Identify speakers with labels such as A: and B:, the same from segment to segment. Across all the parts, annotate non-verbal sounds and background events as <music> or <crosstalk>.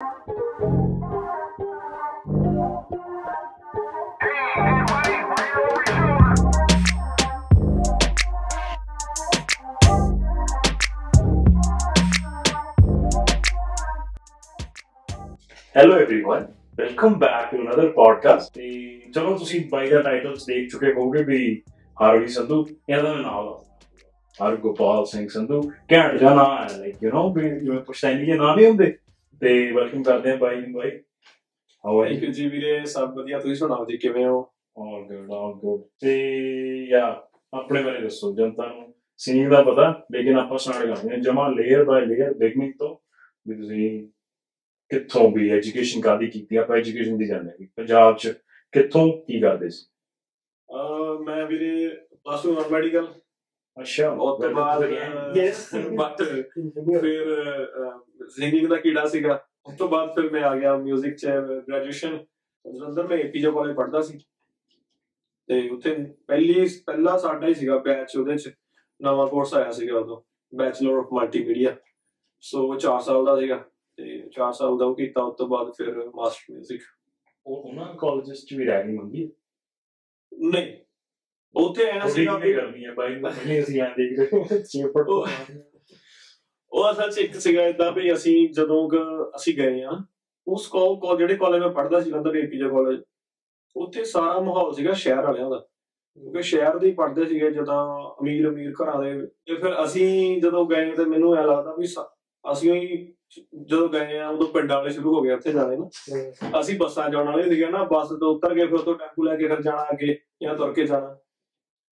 A: hello everyone welcome back to another podcast ਤੇ ਚਲੋ ਤੁਸੀਂ ਬਾਈ ਦਾ ਟਾਈਟਲਸ ਦੇਖ ਚੁੱਕੇ ਹੋਵੋਗੇ ਵੀ ਹਰਵੀ ਸੰਧੂ ਇਹਦਾ ਨਾਮ ਦਾ ਹਰ ਗੋਪਾਲ ਸਿੰਘ ਸੰਧੂ ਘੈਂਟ ਜਾਣਾ ਹੈ ਲਾਈਕ ਯੂ نو ਵੀ ਜਿਵੇਂ ਪੁਸ਼ਤੈਨੀ ਦੇ ਨਾਮ ਹੀ ਹੁੰਦੇ ਤੇ ਵੈਲਕਮ ਕਰਦੇ ਆ ਬਾਈ ਨੂੰ ਬਾਈ ਹਾਓ ਆਈ ਕਿ ਜੀ ਵੀਰੇ ਸਭ ਵਧੀਆ ਤੁਸੀਂ ਸੁਣਾਓ ਜੀ ਕਿਵੇਂ ਹੋ ਆਲ ਗੁੱਡ ਆਲ ਗੁੱਡ ਤੇ ਯਾ ਆਪਣੇ ਬਾਰੇ ਦੱਸੋ ਜਨਤਾ ਨੂੰ ਸਿੰਘ ਦਾ ਪਤਾ ਲੇਕਿਨ ਆਪਾਂ ਸਟਾਰਟ ਕਰਦੇ ਹਾਂ ਜਮਾ ਲੇਅਰ ਬਾਈ ਲੇਅਰ ਬਿਗਨਿੰਗ ਤੋਂ ਵੀ ਤੁਸੀਂ ਕਿੱਥੋਂ ਵੀ ਐਜੂਕੇਸ਼ਨ ਕਾਦੀ ਕੀਤੀ ਆਪਾਂ ਐਜੂਕੇਸ਼ਨ ਦੀ ਜਾਂਦੇ ਹਾਂ ਪੰਜਾਬ 'ਚ ਕਿੱਥੋਂ ਕੀ ਕਰਦੇ ਸੀ
B: ਅ ਮੈਂ ਵੀਰੇ ਪਾਸੋਂ ਮੈਡੀਕਲ ਅੱਛਾ ਉਸ ਤੋਂ ਬਾਅਦ ਯੈਸ ਬਟ ਫਿਰ ਸਿੰਗਿੰਗ ਦਾ ਕੀੜਾ ਸੀਗਾ ਉਸ ਤੋਂ ਬਾਅਦ ਫਿਰ ਮੈਂ ਆ ਗਿਆ 뮤직 ਚ ਗ੍ਰੈਜੂਏਸ਼ਨ ਜਲੰਧਰ ਮੈਂ ਪੀਜੋ ਕਾਲਜ ਪੜਦਾ ਸੀ ਤੇ ਉੱਥੇ ਪਹਿਲੀ ਪਹਿਲਾ ਸਾਡਾ ਹੀ ਸੀਗਾ ਬੈਚ ਉਹਦੇ ਚ ਨਵਾਂ ਕੋਰਸ ਆਇਆ ਸੀਗਾ ਉਦੋਂ ਬੈਚਲਰ ਆਫ ਮਲਟੀਮੀਡੀਆ ਸੋ 4 ਸਾਲ ਦਾ ਸੀਗਾ ਤੇ 4 ਸਾਲ ਦਾ ਉਹ ਕੀਤਾ ਉਸ ਤੋਂ ਬਾਅਦ ਫਿਰ ਮਾਸਟਰ 뮤직 ਉਹ ਉਹਨਾਂ ਕਾਲਜਸ ਚ ਵੀ ਰੈਗਿੰਗ ਹੁੰਦੀ ਹੈ ਨਹੀਂ ਉੱਥੇ ਐਨਾ ਸੀਗਾ ਵੀ ਕਰਨੀ ਹੈ ਬਾਈ ਨਹੀਂ ਅਸੀਂ ਐਂ ਦੇਖ ਰਹੇ 6 ਫੁੱਟ ਉਹ ਅਸਲ 'ਚ ਇੱਕ ਸੀਗਾ ਇਦਾਂ ਵੀ ਅਸੀਂ ਜਦੋਂ ਅਸੀਂ ਗਏ ਆ ਉਸ ਕੋਲ ਜਿਹੜੇ ਕਾਲਜ ਮੈਂ ਪੜ੍ਹਦਾ ਸੀ ਲੰਦਰ ਏਪੀਜੇ ਕਾਲਜ ਉੱਥੇ ਸਾਰਾ ਮਾਹੌਲ ਸੀਗਾ ਸ਼ਹਿਰ ਵਾਲਿਆਂ ਦਾ ਕਿਉਂਕਿ ਸ਼ਹਿਰ ਦੇ ਪੜਦੇ ਸੀਗੇ ਜਦੋਂ ਅਮੀਰ ਅਮੀਰ ਘਰਾਂ ਦੇ ਤੇ ਫਿਰ ਅਸੀਂ ਜਦੋਂ ਗਏ ਤੇ ਮੈਨੂੰ ਐ ਲੱਗਦਾ ਵੀ ਅਸੀਂ ਹੀ ਜਦੋਂ ਗਏ ਆ ਉਦੋਂ ਪਿੰਡ ਵਾਲੇ ਸ਼ੁਰੂ ਹੋ ਗਏ ਉੱਥੇ ਜਾਣੇ
C: ਨਾ
B: ਅਸੀਂ ਬੱਸਾਂ ਜਾਣ ਵਾਲੇ ਸੀਗੇ ਨਾ ਬੱਸ ਤੋਂ ਉਤਰ ਕੇ ਫਿਰ ਤੋਂ ਟੈਂਪੂ ਲੈ ਕੇ ਫਿਰ ਜਾਣਾ ਅੱਗੇ ਜਾਂ ਤੁਰ ਕੇ ਜਾਣਾ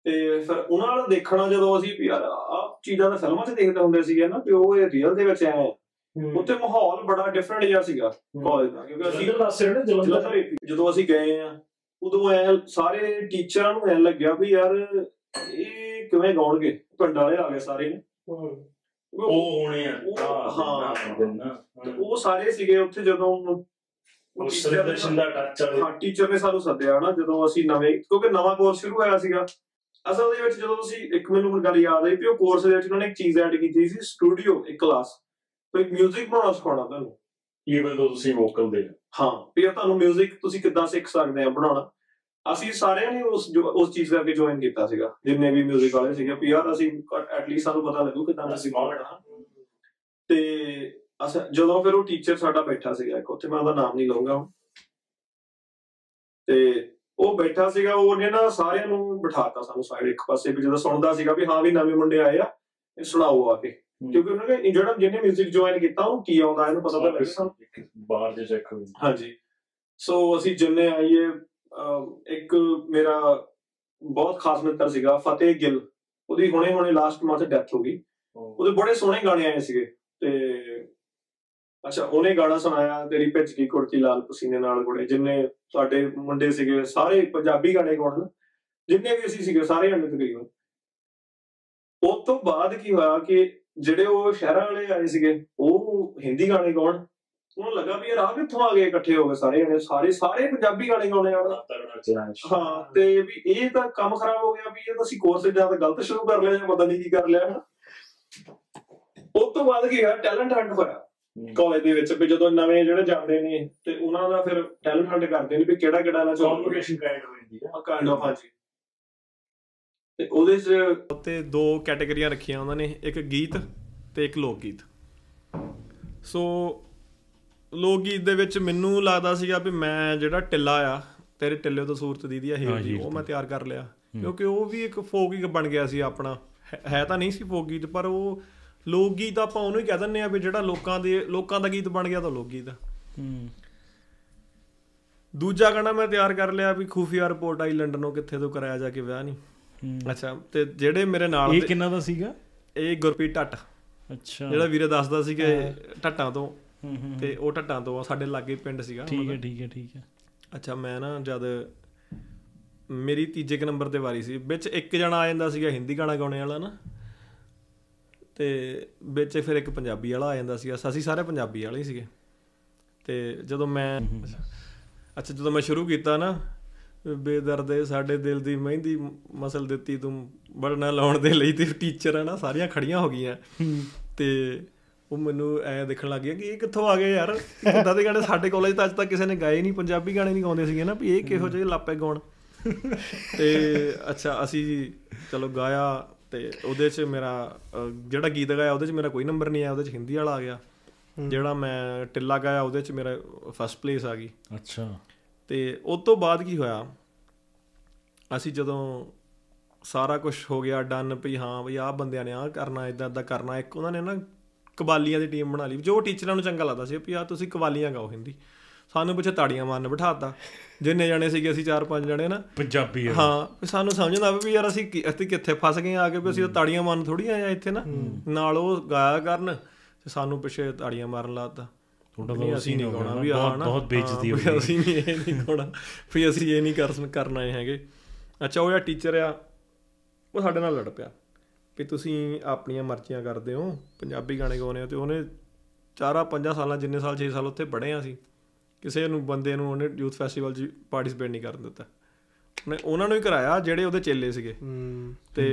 B: ਤੇ ਫਿਰ ਉਹਨਾਂ ਨਾਲ ਦੇਖਣਾ ਜਦੋਂ ਅਸੀਂ ਵੀ ਯਾਰ ਆ ਚੀਜ਼ਾਂ ਦਾ ਫਿਲਮਾਂ 'ਚ ਦੇਖਦੇ ਹੁੰਦੇ ਸੀਗੇ ਨਾ ਤੇ ਉਹ ਇਹ ਰੀਅਲ ਦੇ ਵਿੱਚ ਆਏ ਉੱਥੇ ਮਾਹੌਲ ਬੜਾ ਡਿਫਰੈਂਟ ਜਿਹਾ ਸੀਗਾ ਕਾਲਜ ਦਾ ਕਿਉਂਕਿ ਅਸੀਂ ਪਾਸੇ ਨੇ ਜਲੰਧਰ ਜਦੋਂ ਅਸੀਂ ਗਏ ਆ ਉਦੋਂ ਐ ਸਾਰੇ ਟੀਚਰਾਂ ਨੂੰ ਐ ਲੱਗਿਆ ਵੀ ਯਾਰ ਇਹ ਕਿਵੇਂ ਗਾਉਣਗੇ ਪਿੰਡ ਵਾਲੇ ਆ ਗਏ ਸਾਰੇ ਨੇ ਉਹ ਹੋਣੇ ਆ ਹਾਂ ਉਹ ਸਾਰੇ ਸੀਗੇ ਉੱਥੇ ਜਦੋਂ ਉਸ ਸਰਦਰਸ਼ਨ ਦਾ ਟੱਚ ਆ ਟੀਚਰ ਨੇ ਸਾਨੂੰ ਸੱਦਿਆ ਨਾ ਜਦੋਂ ਅਸੀਂ ਨਵੇਂ ਕਿਉਂਕਿ ਨਵਾਂ ਕੋਰਸ ਸ਼ੁਰੂ ਹੋਇਆ ਸੀਗਾ ਅਸਲ ਦੇ ਵਿੱਚ ਜਦੋਂ ਤੁਸੀਂ ਇੱਕ ਮੈਨੂੰ ਗੱਲ ਯਾਦ ਆਈ ਕਿ ਉਹ ਕੋਰਸ ਦੇ ਵਿੱਚ ਉਹਨਾਂ ਨੇ ਇੱਕ ਚੀਜ਼ ਐਡ ਕੀਤੀ ਸੀ ਸਟੂਡੀਓ ਇੱਕ ਕਲਾਸ ਕੋਈ 뮤직 ਬਣਾਉਣਾ ਸਿਖਾਉਣਾ ਤੁਹਾਨੂੰ ਈਵਨ ਤੋਂ ਤੁਸੀਂ ਵੋਕਲ ਦੇ ਹਾਂ ਵੀ ਤੁਹਾਨੂੰ 뮤직 ਤੁਸੀਂ ਕਿੱਦਾਂ ਸਿੱਖ ਸਕਦੇ ਆ ਬਣਾਉਣਾ ਅਸੀਂ ਸਾਰਿਆਂ ਨੇ ਉਸ ਉਸ ਚੀਜ਼ ਕਰਕੇ ਜੁਆਇਨ ਕੀਤਾ ਸੀਗਾ ਜਿੰਨੇ ਵੀ 뮤직 ਵਾਲੇ ਸੀਗੇ ਵੀ ਯਾਰ ਅਸੀਂ ਐਟਲੀਸਟ ਸਾਨੂੰ ਪਤਾ ਲੱਗੂ ਕਿ ਤੁਹਾਨੂੰ ਅਸੀਂ ਬਣਾਉਣਾ ਤੇ ਅਸਾਂ ਜਦੋਂ ਫਿਰ ਉਹ ਟੀਚਰ ਸਾਡਾ ਬੈਠਾ ਸੀਗਾ ਇੱਕ ਉੱਥੇ ਮੈਂ ਉਹਦਾ ਨਾਮ ਨਹੀਂ ਲਵਾਂਗਾ ਤੇ ਉਹ ਬੈਠਾ ਸੀਗਾ ਉਹਨੇ ਨਾ ਸਾਰਿਆਂ ਨੂੰ ਬਿਠਾਤਾ ਸਾਨੂੰ ਸਾਈਡ ਇੱਕ ਪਾਸੇ ਵੀ ਜਦੋਂ ਸੁਣਦਾ ਸੀਗਾ ਵੀ ਹਾਂ ਵੀ ਨਵੇਂ ਮੁੰਡੇ ਆਏ ਆ ਇਹ ਸੁਣਾਓ ਆ ਕੇ ਕਿਉਂਕਿ ਉਹਨਾਂ ਨੇ ਜਿਹੜਾ ਜਿਹਨੇ 뮤직 ਜੁਆਇਨ ਕੀਤਾ ਉਹ ਕੀ ਆਉਂਦਾ ਇਹਨੂੰ ਪਤਾ ਤਾਂ ਲੱਗਦਾ ਬਾਹਰ ਦੇ ਚੈੱਕ ਹੋਈ ਹਾਂਜੀ ਸੋ ਅਸੀਂ ਜਿੰਨੇ ਆਈਏ ਇੱਕ ਮੇਰਾ ਬਹੁਤ ਖਾਸ ਮਿੱਤਰ ਸੀਗਾ ਫਤਿਹ ਗਿੱਲ ਉਹਦੀ ਹੁਣੇ ਹੁਣੇ ਲਾਸਟ ਮੰਥ ਡੈਥ ਹੋ ਗਈ ਉਹਦੇ ਬੜੇ ਸੋਹਣੇ ਗਾਣੇ ਆਏ ਸੀਗੇ ਤੇ ਅੱਛਾ ਉਹਨੇ ਗਾਣਾ ਸੁਣਾਇਆ ਤੇਰੀ ਗਈ ਕੁੜਤੀ ਲਾਲ ਪਸੀਨੇ ਨਾਲ ਗੁੜੇ ਜਿੰਨੇ ਸਾਡੇ ਮੁੰਡੇ ਸੀਗੇ ਸਾਰੇ ਪੰਜਾਬੀ ਗਾਣੇ ਗਾਉਣ ਜਿੰਨੇ ਵੀ ਅਸੀਂ ਸੀਗੇ ਸਾਰੇ ਹੰਡ ਤਕਰੀਬਨ ਉਸ ਤੋਂ ਬਾਅਦ ਕੀ ਹੋਇਆ ਕਿ ਜਿਹੜੇ ਉਹ ਸ਼ਹਿਰਾਂ ਵਾਲੇ ਆਏ ਸੀਗੇ ਉਹ ਹਿੰਦੀ ਗਾਣੇ ਗਾਉਣ ਉਹਨੂੰ ਲੱਗਾ ਵੀ ਇਹ ਰਾਹ ਕਿੱਥੋਂ ਆ ਗਏ ਇਕੱਠੇ ਹੋ ਗਏ ਸਾਰੇ ਜਣੇ ਸਾਰੇ ਸਾਰੇ ਪੰਜਾਬੀ ਗਾਣੇ ਗਾਉਣੇ ਆਣ ਹਾਂ ਤੇ ਵੀ ਇਹ ਤਾਂ ਕੰਮ ਖਰਾਬ ਹੋ ਗਿਆ ਵੀ ਇਹ ਤਾਂ ਅਸੀਂ ਕੋਰਸ ਜਾਂ ਗਲਤ ਸ਼ੁਰੂ ਕਰ ਲਿਆ ਜਾਂ ਪਤਾ ਨਹੀਂ ਕੀ ਕਰ ਲਿਆ ਉਸ ਤੋਂ ਬਾਅਦ ਕੀ ਹੋਇਆ ਟੈਲੈਂਟ ਹੰਡ ਹੋਇਆ ਕਾਲਜ ਦੇ ਵਿੱਚ ਵੀ ਜਦੋਂ ਨਵੇਂ ਜਿਹੜੇ ਜਾਂਦੇ ਨੇ ਤੇ ਉਹਨਾਂ ਦਾ ਫਿਰ ਟੈਲੈਂਟ ਹੰਟ ਕਰਦੇ ਨੇ ਵੀ ਕਿਹੜਾ ਕਿਹੜਾ ਨਾਲ ਕੰਪੀਟੀਸ਼ਨ ਕਾਇਡ ਹੋ ਜਾਂਦੀ ਹੈ ਕਾਇਡ ਆਫ ਹਾਂਜੀ ਤੇ ਉਹਦੇ ਚ ਉੱਤੇ ਦੋ ਕੈਟਾਗਰੀਆਂ ਰੱਖੀਆਂ ਉਹਨਾਂ ਨੇ ਇੱਕ ਗੀਤ ਤੇ ਇੱਕ ਲੋਕ ਗੀਤ ਸੋ ਲੋਕ ਗੀਤ ਦੇ ਵਿੱਚ ਮੈਨੂੰ ਲੱਗਦਾ ਸੀਗਾ ਵੀ ਮੈਂ ਜਿਹੜਾ ਟਿੱਲਾ ਆ ਤੇਰੇ ਟਿੱਲੇ ਤੋਂ ਸੂਰਤ ਦੀਦੀ ਆ ਹੀ ਜੀ ਉਹ ਮੈਂ ਤਿਆਰ ਕਰ ਲਿਆ ਕਿਉਂਕਿ ਉਹ ਵੀ ਇੱਕ ਫੋਕ ਹੀ ਬਣ ਗਿਆ ਸੀ ਆਪਣਾ ਹੈ ਤਾਂ ਨਹੀਂ ਸੀ ਫੋਕ ਗੀਤ ਪਰ ਉਹ ਲੋਕ ਗੀਤ ਆਪਾਂ ਉਹਨੂੰ ਹੀ ਕਹਿ ਦਿੰਨੇ ਆ ਵੀ ਜਿਹੜਾ ਲੋਕਾਂ ਦੇ ਲੋਕਾਂ ਦਾ ਗੀਤ ਬਣ ਗਿਆ ਤਾਂ ਲੋਕ ਗੀਤ ਹੂੰ ਦੂਜਾ ਗਾਣਾ ਮੈਂ ਤਿਆਰ ਕਰ ਲਿਆ ਵੀ ਖੂਫੀਆ ਰਿਪੋਰਟ ਆਈ ਲੰਡਨੋਂ ਕਿੱਥੇ ਤੋਂ ਕਰਾਇਆ ਜਾ ਕੇ ਵਿਆਹ ਨਹੀਂ ਅੱਛਾ ਤੇ ਜਿਹੜੇ ਮੇਰੇ ਨਾਲ ਇਹ ਕਿੰਨਾ ਦਾ ਸੀਗਾ ਇਹ ਗੁਰਪ੍ਰੀਤ ਟੱਟ
A: ਅੱਛਾ ਜਿਹੜਾ ਵੀਰੇ ਦੱਸਦਾ ਸੀ ਕਿ
B: ਟੱਟਾਂ ਤੋਂ ਹੂੰ ਹੂੰ ਤੇ ਉਹ ਟੱਟਾਂ ਤੋਂ ਸਾਡੇ ਲਾਗੇ ਪਿੰਡ ਸੀਗਾ ਠੀਕ ਹੈ ਠੀਕ ਹੈ ਠੀਕ ਹੈ ਅੱਛਾ ਮੈਂ ਨਾ ਜਦ ਮੇਰੀ ਤੀਜੇ ਨੰਬਰ ਤੇ ਵਾਰੀ ਸੀ ਵਿੱਚ ਇੱਕ ਜਣਾ ਆ ਜਾਂਦਾ ਸੀਗਾ ਹਿੰਦੀ ਗਾਣਾ ਗਾਉਣੇ ਵਾਲਾ ਨਾ ਤੇ ਵਿੱਚ ਫਿਰ ਇੱਕ ਪੰਜਾਬੀ ਵਾਲਾ ਆ ਜਾਂਦਾ ਸੀ ਅਸੀਂ ਸਾਰੇ ਪੰਜਾਬੀ ਵਾਲੇ ਹੀ ਸੀਗੇ ਤੇ ਜਦੋਂ ਮੈਂ ਅੱਛਾ ਜਦੋਂ ਮੈਂ ਸ਼ੁਰੂ ਕੀਤਾ ਨਾ ਬੇਦਰਦੇ ਸਾਡੇ ਦਿਲ ਦੀ ਮਹਿੰਦੀ ਮਸਲ ਦਿੱਤੀ ਤੂੰ ਬੜਨਾ ਲਾਉਣ ਦੇ ਲਈ ਤੇ ਟੀਚਰ ਆ ਨਾ ਸਾਰੀਆਂ ਖੜੀਆਂ ਹੋ ਗਈਆਂ ਤੇ ਉਹ ਮੈਨੂੰ ਐ ਦੇਖਣ ਲੱਗ ਗਿਆ ਕਿ ਇਹ ਕਿੱਥੋਂ ਆ ਗਏ ਯਾਰ ਇਦਾਂ ਦੇ ਗਾਣੇ ਸਾਡੇ ਕਾਲਜ ਤਾਂ ਤੱਕ ਕਿਸੇ ਨੇ ਗਾਏ ਨਹੀਂ ਪੰਜਾਬੀ ਗਾਣੇ ਨਹੀਂ ਗਾਉਂਦੇ ਸੀਗੇ ਨਾ ਵੀ ਇਹ ਕਿਹੋ ਜਿਹੇ ਲਾਪੇ ਗਾਉਣ ਤੇ ਅੱਛਾ ਅਸੀਂ ਚਲੋ ਗਾਇਆ ਤੇ ਉਹਦੇ 'ਚ ਮੇਰਾ ਜਿਹੜਾ ਗੀਤ ਗਾਇਆ ਉਹਦੇ 'ਚ ਮੇਰਾ ਕੋਈ ਨੰਬਰ ਨਹੀਂ ਆ ਉਹਦੇ 'ਚ ਹਿੰਦੀ ਵਾਲਾ ਆ ਗਿਆ ਜਿਹੜਾ ਮੈਂ ਟਿੱਲਾ ਗਾਇਆ ਉਹਦੇ 'ਚ ਮੇਰਾ ਫਸਟ ਪਲੇਸ ਆ ਗਈ ਅੱਛਾ ਤੇ ਉਸ ਤੋਂ ਬਾਅਦ ਕੀ ਹੋਇਆ ਅਸੀਂ ਜਦੋਂ ਸਾਰਾ ਕੁਝ ਹੋ ਗਿਆ ਡਨ ਵੀ ਹਾਂ ਵੀ ਆਹ ਬੰਦਿਆਂ ਨੇ ਆਹ ਕਰਨਾ ਇਦਾਂ ਇਦਾਂ ਕਰਨਾ ਇੱਕ ਉਹਨਾਂ ਨੇ ਨਾ ਕਵਾਲੀਆਂ ਦੀ ਟੀਮ ਬਣਾ ਲਈ ਜੋ ਟੀਚਰਾਂ ਨੂੰ ਚੰਗਾ ਲੱਗਦਾ ਸੀ ਵੀ ਆ ਤੁਸੀਂ ਕਵਾਲੀਆਂ ਗਾਓ ਹਿੰਦੀ ਸਾਨੂੰ ਪਿੱਛੇ ਤਾੜੀਆਂ ਮਾਰਨ ਬਿਠਾਤਾ ਜਿੰਨੇ ਜਣੇ ਸੀਗੇ ਅਸੀਂ ਚਾਰ ਪੰਜ ਜਣੇ ਨਾ ਪੰਜਾਬੀ ਹਾਂ ਸਾਨੂੰ ਸਮਝ ਨਾ ਆਵੇ ਵੀ ਯਾਰ ਅਸੀਂ ਅਸੀਂ ਕਿੱਥੇ ਫਸ ਗਏ ਆ ਕੇ ਵੀ ਅਸੀਂ ਤਾੜੀਆਂ ਮਾਰਨ ਥੋੜੀ ਆਏ ਆ ਇੱਥੇ ਨਾ ਨਾਲ ਉਹ ਗਾਇਆ ਕਰਨ ਤੇ ਸਾਨੂੰ ਪਿੱਛੇ ਤਾੜੀਆਂ ਮਾਰਨ ਲਾਤਾ ਥੋੜਾ ਬਹੁਤ ਅਸੀਂ ਨਹੀਂ ਗਾਉਣਾ ਵੀ ਆਹ ਨਾ ਬਹੁਤ ਬੇਇੱਜ਼ਤੀ ਹੋਈ ਅਸੀਂ ਨਹੀਂ ਇਹ ਨਹੀਂ ਗਾਉਣਾ ਵੀ ਅਸੀਂ ਇਹ ਨਹੀਂ ਕਰਨ ਆਏ ਹੈਗੇ ਅੱਛਾ ਉਹ ਜਿਹੜਾ ਟੀਚਰ ਆ ਉਹ ਸਾਡੇ ਨਾਲ ਲੜ ਪਿਆ ਕਿ ਤੁਸੀਂ ਆਪਣੀਆਂ ਮਰਜ਼ੀਆਂ ਕਰਦੇ ਹੋ ਪੰਜਾਬੀ ਗਾਣੇ ਗਾਉਨੇ ਹੋ ਤੇ ਉਹਨੇ 4-5 ਸਾਲਾਂ ਜਿੰਨੇ ਸਾਲ 6 ਸਾਲ ਉੱਥੇ ਪੜ੍ਹੇ ਆ ਸੀ ਕਿਸੇ ਨੂੰ ਬੰਦੇ ਨੂੰ ਉਹਨੇ ਯੂਥ ਫੈਸਟੀਵਲ 'ਚ ਪਾਰਟਿਸਿਪੇਟ ਨਹੀਂ ਕਰਨ ਦਿੱਤਾ ਮੈਂ ਉਹਨਾਂ ਨੂੰ ਹੀ ਕਰਾਇਆ ਜਿਹੜੇ ਉਹਦੇ ਚੇਲੇ ਸੀਗੇ ਤੇ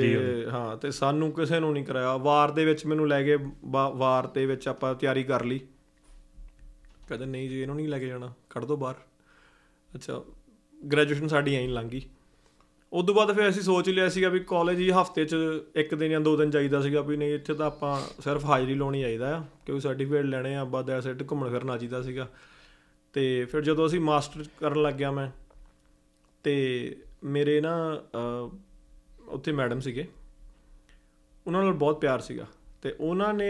B: ਹਾਂ ਤੇ ਸਾਨੂੰ ਕਿਸੇ ਨੂੰ ਨਹੀਂ ਕਰਾਇਆ ਵਾਰ ਦੇ ਵਿੱਚ ਮੈਨੂੰ ਲੈ ਗਏ ਵਾਰ ਦੇ ਵਿੱਚ ਆਪਾਂ ਤਿਆਰੀ ਕਰ ਲਈ ਕਹਿੰਦੇ ਨਹੀਂ ਜੀ ਇਹਨੂੰ ਨਹੀਂ ਲੈ ਕੇ ਜਾਣਾ ਕੱਢ ਦੋ ਬਾਹਰ ਅੱਛਾ ਗ੍ਰੈਜੂਏਸ਼ਨ ਸਾਡੀ ਐਂ ਲੰਘ ਗਈ ਉਸ ਤੋਂ ਬਾਅਦ ਫਿਰ ਅਸੀਂ ਸੋਚ ਲਿਆ ਸੀਗਾ ਵੀ ਕਾਲਜ ਹੀ ਹਫਤੇ 'ਚ ਇੱਕ ਦਿਨ ਜਾਂ ਦੋ ਦਿਨ ਚਾਹੀਦਾ ਸੀਗਾ ਵੀ ਨਹੀਂ ਇੱਥੇ ਤਾਂ ਆਪਾਂ ਸਿਰਫ ਹਾਜ਼ਰੀ ਲਾਉਣੀ ਚਾਹੀਦਾ ਆ ਕਿਉਂਕਿ ਸਰਟੀਫਿਕੇਟ ਲੈਣੇ ਆ ਬਾਅਦ ਐਸੈਟ ਘੁੰਮਣ ਫਿਰਨਾ ਚਾਹੀਦਾ ਸੀਗਾ ਤੇ ਫਿਰ ਜਦੋਂ ਅਸੀਂ ਮਾਸਟਰ ਕਰਨ ਲੱਗ ਗਿਆ ਮੈਂ ਤੇ ਮੇਰੇ ਨਾ ਉੱਥੇ ਮੈਡਮ ਸੀਗੇ ਉਹਨਾਂ ਨਾਲ ਬਹੁਤ ਪਿਆਰ ਸੀਗਾ ਤੇ ਉਹਨਾਂ ਨੇ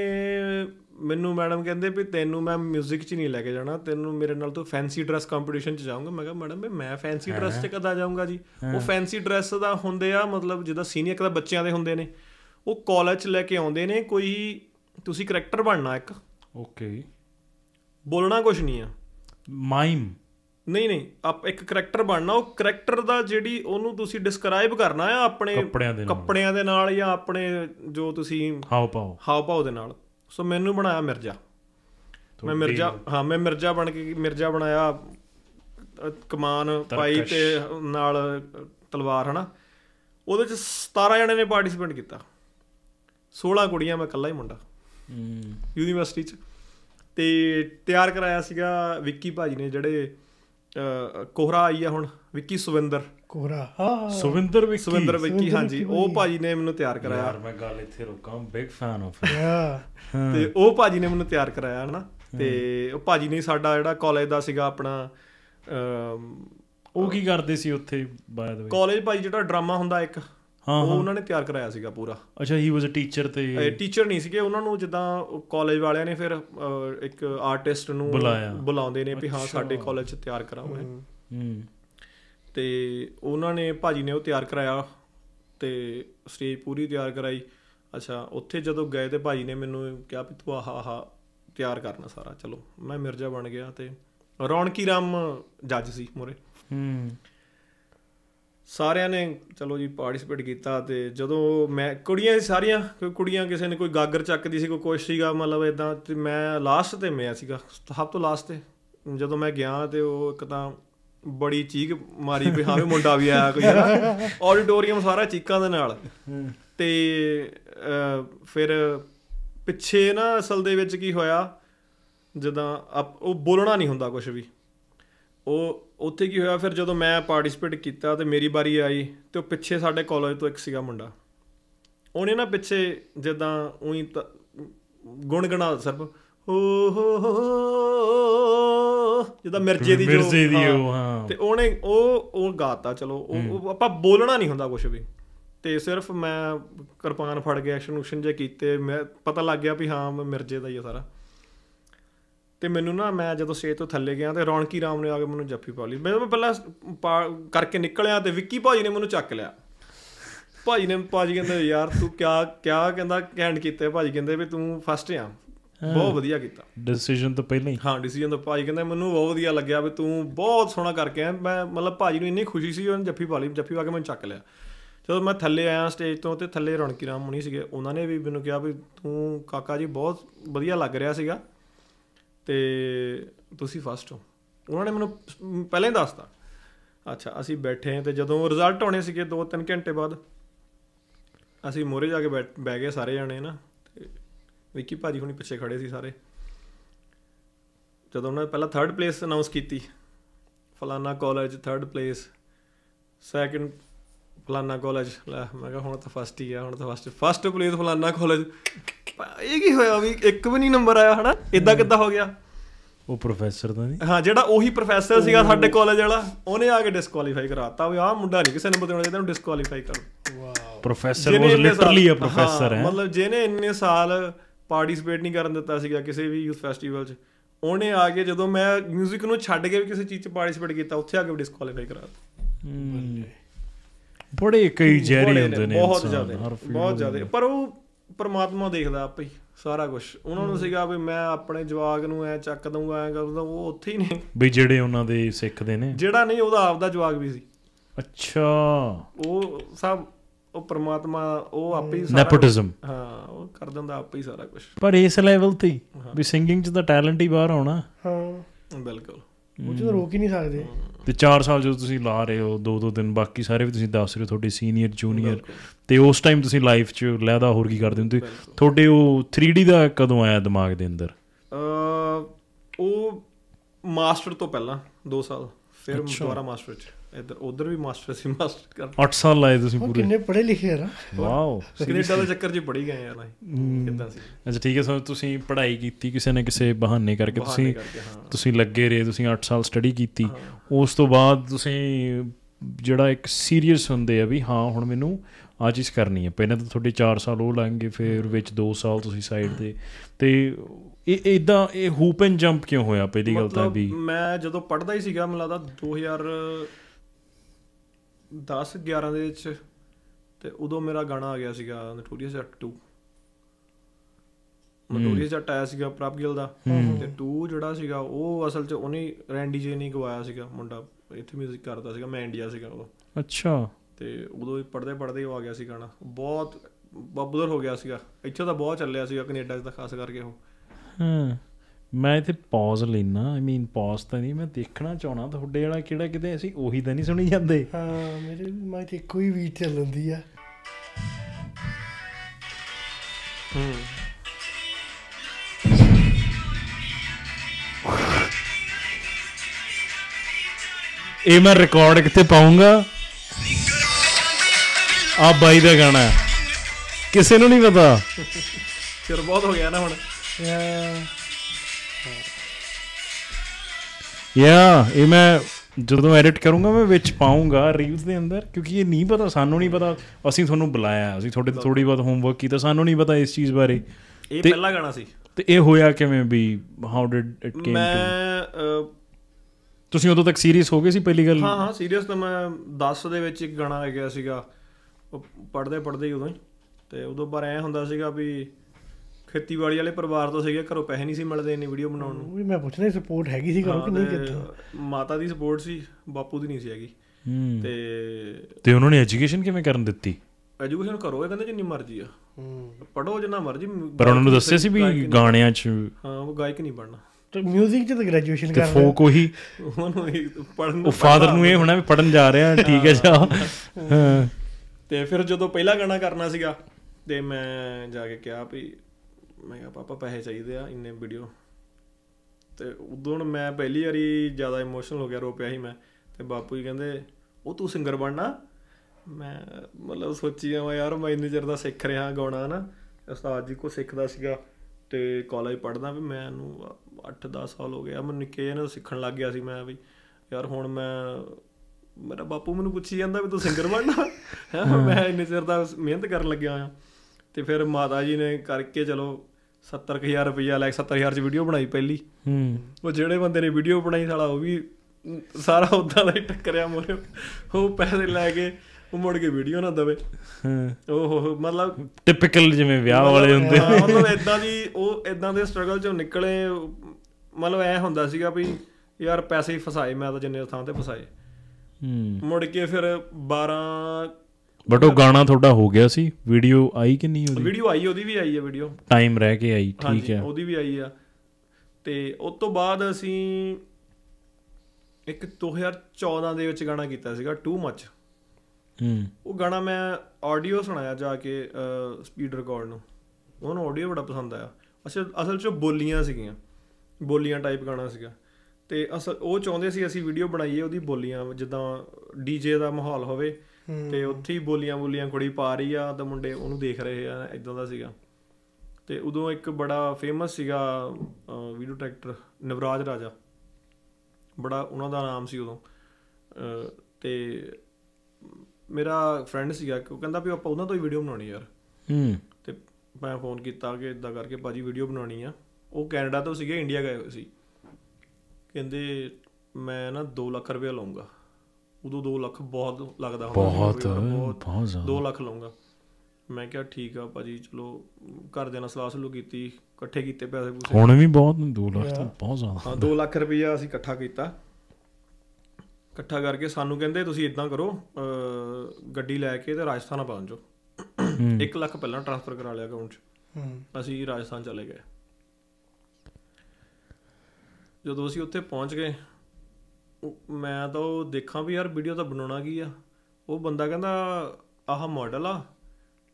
B: ਮੈਨੂੰ ਮੈਡਮ ਕਹਿੰਦੇ ਵੀ ਤੈਨੂੰ ਮੈਂ 뮤직 'ਚ ਨਹੀਂ ਲੈ ਕੇ ਜਾਣਾ ਤੈਨੂੰ ਮੇਰੇ ਨਾਲ ਤੋਂ ਫੈਂਸੀ ਡਰੈਸ ਕੰਪੀਟੀਸ਼ਨ 'ਚ ਜਾਊਂਗਾ ਮੈਂ ਕਿਹਾ ਮੈਡਮ ਮੈਂ ਫੈਂਸੀ ਡਰੈਸ 'ਚ ਕਦਾ ਜਾਊਂਗਾ ਜੀ ਉਹ ਫੈਂਸੀ ਡਰੈਸ ਦਾ ਹੁੰਦੇ ਆ ਮਤਲਬ ਜਿਹਦਾ ਸੀਨੀਅਰ ਕਦਾ ਬੱਚਿਆਂ ਦੇ ਹੁੰਦੇ ਨੇ ਉਹ ਕਾਲਜ 'ਚ ਲੈ ਕੇ ਆਉਂਦੇ ਨੇ ਕੋਈ ਤੁਸੀਂ ਕਰੈਕਟਰ ਬਣਨਾ ਇੱਕ ਓਕੇ ਬੋਲਣਾ ਕੁਝ ਨਹੀਂ ਆ ਮਾਈਮ ਨਹੀਂ ਨਹੀਂ ਆਪ ਇੱਕ ਕੈਰੈਕਟਰ ਬਣਨਾ ਉਹ ਕੈਰੈਕਟਰ ਦਾ ਜਿਹੜੀ ਉਹਨੂੰ ਤੁਸੀਂ ਡਿਸਕ੍ਰਾਈਬ ਕਰਨਾ ਆ ਆਪਣੇ ਕੱਪੜਿਆਂ ਦੇ ਨਾਲ ਜਾਂ ਆਪਣੇ ਜੋ ਤੁਸੀਂ ਹਾਉ ਪਾਉ ਹਾਉ ਪਾਉ ਦੇ ਨਾਲ ਸੋ ਮੈਨੂੰ ਬਣਾਇਆ ਮਿਰਜ਼ਾ ਮੈਂ ਮਿਰਜ਼ਾ ਹਾਂ ਮੈਂ ਮਿਰਜ਼ਾ ਬਣ ਕੇ ਮਿਰਜ਼ਾ ਬਣਾਇਆ ਕਮਾਨ ਪਾਈ ਤੇ ਨਾਲ ਤਲਵਾਰ ਹਨਾ ਉਹਦੇ ਚ 17 ਜਣੇ ਨੇ ਪਾਰਟਿਸਿਪੇਟ ਕੀਤਾ 16 ਕੁੜੀਆਂ ਮੈਂ ਇਕੱਲਾ ਹੀ ਮੁੰਡਾ ਹੂੰ ਯੂਨੀਵਰਸਿਟੀ ਚ ਤੇ ਤਿਆਰ ਕਰਾਇਆ ਸੀਗਾ ਵਿੱਕੀ ਭਾਜੀ ਨੇ ਜਿਹੜੇ ਕੋਹਰਾ ਆਈ ਆ ਹੁਣ ਵਿੱਕੀ ਸੁਵਿੰਦਰ ਕੋਹਰਾ ਹਾਂ ਸੁਵਿੰਦਰ ਵਿੱਕੀ ਸੁਵਿੰਦਰ ਵਿੱਕੀ ਹਾਂਜੀ ਉਹ ਭਾਜੀ ਨੇ ਮੈਨੂੰ ਤਿਆਰ ਕਰਾਇਆ ਯਾਰ ਮੈਂ ਗੱਲ ਇੱਥੇ ਰੋਕਾਂ ਬਿਗ ਫੈਨ ਆਫ ਯਾ ਤੇ ਉਹ ਭਾਜੀ ਨੇ ਮੈਨੂੰ ਤਿਆਰ ਕਰਾਇਆ ਹਨਾ ਤੇ ਉਹ ਭਾਜੀ ਨੇ ਸਾਡਾ ਜਿਹੜਾ ਕਾਲਜ ਦਾ ਸੀਗਾ ਆਪਣਾ ਉਹ ਕੀ ਕਰਦੇ ਸੀ ਉੱਥੇ ਬਾਏ ਵਿੱਚ ਕਾਲਜ ਭਾਈ ਜਿਹੜਾ ਡਰਾਮਾ ਹੁੰਦਾ ਇੱਕ ਹਾਂ ਉਹ ਉਹਨਾਂ ਨੇ ਤਿਆਰ ਕਰਾਇਆ ਸੀਗਾ ਪੂਰਾ
A: ਅੱਛਾ ਹੀ ਵਾਸ ਅ ਟੀਚਰ ਤੇ ਟੀਚਰ
B: ਨਹੀਂ ਸੀਗੇ ਉਹਨਾਂ ਨੂੰ ਜਿੱਦਾਂ ਕਾਲਜ ਵਾਲਿਆਂ ਨੇ ਫਿਰ ਇੱਕ ਆਰਟਿਸਟ ਨੂੰ ਬੁਲਾਉਂਦੇ ਨੇ ਵੀ ਹਾਂ ਸਾਡੇ ਕਾਲਜ ਚ ਤਿਆਰ ਕਰਾਓ ਹੈ
C: ਹੂੰ
B: ਤੇ ਉਹਨਾਂ ਨੇ ਭਾਜੀ ਨੇ ਉਹ ਤਿਆਰ ਕਰਾਇਆ ਤੇ ਸਟੇਜ ਪੂਰੀ ਤਿਆਰ ਕਰਾਈ ਅੱਛਾ ਉੱਥੇ ਜਦੋਂ ਗਏ ਤੇ ਭਾਜੀ ਨੇ ਮੈਨੂੰ ਕਿਹਾ ਵੀ ਤੂੰ ਆਹਾ ਆਹਾ ਤਿਆਰ ਕਰਨਾ ਸਾਰਾ ਚਲੋ ਮੈਂ ਮਿਰਜ਼ਾ ਬਣ ਗਿਆ ਤੇ ਰੌਣਕੀ ਰਾਮ ਜੱਜ ਸੀ ਮੋਰੇ ਹੂੰ ਸਾਰਿਆਂ ਨੇ ਚਲੋ ਜੀ ਪਾਰਟਿਸਿਪੇਟ ਕੀਤਾ ਤੇ ਜਦੋਂ ਮੈਂ ਕੁੜੀਆਂ ਸਾਰੀਆਂ ਕੁੜੀਆਂ ਕਿਸੇ ਨੇ ਕੋਈ ਗਾਗਰ ਚੱਕਦੀ ਸੀ ਕੋਈ ਕੁਛ ਸੀਗਾ ਮਤਲਬ ਇਦਾਂ ਤੇ ਮੈਂ ਲਾਸਟ ਤੇ ਮੈਂ ਸੀਗਾ ਸਭ ਤੋਂ ਲਾਸਟ ਤੇ ਜਦੋਂ ਮੈਂ ਗਿਆ ਤੇ ਉਹ ਇੱਕ ਤਾਂ ਬੜੀ ਚੀਕ ਮਾਰੀ ਵੀ ਹਾਂ ਵੀ ਮੁੰਡਾ ਵੀ ਆਇਆ ਕੋਈ ਆਡੀਟੋਰੀਅਮ ਸਾਰਾ ਚੀਕਾਂ ਦੇ ਨਾਲ ਤੇ ਫਿਰ ਪਿੱਛੇ ਨਾ ਅਸਲ ਦੇ ਵਿੱਚ ਕੀ ਹੋਇਆ ਜਦਾਂ ਉਹ ਬੋਲਣਾ ਨਹੀਂ ਹੁੰਦਾ ਕੁਝ ਵੀ ਉਹ ਉੱਥੇ ਕੀ ਹੋਇਆ ਫਿਰ ਜਦੋਂ ਮੈਂ ਪਾਰਟਿਸਿਪੇਟ ਕੀਤਾ ਤੇ ਮੇਰੀ ਵਾਰੀ ਆਈ ਤੇ ਉਹ ਪਿੱਛੇ ਸਾਡੇ ਕਾਲਜ ਤੋਂ ਇੱਕ ਸੀਗਾ ਮੁੰਡਾ ਉਹਨੇ ਨਾ ਪਿੱਛੇ ਜਿੱਦਾਂ ਉਹੀ ਗਣਾ ਸਰਬ ਹੋ ਹੋ ਜਿੱਦਾਂ ਮਿਰਜੇ ਦੀ ਜੋ ਮਿਰਜੇ ਦੀ ਉਹ ਹਾਂ ਤੇ ਉਹਨੇ ਉਹ ਉਹ ਗਾਤਾ ਚਲੋ ਉਹ ਆਪਾਂ ਬੋਲਣਾ ਨਹੀਂ ਹੁੰਦਾ ਕੁਝ ਵੀ ਤੇ ਸਿਰਫ ਮੈਂ ਕਿਰਪਾਨ ਫੜ ਕੇ ਐਕਸ਼ਨ ਉਸ਼ਨ ਜੇ ਕੀਤੇ ਮੈਂ ਪਤਾ ਲੱਗ ਗਿਆ ਵੀ ਹਾਂ ਮਿਰਜੇ ਦਾ ਹੀ ਆ ਸਾਰਾ ਤੇ ਮੈਨੂੰ ਨਾ ਮੈਂ ਜਦੋਂ ਸਟੇਜ ਤੋਂ ਥੱਲੇ ਗਿਆ ਤੇ ਰੌਣਕੀ ਰਾਮ ਨੇ ਆ ਕੇ ਮੈਨੂੰ ਜੱਫੀ ਪਾ ਲਈ ਮੈਂ ਪਹਿਲਾਂ ਕਰਕੇ ਨਿਕਲਿਆ ਤੇ ਵਿੱਕੀ ਭਾਜੀ ਨੇ ਮੈਨੂੰ ਚੱਕ ਲਿਆ ਭਾਜੀ ਨੇ ਭਾਜੀ ਕਹਿੰਦੇ ਯਾਰ ਤੂੰ ਕਿਆ ਕਿਆ ਕਹਿੰਦਾ ਕੈਂਡ ਕੀਤਾ ਭਾਜੀ ਕਹਿੰਦੇ ਵੀ ਤੂੰ ਫਸਟ ਆ ਬਹੁਤ ਵਧੀਆ ਕੀਤਾ
A: ਡਿਸੀਜਨ ਤੋਂ ਪਹਿਲਾਂ ਹੀ
B: ਹਾਂ ਡਿਸੀਜਨ ਤੋਂ ਭਾਜੀ ਕਹਿੰਦਾ ਮੈਨੂੰ ਬਹੁਤ ਵਧੀਆ ਲੱਗਿਆ ਵੀ ਤੂੰ ਬਹੁਤ ਸੋਹਣਾ ਕਰਕੇ ਆ ਮੈਂ ਮਤਲਬ ਭਾਜੀ ਨੂੰ ਇੰਨੀ ਖੁਸ਼ੀ ਸੀ ਉਹਨੇ ਜੱਫੀ ਪਾ ਲਈ ਜੱਫੀ ਪਾ ਕੇ ਮੈਨੂੰ ਚੱਕ ਲਿਆ ਜਦੋਂ ਮੈਂ ਥੱਲੇ ਆਇਆ ਸਟੇਜ ਤੋਂ ਤੇ ਥੱਲੇ ਰਣਕੀ ਰਾਮ ਹੁਣੀ ਸੀਗੇ ਉਹਨਾਂ ਨੇ ਵੀ ਮੈਨੂੰ ਕਿਹਾ ਵੀ ਤੂੰ ਕਾਕਾ ਜੀ ਬਹੁਤ ਵਧੀਆ ਲੱਗ ਰਿਹਾ ਸੀਗਾ ਤੇ ਤੁਸੀਂ ਫਸਟ ਹੋ ਉਹਨਾਂ ਨੇ ਮੈਨੂੰ ਪਹਿਲਾਂ ਹੀ ਦੱਸਤਾ ਅੱਛਾ ਅਸੀਂ ਬੈਠੇ ਹਾਂ ਤੇ ਜਦੋਂ ਰਿਜ਼ਲਟ ਆਉਣੇ ਸੀਗੇ 2-3 ਘੰਟੇ ਬਾਅਦ ਅਸੀਂ ਮੋਰੇ ਜਾ ਕੇ ਬੈ ਗਏ ਸਾਰੇ ਜਾਣੇ ਨਾ ਤੇ ਵਿੱਕੀ ਭਾਜੀ ਹੁਣੀ ਪਿੱਛੇ ਖੜੇ ਸੀ ਸਾਰੇ ਜਦੋਂ ਉਹਨਾਂ ਨੇ ਪਹਿਲਾਂ 3rd ਪਲੇਸ ਅਨਾਉਂਸ ਕੀਤੀ ਫਲਾਨਾ ਕਾਲਜ 3rd ਪਲੇਸ ਸੈਕੰਡ ਫਲਾਨਾ ਕਾਲਜ ਲੈ ਮੈਂ ਕਿਹਾ ਹੁਣ ਤਾਂ ਫਸਟ ਹੀ ਆ ਹੁਣ ਤਾਂ ਫਸਟ ਫਸਟ ਪਲੇਸ ਫਲਾਨਾ ਕਾਲਜ ਇਹ ਕੀ ਹੋਇਆ ਵੀ ਇੱਕ ਵੀ ਨਹੀਂ ਨੰਬਰ ਆਇਆ ਹਨਾ ਇਦਾਂ ਕਿੱਦਾਂ ਹੋ ਗਿਆ
A: ਉਹ ਪ੍ਰੋਫੈਸਰ ਤਾਂ ਨਹੀਂ
B: ਹਾਂ ਜਿਹੜਾ ਉਹੀ ਪ੍ਰੋਫੈਸਰ ਸੀਗਾ ਸਾਡੇ ਕਾਲਜ ਵਾਲਾ ਉਹਨੇ ਆ ਕੇ ਡਿਸਕੁਆਲੀਫਾਈ ਕਰਾਤਾ ਵੀ ਆਹ ਮੁੰਡਾ ਨਹੀਂ ਕਿਸੇ ਨੰਬਰ ਤੇ ਆਉਣਾ ਚਾਹੀਦਾ ਉਹਨੂੰ ਡਿਸਕੁਆਲੀਫਾਈ ਕਰੋ ਵਾਓ
C: ਪ੍ਰੋਫੈਸਰ ਉਹ ਲਿਟਰਲੀ ਆ ਪ੍ਰੋਫੈਸਰ ਹੈ
B: ਮਤਲਬ ਜਿਹਨੇ ਇੰਨੇ ਸਾਲ ਪਾਰਟਿਸਿਪੇਟ ਨਹੀਂ ਕਰਨ ਦਿੱਤਾ ਸੀਗਾ ਕਿਸੇ ਵੀ ਯੂਥ ਫੈਸਟੀਵਲ 'ਚ ਉਹਨੇ ਆ ਕੇ ਜਦੋਂ ਮੈਂ 뮤직 ਨੂੰ ਛੱਡ ਕੇ ਵੀ ਕਿਸੇ ਚੀਜ਼ 'ਚ ਪਾਰਟਿਸਿਪੇਟ ਕੀਤਾ ਉੱਥੇ ਆ ਕੇ ਡਿਸਕੁਆਲੀਫਾਈ ਕਰਾਤਾ
D: ਹੂੰ
A: ਬੜੇ ਕਈ ਜ਼ਹਿਰੀ ਹੁੰਦੇ ਨੇ ਬਹੁਤ ਜ਼ਿਆਦਾ ਬਹੁਤ ਜ਼ਿਆਦਾ
B: ਪਰ ਉਹ ਪਰਮਾਤਮਾ ਦੇਖਦਾ ਆਪੇ ਹੀ ਸਾਰਾ ਕੁਝ ਉਹਨਾਂ ਨੂੰ ਸੀਗਾ ਵੀ ਮੈਂ ਆਪਣੇ ਜਵਾਗ ਨੂੰ ਐ ਚੱਕ ਦਊਂਗਾ ਐ ਕਰਦਾ ਉਹ ਉੱਥੇ ਹੀ ਨੇ
A: ਵੀ ਜਿਹੜੇ ਉਹਨਾਂ ਦੇ ਸਿੱਖ ਦੇ ਨੇ
B: ਜਿਹੜਾ ਨਹੀਂ ਉਹਦਾ ਆਪਦਾ ਜਵਾਗ ਵੀ ਸੀ ਅੱਛਾ ਉਹ ਸਭ ਉਹ ਪਰਮਾਤਮਾ ਉਹ ਆਪੇ ਹੀ ਸਾਰਾ ਨੈਪੋਟਿਜ਼ਮ ਹਾਂ ਉਹ ਕਰ ਦਿੰਦਾ ਆਪੇ ਹੀ ਸਾਰਾ ਕੁਝ ਪਰ ਇਸ ਲੈਵਲ ਤੇ ਵੀ
A: ਸਿੰਗਿੰਗ 'ਚ ਤਾਂ ਟੈਲੈਂਟ ਹੀ ਬਾਹਰ ਆਉਣਾ
B: ਹਾਂ
A: ਬਿਲਕੁਲ
D: ਉਹ ਜਦੋਂ ਰੋਕ ਹੀ ਨਹੀਂ ਸਕਦੇ
A: ਤੇ 4 ਸਾਲ ਜਦੋਂ ਤੁਸੀਂ ਲਾ ਰਹੇ ਹੋ ਦੋ ਦੋ ਦਿਨ ਬਾਕੀ ਸਾਰੇ ਵੀ ਤੁਸੀਂ ਦੱਸ ਰਹੇ ਹੋ ਤੁਹਾਡੇ ਸੀਨੀਅਰ ਜੂਨੀਅਰ ਤੇ ਉਸ ਟਾਈਮ ਤੁਸੀਂ ਲਾਈਫ 'ਚ ਲੈਦਾ ਹੋਰ ਕੀ ਕਰਦੇ ਹੁੰਦੇ ਤੁਹਾਡੇ ਉਹ 3D ਦਾ ਕਦੋਂ ਆਇਆ ਦਿਮਾਗ ਦੇ ਅੰਦਰ
B: ਉਹ ਮਾਸਟਰ ਤੋਂ ਪਹਿਲਾਂ 2 ਸਾਲ ਫਿਰ ਦੁਬਾਰਾ ਮਾਸਟਰ 'ਚ ਇਧਰ ਉਧਰ ਵੀ ਮਾਸਟਰ ਸੀ ਮਾਸਟਰ ਕਰ 8
A: ਸਾਲ ਲਾਏ ਤੁਸੀਂ ਪੂਰੇ ਕਿੰਨੇ ਪੜ੍ਹੇ ਲਿਖੇ ਯਾਰ ਵਾਓ ਕੈਨੇਡਾ ਦੇ
B: ਚੱਕਰ ਜੀ ਪੜ੍ਹੀ ਗਏ ਯਾਰ ਕਿੱਦਾਂ
A: ਸੀ ਅੱਛਾ ਠੀਕ ਹੈ ਸੋ ਤੁਸੀਂ ਪੜ੍ਹਾਈ ਕੀਤੀ ਕਿਸੇ ਨਾ ਕਿਸੇ ਬਹਾਨੇ ਕਰਕੇ ਤੁਸੀਂ ਤੁਸੀਂ ਲੱਗੇ ਰਹੇ ਤੁਸੀਂ 8 ਸਾਲ ਸਟੱਡੀ ਕੀਤੀ ਉਸ ਤੋਂ ਬਾਅਦ ਤੁਸੀਂ ਜਿਹੜਾ ਇੱਕ ਸੀਰੀਅਸ ਹੁੰਦੇ ਆ ਵੀ ਹਾਂ ਹੁਣ ਮੈਨੂੰ ਆ ਚੀਜ਼ ਕਰਨੀ ਹੈ ਪਹਿਲਾਂ ਤਾਂ ਤੁਹਾਡੇ 4 ਸਾਲ ਉਹ ਲਾਂਗੇ ਫਿਰ ਵਿੱਚ 2 ਸਾਲ ਤੁਸੀਂ ਸਾਈਡ ਤੇ ਤੇ ਇਹ ਇਦਾਂ ਇਹ ਹੂਪ ਐਂਡ ਜੰਪ ਕਿਉਂ ਹੋਇਆ ਪਹਿਲੀ ਗੱਲ ਤਾਂ ਵੀ
B: ਮੈਂ ਜਦੋਂ ਪੜਦਾ ਹੀ ਸੀਗਾ ਮੈਨੂੰ ਲੱਗਦਾ 2000 10 11 ਦੇ ਵਿੱਚ ਤੇ ਉਦੋਂ ਮੇਰਾ ਗਾਣਾ ਆ ਗਿਆ ਸੀਗਾ ਨਟੋਰੀਅਸ ਜੱਟ 2 ਨਟੋਰੀਅਸ ਜੱਟ ਆਇਆ ਸੀਗਾ ਪ੍ਰਭ ਦਾ ਤੇ 2 ਜਿਹੜਾ ਸੀਗਾ ਉਹ ਅਸਲ 'ਚ ਉਹਨੇ ਰੈਂਡੀ ਜੇ ਨਹੀਂ ਗਵਾਇਆ ਸੀਗਾ ਮੁੰਡਾ ਇੱਥੇ 뮤직 ਕਰਦਾ ਸੀਗਾ ਮੈਂ ਇੰਡੀਆ ਸੀਗਾ ਉਹ ਅੱਛਾ ਤੇ ਉਦੋਂ ਪੜਦੇ ਪੜਦੇ ਉਹ ਆ ਗਿਆ ਸੀ ਗਾਣਾ ਬਹੁਤ ਪਪੂਲਰ ਹੋ ਗਿਆ ਸੀਗਾ ਇੱਥੇ ਤਾਂ ਬਹੁਤ ਚੱਲਿਆ ਸੀਗਾ ਕੈਨੇਡਾ 'ਚ ਤਾਂ ਖਾਸ ਕਰਕੇ ਉਹ
C: ਹੂੰ
A: ਮੈਂ ਇੱਥੇ ਪੌਜ਼ ਲੈਣਾ ਆਈ ਮੀਨ ਪੌਜ਼ ਤਾਂ ਨਹੀਂ ਮੈਂ ਦੇਖਣਾ ਚਾਹਣਾ
B: ਤੁਹਾਡੇ ਵਾਲਾ ਕਿਹੜਾ ਕਿਤੇ ਅਸੀਂ ਉਹੀ
A: ਤਾਂ ਨਹੀਂ ਸੁਣੀ ਜਾਂਦੇ
D: ਹਾਂ ਮੇਰੇ ਵੀ ਮੈਂ ਤੇ ਕੋਈ ਵੀ ਚੱਲਦੀ ਆ ਹੂੰ
A: ਇਹ ਮੈਂ ਰਿਕਾਰਡ ਕਿੱਥੇ ਪਾਉਂਗਾ ਆ ਬਾਈ ਦਾ ਗਾਣਾ ਕਿਸੇ ਨੂੰ ਨਹੀਂ ਪਤਾ
B: ਚਿਰ ਬਹੁਤ ਹੋ ਗਿਆ ਨਾ ਹੁਣ ਯਾ
A: ਯਾ ਇਹ ਮੈਂ ਜਦੋਂ ਐਡਿਟ ਕਰੂੰਗਾ ਮੈਂ ਵਿੱਚ ਪਾਉਂਗਾ ਰੀਲਸ ਦੇ ਅੰਦਰ ਕਿਉਂਕਿ ਇਹ ਨਹੀਂ ਪਤਾ ਸਾਨੂੰ ਨਹੀਂ ਪਤਾ ਅਸੀਂ ਤੁਹਾਨੂੰ ਬੁਲਾਇਆ ਅਸੀਂ ਤੁਹਾਡੇ ਤੋਂ ਥੋੜੀ ਬਹੁਤ ਹੋਮਵਰਕ ਕੀਤਾ ਸਾਨੂੰ ਨਹੀਂ ਪਤਾ ਇਸ ਚੀਜ਼ ਬਾਰੇ
B: ਇਹ ਪਹਿਲਾ ਗਾਣਾ ਸੀ
A: ਤੇ ਇਹ ਹੋਇਆ ਕਿਵੇਂ ਵੀ how did it came to ਮੈਂ ਤੁਸੀਂ ਉਦੋਂ ਤੱਕ ਸੀਰੀਅਸ ਹੋ ਗਏ ਸੀ ਪਹਿਲੀ ਗੱਲ ਹਾਂ
B: ਹਾਂ ਸੀਰੀਅਸ ਤਾਂ ਮੈਂ 10 ਦੇ ਵਿੱਚ ਇੱਕ ਗਾਣਾ ਆ ਗਿਆ ਸੀਗਾ ਪੜਦੇ ਪੜਦੇ ਹੀ ਉਦੋਂ ਹੀ ਤੇ ਉਦੋਂ ਬਾਰੇ ਐ ਹੁੰਦਾ ਸੀਗਾ ਵੀ ਖੇਤੀਬਾੜੀ ਵਾਲੇ ਪਰਿਵਾਰ ਤੋਂ ਸੀਗੇ ਘਰੋਂ ਪੈਸੇ ਨਹੀਂ ਸੀ ਮਿਲਦੇ ਇੰਨੀ ਵੀਡੀਓ ਬਣਾਉਣ ਨੂੰ ਵੀ
D: ਮੈਂ ਪੁੱਛਣਾ ਸਪੋਰਟ ਹੈਗੀ ਸੀ ਘਰੋਂ ਕਿ ਨਹੀਂ
B: ਕਿੱਥੋਂ ਮਾਤਾ ਦੀ ਸਪੋਰਟ ਸੀ ਬਾਪੂ ਦੀ ਨਹੀਂ ਸੀ ਹੈਗੀ ਤੇ ਤੇ
A: ਉਹਨਾਂ ਨੇ ਐਜੂਕੇਸ਼ਨ ਕਿਵੇਂ ਕਰਨ ਦਿੱਤੀ
B: ਐਜੂਕੇਸ਼ਨ ਕਰੋ ਇਹ ਕਹਿੰਦੇ ਜਿੰਨੀ ਮਰਜ਼ੀ ਆ ਪੜੋ ਜਿੰਨਾ ਮਰਜ਼ੀ ਪਰ ਉਹਨਾਂ ਨੂੰ ਦੱਸਿਆ ਸੀ ਵੀ ਗਾਣਿਆਂ 'ਚ ਹਾਂ ਉਹ ਗਾਇਕ ਨਹੀਂ ਬਣਨਾ ਤੇ 뮤직 'ਚ ਤਾਂ ਗ੍ਰੈਜੂਏਸ਼ਨ ਕਰ ਤੇ ਫੋਕ ਉਹੀ ਉਹਨੂੰ ਪੜਨ ਉਹ ਫਾਦਰ ਨੂੰ ਇਹ
A: ਹੋਣਾ ਵੀ ਪੜਨ ਜਾ ਰਿਹਾ ਠੀਕ ਹੈ ਜਾ ਹਾਂ
B: ਤੇ ਫਿਰ ਜਦੋਂ ਪਹਿਲਾ ਗਾਣਾ ਕਰਨਾ ਸੀਗਾ ਤੇ ਮੈਂ ਜਾ ਕੇ ਕਿਹਾ ਵੀ ਮੈਂ ਕਿਹਾ ਪਾਪਾ ਪੈਸੇ ਚਾਹੀਦੇ ਆ ਇੰਨੇ ਵੀਡੀਓ ਤੇ ਉਦੋਂ ਮੈਂ ਪਹਿਲੀ ਵਾਰੀ ਜ਼ਿਆਦਾ ਇਮੋਸ਼ਨਲ ਹੋ ਗਿਆ ਰੋ ਪਿਆ ਸੀ ਮੈਂ ਤੇ ਬਾਪੂ ਜੀ ਕਹਿੰਦੇ ਉਹ ਤੂੰ ਸਿੰਗਰ ਬਣਨਾ ਮੈਂ ਮਤਲਬ ਸੋਚੀ ਆ ਯਾਰ ਮੈਂ ਇੰਨੇ ਚਿਰ ਦਾ ਸਿੱਖ ਰਿਹਾ ਗਾਉਣਾ ਨਾ ਉਸਤਾਦ ਜੀ ਕੋ ਸਿੱਖਦਾ ਸੀਗਾ ਤੇ ਕਾਲਜ ਪੜਦਾ ਵੀ ਮੈਨੂੰ 8-10 ਸਾਲ ਹੋ ਗਿਆ ਮੈਂ ਨਿੱਕੇ ਜਿਹੇ ਨੂੰ ਸਿੱਖਣ ਲੱਗ ਗਿਆ ਸੀ ਮੈਂ ਵੀ ਯਾਰ ਹੁਣ ਮੈਂ ਮੇਰਾ ਬਾਪੂ ਮੈਨੂੰ ਪੁੱਛੀ ਜਾਂਦਾ ਵੀ ਤੂੰ ਸਿੰਗਰ ਬਣਨਾ ਹੈ ਮੈਂ ਇੰਨੇ ਚਿਰ ਦਾ ਮਿਹਨਤ ਕਰਨ ਲੱਗਿਆ ਆ ਤੇ ਫਿਰ ਮਾਤਾ ਜੀ ਨੇ ਕਰਕੇ ਚਲੋ 70000 ਰੁਪਇਆ ਲੈ 70000 ਚ ਵੀਡੀਓ ਬਣਾਈ ਪਹਿਲੀ ਹੂੰ ਉਹ ਜਿਹੜੇ ਬੰਦੇ ਨੇ ਵੀਡੀਓ ਬਣਾਈ ਸਾਲਾ ਉਹ ਵੀ ਸਾਰਾ ਉਦਾਂ ਦਾ ਹੀ ਟੱਕਰਿਆ ਮੋਰੇ ਉਹ ਪੈਸੇ ਲੈ ਕੇ ਉਹ ਮੁੜ ਕੇ ਵੀਡੀਓ ਨਾ ਦਵੇ ਹੂੰ ਹਾਂ ਹੋ ਮਤਲਬ
A: ਟਿਪੀਕਲ ਜਿਵੇਂ ਵਿਆਹ ਵਾਲੇ ਹੁੰਦੇ ਨੇ ਮਤਲਬ
B: ਇਦਾਂ ਦੀ ਉਹ ਇਦਾਂ ਦੇ ਸਟਰਗਲ ਚੋਂ ਨਿਕਲੇ ਮਤਲਬ ਐ ਹੁੰਦਾ ਸੀਗਾ ਵੀ ਯਾਰ ਪੈਸੇ ਹੀ ਫਸਾਏ ਮੈਂ ਤਾਂ ਜਿੰਨੇ ਥਾਂ ਤੇ ਫਸਾਏ ਹੂੰ ਮੁੜ ਕੇ ਫਿਰ 12 ਬਟ ਉਹ ਗਾਣਾ
A: ਤੁਹਾਡਾ ਹੋ ਗਿਆ ਸੀ ਵੀਡੀਓ ਆਈ ਕਿ ਨਹੀਂ ਉਹਦੀ ਵੀਡੀਓ ਆਈ
B: ਉਹਦੀ ਵੀ ਆਈ ਹੈ ਵੀਡੀਓ ਟਾਈਮ ਰਹਿ ਕੇ ਆਈ ਠੀਕ ਹੈ ਉਹਦੀ ਵੀ ਆਈ ਆ ਤੇ ਉਸ ਤੋਂ ਬਾਅਦ ਅਸੀਂ ਇੱਕ 2014 ਦੇ ਵਿੱਚ ਗਾਣਾ ਕੀਤਾ ਸੀਗਾ ਟੂ ਮੱਚ ਹੂੰ ਉਹ ਗਾਣਾ ਮੈਂ ਆਡੀਓ ਸੁਣਾਇਆ ਜਾ ਕੇ ਸਪੀਡ ਰਿਕਾਰਡ ਨੂੰ ਉਹਨੂੰ ਆਡੀਓ ਬੜਾ ਪਸੰਦ ਆਇਆ ਅਸਲ ਅਸਲ 'ਚ ਬੋਲੀਆਂ ਸੀਗੀਆਂ ਬੋਲੀਆਂ ਟਾਈਪ ਗਾਣਾ ਸੀਗਾ ਤੇ ਅਸਲ ਉਹ ਚਾਹੁੰਦੇ ਸੀ ਅਸੀਂ ਵੀਡੀਓ ਬਣਾਈਏ ਉਹਦੀ ਬੋਲੀਆਂ ਜਿੱਦਾਂ ਡੀਜੇ ਦਾ ਮਾਹੌਲ ਹੋਵੇ ਤੇ ਉੱਥੇ ਹੀ ਬੋਲੀਆਂ ਬੋਲੀਆਂ ਕੁੜੀ ਪਾ ਰਹੀ ਆ ਤਾਂ ਮੁੰਡੇ ਉਹਨੂੰ ਦੇਖ ਰਹੇ ਆ ਇਦਾਂ ਦਾ ਸੀਗਾ ਤੇ ਉਦੋਂ ਇੱਕ ਬੜਾ ਫੇਮਸ ਸੀਗਾ ਵੀਡੀਓ ਡਾਇਰੈਕਟਰ ਨਵਰਾਜ ਰਾਜਾ ਬੜਾ ਉਹਨਾਂ ਦਾ ਨਾਮ ਸੀ ਉਦੋਂ ਤੇ ਮੇਰਾ ਫਰੈਂਡ ਸੀਗਾ ਕਿ ਉਹ ਕਹਿੰਦਾ ਵੀ ਆਪਾਂ ਉਹਨਾਂ ਤੋਂ ਹੀ ਵੀਡੀਓ ਬਣਾਉਣੀ ਯਾਰ ਹੂੰ ਤੇ ਮੈਂ ਫੋਨ ਕੀਤਾ ਕਿ ਇਦਾਂ ਕਰਕੇ ਭਾਜੀ ਵੀਡੀਓ ਬਣਾਉਣੀ ਆ ਉਹ ਕੈਨੇਡਾ ਤੋਂ ਸੀਗੇ ਇੰਡੀਆ ਗਏ ਹੋਏ ਸੀ ਕਹਿੰਦੇ ਮੈਂ ਨਾ 2 ਲੱਖ ਰੁਪਏ ਲਵਾਂਗਾ ਉਦੋਂ 2 ਲੱਖ ਬਹੁਤ ਲੱਗਦਾ ਹੁੰਦਾ ਬਹੁਤ ਬਹੁਤ ਜ਼ਿਆਦਾ 2 ਲੱਖ ਲਵਾਂਗਾ ਮੈਂ ਕਿਹਾ ਠੀਕ ਆ ਭਾਜੀ ਚਲੋ ਘਰਦਿਆਂ ਨਾਲ ਸਲਾਹ ਸੁਲੂ ਕੀਤੀ ਇਕੱਠੇ ਕੀਤੇ ਪੈਸੇ ਪੂਸੇ ਹੁਣ ਵੀ ਬਹੁਤ 2 ਲੱਖ ਤਾਂ ਬਹੁਤ ਜ਼ਿਆਦਾ ਹਾਂ 2 ਲੱਖ ਰੁਪਈਆ ਅਸੀਂ ਇਕੱਠਾ ਕੀਤਾ ਇਕੱਠਾ ਕਰਕੇ ਸਾਨੂੰ ਕਹਿੰਦੇ ਤੁਸੀਂ ਇਦਾਂ ਕਰੋ ਗੱਡੀ ਲੈ ਕੇ ਤੇ ਰਾਜਸਥਾਨ ਆ ਪਹੁੰਚੋ 1 ਲੱਖ ਪਹਿਲਾਂ ਟ੍ਰਾਂਸਫਰ ਕਰਾ ਲਿਆ ਅਕਾਊਂਟ 'ਚ ਅਸੀਂ ਰਾਜਸਥਾਨ ਚਲੇ ਗਏ ਜਦੋਂ ਅਸੀਂ ਉੱਥੇ ਪਹੁੰਚ ਗਏ ਮੈਂ ਤਾਂ ਉਹ ਦੇਖਾਂ ਵੀ ਯਾਰ ਵੀਡੀਓ ਤਾਂ ਬਣਾਉਣਾ ਕੀ ਆ ਉਹ ਬੰਦਾ ਕਹਿੰਦਾ ਆਹ ਮਾਡਲ ਆ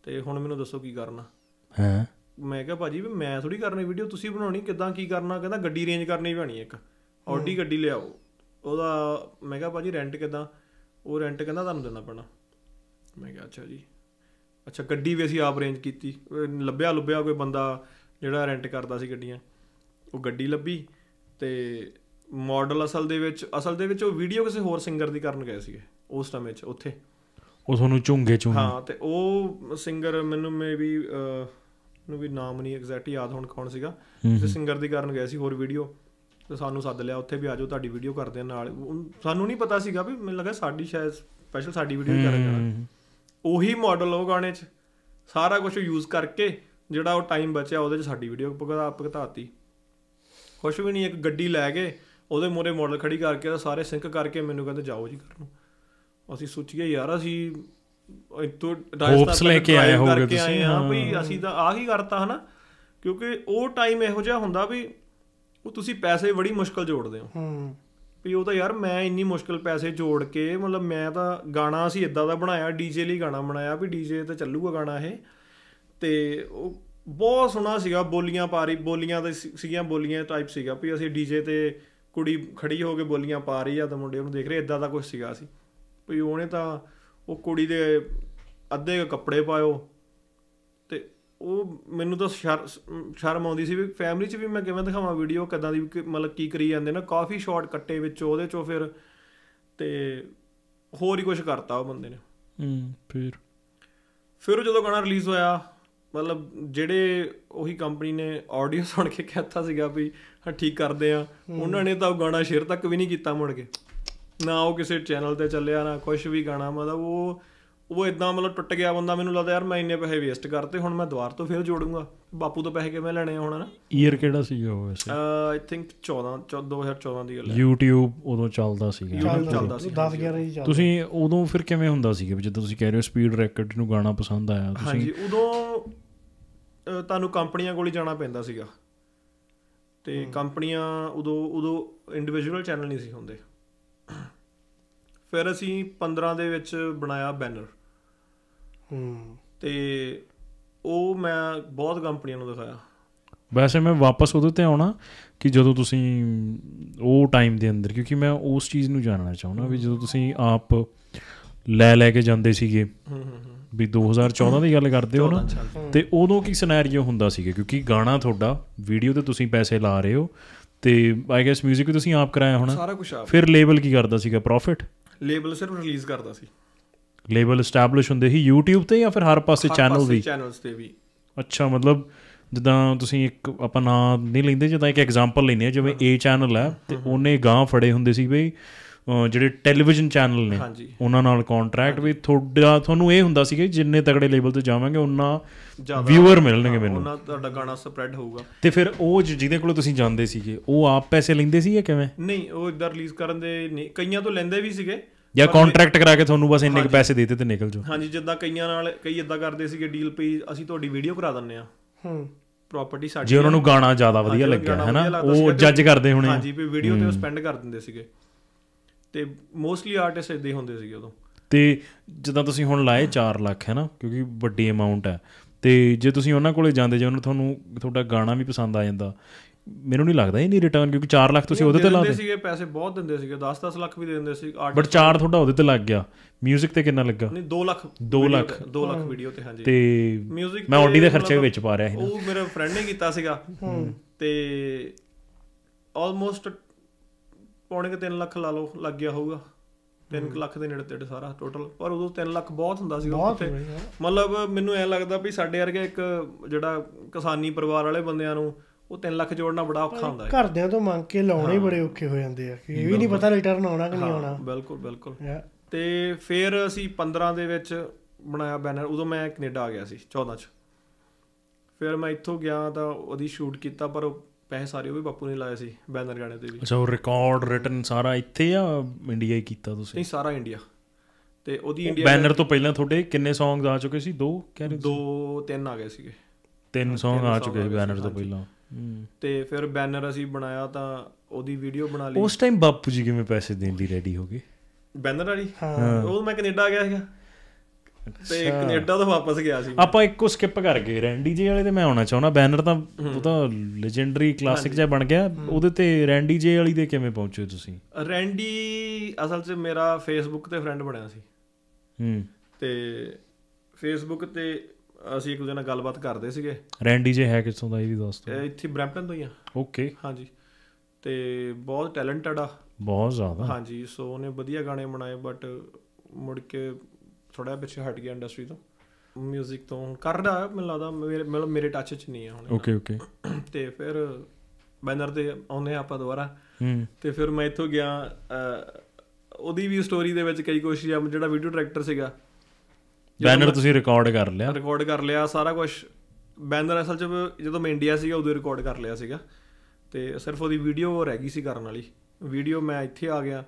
B: ਤੇ ਹੁਣ ਮੈਨੂੰ ਦੱਸੋ ਕੀ ਕਰਨਾ ਹਾਂ ਮੈਂ ਕਿਹਾ ਭਾਜੀ ਵੀ ਮੈਂ ਥੋੜੀ ਕਰਨੀ ਵੀਡੀਓ ਤੁਸੀਂ ਬਣਾਉਣੀ ਕਿਦਾਂ ਕੀ ਕਰਨਾ ਕਹਿੰਦਾ ਗੱਡੀ ਰੇਂਜ ਕਰਨੀ ਪੈਣੀ ਇੱਕ ਆਡੀ ਗੱਡੀ ਲਿਆਓ ਉਹਦਾ ਮੈਂ ਕਿਹਾ ਭਾਜੀ ਰੈਂਟ ਕਿਦਾਂ ਉਹ ਰੈਂਟ ਕਹਿੰਦਾ ਤੁਹਾਨੂੰ ਦੇਣਾ ਪੈਣਾ ਮੈਂ ਕਿਹਾ ਅੱਛਾ ਜੀ ਅੱਛਾ ਗੱਡੀ ਵੀ ਅਸੀਂ ਆਪ ਰੇਂਜ ਕੀਤੀ ਲੱਭਿਆ ਲੱਭਿਆ ਕੋਈ ਬੰਦਾ ਜਿਹੜਾ ਰੈਂਟ ਕਰਦਾ ਸੀ ਗੱਡੀਆਂ ਉਹ ਗੱਡੀ ਲੱਭੀ ਤੇ ਮਾਡਲ ਅਸਲ ਦੇ ਵਿੱਚ ਅਸਲ ਦੇ ਵਿੱਚ ਉਹ ਵੀਡੀਓ ਕਿਸੇ ਹੋਰ ਸਿੰਗਰ ਦੀ ਕਰਨ ਗਏ ਸੀਗੇ ਉਸ ਸਮੇਂ 'ਚ ਉੱਥੇ
A: ਉਹ ਤੁਹਾਨੂੰ ਝੁੰਗੇ ਚੁੰਗੇ ਹਾਂ
B: ਤੇ ਉਹ ਸਿੰਗਰ ਮੈਨੂੰ ਮੇਬੀ ਨੂੰ ਵੀ ਨਾਮ ਨਹੀਂ ਐਗਜ਼ੈਕਟ ਯਾਦ ਹੁਣ ਕੌਣ ਸੀਗਾ ਤੇ ਸਿੰਗਰ ਦੀ ਕਰਨ ਗਏ ਸੀ ਹੋਰ ਵੀਡੀਓ ਤੇ ਸਾਨੂੰ ਸੱਦ ਲਿਆ ਉੱਥੇ ਵੀ ਆਜੋ ਤੁਹਾਡੀ ਵੀਡੀਓ ਕਰਦੇ ਆ ਨਾਲ ਸਾਨੂੰ ਨਹੀਂ ਪਤਾ ਸੀਗਾ ਵੀ ਮੈਨੂੰ ਲੱਗਾ ਸਾਡੀ ਸ਼ਾਇਦ ਸਪੈਸ਼ਲ ਸਾਡੀ ਵੀਡੀਓ ਕਰਨ ਜਾਣਾ ਉਹੀ ਮਾਡਲ ਉਹ ਗਾਣੇ 'ਚ ਸਾਰਾ ਕੁਝ ਯੂਜ਼ ਕਰਕੇ ਜਿਹੜਾ ਉਹ ਟਾਈਮ ਬਚਿਆ ਉਹਦੇ 'ਚ ਸਾਡੀ ਵੀਡੀਓ ਭਗਤਾ ਭਗਤਾਤੀ ਕੁਝ ਵੀ ਨਹੀਂ ਇੱਕ ਗੱਡੀ ਲੈ ਕੇ ਉਹਦੇ ਮੂਰੇ ਮਾਡਲ ਖੜੀ ਕਰਕੇ ਤਾਂ ਸਾਰੇ ਸਿੰਕ ਕਰਕੇ ਮੈਨੂੰ ਕਹਿੰਦੇ ਜਾਓ ਜੀ ਕਰਨ ਅਸੀਂ ਸੋਚੀਏ ਯਾਰ ਅਸੀਂ ਇਤੋਂ ਹੋਪਸ ਲੈ ਕੇ ਆਏ ਹੋਗੇ ਤੁਸੀਂ ਹਾਂ ਭਈ ਅਸੀਂ ਤਾਂ ਆ ਕੀ ਕਰਤਾ ਹਨਾ ਕਿਉਂਕਿ ਉਹ ਟਾਈਮ ਇਹੋ ਜਿਹਾ ਹੁੰਦਾ ਵੀ ਉਹ ਤੁਸੀਂ ਪੈਸੇ ਬੜੀ ਮੁਸ਼ਕਲ ਜੋੜਦੇ ਹੋ ਹੂੰ ਭਈ ਉਹ ਤਾਂ ਯਾਰ ਮੈਂ ਇੰਨੀ ਮੁਸ਼ਕਲ ਪੈਸੇ ਜੋੜ ਕੇ ਮਤਲਬ ਮੈਂ ਤਾਂ ਗਾਣਾ ਅਸੀਂ ਇਦਾਂ ਦਾ ਬਣਾਇਆ ਡੀਜੇ ਲਈ ਗਾਣਾ ਬਣਾਇਆ ਵੀ ਡੀਜੇ ਤੇ ਚੱਲੂਗਾ ਗਾਣਾ ਇਹ ਤੇ ਉਹ ਬਹੁਤ ਸੋਹਣਾ ਸੀਗਾ ਬੋਲੀਆਂ ਪਾਰੀ ਬੋਲੀਆਂ ਦੇ ਸੀਗੀਆਂ ਬੋਲੀਆਂ ਟਾਈਪ ਸੀਗਾ ਵੀ ਅਸੀਂ ਡੀਜੇ ਤੇ ਕੁੜੀ ਖੜੀ ਹੋ ਕੇ ਬੋਲੀਆਂ ਪਾ ਰਹੀ ਆ ਤਾਂ ਮੁੰਡੇ ਉਹਨੂੰ ਦੇਖ ਰਹੇ ਇਦਾਂ ਦਾ ਕੁਝ ਸੀਗਾ ਸੀ ਵੀ ਉਹਨੇ ਤਾਂ ਉਹ ਕੁੜੀ ਦੇ ਅੱਧੇ ਕੱਪੜੇ ਪਾਇਓ ਤੇ ਉਹ ਮੈਨੂੰ ਤਾਂ ਸ਼ਰਮ ਆਉਂਦੀ ਸੀ ਵੀ ਫੈਮਿਲੀ 'ਚ ਵੀ ਮੈਂ ਕਿਵੇਂ ਦਿਖਾਵਾਂ ਵੀਡੀਓ ਕਦਾਂ ਦੀ ਮਤਲਬ ਕੀ ਕਰੀ ਜਾਂਦੇ ਨਾ ਕਾਫੀ ਸ਼ਾਰਟ ਕੱਟੇ ਵਿੱਚ ਉਹਦੇ ਚੋਂ ਫਿਰ ਤੇ ਹੋਰ ਹੀ ਕੁਝ ਕਰਤਾ ਉਹ ਬੰਦੇ ਨੇ
C: ਹੂੰ
D: ਫਿਰ
B: ਫਿਰ ਜਦੋਂ ਗਾਣਾ ਰਿਲੀਜ਼ ਹੋਇਆ ਮਤਲਬ ਜਿਹੜੇ ਉਹੀ ਕੰਪਨੀ ਨੇ ਆਡੀਓ ਸੁਣ ਕੇ ਕਹਿਤਾ ਸੀਗਾ ਵੀ ਹਾਂ ਠੀਕ ਕਰਦੇ ਆ ਉਹਨਾਂ ਨੇ ਤਾਂ ਉਹ ਗਾਣਾ ਸ਼ੇਅਰ ਤੱਕ ਵੀ ਨਹੀਂ ਕੀਤਾ ਮੁੜ ਕੇ ਨਾ ਉਹ ਕਿਸੇ ਚੈਨਲ ਤੇ ਚੱਲਿਆ ਨਾ ਕੁਝ ਵੀ ਗਾਣਾ ਮਤਲਬ ਉਹ ਉਹ ਇਦਾਂ ਮਤਲਬ ਟੁੱਟ ਗਿਆ ਬੰਦਾ ਮੈਨੂੰ ਲੱਗਦਾ ਯਾਰ ਮੈਂ ਇੰਨੇ ਪੈਸੇ ਵੇਸਟ ਕਰਤੇ ਹੁਣ ਮੈਂ ਦੁਬਾਰ ਤੋਂ ਫੇਰ ਜੋੜੂੰਗਾ ਬਾਪੂ ਤੋਂ ਪੈਸੇ ਕਿਵੇਂ ਲੈਣੇ ਹੁਣ ਨਾ
A: ਈਅਰ ਕਿਹੜਾ ਸੀ ਉਹ ਵੈਸੇ
B: ਆਈ ਥਿੰਕ 14 2014 ਦੀ ਗੱਲ ਹੈ
A: YouTube ਉਦੋਂ ਚੱਲਦਾ ਸੀਗਾ YouTube
B: ਚੱਲਦਾ ਸੀ 10 11 ਹੀ ਚੱਲਦਾ
A: ਤੁਸੀਂ ਉਦੋਂ ਫਿਰ ਕਿਵੇਂ ਹੁੰਦਾ ਸੀਗਾ ਜਦੋਂ ਤੁਸੀਂ ਕਹਿ ਰਹੇ ਹੋ ਸਪੀਡ ਰੈਕਟ ਨੂੰ ਗਾਣਾ ਪਸੰਦ ਆਇਆ ਤੁਸੀਂ ਹਾਂਜੀ
B: ਉਦੋਂ ਤੁਹਾਨੂੰ ਕੰਪਨੀਆਂ ਕੋਲ ਹੀ ਜਾਣਾ ਪੈਂਦਾ ਸੀਗਾ ਤੇ ਕੰਪਨੀਆਂ ਉਦੋਂ ਉਦੋਂ ਇੰਡੀਵਿਜੂਅਲ ਚੈਨਲ ਨਹੀਂ ਸੀ ਹੁੰਦੇ ਫਿਰ ਅਸੀਂ 15 ਦੇ ਵਿੱਚ ਬਣਾਇਆ ਬੈਨਰ ਹੂੰ ਤੇ ਉਹ ਮੈਂ ਬਹੁਤ ਕੰਪਨੀਆਂ ਨੂੰ ਦਿਖਾਇਆ
A: ਵੈਸੇ ਮੈਂ ਵਾਪਸ ਉਹਦੇ ਤੇ ਆਉਣਾ ਕਿ ਜਦੋਂ ਤੁਸੀਂ ਉਹ ਟਾਈਮ ਦੇ ਅੰਦਰ ਕਿਉਂਕਿ ਮੈਂ ਉਸ ਚੀਜ਼ ਨੂੰ ਜਾਣਨਾ ਚਾਹੁੰਦਾ ਵੀ ਜਦੋਂ ਤੁਸੀਂ ਆਪ ਲੈ ਲੈ ਕੇ ਜਾਂਦੇ ਸੀਗੇ ਹੂੰ ਹੂੰ ਵੀ 2014 ਦੀ ਗੱਲ ਕਰਦੇ ਹੋ ਨਾ ਤੇ ਉਦੋਂ ਕੀ ਸਿਨੈਰੀਓ ਹੁੰਦਾ ਸੀਗਾ ਕਿਉਂਕਿ ਗਾਣਾ ਤੁਹਾਡਾ ਵੀਡੀਓ ਤੇ ਤੁਸੀਂ ਪੈਸੇ ਲਾ ਰਹੇ ਹੋ ਤੇ ਆਈ ਗੈਸ 뮤직 ਵੀ ਤੁਸੀਂ ਆਪ ਕਰਾਇਆ ਹੋਣਾ ਸਾਰਾ ਕੁਝ ਆਪ ਫਿਰ ਲੇਬਲ ਕੀ ਕਰਦਾ ਸੀਗਾ ਪ੍ਰੋਫਿਟ
B: ਲੇਬਲ ਸਿਰਫ ਰਿਲੀਜ਼ ਕਰਦਾ ਸੀ
A: ਲੇਬਲ ਸਟੈਬਲਿਸ਼ ਹੁੰਦੇ ਸੀ YouTube ਤੇ ਜਾਂ ਫਿਰ ਹਰ ਪਾਸੇ ਚੈਨਲ ਵੀ ਚੈਨਲਸ ਤੇ ਵੀ ਅੱਛਾ ਮਤਲਬ ਜਦਾਂ ਤੁਸੀਂ ਇੱਕ ਆਪਾਂ ਨਾਂ ਨਹੀਂ ਲੈਂਦੇ ਜਦਾਂ ਇੱਕ ਐਗਜ਼ਾਮਪਲ ਲੈਂਦੇ ਜਿਵੇਂ A ਚੈਨਲ ਹੈ ਤੇ ਉਹਨੇ ਗਾਂ ਫੜੇ ਹੁੰਦੇ ਸੀ ਬਈ ਜਿਹੜੇ ਟੈਲੀਵਿਜ਼ਨ ਚੈਨਲ ਨੇ ਉਹਨਾਂ ਨਾਲ ਕੰਟਰੈਕਟ ਵੀ ਤੁਹਾਡਾ ਤੁਹਾਨੂੰ ਇਹ ਹੁੰਦਾ ਸੀ ਕਿ ਜਿੰਨੇ ਤਗੜੇ ਲੈਵਲ ਤੇ ਜਾਵਾਂਗੇ ਉਹਨਾਂ
B: ਵਿਊਅਰ ਮਿਲਣਗੇ ਮੈਨੂੰ ਉਹਨਾਂ ਤੁਹਾਡਾ ਗਾਣਾ ਸਪਰੈਡ ਹੋਊਗਾ
A: ਤੇ ਫਿਰ ਉਹ ਜਿਹਦੇ ਕੋਲ ਤੁਸੀਂ ਜਾਂਦੇ ਸੀਗੇ ਉਹ ਆਪ ਪੈਸੇ ਲੈਂਦੇ ਸੀ ਜਾਂ ਕਿਵੇਂ
B: ਨਹੀਂ ਉਹ ਇਦਾਂ ਰਿਲੀਜ਼ ਕਰਨ ਦੇ ਕਈਆਂ ਤੋਂ ਲੈਂਦੇ ਵੀ ਸੀਗੇ ਜਾਂ ਕੰਟਰੈਕਟ ਕਰਾ ਕੇ ਤੁਹਾਨੂੰ ਬਸ ਇੰਨੇ ਕੁ ਪੈਸੇ ਦਿੱਤੇ ਤੇ ਨਿਕਲ ਜਾਓ ਹਾਂਜੀ ਜਿੱਦਾਂ ਕਈਆਂ ਨਾਲ ਕਈ ਇਦਾਂ ਕਰਦੇ ਸੀਗੇ ਡੀਲ ਪਈ ਅਸੀਂ ਤੁਹਾਡੀ ਵੀਡੀਓ ਕਰਾ ਦਿੰਨੇ ਆ ਹੂੰ ਪ੍ਰਾਪਰਟੀ ਸਾਡੀ ਜੇ ਉਹਨਾਂ ਨੂੰ ਗਾਣਾ ਜ਼ਿਆਦਾ ਵਧੀਆ ਲੱਗਿਆ ਹੈ ਨਾ ਉਹ ਜੱਜ ਕਰਦੇ ਹੋਣੇ ਹਾਂਜੀ ਵੀ ਵੀਡੀਓ ਤੇ ਉਹ ਸਪੈਂਡ ਕਰ ਦਿੰਦੇ ਸੀਗੇ ਤੇ ਮੋਸਟਲੀ ਆਰਟਿਸਟ ਇਦਾਂ ਹੀ ਹੁੰਦੇ ਸੀਗੇ ਉਦੋਂ
A: ਤੇ ਜਦੋਂ ਤੁਸੀਂ ਹੁਣ ਲਾਏ 4 ਲੱਖ ਹੈ ਨਾ ਕਿਉਂਕਿ ਵੱਡੀ ਅਮਾਉਂਟ ਹੈ ਤੇ ਜੇ ਤੁਸੀਂ ਉਹਨਾਂ ਕੋਲੇ ਜਾਂਦੇ ਜੇ ਉਹਨਾਂ ਤੁਹਾਨੂੰ ਤੁਹਾਡਾ ਗਾਣਾ ਵੀ ਪਸੰਦ ਆ ਜਾਂਦਾ ਮੈਨੂੰ ਨਹੀਂ ਲੱਗਦਾ ਇਹ ਨਹੀਂ ਰਿਟਰਨ ਕਿਉਂਕਿ 4 ਲੱਖ ਤੁਸੀਂ ਉਹਦੇ ਤੇ ਲਾਉਂਦੇ ਸੀਗੇ
B: ਪੈਸੇ ਬਹੁਤ ਦਿੰਦੇ ਸੀਗੇ 10-10 ਲੱਖ ਵੀ ਦੇ ਦਿੰਦੇ ਸੀ ਆਰਟ ਬਟ
A: 4 ਤੁਹਾਡਾ ਉਹਦੇ ਤੇ ਲੱਗ ਗਿਆ 뮤직 ਤੇ ਕਿੰਨਾ ਲੱਗਾ ਨਹੀਂ 2 ਲੱਖ 2 ਲੱਖ 2 ਲੱਖ ਵੀਡੀਓ ਤੇ ਹਾਂਜੀ ਤੇ 뮤직 ਮੈਂ ਆਡੀ ਦੇ ਖਰਚੇ ਵਿੱਚ ਪਾ ਰਿਹਾ ਸੀ ਉਹ
B: ਮੇਰੇ ਫਰੈਂਡ ਨੇ ਕੀਤਾ ਸੀਗਾ ਤੇ ਆਲਮੋਸਟ ਪੌਣੇ ਕਿ 3 ਲੱਖ ਲਾ ਲਓ ਲੱਗ ਗਿਆ ਹੋਊਗਾ 3 ਲੱਖ ਦੇ ਨੇੜੇ ਤੇੜੇ ਸਾਰਾ ਟੋਟਲ ਪਰ ਉਦੋਂ 3 ਲੱਖ ਬਹੁਤ ਹੁੰਦਾ ਸੀਗਾ ਉੱਥੇ ਮਤਲਬ ਮੈਨੂੰ ਐ ਲੱਗਦਾ ਵੀ ਸਾਡੇ ਵਰਗੇ ਇੱਕ ਜਿਹੜਾ ਕਿਸਾਨੀ ਪਰਿਵਾਰ ਵਾਲੇ ਬੰਦਿਆਂ ਨੂੰ ਉਹ 3 ਲੱਖ ਜੋੜਨਾ ਬੜਾ ਔਖਾ ਹੁੰਦਾ ਹੈ ਘਰਦਿਆਂ
D: ਤੋਂ ਮੰਗ ਕੇ ਲਾਉਣੇ ਬੜੇ ਔਖੇ ਹੋ ਜਾਂਦੇ ਆ ਕਿ ਇਹ ਵੀ ਨਹੀਂ ਪਤਾ ਰਿਟਰਨ ਆਉਣਾ ਕਿ ਨਹੀਂ ਆਉਣਾ
B: ਬਿਲਕੁਲ ਬਿਲਕੁਲ ਤੇ ਫਿਰ ਅਸੀਂ 15 ਦੇ ਵਿੱਚ ਬਣਾਇਆ ਬੈਨਰ ਉਦੋਂ ਮੈਂ ਕੈਨੇਡਾ ਆ ਗਿਆ ਸੀ 14 ਚ ਫਿਰ ਮੈਂ ਇੱਥੋਂ ਗਿਆ ਤਾਂ ਉਹਦੀ ਸ਼ੂਟ ਕੀਤਾ ਪਰ ਪੈਸੇ ਸਾਰੇ ਉਹ ਵੀ ਬਾਪੂ ਨੇ ਲਾਏ ਸੀ ਬੈਨਰ ਗਾਣੇ ਤੇ ਵੀ ਅੱਛਾ ਉਹ
A: ਰਿਕਾਰਡ ਰਿਟਨ ਸਾਰਾ ਇੱਥੇ ਆ ਇੰਡੀਆ ਹੀ ਕੀਤਾ ਤੁਸੀਂ
B: ਨਹੀਂ ਸਾਰਾ ਇੰਡੀਆ ਤੇ ਉਹਦੀ ਇੰਡੀਆ ਬੈਨਰ ਤੋਂ ਪਹਿਲਾਂ ਤੁਹਾਡੇ
A: ਕਿੰਨੇ ਸੌਂਗਸ ਆ ਚੁੱਕੇ ਸੀ ਦੋ ਕਹਿ ਰਹੇ
B: ਦੋ ਤਿੰਨ ਆ ਗਏ ਸੀਗੇ
A: ਤਿੰਨ ਸੌਂਗ ਆ ਚੁੱਕੇ ਬੈਨਰ ਤੋਂ ਪਹਿਲਾਂ
B: ਤੇ ਫਿਰ ਬੈਨਰ ਅਸੀਂ ਬਣਾਇਆ ਤਾਂ ਉਹਦੀ ਵੀਡੀਓ ਬਣਾ ਲਈ ਉਸ ਟਾਈਮ
A: ਬਾਪੂ ਜੀ ਕਿਵੇਂ ਪੈਸੇ ਦੇਣ ਲਈ ਰੈਡੀ ਹੋ ਗਏ
B: ਬੈਨਰ ਵਾਲੀ ਹਾਂ ਉਹ ਮੈਂ ਕੈਨੇਡਾ ਗਿਆ ਸੀਗਾ ਤੇ ਕੈਨੇਡਾ ਤੋਂ ਵਾਪਸ ਗਿਆ ਸੀ
A: ਆਪਾਂ ਇੱਕੋ ਸਕਿਪ ਕਰ ਗਏ ਰੈਂਡੀ ਜੇ ਵਾਲੇ ਤੇ ਮੈਂ ਆਉਣਾ ਚਾਹਣਾ ਬੈਨਰ ਤਾਂ ਉਹ ਤਾਂ ਲੈਜੈਂਡਰੀ ਕਲਾਸਿਕ ਜਿਹਾ ਬਣ ਗਿਆ ਉਹਦੇ ਤੇ ਰੈਂਡੀ ਜੇ ਵਾਲੀ ਦੇ ਕਿਵੇਂ ਪਹੁੰਚੇ ਤੁਸੀਂ
B: ਰੈਂਡੀ ਅਸਲ 'ਚ ਮੇਰਾ ਫੇਸਬੁੱਕ ਤੇ ਫਰੈਂਡ ਬਣਿਆ ਸੀ ਹੂੰ ਤੇ ਫੇਸਬੁੱਕ ਤੇ ਅਸੀਂ ਇੱਕ ਦੂਜੇ ਨਾਲ ਗੱਲਬਾਤ ਕਰਦੇ ਸੀਗੇ
A: ਰੈਂਡੀ ਜੇ ਹੈ ਕਿੱਥੋਂ ਦਾ ਇਹ ਵੀ ਦੋਸਤ ਇੱਥੇ
B: ਬ੍ਰੈਂਪਟਨ ਤੋਂ ਹੀ ਆ ਓਕੇ ਹਾਂਜੀ ਤੇ ਬਹੁਤ ਟੈਲੈਂਟਡ ਆ ਬਹੁਤ ਜ਼ਿਆਦਾ ਹਾਂਜੀ ਸੋ ਉਹਨੇ ਵਧੀਆ ਗਾਣੇ ਬਣਾਏ ਬਟ ਮੁੜ ਕੇ ਥੋੜਾ ਪਿੱਛੇ ਹਟ ਗਿਆ ਇੰਡਸਟਰੀ ਤੋਂ 뮤직 ਤੋਂ ਕਰਦਾ ਮੈਨੂੰ ਲੱਗਦਾ ਮੇਰੇ ਮਤਲਬ ਮੇਰੇ ਟੱਚ 'ਚ ਨਹੀਂ ਆ ਹੁਣ ਓਕੇ ਓਕੇ ਤੇ ਫਿਰ ਬੈਨਰ ਤੇ ਆਉਨੇ ਆਪਾਂ ਦੁਬਾਰਾ ਤੇ ਫਿਰ ਮੈਂ ਇੱਥੋਂ ਗਿਆ ਉਹਦੀ ਵੀ ਸਟੋਰੀ ਦੇ ਵਿੱਚ ਕਈ ਕੋਸ਼ਿਸ਼ ਆ ਜਿਹੜਾ ਵੀਡੀਓ ਡਾਇਰੈਕਟਰ ਸੀਗਾ ਬੈਨਰ ਤੁਸੀਂ ਰਿਕਾਰਡ ਕਰ ਲਿਆ ਰਿਕਾਰਡ ਕਰ ਲਿਆ ਸਾਰਾ ਕੁਝ ਬੈਨਰ ਅਸਲ 'ਚ ਜਦੋਂ ਮੈਂ ਇੰਡੀਆ ਸੀਗਾ ਉਦੋਂ ਰਿਕਾਰਡ ਕਰ ਲਿਆ ਸੀਗਾ ਤੇ ਸਿਰਫ ਉਹਦੀ ਵੀਡੀਓ ਰਹਿ ਗਈ ਸੀ ਕਰਨ ਵਾਲੀ ਵੀਡੀਓ ਮੈਂ ਇੱਥੇ ਆ ਗਿਆ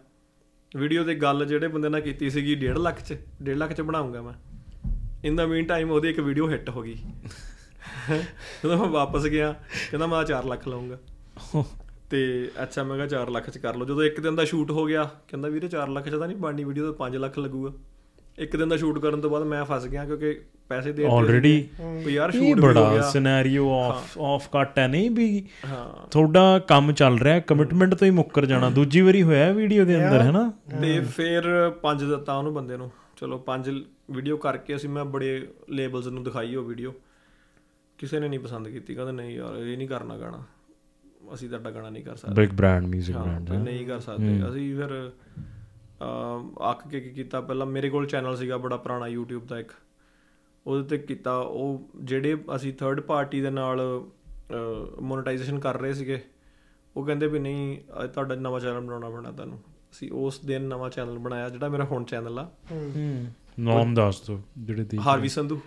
B: ਵੀਡੀਓ ਦੇ ਗੱਲ ਜਿਹੜੇ ਬੰਦੇ ਨਾਲ ਕੀਤੀ ਸੀਗੀ 1.5 ਲੱਖ ਚ 1.5 ਲੱਖ ਚ ਬਣਾਉਂਗਾ ਮੈਂ ਇਨ ਦਾ ਮੀਨ ਟਾਈਮ ਉਹਦੀ ਇੱਕ ਵੀਡੀਓ ਹਿੱਟ ਹੋ ਗਈ ਜਦੋਂ ਮੈਂ ਵਾਪਸ ਗਿਆ ਕਹਿੰਦਾ ਮੈਂ 4 ਲੱਖ ਲਾਉਂਗਾ ਤੇ ਅੱਛਾ ਮੈਂ ਕਿਹਾ 4 ਲੱਖ ਚ ਕਰ ਲਓ ਜਦੋਂ ਇੱਕ ਦਿਨ ਦਾ ਸ਼ੂਟ ਹੋ ਗਿਆ ਕਹਿੰਦਾ ਵੀਰੇ 4 ਲੱਖ ਚ ਤਾਂ ਨਹੀਂ ਬਣਨੀ ਵੀਡੀਓ ਤਾਂ 5 ਲੱਖ ਲੱਗੂਗਾ ਇੱਕ ਦਿਨ ਦਾ ਸ਼ੂਟ ਕਰਨ ਤੋਂ ਬਾਅਦ ਮੈਂ ਫਸ ਗਿਆ ਕਿਉਂਕਿ ਪੈਸੇ ਦੇ ਦਿੱਤੇ ਆਲਰੇਡੀ ਯਾਰ ਸ਼ੂਟ ਹੋ ਗਿਆ
A: ਸਿਨੈਰੀਓ ਆਫ ਆਫ ਕੱਟ ਹੈ ਨਹੀਂ ਵੀ ਤੁਹਾਡਾ ਕੰਮ ਚੱਲ ਰਿਹਾ ਕਮਿਟਮੈਂਟ ਤੋਂ ਹੀ ਮੁੱਕਰ ਜਾਣਾ ਦੂਜੀ ਵਾਰੀ ਹੋਇਆ ਵੀਡੀਓ ਦੇ ਅੰਦਰ ਹੈਨਾ
B: ਤੇ ਫਿਰ ਪੰਜ ਦਿੱਤਾ ਉਹਨੂੰ ਬੰਦੇ ਨੂੰ ਚਲੋ ਪੰਜ ਵੀਡੀਓ ਕਰਕੇ ਅਸੀਂ ਮੈਂ ਬੜੇ ਲੇਬਲਸ ਨੂੰ ਦਿਖਾਈ ਉਹ ਵੀਡੀਓ ਕਿਸੇ ਨੇ ਨਹੀਂ ਪਸੰਦ ਕੀਤੀ ਕਹਿੰਦੇ ਨਹੀਂ ਯਾਰ ਇਹ ਨਹੀਂ ਕਰਨਾ ਗਾਣਾ ਅਸੀਂ ਤੁਹਾਡਾ ਗਾਣਾ ਨਹੀਂ ਕਰ ਸਕਦੇ ਬਿਗ ਬ੍ਰਾਂਡ 뮤직 ਬ੍ਰਾਂਡ ਨਹੀਂ ਕਰ ਸਕਦੇ ਅਸੀਂ ਫਿਰ ਅੱਕ ਕੇ ਕੀ ਕੀਤਾ ਪਹਿਲਾਂ ਮੇਰੇ ਕੋਲ ਚੈਨਲ ਸੀਗਾ ਬੜਾ ਪੁਰਾਣਾ YouTube ਦਾ ਇੱਕ ਉਹਦੇ ਤੇ ਕੀਤਾ ਉਹ ਜਿਹੜੇ ਅਸੀਂ ਥਰਡ ਪਾਰਟੀ ਦੇ ਨਾਲ ਮੋਨਟਾਈਜੇਸ਼ਨ ਕਰ ਰਹੇ ਸੀਗੇ ਉਹ ਕਹਿੰਦੇ ਵੀ ਨਹੀਂ ਅੱਜ ਤੁਹਾਡਾ ਨਵਾਂ ਚੈਨਲ ਬਣਾਉਣਾ ਪੈਣਾ ਤੁਹਾਨੂੰ ਅਸੀਂ ਉਸ ਦਿਨ ਨਵਾਂ ਚੈਨਲ ਬਣਾਇਆ ਜਿਹੜਾ ਮੇਰਾ ਹੁਣ ਚੈਨਲ ਆ ਹੂੰ
C: ਨਾਮ ਦੱਸ ਦੋ
A: ਜਿਹੜੇ ਦੀ ਹਾਰਵੀ ਸੰਧੂ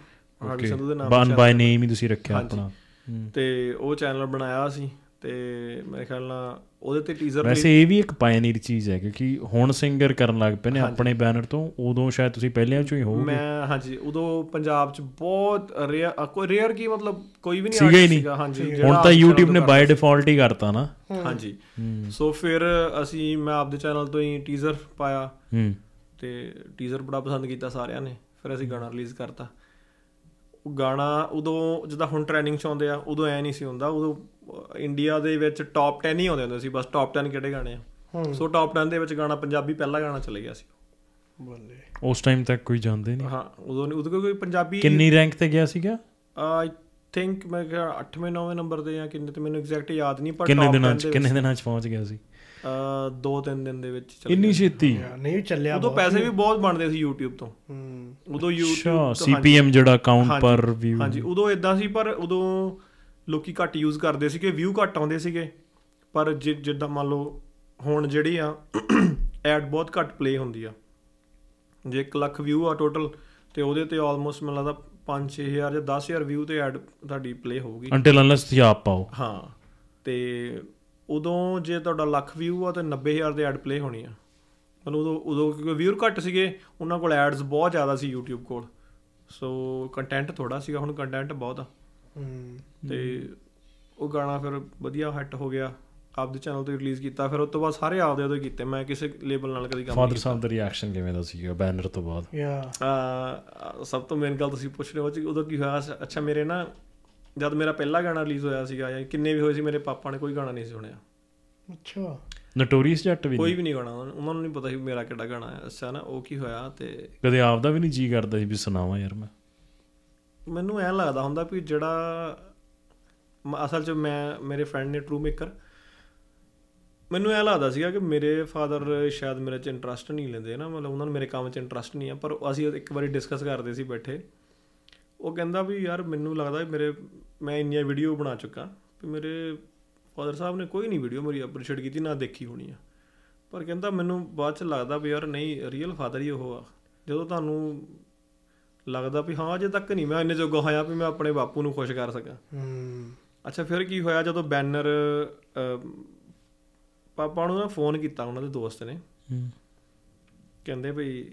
A: ਹਾਰਵੀ ਸੰਧੂ ਦੇ ਨਾਮ ਬਨ ਬਾਈ ਨੇਮ ਹੀ ਤੁਸੀਂ ਰੱਖਿਆ ਆਪਣਾ
B: ਤੇ ਉਹ ਚੈਨਲ ਬਣਾਇਆ ਸੀ ਤੇ ਮੇਰੇ ਖਿਆਲ ਨਾਲ ਉਹਦੇ ਤੇ ਟੀਜ਼ਰ ਵੈਸੇ
A: ਇਹ ਵੀ ਇੱਕ ਪਾਇਨੀਅਰ ਚੀਜ਼ ਹੈ ਕਿਉਂਕਿ ਹੁਣ ਸਿੰਗਰ ਕਰਨ ਲੱਗ ਪਏ ਨੇ ਆਪਣੇ ਬੈਨਰ ਤੋਂ ਉਦੋਂ ਸ਼ਾਇਦ ਤੁਸੀਂ ਪਹਿਲਿਆਂ ਚੋਂ ਹੀ ਹੋਵੋਗੇ
B: ਮੈਂ ਹਾਂਜੀ ਉਦੋਂ ਪੰਜਾਬ 'ਚ ਬਹੁਤ ਰੇਅਰ ਕੋਈ ਰੇਅਰ ਕੀ ਮਤਲਬ ਕੋਈ ਵੀ ਨਹੀਂ ਆਇਆ ਸੀਗਾ ਹਾਂਜੀ ਹੁਣ ਤਾਂ YouTube ਨੇ ਬਾਈ
A: ਡਿਫਾਲਟ ਹੀ ਕਰਤਾ ਨਾ
B: ਹਾਂਜੀ ਸੋ ਫਿਰ ਅਸੀਂ ਮੈਂ ਆਪਦੇ ਚੈਨਲ ਤੋਂ ਹੀ ਟੀਜ਼ਰ ਪਾਇਆ ਤੇ ਟੀਜ਼ਰ ਬੜਾ ਪਸੰਦ ਕੀਤਾ ਸਾਰਿਆਂ ਨੇ ਫਿਰ ਅਸੀਂ ਗਾਣਾ ਰਿਲੀਜ਼ ਕਰਤਾ ਉਹ ਗਾਣਾ ਉਦੋਂ ਜਦੋਂ ਹੁਣ ਟ੍ਰੈਂਡਿੰਗ ਚ ਆਉਂਦੇ ਆ ਉਦੋਂ ਐ ਨਹੀਂ ਸੀ ਹੁੰਦਾ ਉਦੋਂ ਇੰਡੀਆ ਦੇ ਵਿੱਚ ਟਾਪ 10 ਹੀ ਆਉਂਦੇ ਹੁੰਦੇ ਸੀ ਬਸ ਟਾਪ 10 ਕਿਹੜੇ ਗਾਣੇ ਆ ਸੋ ਟਾਪ 10 ਦੇ ਵਿੱਚ ਗਾਣਾ ਪੰਜਾਬੀ ਪਹਿਲਾ ਗਾਣਾ ਚੱਲ ਗਿਆ ਸੀ ਬੱਲੇ
A: ਉਸ ਟਾਈਮ ਤੱਕ ਕੋਈ ਜਾਣਦੇ ਨਹੀਂ ਹਾਂ
B: ਉਦੋਂ ਨਹੀਂ ਉਦੋਂ ਕੋਈ ਪੰਜਾਬੀ ਕਿੰਨੀ
A: ਰੈਂਕ ਤੇ ਗਿਆ ਸੀਗਾ
B: ਆਈ ਥਿੰਕ ਮੈਂ ਕਿ 8ਵੇਂ 9ਵੇਂ ਨੰਬਰ ਤੇ ਜਾਂ ਕਿੰਨੇ ਤੇ ਮੈਨੂੰ ਐਗਜ਼ੈਕਟ ਯਾਦ ਨਹੀਂ ਪਰ ਕਿੰਨੇ ਦਿਨਾਂ ਚ ਕਿੰਨੇ ਦਿਨਾਂ
A: ਚ ਪਹੁੰਚ ਗਿਆ ਸੀ
B: ਆ 2-3 ਦਿਨ ਦੇ ਵਿੱਚ ਚੱਲ ਇੰਨੀ ਛੇਤੀ ਨਹੀਂ ਚੱਲਿਆ ਉਦੋਂ ਪੈਸੇ ਵੀ ਬਹੁਤ ਬਣਦੇ ਸੀ YouTube ਤੋਂ ਹੂੰ ਉਦੋਂ YouTube ਤੋਂ ਸੀਪੀਐਮ ਜਿਹੜਾ ਅਕਾਊਂਟ ਪਰ ਵੀ ਹਾਂਜੀ ਉਦੋਂ ਇਦਾਂ ਸੀ ਪਰ ਉਦੋਂ ਲੋਕੀ ਘੱਟ ਯੂਜ਼ ਕਰਦੇ ਸੀਗੇ ਵਿਊ ਘੱਟ ਆਉਂਦੇ ਸੀਗੇ ਪਰ ਜਿੱਦਾਂ ਮੰਨ ਲਓ ਹੁਣ ਜਿਹੜੀ ਆ ਐਡ ਬਹੁਤ ਘੱਟ ਪਲੇ ਹੁੰਦੀ ਆ ਜੇ 1 ਲੱਖ ਵਿਊ ਆ ਟੋਟਲ ਤੇ ਉਹਦੇ ਤੇ ਆਲਮੋਸਟ ਮੈਨੂੰ ਲੱਗਦਾ 5-6000 ਜਾਂ 10000 ਵਿਊ ਤੇ ਐਡ ਤੁਹਾਡੀ ਪਲੇ ਹੋਊਗੀ ਅੰਟਿਲ
A: ਅਨਲੈਸ ਤੁਸੀਂ ਆਪ ਪਾਓ
B: ਹਾਂ ਤੇ ਉਦੋਂ ਜੇ ਤੁਹਾਡਾ ਲੱਖ ਵਿਊ ਆ ਤੇ 90000 ਦੇ ਐਡ ਪਲੇ ਹੋਣੀ ਆ ਮਨੂੰ ਉਦੋਂ ਉਦੋਂ ਕਿਉਂਕਿ ਵਿਊਰ ਘੱਟ ਸੀਗੇ ਉਹਨਾਂ ਕੋਲ ਐਡਸ ਬਹੁਤ ਜ਼ਿਆਦਾ ਸੀ YouTube ਕੋਲ ਸੋ ਕੰਟੈਂਟ ਥੋੜਾ ਸੀਗਾ ਹੁਣ ਕੰਟੈਂਟ ਬਹੁਤ ਆ ਤੇ ਉਹ ਗਾਣਾ ਫਿਰ ਵਧੀਆ ਹਿੱਟ ਹੋ ਗਿਆ ਆਪਦੇ ਚੈਨਲ ਤੇ ਰਿਲੀਜ਼ ਕੀਤਾ ਫਿਰ ਉਸ ਤੋਂ ਬਾਅਦ ਸਾਰੇ ਆਪਦੇ ਉਹਦੇ ਕੀਤੇ ਮੈਂ ਕਿਸੇ ਲੇਬਲ ਨਾਲ ਕਦੀ ਕੰਮ ਨਹੀਂ ਫਾਦਰ ਸਾਹਿਬ
A: ਦਾ ਰਿਐਕਸ਼ਨ ਕਿਵੇਂ ਦਾ ਸੀ ਬੈਨਰ ਤੋਂ ਬਾਅਦ ਯਾ
B: ਸਭ ਤੋਂ ਮੇਨ ਗੱਲ ਤੁਸੀਂ ਪੁੱਛ ਰਹੇ ਹੋ ਕਿ ਉਦੋਂ ਕੀ ਹੋਇਆ ਅੱਛਾ ਮੇਰੇ ਨਾ ਜਦ ਮੇਰਾ ਪਹਿਲਾ ਗਾਣਾ ਰਿਲੀਜ਼ ਹੋਇਆ ਸੀਗਾ ਜਾਂ ਕਿੰਨੇ ਵੀ ਹੋਏ ਸੀ ਮੇਰੇ ਪਾਪਾ ਨੇ ਕੋਈ ਗਾਣਾ ਨਹੀਂ ਸੁਣਿਆ
D: ਅੱਛਾ
A: ਨਟੋਰੀਅਸ ਜੱਟ ਵੀ ਕੋਈ ਵੀ
B: ਨਹੀਂ ਗਾਣਾ ਉਹਨਾਂ ਨੂੰ ਨਹੀਂ ਪਤਾ ਸੀ ਮੇਰਾ ਕਿਹੜਾ ਗਾਣਾ ਹੈ ਅੱਛਾ ਨਾ ਉਹ ਕੀ ਹੋਇਆ ਤੇ
A: ਕਦੇ ਆਪਦਾ ਵੀ ਨਹੀਂ ਜੀ ਕਰਦਾ ਸੀ ਵੀ ਸੁਣਾਵਾਂ ਯਾਰ ਮੈਂ
B: ਮੈਨੂੰ ਐ ਲੱਗਦਾ ਹੁੰਦਾ ਵੀ ਜਿਹੜਾ ਅਸਲ 'ਚ ਮੈਂ ਮੇਰੇ ਫਰੈਂਡ ਨੇ ਟਰੂ ਮੇਕਰ ਮੈਨੂੰ ਐ ਲੱਗਦਾ ਸੀਗਾ ਕਿ ਮੇਰੇ ਫਾਦਰ ਸ਼ਾਇਦ ਮੇਰੇ 'ਚ ਇੰਟਰਸਟ ਨਹੀਂ ਲੈਂਦੇ ਨਾ ਮਤਲਬ ਉਹਨਾਂ ਨੂੰ ਮੇਰੇ ਕੰਮ 'ਚ ਇੰਟਰਸਟ ਨਹੀਂ ਆ ਪਰ ਅਸੀਂ ਇੱਕ ਵਾਰੀ ਡਿਸਕਸ ਕਰਦੇ ਸੀ ਬੈਠੇ ਉਹ ਕਹਿੰਦਾ ਵੀ ਯਾਰ ਮੈਨੂੰ ਲੱਗਦਾ ਮੇਰੇ ਮੈਂ ਇੰਨੀਆਂ ਵੀਡੀਓ ਬਣਾ ਚੁੱਕਾ ਵੀ ਮੇਰੇ ਫਾਦਰ ਸਾਹਿਬ ਨੇ ਕੋਈ ਨਹੀਂ ਵੀਡੀਓ ਮੇਰੀ ਅਪਰੀਸ਼ੀਏਟ ਕੀਤੀ ਨਾ ਦੇਖੀ ਹੋਣੀ ਆ ਪਰ ਕਹਿੰਦਾ ਮੈਨੂੰ ਬਾਅਦ 'ਚ ਲੱਗਦਾ ਵੀ ਯਾਰ ਨਹੀਂ ਰੀਅਲ ਫਾਦਰ ਹੀ ਉਹ ਆ ਜਦੋਂ ਤੁਹਾਨੂੰ ਲੱਗਦਾ ਵੀ ਹਾਂ ਅਜੇ ਤੱਕ ਨਹੀਂ ਮੈਂ ਇੰਨੇ ਜੋਗਾ ਹੋਇਆ ਵੀ ਮੈਂ ਆਪਣੇ ਬਾਪੂ ਨੂੰ ਖੁਸ਼ ਕਰ ਸਕਾਂ ਹੂੰ ਅੱਛਾ ਫਿਰ ਕੀ ਹੋਇਆ ਜਦੋਂ ਬੈਨਰ ਪਾਪਾ ਨੂੰ ਨਾ ਫੋਨ ਕੀਤਾ ਉਹਨਾਂ ਦੇ ਦੋਸਤ ਨੇ ਹੂੰ ਕਹਿੰਦੇ ਭਈ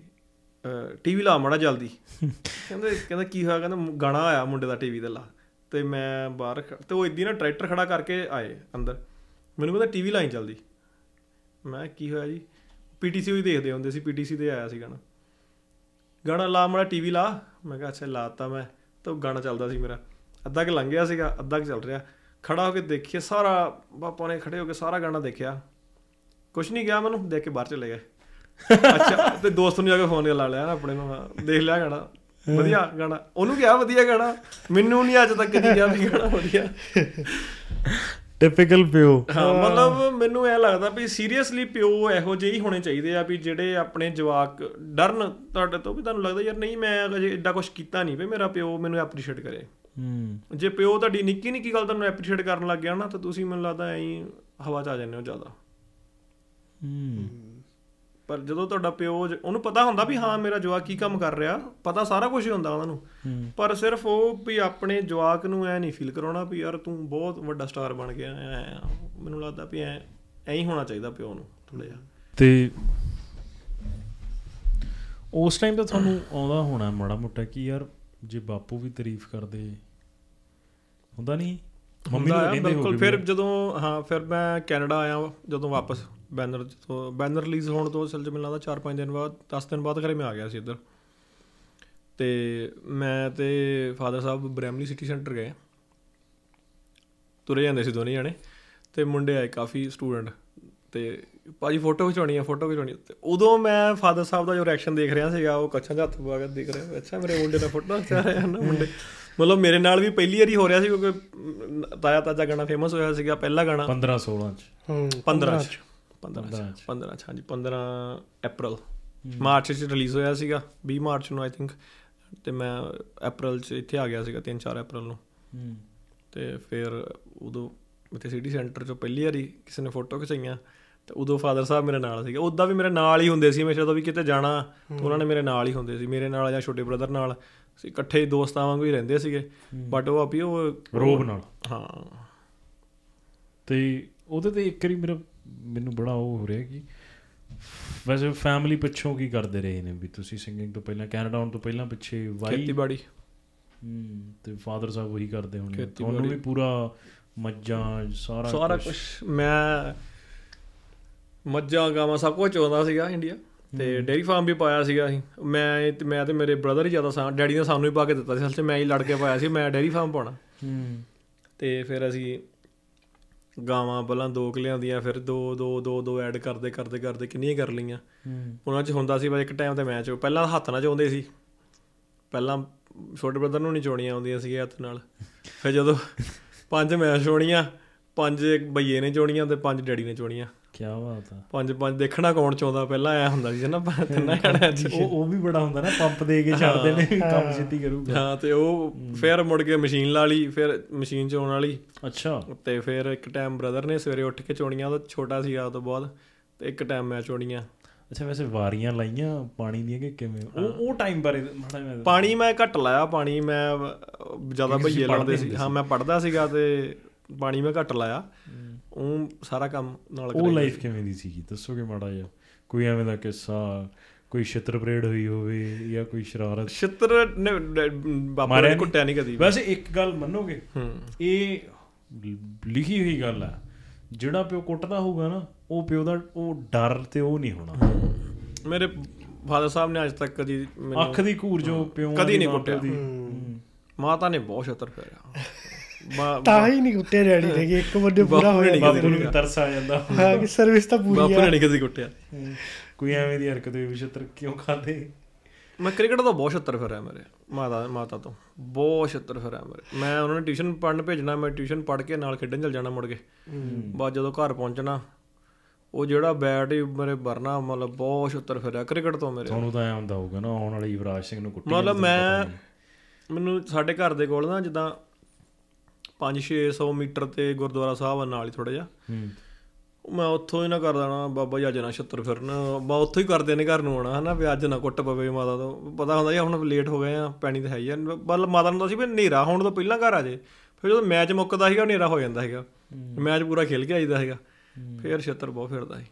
B: ਟੀਵੀ ਲਾ ਮੜਾ ਜਲਦੀ ਕਹਿੰਦੇ ਕਹਿੰਦਾ ਕੀ ਹੋਇਆ ਕਹਿੰਦਾ ਗਾਣਾ ਆਇਆ ਮੁੰਡੇ ਦਾ ਟੀਵੀ ਤੇ ਲਾ ਤੇ ਮੈਂ ਬਾਹਰ ਤੇ ਉਹ ਇਦਾਂ ਨਾ ਟਰੈਕਟਰ ਖੜਾ ਕਰਕੇ ਆਏ ਅੰਦਰ ਮੈਨੂੰ ਕਹਿੰਦਾ ਟੀਵੀ ਲਾਈ ਜਲਦੀ ਮੈਂ ਕੀ ਹੋਇਆ ਜੀ ਪੀਟੀਸੀ ਵੀ ਦੇਖਦੇ ਹੁੰਦੇ ਸੀ ਪੀਟੀਸੀ ਤੇ ਆਇਆ ਸੀ ਗਾਣਾ ਗਾਣਾ ਲਾ ਮੜਾ ਟੀਵੀ ਲਾ ਮੈਂ ਕਿਹਾ ਅੱਛਾ ਲਾਤਾ ਮੈਂ ਤਾਂ ਗਾਣਾ ਚੱਲਦਾ ਸੀ ਮੇਰਾ ਅੱਧਾ ਕਿ ਲੰਘ ਗਿਆ ਸੀਗਾ ਅੱਧਾ ਕਿ ਚੱਲ ਰਿਹਾ ਖੜਾ ਹੋ ਕੇ ਦੇਖਿਆ ਸਾਰਾ ਬਾਪਾ ਨੇ ਖੜੇ ਹੋ ਕੇ ਸਾਰਾ ਗਾਣਾ ਦੇਖਿਆ ਕੁਝ ਨਹੀਂ ਗਿਆ ਮੈਨੂੰ ਦੇਖ ਕੇ ਬਾਹਰ ਚਲੇ ਗਏ ਅੱਛਾ ਤੇ ਦੋਸਤ ਨੂੰ ਜਾ ਕੇ ਫੋਨ ਲਾ ਲਿਆ ਆਪਣੇ ਨੂੰ ਦੇਖ ਲਿਆ ਗਾਣਾ ਵਧੀਆ ਗਾਣਾ ਉਹਨੂੰ ਕਿਹਾ ਵਧੀਆ ਗਾਣਾ ਮੈਨੂੰ ਨਹੀਂ ਅੱਜ ਤੱਕ ਕਦੀ ਕਿਹਾ ਵੀ ਗਾਣਾ ਵਧੀਆ
D: ਟਿਪੀਕਲ ਪਿਓ ਹਾਂ ਮਤਲਬ
B: ਮੈਨੂੰ ਇਹ ਲੱਗਦਾ ਵੀ ਸੀਰੀਅਸਲੀ ਪਿਓ ਇਹੋ ਜਿਹੇ ਹੀ ਹੋਣੇ ਚਾਹੀਦੇ ਆ ਵੀ ਜਿਹੜੇ ਆਪਣੇ ਜਵਾਕ ਡਰਨ ਤੁਹਾਡੇ ਤੋਂ ਵੀ ਤੁਹਾਨੂੰ ਲੱਗਦਾ ਯਾਰ ਨਹੀਂ ਮੈਂ ਅਜੇ ਇਦਾਂ ਕੁਝ ਕੀਤਾ ਨਹੀਂ ਵੀ ਮੇਰਾ ਪਿਓ ਮੈਨੂੰ ਐਪਰੀਸ਼ੀਏਟ ਕਰੇ ਹੂੰ ਜੇ ਪਿਓ ਤੁਹਾਡੀ ਨਿੱਕੀ ਨਿੱਕੀ ਗੱਲ ਤੁਹਾਨੂੰ ਐਪਰੀਸ਼ੀਏਟ ਕਰਨ ਲੱਗ ਗਿਆ ਨਾ ਤਾਂ ਤੁਸੀਂ ਮੈਨੂੰ ਲੱਗਦਾ ਐਂ ਹਵਾ ਚ ਆ ਜਾਂਦੇ ਹੋ ਜ਼ਿਆਦਾ ਹੂੰ ਪਰ ਜਦੋਂ ਤੁਹਾਡਾ ਪਿਓ ਉਹਨੂੰ ਪਤਾ ਹੁੰਦਾ ਵੀ ਹਾਂ ਮੇਰਾ ਜਵਾਕ ਕੀ ਕੰਮ ਕਰ ਰਿਹਾ ਪਤਾ ਸਾਰਾ ਕੁਝ ਹੀ ਹੁੰਦਾ ਉਹਨਾਂ ਨੂੰ ਪਰ ਸਿਰਫ ਉਹ ਵੀ ਆਪਣੇ ਜਵਾਕ ਨੂੰ ਐ ਨਹੀਂ ਫੀਲ ਕਰਾਉਣਾ ਵੀ ਯਾਰ ਤੂੰ ਬਹੁਤ ਵੱਡਾ ਸਟਾਰ ਬਣ ਗਿਆ ਮੈਨੂੰ ਲੱਗਦਾ ਵੀ ਐ ਐ ਹੀ ਹੋਣਾ ਚਾਹੀਦਾ ਪਿਓ ਨੂੰ ਥੋੜਾ ਜਿਹਾ
A: ਤੇ ਉਸ ਟਾਈਮ ਤਾਂ ਤੁਹਾਨੂੰ ਆਉਂਦਾ ਹੋਣਾ ਮਾੜਾ ਮੋਟਾ ਕਿ ਯਾਰ ਜੇ ਬਾਪੂ ਵੀ ਤਾਰੀਫ ਕਰਦੇ ਹੁੰਦਾ ਨਹੀਂ ਮੰਮੀ ਨੂੰ ਕਹਿੰਦੇ ਹੋ ਬਿਲਕੁਲ ਫਿਰ
B: ਜਦੋਂ ਹਾਂ ਫਿਰ ਮੈਂ ਕੈਨੇਡਾ ਆਇਆ ਜਦੋਂ ਵਾਪਸ ਬੈਨਰ ਤੋਂ ਬੈਨਰ ਰਿਲੀਜ਼ ਹੋਣ ਤੋਂ ਅਸਲ 'ਚ ਮਿਲਣਾ ਦਾ 4-5 ਦਿਨ ਬਾਅਦ 10 ਦਿਨ ਬਾਅਦ ਘਰੇ ਮੈਂ ਆ ਗਿਆ ਸੀ ਇੱਧਰ ਤੇ ਮੈਂ ਤੇ ਫਾਦਰ ਸਾਹਿਬ ਬ੍ਰੈਮਲੀ ਸਿਟੀ ਸੈਂਟਰ ਗਏ ਤੁਰੇ ਜਾਂਦੇ ਸੀ ਦੋਨੇ ਜਾਣੇ ਤੇ ਮੁੰਡੇ ਆਏ ਕਾਫੀ ਸਟੂਡੈਂਟ ਤੇ ਭਾਜੀ ਫੋਟੋ ਖਿਚਾਉਣੀ ਆ ਫੋਟੋ ਖਿਚਾਉਣੀ ਤੇ ਉਦੋਂ ਮੈਂ ਫਾਦਰ ਸਾਹਿਬ ਦਾ ਜੋ ਰਿਐਕਸ਼ਨ ਦੇਖ ਰਿਹਾ ਸੀਗਾ ਉਹ ਕੱਛਾਂ ਦੇ ਹੱਥ ਪਾ ਕੇ ਦੇਖ ਰਿਹਾ ਅੱਛਾ ਮੇਰੇ ਮੁੰਡੇ ਦਾ ਫੋਟੋ ਖਿਚਾ ਰਿਹਾ ਨਾ ਮੁੰਡੇ ਮਤਲਬ ਮੇਰੇ ਨਾਲ ਵੀ ਪਹਿਲੀ ਵਾਰੀ ਹੋ ਰਿਹਾ ਸੀ ਕਿਉਂਕਿ ਤਾਇਆ ਤਾਜਾ ਗਾਣਾ ਫੇਮਸ ਹੋਇਆ ਸੀਗਾ ਪਹਿਲਾ ਗਾਣਾ 15 16 ਚ ਹੂੰ 15 ਚ 15 15 ਹਾਂਜੀ 15 ਅਪ੍ਰੈਲ ਮਾਰਚ ਚ ਰਿਲੀਜ਼ ਹੋਇਆ ਸੀਗਾ 20 ਮਾਰਚ ਨੂੰ ਆਈ ਥਿੰਕ ਤੇ ਮੈਂ ਅਪ੍ਰੈਲ ਚ ਇੱਥੇ ਆ ਗਿਆ ਸੀਗਾ 3-4 ਅਪ੍ਰੈਲ ਨੂੰ ਤੇ ਫਿਰ ਉਦੋਂ ਇੱਥੇ ਸਿਟੀ ਸੈਂਟਰ ਚੋਂ ਪਹਿਲੀ ਵਾਰੀ ਕਿਸੇ ਨੇ ਫੋਟੋ ਖਿਚਾਈਆਂ ਤੇ ਉਦੋਂ ਫਾਦਰ ਸਾਹਿਬ ਮੇਰੇ ਨਾਲ ਸੀਗੇ ਉਦਾਂ ਵੀ ਮੇਰੇ ਨਾਲ ਹੀ ਹੁੰਦੇ ਸੀ ਹਮੇਸ਼ਾ ਤੋਂ ਵੀ ਕਿਤੇ ਜਾਣਾ ਉਹਨਾਂ ਨੇ ਮੇਰੇ ਨਾਲ ਹੀ ਹੁੰਦੇ ਸੀ ਮੇਰੇ ਨਾਲ ਜਾਂ ਛੋਟੇ ਬ੍ਰਦਰ ਨਾਲ ਅਸੀਂ ਇਕੱਠੇ ਹੀ ਦੋਸਤਾਂ ਵਾਂਗੂ ਹੀ ਰਹਿੰਦੇ ਸੀਗੇ ਬਟ ਉਹ ਆਪੀ ਉਹ ਰੋਬ ਨਾਲ ਹਾਂ
A: ਤੇ ਉਹਦੇ ਤੇ ਇੱਕ ਵਾਰੀ ਮੇਰਾ ਮੈਨੂੰ ਬੜਾ ਉਹ ਹੋ ਰਿਹਾ ਕਿ ਵੈਸੇ ਫੈਮਿਲੀ ਪਿੱਛੋਂ ਕੀ ਕਰਦੇ ਰਹੇ ਨੇ ਵੀ ਤੁਸੀਂ ਸਿੰਗਿੰਗ ਤੋਂ ਪਹਿਲਾਂ ਕੈਨੇਡਾ ਆਉਣ ਤੋਂ ਪਹਿਲਾਂ ਪਿੱਛੇ ਵਾਈ ਖੇਤੀਬਾੜੀ ਹੂੰ ਤੇ ਫਾਦਰ ਸਾਹਿਬ ਉਹੀ ਕਰਦੇ ਹੋਣੇ ਤੁਹਾਨੂੰ ਵੀ ਪੂਰਾ ਮੱਝਾਂ ਸਾਰਾ ਸਾਰਾ ਕੁਝ
B: ਮੈਂ ਮੱਝਾਂ ਗਾਵਾਂ ਸਭ ਕੁਝ ਆਉਂਦਾ ਸੀਗਾ ਇੰਡੀਆ ਤੇ ਡੇਰੀ ਫਾਰਮ ਵੀ ਪਾਇਆ ਸੀਗਾ ਅਸੀਂ ਮੈਂ ਤੇ ਮੈਂ ਤੇ ਮੇਰੇ ਬ੍ਰਦਰ ਹੀ ਜ਼ਿਆਦਾ ਸਾਂ ਡੈਡੀ ਨੇ ਸਾਨੂੰ ਹੀ ਪਾ ਕੇ ਦਿੱਤਾ ਸੀ ਅਸਲ 'ਚ ਮੈਂ ਹੀ ਲੜ ਕੇ ਪਾਇਆ ਸੀ ਮੈਂ ਡੇਰੀ ਫਾਰਮ ਪਾਉਣਾ ਹੂੰ ਤੇ ਫਿਰ ਅਸੀਂ ਗਾਵਾਂ ਪਹਿਲਾਂ ਦੋ ਕੁ ਲਿਆਂਦੀਆਂ ਫਿਰ ਦੋ ਦੋ ਦੋ ਦੋ ਐਡ ਕਰਦੇ ਕਰਦੇ ਕਰਦੇ ਕਿੰਨੀਆਂ ਕਰ ਲਈਆਂ ਉਹਨਾਂ 'ਚ ਹੁੰਦਾ ਸੀ ਬਸ ਇੱਕ ਟਾਈਮ ਤੇ ਮੈਚ ਪਹਿਲਾਂ ਹੱਥ ਨਾਲ ਚੋਂਦੇ ਸੀ ਪਹਿਲਾਂ ਛੋਟੇ ਬ੍ਰਦਰ ਨੂੰ ਨਹੀਂ ਚੋਣੀਆਂ ਆਉਂਦੀਆਂ ਸੀ ਹੱਥ ਨਾਲ ਫਿਰ ਜਦੋਂ ਪੰਜ ਮੈਚ ਹੋਣੀਆਂ ਪੰਜ ਬਈਏ ਨੇ ਚੋਣੀਆਂ ਤੇ ਪੰਜ ਡੈਡੀ ਨੇ ਚੋਣੀਆਂ ਕੀ ਬਾਤ ਹੈ ਪੰਜ ਪੰਜ ਦੇਖਣਾ ਕੌਣ ਚਾਹੁੰਦਾ ਪਹਿਲਾਂ ਆਇਆ ਹੁੰਦਾ ਸੀ ਨਾ ਤਿੰਨਾ ਜਣਿਆਂ ਚ ਉਹ ਉਹ ਵੀ ਬੜਾ ਹੁੰਦਾ ਨਾ ਪੰਪ ਦੇ ਕੇ ਛੱਡਦੇ ਨੇ ਕੰਮ ਛੇਤੀ ਕਰੂਗਾ ਹਾਂ ਤੇ ਉਹ ਫੇਰ ਮੁੜ ਕੇ ਮਸ਼ੀਨ ਲਾ ਲਈ ਫਿਰ ਮਸ਼ੀਨ ਚ ਆਉਣ ਵਾਲੀ ਅੱਛਾ ਤੇ ਫਿਰ ਇੱਕ ਟਾਈਮ ਬ੍ਰਦਰ ਨੇ ਸਵੇਰੇ ਉੱਠ ਕੇ ਚੋਣੀਆਂ ਦਾ ਛੋਟਾ ਸੀ ਆ ਤੋਂ ਬਾਅਦ ਤੇ ਇੱਕ ਟਾਈਮ ਮੈਂ ਚੋਣੀਆਂ
A: ਅੱਛਾ ਵੈਸੇ ਵਾਰੀਆਂ ਲਾਈਆਂ ਪਾਣੀ ਦੀਆਂ ਕਿ ਕਿਵੇਂ ਉਹ
B: ਉਹ ਟਾਈਮ ਬਾਰੇ ਮਾੜਾ ਮੈਂ ਪਾਣੀ ਮੈਂ ਘੱਟ ਲਾਇਆ ਪਾਣੀ ਮੈਂ ਜ਼ਿਆਦਾ ਭਈਏ ਲਾਉਂਦੇ ਸੀ ਹਾਂ ਮੈਂ ਪੜਦਾ ਸੀਗਾ ਤੇ ਪਾਣੀ ਮੈਂ ਘੱਟ ਲਾਇਆ ਉਹ ਸਾਰਾ ਕੰਮ ਨਾਲ ਕਰਾਇਆ ਉਹ ਲਾਈਫ
A: ਕਿਵੇਂ ਦੀ ਸੀਗੀ ਦੱਸੋਗੇ ਮਾੜਾ ਜਿਹਾ ਕੋਈ ਐਵੇਂ ਦਾ ਕਿੱਸਾ ਕੋਈ ਛਿੱਤਰ ਪਰੇਡ ਹੋਈ ਹੋਵੇ ਜਾਂ ਕੋਈ ਸ਼ਰਾਰਤ ਛਿੱਤਰ
B: ਬਾਪਾ ਨੇ ਕੁੱਟਿਆ ਨਹੀਂ ਕਦੀ ਵੈਸੇ ਇੱਕ ਗੱਲ ਮੰਨੋਗੇ ਇਹ
A: ਲਿਖੀ ਹੋਈ ਗੱਲ ਆ ਜਿਹੜਾ ਪਿਓ ਕੁੱਟਦਾ ਹੋਊਗਾ ਨਾ ਉਹ ਪਿਓ ਦਾ ਉਹ ਡਰ ਤੇ ਉਹ
B: ਨਹੀਂ ਹੋਣਾ ਮੇਰੇ ਫਾਦਰ ਸਾਹਿਬ ਨੇ ਅੱਜ ਤੱਕ ਕਦੀ ਮੈਨੂੰ ਅੱਖ ਦੀ ਘੂਰ ਜੋ ਪਿਓ ਕਦੀ ਨਹੀਂ ਕੁੱਟਿਆ ਮਾਤਾ ਨੇ ਬਹੁਤ ਛਤਰ ਫੇਰਿਆ ਤਾਂ ਹੀ ਨਹੀਂ ਕੁੱਟਿਆ ਡੈਡੀ ਨੇ ਕਿ ਇੱਕ ਵੱਡੇ ਬੁਰਾ ਹੋਇਆ ਬਾਪੂ ਨੂੰ ਤਰਸ ਆ ਜਾਂਦਾ ਹਾਂ ਕਿ ਸਰਵਿਸ ਤਾਂ ਪੂਰੀ ਆ ਬਾਪੂ ਨੇ ਨਹੀਂ ਕਦੀ ਕੁੱਟਿਆ ਕੋਈ ਐਵੇਂ ਦੀ ਹਰਕਤ ਵੀ ਵਿਸ਼ਤਰ ਕਿਉਂ ਖਾਦੇ ਮੈਂ ਕ੍ਰਿਕਟ ਦਾ ਬਹੁਤ ਛੱਤਰ ਫਿਰਿਆ ਮੇਰੇ ਮਾਤਾ ਮਾਤਾ ਤੋਂ ਬਹੁਤ ਛੱਤਰ ਫਿਰਿਆ ਮੇਰੇ ਮੈਂ ਉਹਨਾਂ ਨੇ ਟਿਊਸ਼ਨ ਪੜਨ ਭੇਜਣਾ ਮੈਂ ਟਿਊਸ਼ਨ ਪੜ ਕੇ ਨਾਲ ਖੇਡਣ ਚਲ ਜਾਣਾ ਮੁੜ ਕੇ ਬਾਅਦ ਜਦੋਂ ਘਰ ਪਹੁੰਚਣਾ ਉਹ ਜਿਹੜਾ ਬੈਟ ਮੇਰੇ ਵਰਨਾ ਮਤਲਬ ਬਹੁਤ ਛੱਤਰ ਫਿਰਿਆ ਕ੍ਰਿਕਟ ਤੋਂ ਮੇਰੇ ਤੁਹਾਨੂੰ
A: ਤਾਂ ਐ ਹੁੰਦਾ ਹੋਊਗਾ ਨਾ ਆਉਣ ਵਾਲੇ ਯੁਵਰਾਜ ਸਿੰਘ ਨੂੰ ਕੁੱਟੀ ਮਤਲਬ ਮੈਂ
B: ਮੈਨੂੰ ਸਾਡੇ ਘਰ ਦੇ ਕੋਲ ਨਾ ਜਿੱਦਾਂ 5-600 ਮੀਟਰ ਤੇ ਗੁਰਦੁਆਰਾ ਸਾਹਿਬ ਨਾਲ ਹੀ ਥੋੜਾ ਜਿਹਾ ਹੂੰ ਮੈਂ ਉੱਥੋਂ ਹੀ ਨਾ ਕਰ ਦੇਣਾ ਬਾਬਾ ਜੀ ਅੱਜ ਨਾ ਛੱਤਰ ਫਿਰਨ ਬਾ ਉੱਥੋਂ ਹੀ ਕਰਦੇ ਨੇ ਘਰ ਨੂੰ ਆਉਣਾ ਹਨਾ ਵੀ ਅੱਜ ਨਾ ਕੁੱਟ ਪਵੇ ਮਾਤਾ ਤੋਂ ਪਤਾ ਹੁੰਦਾ ਜੀ ਹੁਣ ਲੇਟ ਹੋ ਗਏ ਆ ਪੈਣੀ ਤਾਂ ਹੈ ਹੀ ਆ ਬਲ ਮਾਤਾ ਨੂੰ ਤਾਂ ਸੀ ਵੀ ਹਨੇਰਾ ਹੋਣ ਤੋਂ ਪਹਿਲਾਂ ਘਰ ਆ ਜੇ ਫਿਰ ਜਦੋਂ ਮੈਚ ਮੁੱਕਦਾ ਸੀਗਾ ਹਨੇਰਾ ਹੋ ਜਾਂਦਾ ਸੀਗਾ ਮੈਚ ਪੂਰਾ ਖੇਲ ਕੇ ਆਈਦਾ ਸੀਗਾ ਫਿਰ ਛੱਤਰ ਬਹੁਤ ਫਿਰਦਾ ਸੀ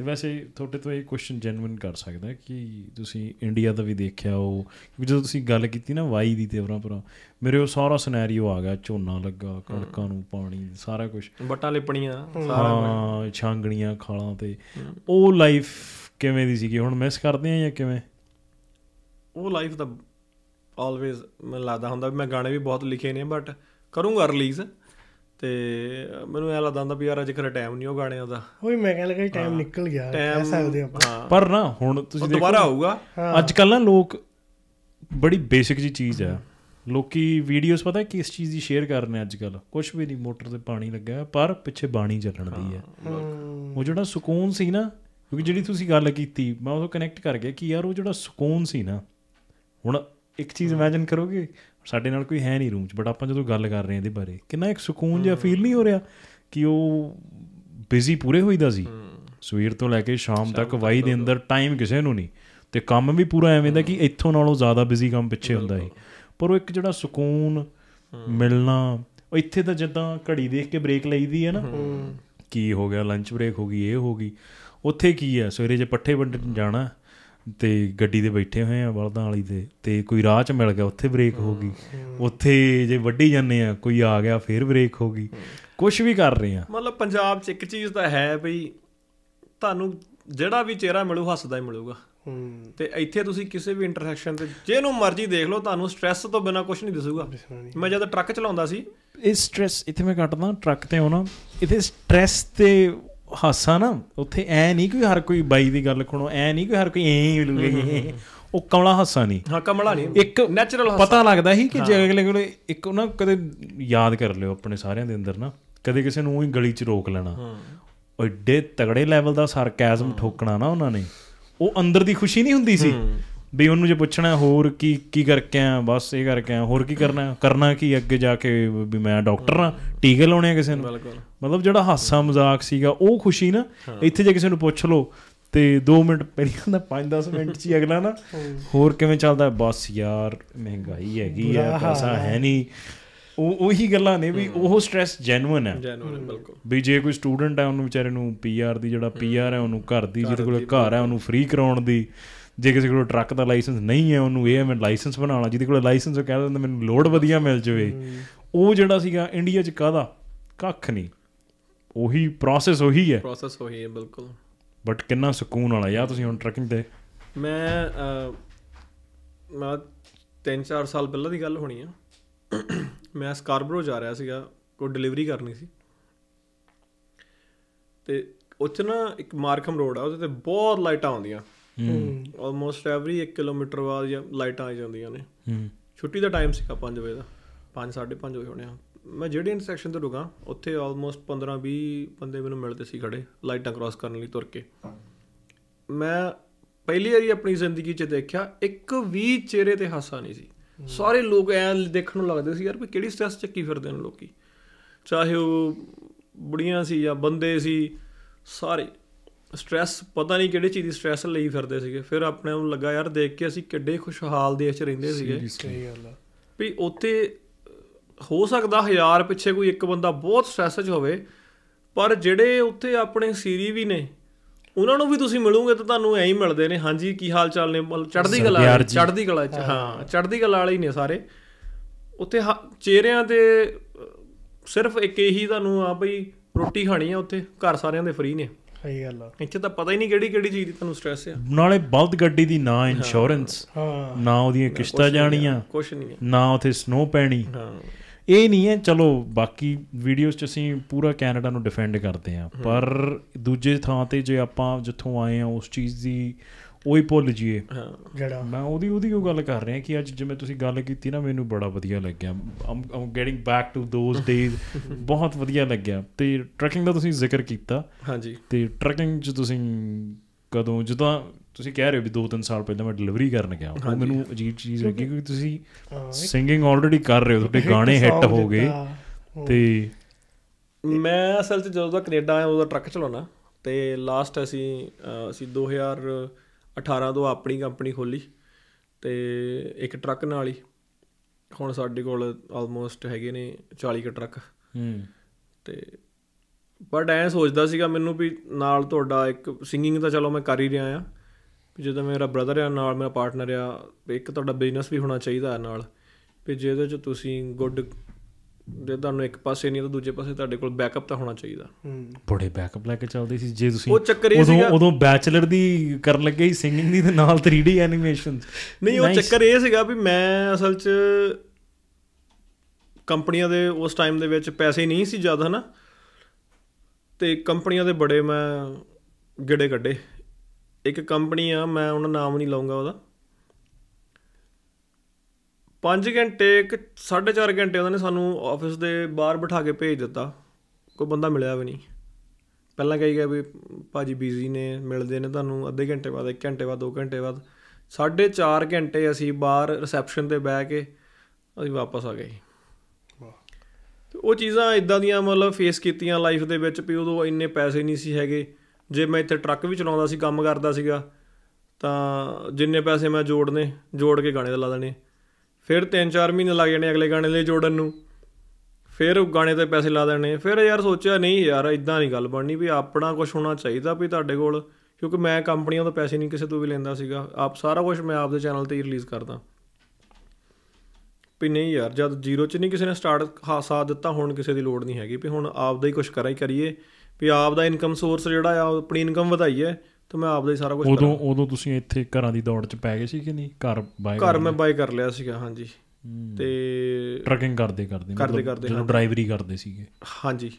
B: ਤੇ ਵੈਸੇ
A: ਤੁਹਾਡੇ ਤੋਂ ਇਹ ਕੁਐਸਚਨ ਜੈਨੂਇਨ ਕਰ ਸਕਦਾ ਕਿ ਤੁਸੀਂ ਇੰਡੀਆ ਦਾ ਵੀ ਦੇਖਿਆ ਉਹ ਕਿਉਂਕਿ ਜਦੋਂ ਤੁਸੀਂ ਗੱਲ ਕੀਤੀ ਨਾ ਵਾਈ ਦੀ ਤੇ ਪਰਾਂ ਮੇਰੇ ਉਹ ਸਾਰਾ ਸਿਨੈਰੀਓ ਆ ਗਿਆ ਝੋਨਾ ਲੱਗਾ ਕਣਕਾਂ ਨੂੰ ਪਾਣੀ ਸਾਰਾ ਕੁਝ
B: ਬਟਾਂ ਲਿਪਣੀਆਂ ਸਾਰਾ
A: ਹਾਂ ਛਾਂਗਣੀਆਂ ਖਾਲਾਂ ਤੇ ਉਹ ਲਾਈਫ ਕਿਵੇਂ ਦੀ ਸੀਗੀ ਹੁਣ ਮਿਸ ਕਰਦੇ ਆ ਜਾਂ ਕਿਵੇਂ
B: ਉਹ ਲਾਈਫ ਦਾ ਆਲਵੇਜ਼ ਮੈਨੂੰ ਲੱਗਦਾ ਹੁੰਦਾ ਵੀ ਮੈਂ ਗਾਣੇ ਵੀ ਬਹੁਤ ਲਿਖੇ ਨੇ ਬਟ ਕਰੂੰਗਾ ਰਿਲੀਜ਼ ਤੇ ਮੈਨੂੰ ਐ ਲੱਗਦਾ ਹੁੰਦਾ ਵੀ ਯਾਰ ਅੱਜ ਖਰੇ ਟਾਈਮ ਨਹੀਂ ਉਹ ਗਾਣਿਆਂ ਦਾ
D: ਹੋਈ ਮੈਂ ਕਹਿ ਲਗਾ ਟਾਈਮ ਨਿਕਲ ਗਿਆ ਕਹਿ ਸਕਦੇ ਆਪਾਂ ਪਰ ਨਾ ਹੁਣ ਤੁਸੀਂ ਦੇਖੋ ਦੁਬਾਰਾ ਆਊਗਾ ਅੱਜ
A: ਕੱਲ ਨਾ ਲੋਕ ਬੜੀ ਬੇਸਿਕ ਜੀ ਚੀਜ਼ ਆ ਲੋਕੀ ਵੀਡੀਓਸ ਪਤਾ ਕਿਸ ਚੀਜ਼ ਦੀ ਸ਼ੇਅਰ ਕਰਨੇ ਅੱਜ ਕੱਲ ਕੁਝ ਵੀ ਨਹੀਂ ਮੋਟਰ ਤੇ ਪਾਣੀ ਲੱਗਾ ਪਰ ਪਿੱਛੇ ਬਾਣੀ ਚੱਲਣ ਦੀ ਹੈ ਉਹ ਜਿਹੜਾ ਸਕੂਨ ਸੀ ਨਾ ਕਿਉਂਕਿ ਜਿਹੜੀ ਤੁਸੀਂ ਗੱਲ ਕੀਤੀ ਮੈਂ ਉਹ ਤੋਂ ਕਨੈਕਟ ਕਰ ਗਿਆ ਕਿ ਯਾਰ ਉਹ ਜਿਹੜਾ ਸਕੂਨ ਸੀ ਨਾ ਹੁਣ ਇੱਕ ਚੀਜ਼ ਇਮੇਜਿਨ ਕਰੋਗੇ ਸਾਡੇ ਨਾਲ ਕੋਈ ਹੈ ਨਹੀਂ ਰੂਮ 'ਚ ਬਟ ਆਪਾਂ ਜਦੋਂ ਗੱਲ ਕਰ ਰਹੇ ਹਾਂ ਇਹਦੇ ਬਾਰੇ ਕਿੰਨਾ ਇੱਕ ਸਕੂਨ ਜਿਹਾ ਫੀਲ ਨਹੀਂ ਹੋ ਰਿਹਾ ਕਿ ਉਹ ਬਿਜ਼ੀ ਪੂਰੇ ਹੋਈਦਾ ਸੀ ਸਵੇਰ ਤੋਂ ਲੈ ਕੇ ਸ਼ਾਮ ਤੱਕ ਵਾਈ ਦੇ ਅੰਦਰ ਟਾਈਮ ਕਿਸੇ ਨੂੰ ਨਹੀਂ ਤੇ ਕੰਮ ਵੀ ਪੂਰਾ ਐਵੇਂ ਦਾ ਕਿ ਇੱਥੋਂ ਨਾਲੋਂ ਜ਼ਿਆਦਾ ਬਿਜ਼ੀ ਕੰਮ ਪਿੱਛੇ ਹੁੰਦਾ ਸੀ ਪਰ ਉਹ ਇੱਕ ਜਿਹੜਾ ਸਕੂਨ ਮਿਲਣਾ ਉਹ ਇੱਥੇ ਤਾਂ ਜਿੱਦਾਂ ਘੜੀ ਦੇਖ ਕੇ ਬ੍ਰੇਕ ਲਈਦੀ ਹੈ ਨਾ ਕੀ ਹੋ ਗਿਆ ਲੰਚ ਬ੍ਰੇਕ ਹੋ ਗਈ ਇਹ ਹੋ ਗਈ ਉੱਥੇ ਕੀ ਹੈ ਸਵੇਰੇ ਜੇ ਪੱਠੇ ਵੰਡਣ ਜਾਣਾ ਤੇ ਗੱਡੀ ਦੇ ਬੈਠੇ ਹੋਏ ਆ ਬਲਦਾਂ ਵਾਲੀ ਦੇ ਤੇ ਕੋਈ ਰਾਹ 'ਚ ਮਿਲ ਗਿਆ ਉੱਥੇ ਬ੍ਰੇਕ ਹੋ ਗਈ ਉੱਥੇ ਜੇ ਵੱਡੀ ਜਾਂਦੇ ਆ ਕੋਈ ਆ ਗਿਆ ਫੇਰ ਬ੍ਰੇਕ ਹੋ ਗਈ ਕੁਝ ਵੀ ਕਰ ਰਹੇ ਆ
B: ਮਤਲਬ ਪੰਜਾਬ 'ਚ ਇੱਕ ਚੀਜ਼ ਤਾਂ ਹੈ ਬਈ ਤੁਹਾਨੂੰ ਜਿਹੜਾ ਵੀ ਚਿਹਰਾ ਮਿਲੂ ਹੱਸਦਾ ਹੀ ਮਿਲੂਗਾ ਤੇ ਇੱਥੇ ਤੁਸੀਂ ਕਿਸੇ ਵੀ ਇੰਟਰਸੈਕਸ਼ਨ ਤੇ ਜਿਹਨੂੰ ਮਰਜ਼ੀ ਦੇਖ ਲਓ ਤੁਹਾਨੂੰ ਸਟ੍ਰੈਸ ਤੋਂ ਬਿਨਾ ਕੁਝ ਨਹੀਂ ਦਿਸੂਗਾ ਮੈਂ ਜਦ ਟਰੱਕ ਚਲਾਉਂਦਾ ਸੀ ਇਹ ਸਟ੍ਰੈਸ ਇੱਥੇ ਮੈਂ
A: ਕੱਟਦਾ ਟਰੱਕ ਤੇ ਆਉਣਾ ਇੱਥੇ ਸਟ੍ਰੈਸ ਤੇ ਹਾਸਾ ਨਾ ਉੱਥੇ ਐ ਨਹੀਂ ਕੋਈ ਹਰ ਕੋਈ ਬਾਈ ਦੀ ਗੱਲ ਖਣੋ ਐ ਨਹੀਂ ਕੋਈ ਹਰ ਕੋਈ ਐ ਲੂਗੇ ਉਹ ਕਮਲਾ ਹਾਸਾ ਨਹੀਂ ਹਾਂ ਕਮਲਾ ਨਹੀਂ ਇੱਕ
B: ਨੈਚੁਰਲ ਹਾਸਾ ਪਤਾ ਲੱਗਦਾ ਸੀ ਕਿ ਜੇ
A: ਅਗਲੇ ਕੋਲੇ ਇੱਕ ਨਾ ਕਦੇ ਯਾਦ ਕਰ ਲਿਓ ਆਪਣੇ ਸਾਰਿਆਂ ਦੇ ਅੰਦਰ ਨਾ ਕਦੇ ਕਿਸੇ ਨੂੰ ਉਹੀ ਗਲੀ 'ਚ ਰੋਕ ਲੈਣਾ ਐਡੇ ਤਗੜੇ ਲੈਵਲ ਦਾ ਸਰਕੈਜ਼ਮ ਠੋਕਣਾ ਨਾ ਉਹਨਾਂ ਨੇ ਉਹ ਅੰਦਰ ਦੀ ਖੁਸ਼ੀ ਨਹੀਂ ਹੁੰਦੀ ਸੀ ਵੀ ਉਹਨੂੰ ਜੇ ਪੁੱਛਣਾ ਹੋਰ ਕੀ ਕੀ ਕਰਕੇ ਆ ਬਸ ਇਹ ਕਰਕੇ ਆ ਹੋਰ ਕੀ ਕਰਨਾ ਕਰਨਾ ਕੀ ਅੱਗੇ ਜਾ ਕੇ ਵੀ ਮੈਂ ਡਾਕਟਰ ਆ ਟੀਕੇ ਲਾਉਣੇ ਆ ਕਿਸੇ ਨੂੰ ਮਤਲਬ ਜਿਹੜਾ ਹਾਸਾ ਮਜ਼ਾਕ ਸੀਗਾ ਉਹ ਖੁਸ਼ੀ ਨਾ ਇੱਥੇ ਜੇ ਕਿਸੇ ਨੂੰ ਪੁੱਛ ਲਓ ਤੇ 2 ਮਿੰਟ ਪਹਿਲਾਂ ਦਾ 5-10 ਮਿੰਟ ਚ ਹੀ ਅਗਲਾ ਨਾ ਹੋਰ ਕਿਵੇਂ ਚੱਲਦਾ ਬਸ ਯਾਰ ਮਹਿੰਗਾਈ ਹੈਗੀ ਆ ਪੈਸਾ ਹੈ ਨਹੀਂ ਉਹ ਉਹੀ ਗੱਲਾਂ ਨੇ ਵੀ ਉਹ ਸਟ्रेस ਜੈਨੂਇਨ ਹੈ ਜੈਨੂਇਨ ਬਿਲਕੁਲ ਵੀ ਜੇ ਕੋਈ ਸਟੂਡੈਂਟ ਹੈ ਉਹਨੂੰ ਵਿਚਾਰੇ ਨੂੰ ਪੀਆਰ ਦੀ ਜਿਹੜਾ ਪੀਆਰ ਹੈ ਉਹਨੂੰ ਘਰ ਦੀ ਜਿਹਦੇ ਕੋਲ ਘਰ ਹੈ ਉਹਨੂੰ ਫ੍ਰੀ ਕਰਾਉਣ ਦੀ ਜੇ ਕਿਸੇ ਕੋਲ ਟਰੱਕ ਦਾ ਲਾਇਸੈਂਸ ਨਹੀਂ ਹੈ ਉਹਨੂੰ ਇਹ ਮੈਂ ਲਾਇਸੈਂਸ ਬਣਾਉਣਾ ਜਿਹਦੇ ਕੋਲ ਲਾਇਸੈਂਸ ਉਹ ਕਹਿੰਦਾ ਮੈਨੂੰ ਲੋਡ ਵਧੀਆ ਮਿਲ ਜਾਵੇ ਉਹ ਜਿਹੜਾ ਸੀਗਾ ਇੰਡੀਆ 'ਚ ਕਾਦਾ ਕੱਖ ਨਹੀਂ ਉਹੀ ਪ੍ਰੋਸੈਸ ਉਹੀ ਹੈ
B: ਪ੍ਰੋਸੈਸ ਉਹੀ ਹੈ ਬਿਲਕੁਲ
A: ਬਟ ਕਿੰਨਾ ਸਕੂਨ ਵਾਲਾ ਯਾਰ ਤੁਸੀਂ ਹੁਣ ਟਰੱਕਿੰਗ ਤੇ
B: ਮੈਂ ਮੈਂ 3-4 ਸਾਲ ਪਹਿਲਾਂ ਦੀ ਗੱਲ ਹੋਣੀ ਆ ਮੈਂ ਸਕਾਰਬਰੋ ਜਾ ਰਿਹਾ ਸੀਗਾ ਕੋਈ ਡਿਲੀਵਰੀ ਕਰਨੀ ਸੀ ਤੇ ਉੱਥੇ ਨਾ ਇੱਕ ਮਾਰਕਮ ਰੋਡ ਆ ਉਹਦੇ ਤੇ ਬਹੁਤ ਲਾਈਟਾਂ ਆਉਂਦੀਆਂ ਹੂੰ ਆਲਮੋਸਟ ਐਵਰੀ 1 ਕਿਲੋਮੀਟਰ ਬਾਅਦ ਜਾਂ ਲਾਈਟਾਂ ਆ ਜਾਂਦੀਆਂ ਨੇ ਛੁੱਟੀ ਦਾ ਟਾਈਮ ਸੀਗਾ 5 ਵਜੇ ਦਾ 5 5:30 ਵਜੇ ਹੋਣੇ ਆ ਮੈਂ ਜਿਹੜੀ ਇੰਟਰਸੈਕਸ਼ਨ ਤੇ ਰੁਕਾਂ ਉੱਥੇ ਆਲਮੋਸਟ 15 20 ਬੰਦੇ ਮੈਨੂੰ ਮਿਲਦੇ ਸੀ ਖੜੇ ਲਾਈਟਾਂ ਕ੍ਰਾਸ ਕਰਨ ਲਈ ਤੁਰ ਕੇ ਮੈਂ ਪਹਿਲੀ ਵਾਰੀ ਆਪਣੀ ਜ਼ਿੰਦਗੀ 'ਚ ਦੇਖਿਆ ਇੱਕ ਵੀ ਚਿਹਰੇ ਤੇ ਹਾਸਾ ਨਹੀਂ ਸੀ ਸਾਰੇ ਲੋਕ ਐ ਦੇਖਣ ਨੂੰ ਲੱਗਦੇ ਸੀ ਯਾਰ ਕੋਈ ਕਿਹੜੀ ਸਟ੍ਰੈਸ ਚੱਕੀ ਫਿਰਦੇ ਨੇ ਲੋਕੀ ਚਾਹੇ ਉਹ ਬੁੜੀਆਂ ਸੀ ਜਾਂ ਬੰਦੇ ਸੀ ਸਾਰੇ ਸਟ੍ਰੈਸ ਪਤਾ ਨਹੀਂ ਕਿਹੜੀ ਚੀਜ਼ ਦੀ ਸਟ੍ਰੈਸ ਲਈ ਫਿਰਦੇ ਸੀਗੇ ਫਿਰ ਆਪਣੇ ਨੂੰ ਲੱਗਾ ਯਾਰ ਦੇਖ ਕੇ ਅਸੀਂ ਕਿੱਡੇ ਖੁਸ਼ਹਾਲ ਦੇਸ਼ 'ਚ ਰਹਿੰਦੇ ਸੀਗੇ ਸਹੀ ਗੱਲ ਆ ਵੀ ਉੱਥੇ ਹੋ ਸਕਦਾ ਹਜ਼ਾਰ ਪਿੱਛੇ ਕੋਈ ਇੱਕ ਬੰਦਾ ਬਹੁਤ ਸਟ्रेस 'ਚ ਹੋਵੇ ਪਰ ਜਿਹੜੇ ਉੱਥੇ ਆਪਣੇ ਸੀਰੀ ਵੀ ਨੇ ਉਹਨਾਂ ਨੂੰ ਵੀ ਤੁਸੀਂ ਮਿਲੋਗੇ ਤਾਂ ਤੁਹਾਨੂੰ ਐਂ ਹੀ ਮਿਲਦੇ ਨੇ ਹਾਂਜੀ ਕੀ ਹਾਲ ਚਾਲ ਨੇ ਚੜ੍ਹਦੀ ਕਲਾ ਚੜ੍ਹਦੀ ਕਲਾ ਚ ਹਾਂ ਚੜ੍ਹਦੀ ਕਲਾ ਵਾਲੇ ਹੀ ਨੇ ਸਾਰੇ ਉੱਥੇ ਚਿਹਰਿਆਂ ਤੇ ਸਿਰਫ ਇੱਕ ਇਹੀ ਤੁਹਾਨੂੰ ਆ ਬਈ ਰੋਟੀ ਖਾਣੀ ਆ ਉੱਥੇ ਘਰ ਸਾਰਿਆਂ ਦੇ ਫ੍ਰੀ ਨੇ ਸਹੀ ਗੱਲ ਆ ਇੱਥੇ ਤਾਂ ਪਤਾ ਹੀ ਨਹੀਂ ਕਿਹੜੀ ਕਿਹੜੀ ਚੀਜ਼ ਦੀ ਤੁਹਾਨੂੰ ਸਟ੍ਰੈਸ ਆ
A: ਨਾਲੇ ਬਲਦ ਗੱਡੀ ਦੀ ਨਾ ਇੰਸ਼ੋਰੈਂਸ ਹਾਂ ਨਾ ਉਹਦੀਆਂ ਕਿਸ਼ਤਾਂ ਜਾਣੀਆਂ ਕੁਝ ਨਹੀਂ ਨਾ ਉਥੇ ਸਨੋ ਪੈਣੀ ਹਾਂ ਇਹ ਨਹੀਂ ਹੈ ਚਲੋ ਬਾਕੀ ਵੀਡੀਓਜ਼ 'ਚ ਅਸੀਂ ਪੂਰਾ ਕੈਨੇਡਾ ਨੂੰ ਡਿਫੈਂਡ ਕਰਦੇ ਆ ਪਰ ਦੂਜੇ ਥਾਂ ਤੇ ਜੇ ਆਪਾਂ ਜਿੱਥੋਂ ਆਏ ਆ ਉਸ ਚੀਜ਼ ਦੀ ਉਹ ਹੀ ਭੁੱਲ ਜੀਏ ਜਿਹੜਾ ਮੈਂ ਉਹਦੀ ਉਹਦੀ ਉਹ ਗੱਲ ਕਰ ਰਿਹਾ ਕਿ ਅੱਜ ਜਿਵੇਂ ਤੁਸੀਂ ਗੱਲ ਕੀਤੀ ਨਾ ਮੈਨੂੰ ਬੜਾ ਵਧੀਆ ਲੱਗਿਆ um um getting back to those days ਬਹੁਤ ਵਧੀਆ ਲੱਗਿਆ ਤੇ ਟਰੈਕਿੰਗ ਦਾ ਤੁਸੀਂ ਜ਼ਿਕਰ ਕੀਤਾ ਹਾਂਜੀ ਤੇ ਟਰੈਕਿੰਗ ਚ ਤੁਸੀਂ ਕਦੋਂ ਜਦੋਂ ਤੁਸੀਂ ਕਹਿ ਰਹੇ ਹੋ ਵੀ 2-3 ਸਾਲ ਪਹਿਲਾਂ ਮੈਂ ਡਿਲੀਵਰੀ ਕਰਨ ਗਿਆ ਉਹ ਮੈਨੂੰ ਅਜੀਬ ਚੀਜ਼ ਲੱਗੀ ਕਿਉਂਕਿ ਤੁਸੀਂ ਸਿੰਗਿੰਗ ਆਲਰੇਡੀ ਕਰ ਰਹੇ ਹੋ ਤੁਹਾਡੇ ਗਾਣੇ ਹਿੱਟ ਹੋ ਗਏ ਤੇ
B: ਮੈਂ ਅਸਲ 'ਚ ਜਦੋਂ ਦਾ ਕੈਨੇਡਾ ਆਇਆ ਉਦੋਂ ਟਰੱਕ ਚਲਾਉਣਾ ਤੇ ਲਾਸਟ ਅਸੀਂ ਅਸੀਂ 2000 18 ਤੋਂ ਆਪਣੀ ਕੰਪਨੀ ਖੋਲੀ ਤੇ ਇੱਕ ਟਰੱਕ ਨਾਲ ਹੀ ਹੁਣ ਸਾਡੇ ਕੋਲ ਆਲਮੋਸਟ ਹੈਗੇ ਨੇ 40 ਕ ਟਰੱਕ ਹੂੰ ਤੇ ਬਟ ਐ ਸੋਚਦਾ ਸੀਗਾ ਮੈਨੂੰ ਵੀ ਨਾਲ ਤੁਹਾਡਾ ਇੱਕ ਸਿੰਗਿੰਗ ਤਾਂ ਚਲੋ ਮੈਂ ਕਰ ਹੀ ਰਿਹਾ ਆ ਜਦੋਂ ਮੇਰਾ ਬ੍ਰਦਰ ਆ ਨਾਲ ਮੇਰਾ ਪਾਰਟਨਰ ਆ ਇੱਕ ਤੁਹਾਡਾ ਬਿਜ਼ਨਸ ਵੀ ਹੋਣਾ ਚਾਹੀਦਾ ਨਾਲ ਵੀ ਜਿਹਦੇ ਚ ਤੁਸੀਂ ਗੁੱਡ ਦੇ ਤੁਹਾਨੂੰ ਇੱਕ ਪਾਸੇ ਨਹੀਂ ਤਾਂ ਦੂਜੇ ਪਾਸੇ ਤੁਹਾਡੇ ਕੋਲ ਬੈਕਅਪ ਤਾਂ ਹੋਣਾ ਚਾਹੀਦਾ ਬੜੇ
A: ਬੈਕਅਪ ਲੈ ਕੇ ਚੱਲਦੇ ਸੀ ਜੇ ਤੁਸੀਂ ਉਹ ਚੱਕਰ ਇਹ ਸੀਗਾ ਉਦੋਂ ਉਦੋਂ ਬੈਚਲਰ ਦੀ ਕਰਨ ਲੱਗੇ ਸੀ ਸਿੰਗਿੰਗ ਦੀ ਤੇ ਨਾਲ 3D ਐਨੀਮੇਸ਼ਨ ਨਹੀਂ ਉਹ ਚੱਕਰ ਇਹ
B: ਸੀਗਾ ਵੀ ਮੈਂ ਅਸਲ 'ਚ ਕੰਪਨੀਆਂ ਦੇ ਉਸ ਟਾਈਮ ਦੇ ਵਿੱਚ ਪੈਸੇ ਨਹੀਂ ਸੀ ਜ਼ਿਆਦਾ ਹਨਾ ਤੇ ਕੰਪਨੀਆਂ ਦੇ ਬੜੇ ਮੈਂ ਗਿੜੇ ਕੱਢੇ ਇੱਕ ਕੰਪਨੀ ਆ ਮੈਂ ਉਹਨਾਂ ਨਾਮ ਨਹੀਂ ਲਾਉਂਗਾ ਉਹਦਾ 5 ਘੰਟੇ ਇੱਕ 4.5 ਘੰਟੇ ਉਹਨਾਂ ਨੇ ਸਾਨੂੰ ਆਫਿਸ ਦੇ ਬਾਹਰ ਬਿਠਾ ਕੇ ਭੇਜ ਦਿੱਤਾ ਕੋਈ ਬੰਦਾ ਮਿਲਿਆ ਵੀ ਨਹੀਂ ਪਹਿਲਾਂ ਕਹੀ ਗਿਆ ਵੀ ਭਾਜੀ ਬਿਜ਼ੀ ਨੇ ਮਿਲਦੇ ਨੇ ਤੁਹਾਨੂੰ ਅੱਧੇ ਘੰਟੇ ਬਾਅਦ 1 ਘੰਟੇ ਬਾਅਦ 2 ਘੰਟੇ ਬਾਅਦ 4.5 ਘੰਟੇ ਅਸੀਂ ਬਾਹਰ ਰਿਸੈਪਸ਼ਨ ਤੇ ਬਹਿ ਕੇ ਅਸੀਂ ਵਾਪਸ ਆ ਗਏ ਉਹ ਚੀਜ਼ਾਂ ਇਦਾਂ ਦੀਆਂ ਮਤਲਬ ਫੇਸ ਕੀਤੀਆਂ ਲਾਈਫ ਦੇ ਵਿੱਚ ਵੀ ਉਦੋਂ ਇੰਨੇ ਪੈਸੇ ਨਹੀਂ ਸੀ ਹੈਗੇ ਜੇ ਮੈਂ ਇੱਥੇ ਟਰੱਕ ਵੀ ਚਲਾਉਂਦਾ ਸੀ ਕੰਮ ਕਰਦਾ ਸੀਗਾ ਤਾਂ ਜਿੰਨੇ ਪੈਸੇ ਮੈਂ ਜੋੜਨੇ ਜੋੜ ਕੇ ਗਾਣੇ ਲਾ ਦੇਣੇ ਫਿਰ 3-4 ਮਹੀਨੇ ਲੱਗ ਜਾਣੇ ਅਗਲੇ ਗਾਣੇ ਲਈ ਜੋੜਨ ਨੂੰ ਫਿਰ ਉਹ ਗਾਣੇ ਤੇ ਪੈਸੇ ਲਾ ਦੇਣੇ ਫਿਰ ਯਾਰ ਸੋਚਿਆ ਨਹੀਂ ਯਾਰ ਇਦਾਂ ਨਹੀਂ ਗੱਲ ਬਣਨੀ ਵੀ ਆਪਣਾ ਕੁਝ ਹੋਣਾ ਚਾਹੀਦਾ ਵੀ ਤੁਹਾਡੇ ਕੋਲ ਕਿਉਂਕਿ ਮੈਂ ਕੰਪਨੀਆਂ ਤੋਂ ਪੈਸੇ ਨਹੀਂ ਕਿਸੇ ਤੋਂ ਵੀ ਲੈਂਦਾ ਸੀਗਾ ਆਪ ਸਾਰਾ ਕੁਝ ਮੈਂ ਆਪਦੇ ਚੈਨਲ ਤੇ ਹੀ ਰਿਲੀਜ਼ ਕਰਦਾ ਵੀ ਨਹੀਂ ਯਾਰ ਜਦ ਜ਼ੀਰੋ ਚ ਨਹੀਂ ਕਿਸੇ ਨੇ ਸਟਾਰਟ ਸਾਥ ਦਿੱਤਾ ਹੁਣ ਕਿਸੇ ਦੀ ਲੋੜ ਨਹੀਂ ਹੈਗੀ ਵੀ ਹੁਣ ਆਪਦਾ ਹੀ ਕੁਝ ਕਰਾਂ ਹੀ ਕਰੀਏ ਵੀ ਆਪਦਾ ਇਨਕਮ ਸੋਰਸ ਜਿਹੜਾ ਆ ਆਪਣੀ ਇਨਕਮ ਵਧਾਈਏ ਤੇ ਮੈਂ ਆਪਦਾ ਹੀ ਸਾਰਾ ਕੁਝ ਉਦੋਂ
A: ਉਦੋਂ ਤੁਸੀਂ ਇੱਥੇ ਘਰਾਂ ਦੀ ਦੌੜ 'ਚ ਪੈ ਗਏ ਸੀ ਕਿ ਨਹੀਂ ਘਰ ਬਾਏ ਘਰ ਮੈਂ
B: ਬਾਏ ਕਰ ਲਿਆ ਸੀਗਾ ਹਾਂਜੀ ਤੇ ਟਰਕਿੰਗ ਕਰਦੇ ਕਰਦੇ ਕਰਦੇ ਕਰਦੇ ਜਦੋਂ ਡਰਾਈਵਰੀ ਕਰਦੇ ਸੀਗੇ ਹਾਂਜੀ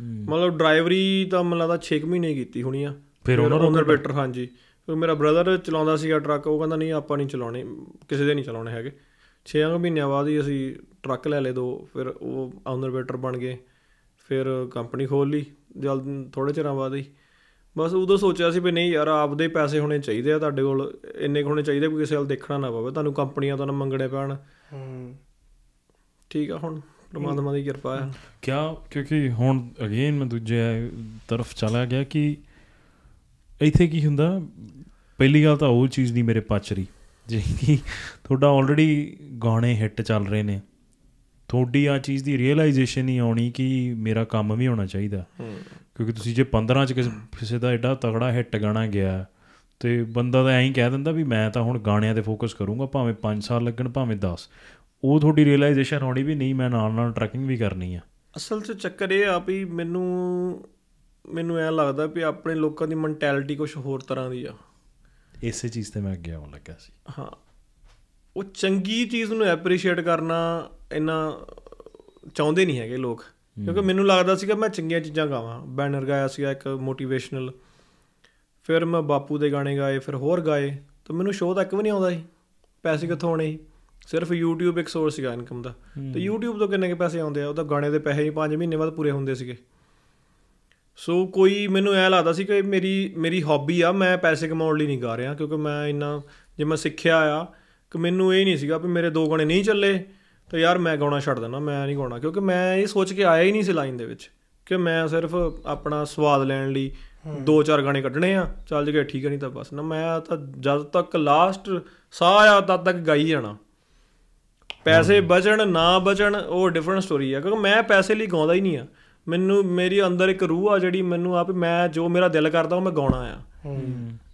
B: ਮਤਲਬ ਡਰਾਈਵਰੀ ਤਾਂ ਮੈਨੂੰ ਲੱਗਦਾ 6 ਮਹੀਨੇ ਕੀਤੀ ਹੋਣੀ ਆ ਫਿਰ ਉਹਨਾਂ ਬੈਟਰ ਹਾਂਜੀ ਫਿਰ ਮੇਰਾ ਬ੍ਰਦਰ ਚਲਾਉਂਦਾ ਸੀਗਾ ਟਰੱਕ ਉਹ ਕਹਿੰਦਾ ਨਹੀਂ ਆਪਾਂ ਨਹੀਂ ਚਲਾਉਣੇ ਕਿਸੇ ਦੇ ਨਹੀਂ ਚਲਾਉਣੇ ਹੈਗੇ 6 ਮਹੀਨਿਆਂ ਬਾਅਦ ਹੀ ਅਸੀਂ ਟਰੱਕ ਲੈ ਲਏ ਦੋ ਫਿਰ ਉਹ ਆਨਰ ਬੈਟਰ ਬਣ ਗਏ ਫਿਰ ਕੰਪਨੀ ਖੋਲ ਲਈ ਜਲਦ ਥੋੜੇ ਚਿਰਾਂ ਬਾਅਦ ਹੀ ਬਸ ਉਦੋਂ ਸੋਚਿਆ ਸੀ ਵੀ ਨਹੀਂ ਯਾਰ ਆਪਦੇ ਪੈਸੇ ਹੋਣੇ ਚਾਹੀਦੇ ਆ ਤੁਹਾਡੇ ਕੋਲ ਇੰਨੇ ਹੋਣੇ ਚਾਹੀਦੇ ਕਿ ਕਿਸੇ ਨਾਲ ਦੇਖਣਾ ਨਾ ਪਵੇ ਤੁਹਾਨੂੰ ਕੰਪਨੀਆਂ ਤੋਂ ਨਾ ਮੰਗਣੇ ਪੈਣ ਹੂੰ ਠੀਕ ਆ ਹੁਣ ਪਰਮਾਤਮਾ ਦੀ ਕਿਰਪਾ ਆ ਕੀ ਕਿਉਂਕਿ
A: ਹੁਣ ਅਗੇਨ ਮੈਂ ਦੂਜੇ ਤਰਫ ਚਲਾ ਗਿਆ ਕਿ ਇੱਥੇ ਕੀ ਹੁੰਦਾ ਪਹਿਲੀ ਗੱਲ ਤਾਂ ਉਹ ਚੀਜ਼ ਨਹੀਂ ਮੇਰੇ ਪਚ ਰਹੀ ਜਿਹੜੀ ਕਿ ਤੁਹਾਡਾ ਆਲਰੇਡੀ ਗਾਣੇ ਹਿੱਟ ਚੱਲ ਰਹੇ ਨੇ ਤੁਹਾਡੀ ਆ ਚੀਜ਼ ਦੀ ਰੀਅਲਾਈਜੇਸ਼ਨ ਹੀ ਆਉਣੀ ਕਿ ਮੇਰਾ ਕੰਮ ਵੀ ਹੋਣਾ ਚਾਹੀਦਾ ਕਿਉਂਕਿ ਤੁਸੀਂ ਜੇ 15 ਚ ਕਿਸੇ ਦਾ ਐਡਾ ਤਗੜਾ ਹਿੱਟ ਗਾਣਾ ਗਿਆ ਤੇ ਬੰਦਾ ਤਾਂ ਐਂ ਹੀ ਕਹਿ ਦਿੰਦਾ ਵੀ ਮੈਂ ਤਾਂ ਹੁਣ ਗਾਣਿਆਂ ਤੇ ਫੋਕਸ ਕਰੂੰਗਾ ਭਾਵੇਂ 5 ਸਾਲ ਲੱਗਣ ਭਾਵੇਂ 10 ਉਹ ਤੁਹਾਡੀ ਰਿਅਲਾਈਜੇਸ਼ਨ ਹੋਣੀ ਵੀ ਨਹੀਂ ਮੈਂ ਨਾਲ ਨਾਲ ਟਰੈਕਿੰਗ ਵੀ ਕਰਨੀ ਆ
B: ਅਸਲ 'ਚ ਚੱਕਰ ਇਹ ਆ ਵੀ ਮੈਨੂੰ ਮੈਨੂੰ ਐ ਲੱਗਦਾ ਵੀ ਆਪਣੇ ਲੋਕਾਂ ਦੀ ਮੈਂਟੈਲਿਟੀ ਕੁਝ ਹੋਰ ਤਰ੍ਹਾਂ ਦੀ ਆ
A: ਇਸੇ ਚੀਜ਼ ਤੇ ਮੈਂ ਅੱਗੇ ਆਉਣ ਲੱਗਾ ਸੀ
B: ਹਾਂ ਉਹ ਚੰਗੀ ਚੀਜ਼ ਨੂੰ ਐਪਰੀਸ਼ੀਏਟ ਕਰਨਾ ਇਹਨਾਂ ਚਾਹੁੰਦੇ ਨਹੀਂ ਹੈਗੇ ਲੋਕ ਕਿਉਂਕਿ ਮੈਨੂੰ ਲੱਗਦਾ ਸੀਗਾ ਮੈਂ ਚੰਗੀਆਂ ਚੀਜ਼ਾਂ ਗਾਵਾਂ ਬੈਨਰ ਗਾਇਆ ਸੀਗਾ ਇੱਕ ਮੋਟੀਵੇਸ਼ਨਲ ਫਿਰ ਮੈਂ ਬਾਪੂ ਦੇ ਗਾਣੇ ਗਾਏ ਫਿਰ ਹੋਰ ਗਾਏ ਤਾਂ ਮੈਨੂੰ ਸ਼ੋਅ ਤੱਕ ਵੀ ਨਹੀਂ ਆਉਂਦਾ ਸੀ ਪੈਸੇ ਕਿੱਥੋਂ ਆਉਣੇ ਸਿਰਫ YouTube ਇੱਕ ਸੋਰਸ ਸੀਗਾ ਇਨਕਮ ਦਾ ਤੇ YouTube ਤੋਂ ਕਿੰਨੇ ਕੇ ਪੈਸੇ ਆਉਂਦੇ ਆ ਉਹਦਾ ਗਾਣੇ ਦੇ ਪੈਸੇ ਹੀ 5 ਮਹੀਨੇ ਬਾਅਦ ਪੂਰੇ ਹੁੰਦੇ ਸੀਗੇ ਸੋ ਕੋਈ ਮੈਨੂੰ ਐ ਲੱਗਦਾ ਸੀ ਕਿ ਮੇਰੀ ਮੇਰੀ ਹੌਬੀ ਆ ਮੈਂ ਪੈਸੇ ਕਮਾਉਣ ਲਈ ਨਹੀਂ ਗਾ ਰਿਹਾ ਕਿਉਂਕਿ ਮੈਂ ਇੰਨਾ ਜੇ ਮੈਂ ਸਿੱਖਿਆ ਆ ਕਿ ਮੈਨੂੰ ਇਹ ਨਹੀਂ ਸੀਗਾ ਕਿ ਮੇਰੇ ਦੋ ਗਾਣੇ ਨਹੀਂ ਚੱਲੇ ਤੇ ਯਾਰ ਮੈਂ ਗਾਉਣਾ ਛੱਡ ਦਿੰਦਾ ਮੈਂ ਨਹੀਂ ਗਾਉਣਾ ਕਿਉਂਕਿ ਮੈਂ ਇਹ ਸੋਚ ਕੇ ਆਇਆ ਹੀ ਨਹੀਂ ਸੀ ਲਾਈਨ ਦੇ ਵਿੱਚ ਕਿ ਮੈਂ ਸਿਰਫ ਆਪਣਾ ਸਵਾਦ ਲੈਣ ਲਈ ਦੋ ਚਾਰ ਗਾਣੇ ਕੱਢਣੇ ਆ ਚੱਲ ਜੇ ਠੀਕ ਹੈ ਨਹੀਂ ਤਾਂ ਬਸ ਨਾ ਮੈਂ ਤਾਂ ਜਦ ਤੱਕ ਲਾਸਟ ਸਾਹ ਆ ਤਦ ਤੱਕ ਗਾਈ ਜਾਣਾ ਪੈਸੇ ਬਚਣ ਨਾ ਬਚਣ ਉਹ ਡਿਫਰੈਂਟ ਸਟੋਰੀ ਆ ਕਿਉਂਕਿ ਮੈਂ ਪੈਸੇ ਲਈ ਗਾਉਂਦਾ ਹੀ ਨਹੀਂ ਆ ਮੈਨੂੰ ਮੇਰੀ ਅੰਦਰ ਇੱਕ ਰੂਹ ਆ ਜਿਹੜੀ ਮੈਨੂੰ ਆਪ ਮੈਂ ਜੋ ਮੇਰਾ ਦਿਲ ਕਰਦਾ ਉਹ ਮੈਂ ਗਾਉਣਾ ਆ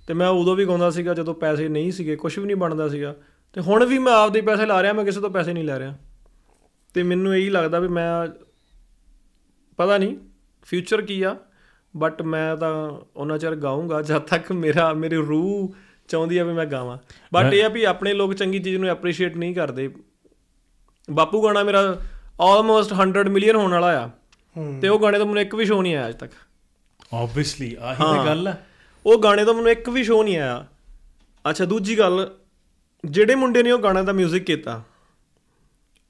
B: ਤੇ ਮੈਂ ਉਦੋਂ ਵੀ ਗਾਉਂਦਾ ਸੀਗਾ ਜਦੋਂ ਪੈਸੇ ਨਹੀਂ ਸੀਗੇ ਕੁਝ ਵੀ ਨਹੀਂ ਬਣਦਾ ਸੀਗਾ ਤੇ ਹੁਣ ਵੀ ਮੈਂ ਆਪਦੇ ਪੈਸੇ ਲਾ ਰਿਹਾ ਮੈਂ ਕਿਸੇ ਤੋਂ ਪੈਸੇ ਨਹੀਂ ਲੈ ਰਿਹਾ ਤੇ ਮੈਨੂੰ ਇਹੀ ਲੱਗਦਾ ਵੀ ਮੈਂ ਪਤਾ ਨਹੀਂ ਫਿਊਚਰ ਕੀ ਆ ਬਟ ਮੈਂ ਤਾਂ ਉਹਨਾਂ ਚਿਰ ਗਾਉਂਗਾ ਜਦ ਤੱਕ ਮੇਰਾ ਮੇਰੇ ਰੂਹ ਚਾਹੁੰਦੀ ਆ ਵੀ ਮੈਂ ਗਾਵਾਂ ਬਟ ਇਹ ਆ ਵੀ ਆਪਣੇ ਲੋਕ ਚੰਗੀ ਚੀਜ਼ ਨੂੰ ਐਪਰੀਸ਼ੀਏਟ ਨਹੀਂ ਕਰਦੇ ਬਾਪੂ ਗਾਣਾ ਮੇਰਾ ਆਲਮੋਸਟ 100 ਮਿਲੀਅਨ ਹੋਣ ਵਾਲਾ ਆ ਤੇ ਉਹ ਗਾਣੇ ਤੋਂ ਮੈਨੂੰ ਇੱਕ ਵੀ ਸ਼ੋਅ ਨਹੀਂ ਆਇਆ ਅਜ ਤੱਕ
A: ਆਬਵੀਅਸਲੀ ਆਹੀ ਤੇ ਗੱਲ
B: ਆ ਉਹ ਗਾਣੇ ਤੋਂ ਮੈਨੂੰ ਇੱਕ ਵੀ ਸ਼ੋਅ ਨਹੀਂ ਆਇਆ ਅੱਛਾ ਦੂਜੀ ਗੱਲ ਜਿਹੜੇ ਮੁੰਡੇ ਨੇ ਉਹ ਗਾਣੇ ਦਾ 뮤직 ਕੀਤਾ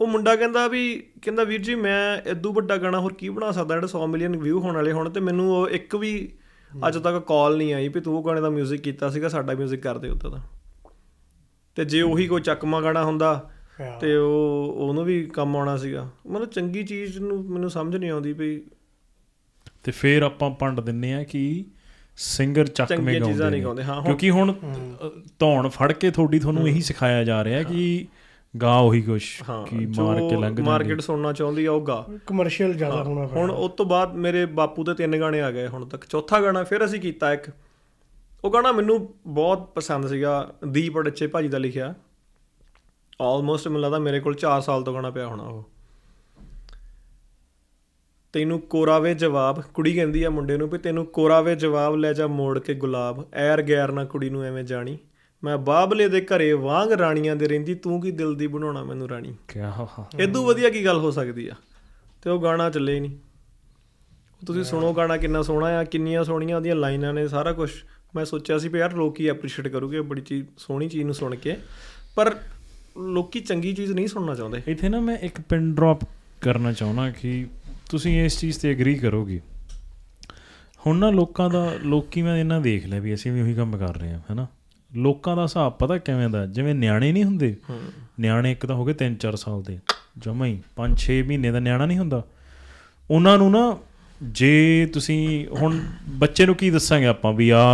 B: ਉਹ ਮੁੰਡਾ ਕਹਿੰਦਾ ਵੀ ਕਹਿੰਦਾ ਵੀਰ ਜੀ ਮੈਂ ਇਦੋਂ ਵੱਡਾ ਗਾਣਾ ਹੋਰ ਕੀ ਬਣਾ ਸਕਦਾ ਜਿਹੜਾ 100 ਮਿਲੀਅਨ ਵਿਊ ਹੋਣ ਵਾਲੇ ਹੋਣ ਤੇ ਮੈਨੂੰ ਉਹ ਇੱਕ ਵੀ ਅੱਜ ਤੱਕ ਕਾਲ ਨਹੀਂ ਆਈ ਵੀ ਤੂੰ ਗਾਣੇ ਦਾ 뮤직 ਕੀਤਾ ਸੀਗਾ ਸਾਡਾ 뮤직 ਕਰ ਦੇ ਉੱਤੇ ਦਾ ਤੇ ਜੇ ਉਹੀ ਕੋਈ ਚੱਕਮਾ ਗਾਣਾ ਹੁੰਦਾ ਤੇ ਉਹ ਉਹਨੂੰ ਵੀ ਕੰਮ ਆਉਣਾ ਸੀਗਾ ਮਤਲਬ ਚੰਗੀ ਚੀਜ਼ ਨੂੰ ਮੈਨੂੰ ਸਮਝ ਨਹੀਂ ਆਉਂਦੀ ਵੀ
A: ਤੇ ਫੇਰ ਆਪਾਂ ਪੰਡ ਦਿੰਨੇ ਆ ਕਿ ਸਿੰਗਰ ਚੱਕਵੇਂ ਗਾਉਂਦੇ ਕਿਉਂਕਿ ਹੁਣ ਧੌਣ ਫੜ ਕੇ ਥੋੜੀ ਤੁਹਾਨੂੰ ਇਹੀ ਸਿਖਾਇਆ ਜਾ ਰਿਹਾ ਕਿ ਗਾ ਉਹੀ ਕੁਛ ਕੀ ਮਾਰ ਕੇ ਲੰਘ ਜਾਂਦੀ ਮਾਰਕੀਟ
B: ਸੁਣਨਾ ਚਾਹੁੰਦੀ ਆ ਉਹ ਗਾ ਕਮਰਸ਼ੀਅਲ ਜ਼ਿਆਦਾ ਹੋਣਾ ਹੁਣ ਉਸ ਤੋਂ ਬਾਅਦ ਮੇਰੇ ਬਾਪੂ ਦੇ ਤਿੰਨ ਗਾਣੇ ਆ ਗਏ ਹੁਣ ਤੱਕ ਚੌਥਾ ਗਾਣਾ ਫਿਰ ਅਸੀਂ ਕੀਤਾ ਇੱਕ ਉਹ ਗਾਣਾ ਮੈਨੂੰ ਬਹੁਤ ਪਸੰਦ ਸੀਗਾ ਦੀਪ ਅੜੱਚੇ ਭਾਜੀ ਦਾ ਲਿਖਿਆ ਆਲਮੋਸਟ ਮੈਨੂੰ ਲੱਗਦਾ ਮੇਰੇ ਕੋਲ 4 ਸਾਲ ਤੋਂ ਗਾਣਾ ਪਿਆ ਹੋਣਾ ਉਹ ਤੈਨੂੰ ਕੋਰਾਵੇ ਜਵਾਬ ਕੁੜੀ ਕਹਿੰਦੀ ਆ ਮੁੰਡੇ ਨੂੰ ਵੀ ਤੈਨੂੰ ਕੋਰਾਵੇ ਜਵਾਬ ਲੈ ਜਾ ਮੋੜ ਕੇ ਗੁਲਾਬ ਐਰ ਗੈਰ ਨਾ ਕੁੜੀ ਨੂੰ ਐਵੇਂ ਜਾਣੀ ਮੈਂ ਬਾਬਲੇ ਦੇ ਘਰੇ ਵਾਂਗ ਰਾਣੀਆਂ ਦੇ ਰਹਿੰਦੀ ਤੂੰ ਕੀ ਦਿਲ ਦੀ ਬਣਾਉਣਾ ਮੈਨੂੰ ਰਾਣੀ ਕਿਆ ਇਦੋਂ ਵਧੀਆ ਕੀ ਗੱਲ ਹੋ ਸਕਦੀ ਆ ਤੇ ਉਹ ਗਾਣਾ ਚੱਲੇ ਹੀ ਨਹੀਂ ਤੁਸੀਂ ਸੁਣੋ ਗਾਣਾ ਕਿੰਨਾ ਸੋਹਣਾ ਆ ਕਿੰਨੀਆਂ ਸੋਹਣੀਆਂ ਉਹਦੀਆਂ ਲਾਈਨਾਂ ਨੇ ਸਾਰਾ ਕੁਝ ਮੈਂ ਸੋਚਿਆ ਸੀ ਵੀ ਯਾਰ ਲੋਕੀ ਐਪਰੀਸ਼ੀਏਟ ਕਰੂਗੇ ਬੜੀ ਚੀਜ਼ ਸੋਹਣੀ ਚੀਜ਼ ਨੂੰ ਸੁਣ ਕੇ ਪਰ ਲੋਕੀ ਚੰਗੀ ਚੀਜ਼ ਨਹੀਂ ਸੁਣਨਾ ਚਾਹੁੰਦੇ ਇੱਥੇ ਨਾ ਮੈਂ ਇੱਕ ਪਿੰਨ
A: ਡ੍ਰੌਪ ਕਰਨਾ ਚਾਹੁੰਦਾ ਕਿ ਤੁਸੀਂ ਇਸ ਚੀਜ਼ ਤੇ ਐਗਰੀ ਕਰੋਗੇ ਹੁਣ ਨਾ ਲੋਕਾਂ ਦਾ ਲੋਕੀ ਮੈਂ ਇਹਨਾਂ ਦੇਖ ਲਿਆ ਵੀ ਅਸੀਂ ਵੀ ਉਹੀ ਕੰਮ ਕਰ ਰਹੇ ਹਾਂ ਹੈਨਾ ਲੋਕਾਂ ਦਾ ਹਿਸਾਬ ਪਤਾ ਕਿਵੇਂ ਦਾ ਜਿਵੇਂ ਨਿਆਣੇ ਨਹੀਂ ਹੁੰਦੇ ਨਿਆਣੇ ਇੱਕ ਤਾਂ ਹੋ ਗਏ 3-4 ਸਾਲ ਦੇ ਜਮਾ ਹੀ 5-6 ਮਹੀਨੇ ਦਾ ਨਿਆਣਾ ਨਹੀਂ ਹੁੰਦਾ ਉਹਨਾਂ ਨੂੰ ਨਾ ਜੇ ਤੁਸੀਂ ਹੁਣ ਬੱਚੇ ਨੂੰ ਕੀ ਦੱਸਾਂਗੇ ਆਪਾਂ ਵੀ ਆ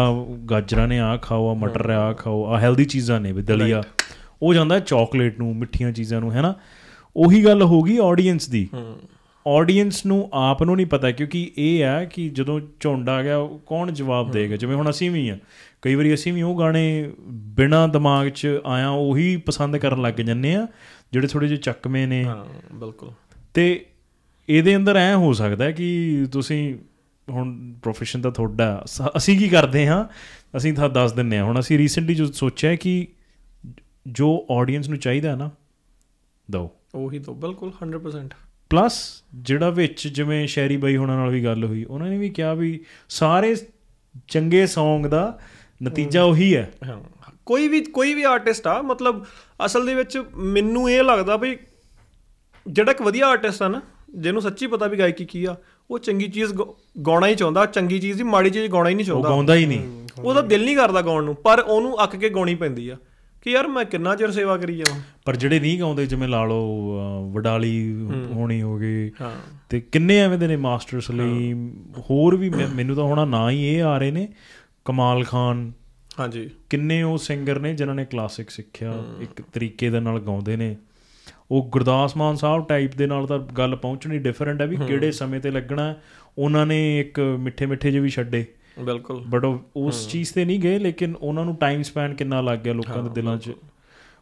A: ਗਾਜਰਾਂ ਨੇ ਆ ਖਾਓ ਆ ਮਟਰ ਆ ਖਾਓ ਆ ਹੈਲਦੀ ਚੀਜ਼ਾਂ ਨੇ ਵੀ ਦਲੀਆ ਉਹ ਜਾਂਦਾ ਚਾਕਲੇਟ ਨੂੰ ਮਿੱਠੀਆਂ ਚੀਜ਼ਾਂ ਨੂੰ ਹੈਨਾ ਉਹੀ ਗੱਲ ਹੋਗੀ ਆਡੀਅנס ਦੀ ਆਡੀਅנס ਨੂੰ ਆਪ ਨੂੰ ਨਹੀਂ ਪਤਾ ਕਿਉਂਕਿ ਇਹ ਆ ਕਿ ਜਦੋਂ ਝੁੰਡ ਆ ਗਿਆ ਕੌਣ ਜਵਾਬ ਦੇਗਾ ਜਿਵੇਂ ਹੁਣ ਅਸੀਂ ਵੀ ਆ ਕਈ ਵਾਰੀ ਅਸੀਂ ਵੀ ਉਹ ਗਾਣੇ ਬਿਨਾ ਦਿਮਾਗ 'ਚ ਆਇਆ ਉਹੀ ਪਸੰਦ ਕਰਨ ਲੱਗ ਜੰਨੇ ਆ ਜਿਹੜੇ ਥੋੜੇ ਜਿਹਾ ਚੱਕਵੇਂ ਨੇ ਹਾਂ ਬਿਲਕੁਲ ਤੇ ਇਹਦੇ ਅੰਦਰ ਐ ਹੋ ਸਕਦਾ ਕਿ ਤੁਸੀਂ ਹੁਣ profession ਦਾ ਥੋੜਾ ਅਸੀਂ ਕੀ ਕਰਦੇ ਹਾਂ ਅਸੀਂ ਤਾਂ ਦੱਸ ਦਿੰਨੇ ਆ ਹੁਣ ਅਸੀਂ ਰੀਸੈਂਟਲੀ ਜੋ ਸੋਚਿਆ ਕਿ ਜੋ ਆਡੀਅנס ਨੂੰ ਚਾਹੀਦਾ ਨਾ ਦੋ
B: ਉਹੀ ਤੋਂ ਬਿਲਕੁਲ 100%
A: ਪਲੱਸ ਜਿਹੜਾ ਵਿੱਚ ਜਿਵੇਂ ਸ਼ੈਰੀ ਬਾਈ ਹੋਣਾ ਨਾਲ ਵੀ ਗੱਲ ਹੋਈ ਉਹਨਾਂ ਨੇ ਵੀ ਕਿਹਾ ਵੀ ਸਾਰੇ ਚੰਗੇ Song ਦਾ ਨਤੀਜਾ ਉਹੀ ਹੈ
B: ਕੋਈ ਵੀ ਕੋਈ ਵੀ ਆਰਟਿਸਟ ਆ ਮਤਲਬ ਅਸਲ ਦੇ ਵਿੱਚ ਮੈਨੂੰ ਇਹ ਲੱਗਦਾ ਵੀ ਜਿਹੜਾ ਇੱਕ ਵਧੀਆ ਆਰਟਿਸਟ ਆ ਨਾ ਜਿਹਨੂੰ ਸੱਚੀ ਪਤਾ ਵੀ ਗਾਇਕੀ ਕੀ ਆ ਉਹ ਚੰਗੀ ਚੀਜ਼ ਗਾਉਣਾ ਹੀ ਚਾਹੁੰਦਾ ਚੰਗੀ ਚੀਜ਼ ਦੀ ਮਾੜੀ ਚੀਜ਼ ਗਾਉਣਾ ਹੀ ਨਹੀਂ ਚਾਹੁੰਦਾ ਉਹ ਗਾਉਂਦਾ ਹੀ ਨਹੀਂ ਉਹਦਾ ਦਿਲ ਨਹੀਂ ਕਰਦਾ ਗਾਉਣ ਨੂੰ ਪਰ ਉਹਨੂੰ ਅੱਕ ਕੇ ਗਾਉਣੀ ਪੈਂਦੀ ਆ ਕਿ ਯਾਰ ਮੈਂ ਕਿੰਨਾ ਚਿਰ ਸੇਵਾ ਕਰੀ ਜਾਵਾਂ
A: ਪਰ ਜਿਹੜੇ ਨਹੀਂ ਗਾਉਂਦੇ ਜਿਵੇਂ ਲਾ ਲਓ ਵਡਾਲੀ ਹੋਣੀ ਹੋ ਗਈ ਤੇ ਕਿੰਨੇ ਐਵੇਂ ਦੇ ਨੇ ਮਾਸਟਰ ਸਲੀਮ ਹੋਰ ਵੀ ਮੈਨੂੰ ਤਾਂ ਹੋਣਾ ਨਾ ਹੀ ਇਹ ਆ ਰਹੇ ਨੇ ਕਮਾਲ ਖਾਨ ਹਾਂਜੀ ਕਿੰਨੇ ਉਹ ਸਿੰਗਰ ਨੇ ਜਿਨ੍ਹਾਂ ਨੇ ਕਲਾਸਿਕ ਸਿੱਖਿਆ ਇੱਕ ਤਰੀਕੇ ਦੇ ਨਾਲ ਗਾਉਂਦੇ ਨੇ ਉਹ ਗੁਰਦਾਸ ਮਾਨ ਸਾਹਿਬ ਟਾਈਪ ਦੇ ਨਾਲ ਤਾਂ ਗੱਲ ਪਹੁੰਚਣੀ ਡਿਫਰੈਂਟ ਹੈ ਵੀ ਕਿਹੜੇ ਸਮੇਂ ਤੇ ਲੱਗਣਾ ਉਹਨਾਂ ਨੇ ਇੱਕ ਮਿੱਠੇ ਮਿੱਠੇ ਜਿਹੇ ਵੀ ਛੱਡੇ ਬਿਲਕੁਲ ਬਟ ਉਸ ਚੀਜ਼ ਤੇ ਨਹੀਂ ਗਏ ਲੇਕਿਨ ਉਹਨਾਂ ਨੂੰ ਟਾਈਮ ਸਪੈਨ ਕਿੰਨਾ ਲੱਗ ਗਿਆ ਲੋਕਾਂ ਦੇ ਦਿਲਾਂ 'ਚ